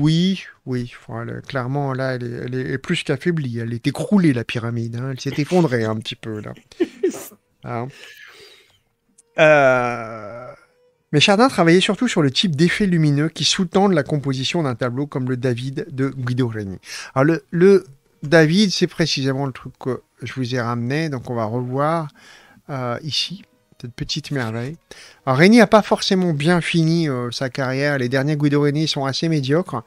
Speaker 2: oui, oui. clairement, là, elle est, plus qu'affaiblie. Elle est écroulée, la pyramide. Hein, elle s'est effondrée un petit peu, là. (laughs) Hein. Euh, mais Chardin travaillait surtout sur le type d'effet lumineux qui sous-tendent la composition d'un tableau comme le David de Guido Reni. Alors, le, David, c'est précisément le truc que je vous ai ramené, donc on va revoir euh, ici cette petite merveille. Alors n'a pas forcément bien fini euh, sa carrière. Les derniers Guido Reni sont assez médiocres,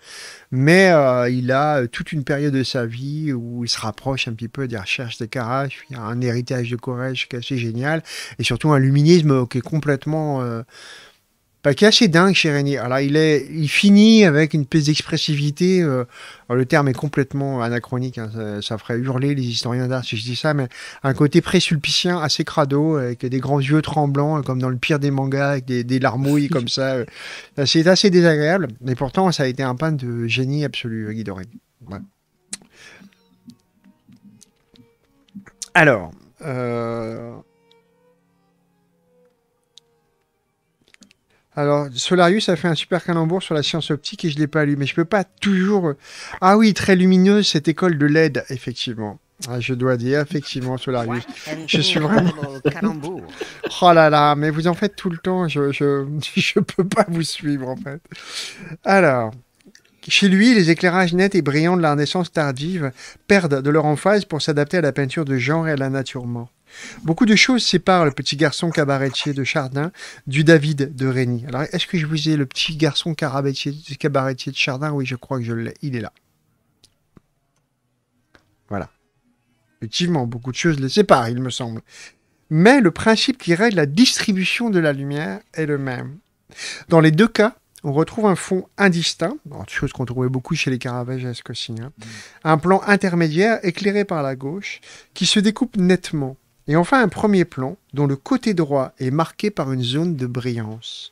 Speaker 2: mais euh, il a euh, toute une période de sa vie où il se rapproche un petit peu des recherches de Carache. Il y a un héritage de Corège qui est assez génial et surtout un luminisme qui est complètement qui est assez dingue chez Renier. Alors, il, est, il finit avec une piste d'expressivité. Euh, le terme est complètement anachronique. Hein. ça, ferait hurler les historiens d'art si je dis ça, mais un côté présulpicien assez crado, avec des grands yeux tremblants, comme dans le pire des mangas, avec des, larmouilles comme ça. Euh, c'est assez désagréable. Mais pourtant, ça a été un pain de génie absolu, euh, Guy Doré. Alors. Alors, Solarius a fait un super calembour sur la science optique et je ne l'ai pas lu, mais je peux pas toujours. Ah oui, très lumineuse, cette école de LED, effectivement. Ah, je dois dire, effectivement, Solarius. Je suis vraiment. (laughs) oh là là, mais vous en faites tout le temps, je ne (laughs) peux pas vous suivre, en fait. Alors. Chez lui, les éclairages nets et brillants de la Renaissance tardive perdent de leur emphase pour s'adapter à la peinture de genre et à la nature mort. Beaucoup de choses séparent le petit garçon cabaretier de Chardin du David de Rény Alors, est-ce que je vous ai le petit garçon cabaretier, de Chardin Oui, je crois que je l'ai. Il est là. Voilà. Effectivement, beaucoup de choses les séparent, il me semble. Mais le principe qui règle la distribution de la lumière est le même. Dans les deux cas, on retrouve un fond indistinct, chose qu'on trouvait beaucoup chez les caravages aussi, hein, mmh. un plan intermédiaire éclairé par la gauche qui se découpe nettement et enfin un premier plan dont le côté droit est marqué par une zone de brillance.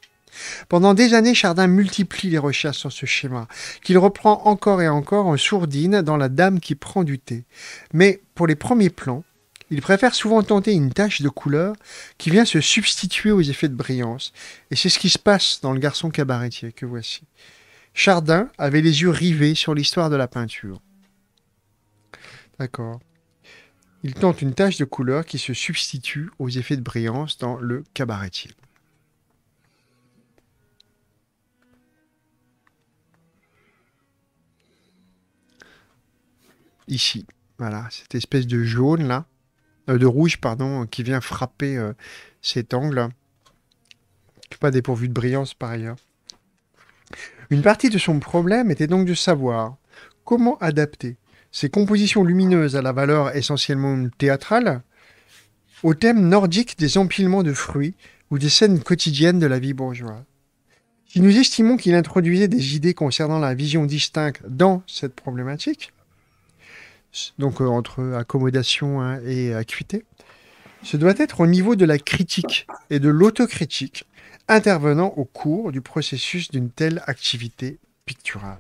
Speaker 2: Pendant des années, Chardin multiplie les recherches sur ce schéma, qu'il reprend encore et encore en sourdine dans La Dame qui prend du thé. Mais pour les premiers plans, il préfère souvent tenter une tache de couleur qui vient se substituer aux effets de brillance, et c'est ce qui se passe dans Le garçon cabaretier que voici. Chardin avait les yeux rivés sur l'histoire de la peinture. D'accord. Il tente une tache de couleur qui se substitue aux effets de brillance dans le cabaretier. Ici, voilà, cette espèce de jaune là, euh, de rouge pardon, qui vient frapper euh, cet angle, pas dépourvu de brillance par ailleurs. Une partie de son problème était donc de savoir comment adapter ses compositions lumineuses à la valeur essentiellement théâtrale, au thème nordique des empilements de fruits ou des scènes quotidiennes de la vie bourgeoise. Si nous estimons qu'il introduisait des idées concernant la vision distincte dans cette problématique, donc euh, entre accommodation hein, et acuité, ce doit être au niveau de la critique et de l'autocritique intervenant au cours du processus d'une telle activité picturale.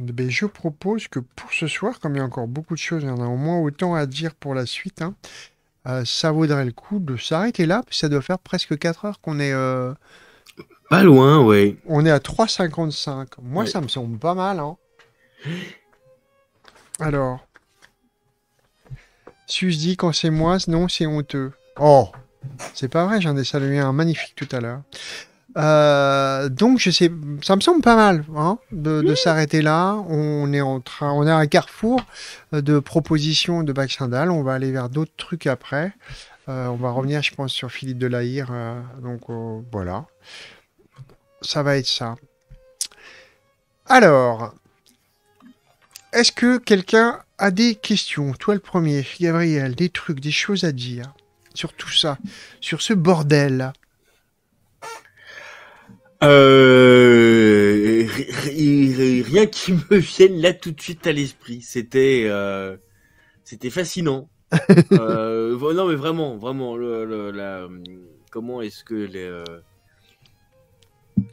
Speaker 2: Ben, je propose que pour ce soir, comme il y a encore beaucoup de choses, il y en a au moins autant à dire pour la suite, hein, euh, ça vaudrait le coup de s'arrêter là. Ça doit faire presque 4 heures qu'on est. Euh, pas
Speaker 1: loin, oui.
Speaker 2: On est à 3,55. Moi, ça me semble pas mal. Hein. Alors. Suze dit quand c'est moi, non, c'est honteux. Oh C'est pas vrai, j'en ai salué un magnifique tout à l'heure. Euh, donc je sais, ça me semble pas mal hein, de, mmh. s'arrêter là. On est en train, on a un carrefour euh, de propositions de Baxendal. On va aller vers d'autres trucs après. Euh, on va revenir, je pense, sur Philippe Delahire. donc voilà, ça va être ça. Alors, est-ce que quelqu'un a des questions Toi le premier, Gabriel, des trucs, des choses à dire sur tout ça, sur ce bordel.
Speaker 1: Euh, rien qui me vienne là tout de suite à l'esprit. C'était, euh, c'était fascinant. (laughs) Euh, non mais vraiment, vraiment, comment est-ce que les,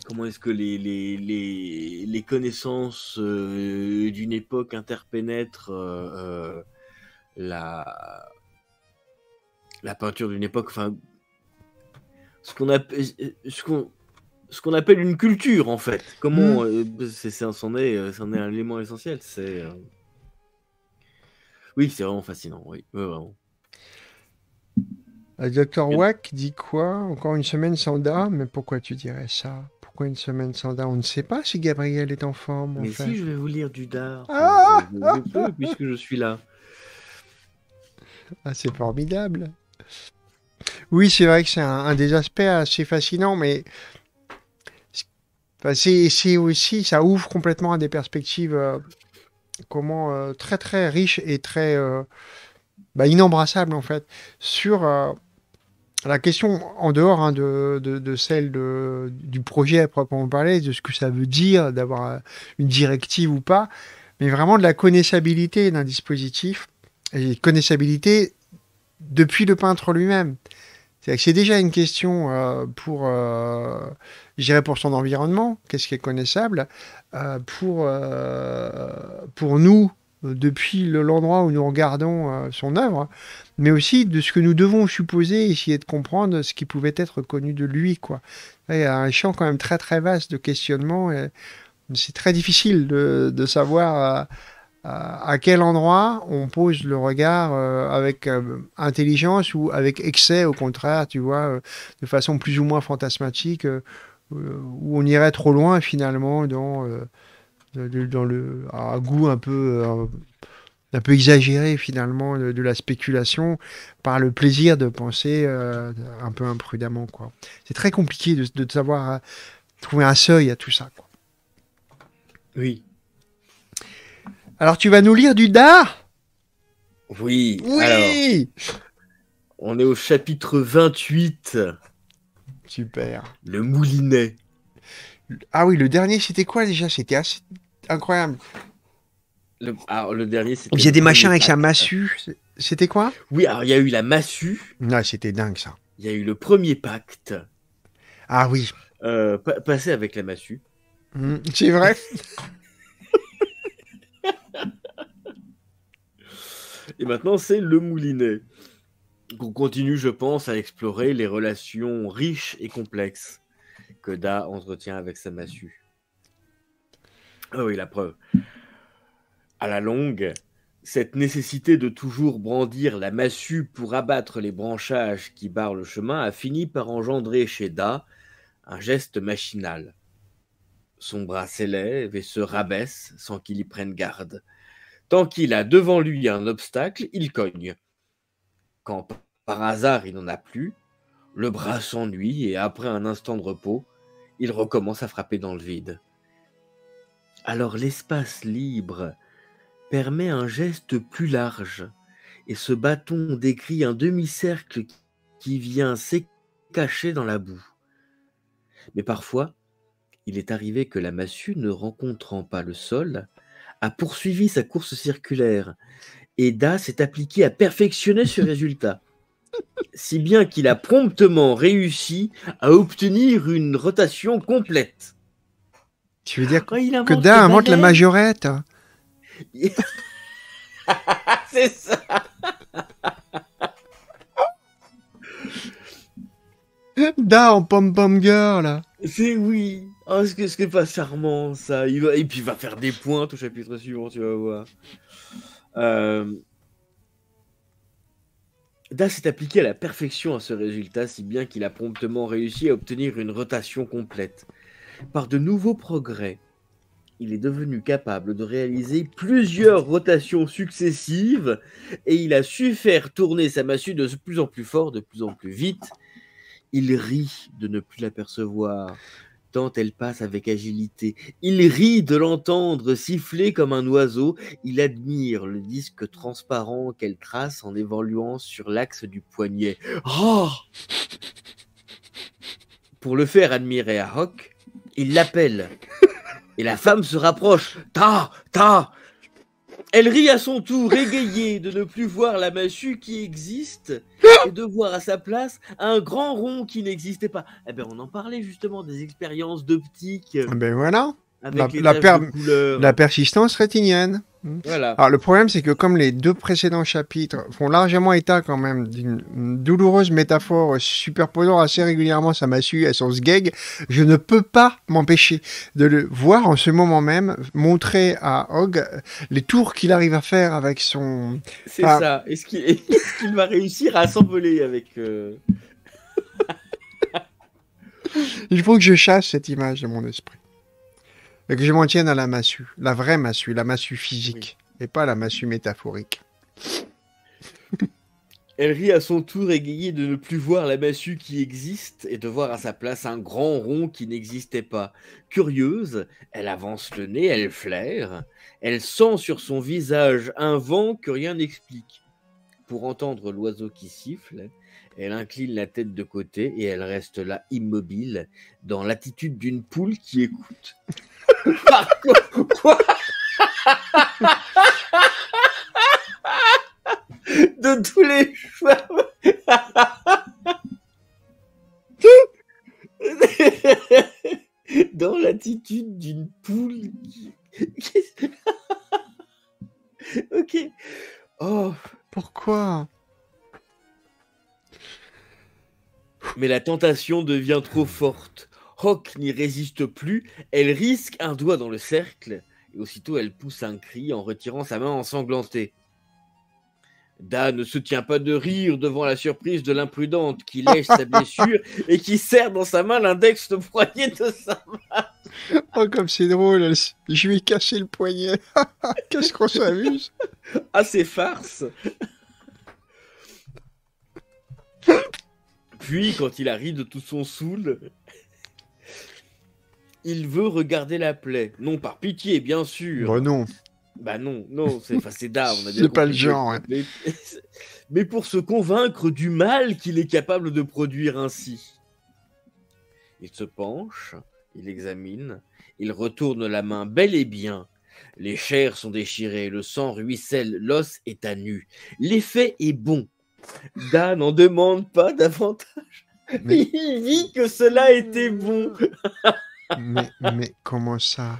Speaker 1: comment est-ce que les, les, les, les connaissances d'une époque interpénètrent la, la peinture d'une époque, enfin, ce qu'on a, ce qu'on ce qu'on appelle une culture, en fait. Comment. Hmm. Euh, c'est, euh, c'en est, un élément essentiel. C'est. Euh, oui, c'est vraiment fascinant, oui. vraiment.
Speaker 2: Le Wack dit quoi Encore une semaine sans d'art Mais pourquoi tu dirais ça Pourquoi une semaine sans d'art On ne sait pas si Gabriel est en forme. Mais si, je vais vous lire du d'art.
Speaker 1: Ah puisque je suis là.
Speaker 2: Ah, c'est formidable. Oui, c'est vrai que c'est un, un, des aspects assez fascinants, mais et c'est aussi, ça ouvre complètement à des perspectives euh, comment euh, très très riches et très euh, bah, inembrassables en fait sur la question en dehors hein, de, celle de, du projet à proprement parler, de ce que ça veut dire d'avoir une directive ou pas, mais vraiment de la connaissabilité d'un dispositif et connaissabilité depuis le peintre lui-même. C'est déjà une question pour j'irai pour son environnement, qu'est-ce qui est connaissable, euh, pour, euh, pour nous, depuis l'endroit où nous regardons euh, son œuvre, mais aussi de ce que nous devons supposer, essayer de comprendre ce qui pouvait être connu de lui. Quoi. il y a un champ quand même très très vaste de questionnement, et c'est très difficile de, de savoir à quel endroit on pose le regard avec intelligence ou avec excès, au contraire, tu vois, de façon plus ou moins fantasmatique. Euh, où on irait trop loin finalement dans, euh, dans le goût un peu euh, un peu exagéré finalement de, la spéculation par le plaisir de penser un peu imprudemment quoi. C'est très compliqué de, de savoir trouver un seuil à tout ça. Oui. Alors tu vas nous lire du dard
Speaker 1: Oui. Oui.
Speaker 2: on est au chapitre 28 Super. Le Moulinet. Ah oui, le dernier, c'était quoi déjà C'était assez incroyable.
Speaker 1: Le, ah, le dernier, c'était. Il y a des machins avec sa
Speaker 2: massue. C'était quoi Oui,
Speaker 1: alors il y a eu la massue.
Speaker 2: Non, c'était dingue ça.
Speaker 1: Il y a eu le premier pacte. Ah oui. Euh, passé avec la massue.
Speaker 2: Hmm, c'est vrai.
Speaker 1: (laughs) Et maintenant, c'est le moulinet qu'on continue, je pense, à explorer les relations riches et complexes que Da entretient avec sa massue. Ah oui, la preuve. À la longue, cette nécessité de toujours brandir la massue pour abattre les branchages qui barrent le chemin a fini par engendrer chez Da un geste machinal. Son bras s'élève et se rabaisse sans qu'il y prenne garde. Tant qu'il a devant lui un obstacle, il cogne. Quand par hasard il n'en a plus, le bras s'ennuie et après un instant de repos, il recommence à frapper dans le vide. Alors l'espace libre permet un geste plus large et ce bâton décrit un demi-cercle qui vient s'écacher dans la boue. Mais parfois, il est arrivé que la massue, ne rencontrant pas le sol, a poursuivi sa course circulaire et Da s'est appliqué à perfectionner ce résultat. Si bien qu'il a promptement réussi à obtenir une rotation complète. Tu veux dire ah, que, Da invente la
Speaker 2: majorette
Speaker 1: (laughs) C'est ça
Speaker 2: Da en pom-pom girl
Speaker 1: C'est oui Oh, ce que c'est pas charmant ça va... Et puis il va faire des points au chapitre suivant, tu vas voir. Euh, das s'est appliqué à la perfection à ce résultat, si bien qu'il a promptement réussi à obtenir une rotation complète. Par de nouveaux progrès, il est devenu capable de réaliser plusieurs rotations successives et il a su faire tourner sa massue de plus en plus fort, de plus en plus vite. Il rit de ne plus l'apercevoir tant elle passe avec agilité. Il rit de l'entendre siffler comme un oiseau, il admire le disque transparent qu'elle trace en évoluant sur l'axe du poignet. Oh Pour le faire admirer à Hock, il l'appelle. Et la femme se rapproche. Ta Ta elle rit à son tour, égayée de ne plus voir la massue qui existe ah et de voir à sa place un grand rond qui n'existait pas. Eh ben, on en parlait justement des expériences d'optique. Ah
Speaker 2: ben voilà la, la, persistance rétinienne. Hmm. Voilà. Alors le problème, c'est que comme les deux précédents chapitres font largement état quand même d'une douloureuse métaphore superposant assez régulièrement sa massue à son sgeg, je ne peux pas m'empêcher de le voir en ce moment même montrer à Hogg les tours qu'il arrive à faire avec son... C'est ça.
Speaker 1: (laughs) Est-ce qu'il va réussir à s'envoler avec... Euh? (laughs)
Speaker 2: Il faut que je chasse cette image de mon esprit et que je m'en tienne à la massue, la vraie massue, la massue physique, et pas la massue métaphorique.
Speaker 1: (laughs) Elle rit à son tour égayée de ne plus voir la massue qui existe et de voir à sa place un grand rond qui n'existait pas. Curieuse, elle avance le nez, elle flaire, elle sent sur son visage un vent que rien n'explique. Pour entendre l'oiseau qui siffle, elle incline la tête de côté et elle reste là immobile, dans l'attitude d'une poule qui écoute. Par quoi De tous les Dans l'attitude d'une poule. ok. Oh. Pourquoi Mais la tentation devient trop forte n'y résiste plus, elle risque un doigt dans le cercle, et aussitôt elle pousse un cri en retirant sa main ensanglantée. Da ne se tient pas de rire devant la surprise de l'imprudente qui lèche sa blessure et qui serre dans sa main l'index de
Speaker 2: poignet de sa main. oh, comme c'est drôle, je lui ai cassé le poignet. (laughs) Qu'est-ce qu'on s'amuse Ah, c'est farce
Speaker 1: Puis, quand il arrive de tout son saoul, il veut regarder la plaie. Non, par pitié, bien sûr. Bah non. Bah non, non, c'est d'art. on a C'est pas le genre. Mais, pour se convaincre du mal qu'il est capable de produire ainsi. Il se penche, il examine, il retourne la main bel et bien. Les chairs sont déchirées, le sang ruisselle, l'os est à nu. L'effet est bon.
Speaker 2: Da n'en demande pas davantage.
Speaker 1: Mais... (laughs) Il vit que cela était bon.
Speaker 2: (laughs) mais, comment ça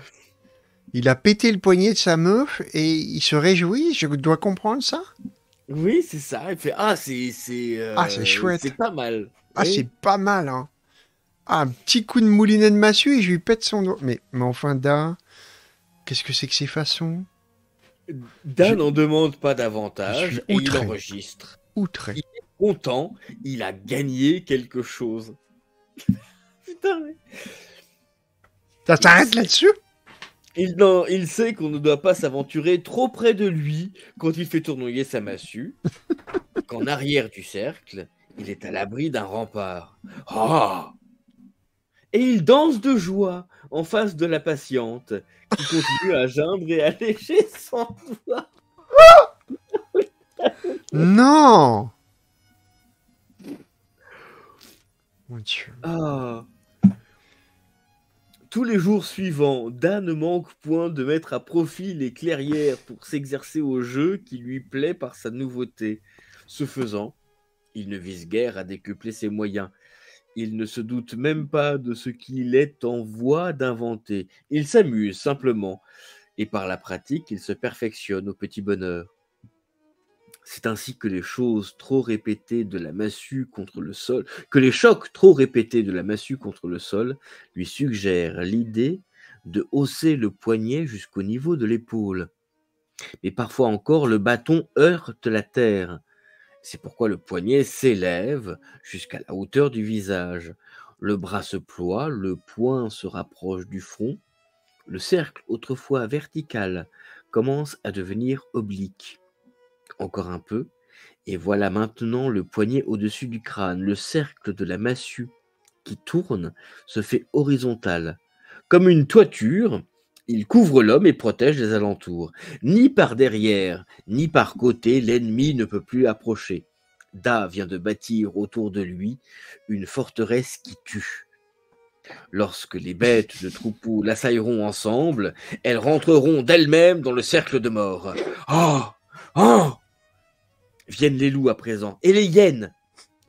Speaker 2: Il a pété le poignet de sa meuf et il se réjouit Je dois comprendre ça Oui, c'est ça. Il fait Ah, c'est. Euh, ah, chouette. C'est pas mal. Ah, c'est pas mal, hein. Ah, un petit coup de moulinet de massue et je lui pète son doigt. Mais, mais enfin, Dan, Qu'est-ce que c'est que ces façons
Speaker 1: Dan n'en demande pas davantage il enregistre. Il est content, il a gagné quelque chose. (laughs) Putain, mais... Ça s'arrête là-dessus il, il sait qu'on ne doit pas s'aventurer trop près de lui quand il fait tournoyer sa massue, (laughs) qu'en arrière du cercle, il est à l'abri d'un rempart. Ah! et il danse de joie en face de la patiente, qui continue à geindre et à lécher son doigt.
Speaker 2: (laughs) non Mon Dieu. Ah!
Speaker 1: tous les jours suivants, Dan ne manque point de mettre à profit les clairières pour s'exercer au jeu qui lui plaît par sa nouveauté. Ce faisant, il ne vise guère à décupler ses moyens. Il ne se doute même pas de ce qu'il est en voie d'inventer. Il s'amuse simplement. Et par la pratique, il se perfectionne au petit bonheur. C'est ainsi que les choses trop répétées de la massue contre le sol, que les chocs trop répétés de la massue contre le sol lui suggèrent l'idée de hausser le poignet jusqu'au niveau de l'épaule. Mais parfois encore, le bâton heurte la terre. C'est pourquoi le poignet s'élève jusqu'à la hauteur du visage. Le bras se ploie, le poing se rapproche du front. Le cercle, autrefois vertical, commence à devenir oblique encore un peu, et voilà maintenant le poignet au-dessus du crâne. Le cercle de la massue qui tourne se fait horizontal. Comme une toiture, il couvre l'homme et protège les alentours. Ni par derrière, ni par côté, l'ennemi ne peut plus approcher. Da vient de bâtir autour de lui une forteresse qui tue. Lorsque les bêtes de troupeau l'assailleront ensemble, elles rentreront d'elles-mêmes dans le cercle de mort. Oh Oh Viennent les loups à présent, et les hyènes.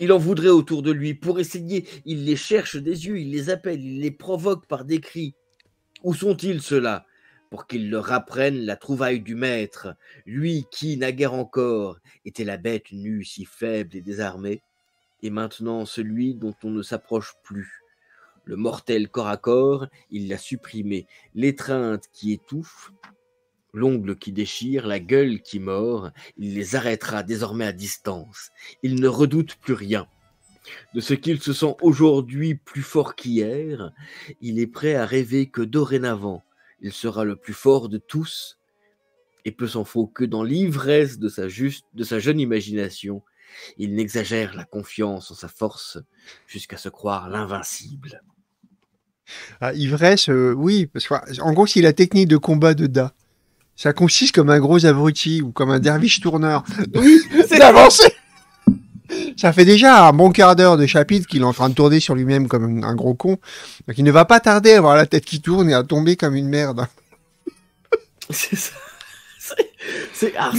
Speaker 1: Il en voudrait autour de lui pour essayer. Il les cherche des yeux, il les appelle, il les provoque par des cris. Où sont-ils ceux-là Pour qu'ils leur apprennent la trouvaille du maître, lui qui, naguère encore, était la bête nue, si faible et désarmée, et maintenant celui dont on ne s'approche plus. Le mortel corps à corps, il l'a supprimé. L'étreinte qui étouffe, L'ongle qui déchire, la gueule qui mord, il les arrêtera désormais à distance. Il ne redoute plus rien. De ce qu'il se sent aujourd'hui plus fort qu'hier, il est prêt à rêver que dorénavant, il sera le plus fort de tous et peu s'en faut que dans l'ivresse de sa juste, de sa jeune imagination, il n'exagère la confiance en sa force jusqu'à se croire l'invincible.
Speaker 2: Ah, ivresse, euh, oui, parce en gros, c'est la technique de combat de Da. Ça consiste comme un gros abruti ou comme un derviche tourneur. (laughs)
Speaker 3: Oui, c'est avancé.
Speaker 2: Ça fait déjà un bon quart d'heure de chapitre qu'il est en train de tourner sur lui-même comme un gros con. Donc il ne va pas tarder à avoir la tête qui tourne et à tomber comme une merde. (laughs) C'est ça. C'est
Speaker 1: ah,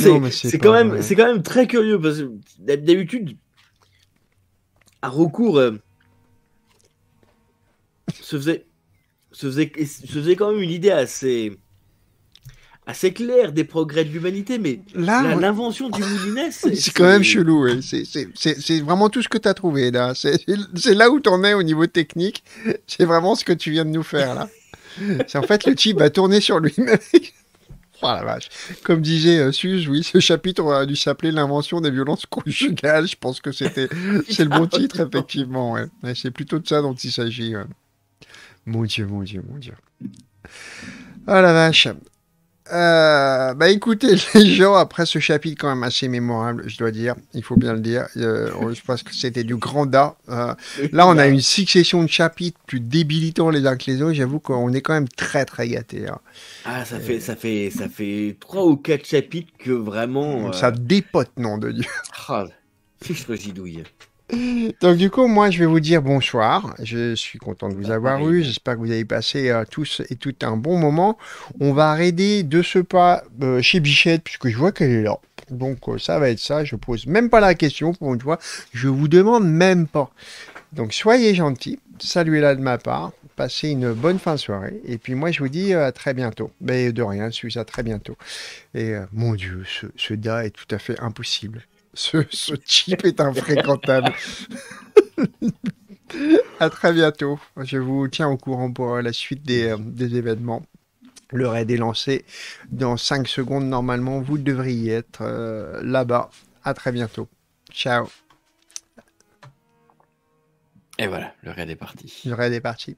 Speaker 1: quand, même, quand même très curieux parce que d'habitude, à recours euh, se, faisait, se, faisait, se faisait quand même une idée assez assez clair des progrès de l'humanité, mais l'invention du moulinet,
Speaker 2: c'est quand même chelou. C'est vraiment tout ce que tu as trouvé là. C'est là où tu en es au niveau technique. C'est vraiment ce que tu viens de nous faire là. c'est en fait le type a tourné sur lui-même. (laughs) Oh la vache. Comme disait euh, Suze, oui, ce chapitre a dû s'appeler L'invention des violences conjugales. Je pense que c'était (laughs) c'est le bon titre, effectivement. Ouais. c'est plutôt de ça dont il s'agit. Mon Dieu, mon Dieu, mon Dieu. Oh la vache. Euh, bah écoutez, (laughs) les gens, après ce chapitre quand même assez mémorable, je dois dire, il faut bien le dire, euh, je pense que c'était du grand da. Euh. là, on a une succession de chapitres plus débilitants les uns que les autres. J'avoue qu'on est quand même très très gâtés. Hein.
Speaker 1: Ah, ça fait ça fait ça fait trois ou quatre chapitres que vraiment. Ça
Speaker 2: dépote, nom de Dieu. fiche
Speaker 1: ah, fichtre gidouille.
Speaker 2: (laughs) Donc du coup, moi, je vais vous dire bonsoir. Je suis content de vous avoir eu. J'espère que vous avez passé euh, tous et tout un bon moment. On va arrêter de ce pas euh, chez Bichette, puisque je vois qu'elle est là. Donc euh, ça va être ça. Je pose même pas la question pour une fois. Je vous demande même pas. Donc soyez gentils. Saluez-la de ma part. Passez une bonne fin de soirée. Et puis moi, je vous dis à très bientôt. Mais de rien, je suis à très bientôt. Et mon Dieu, ce, ce DA est tout à fait impossible. Ce, chip est infréquentable. (laughs) à très bientôt. Je vous tiens au courant pour euh, la suite euh, des, événements. Le raid est lancé dans 5 secondes normalement. Vous devriez être euh, là-bas. À très bientôt. Ciao. Et voilà, le raid est parti. Le raid est parti.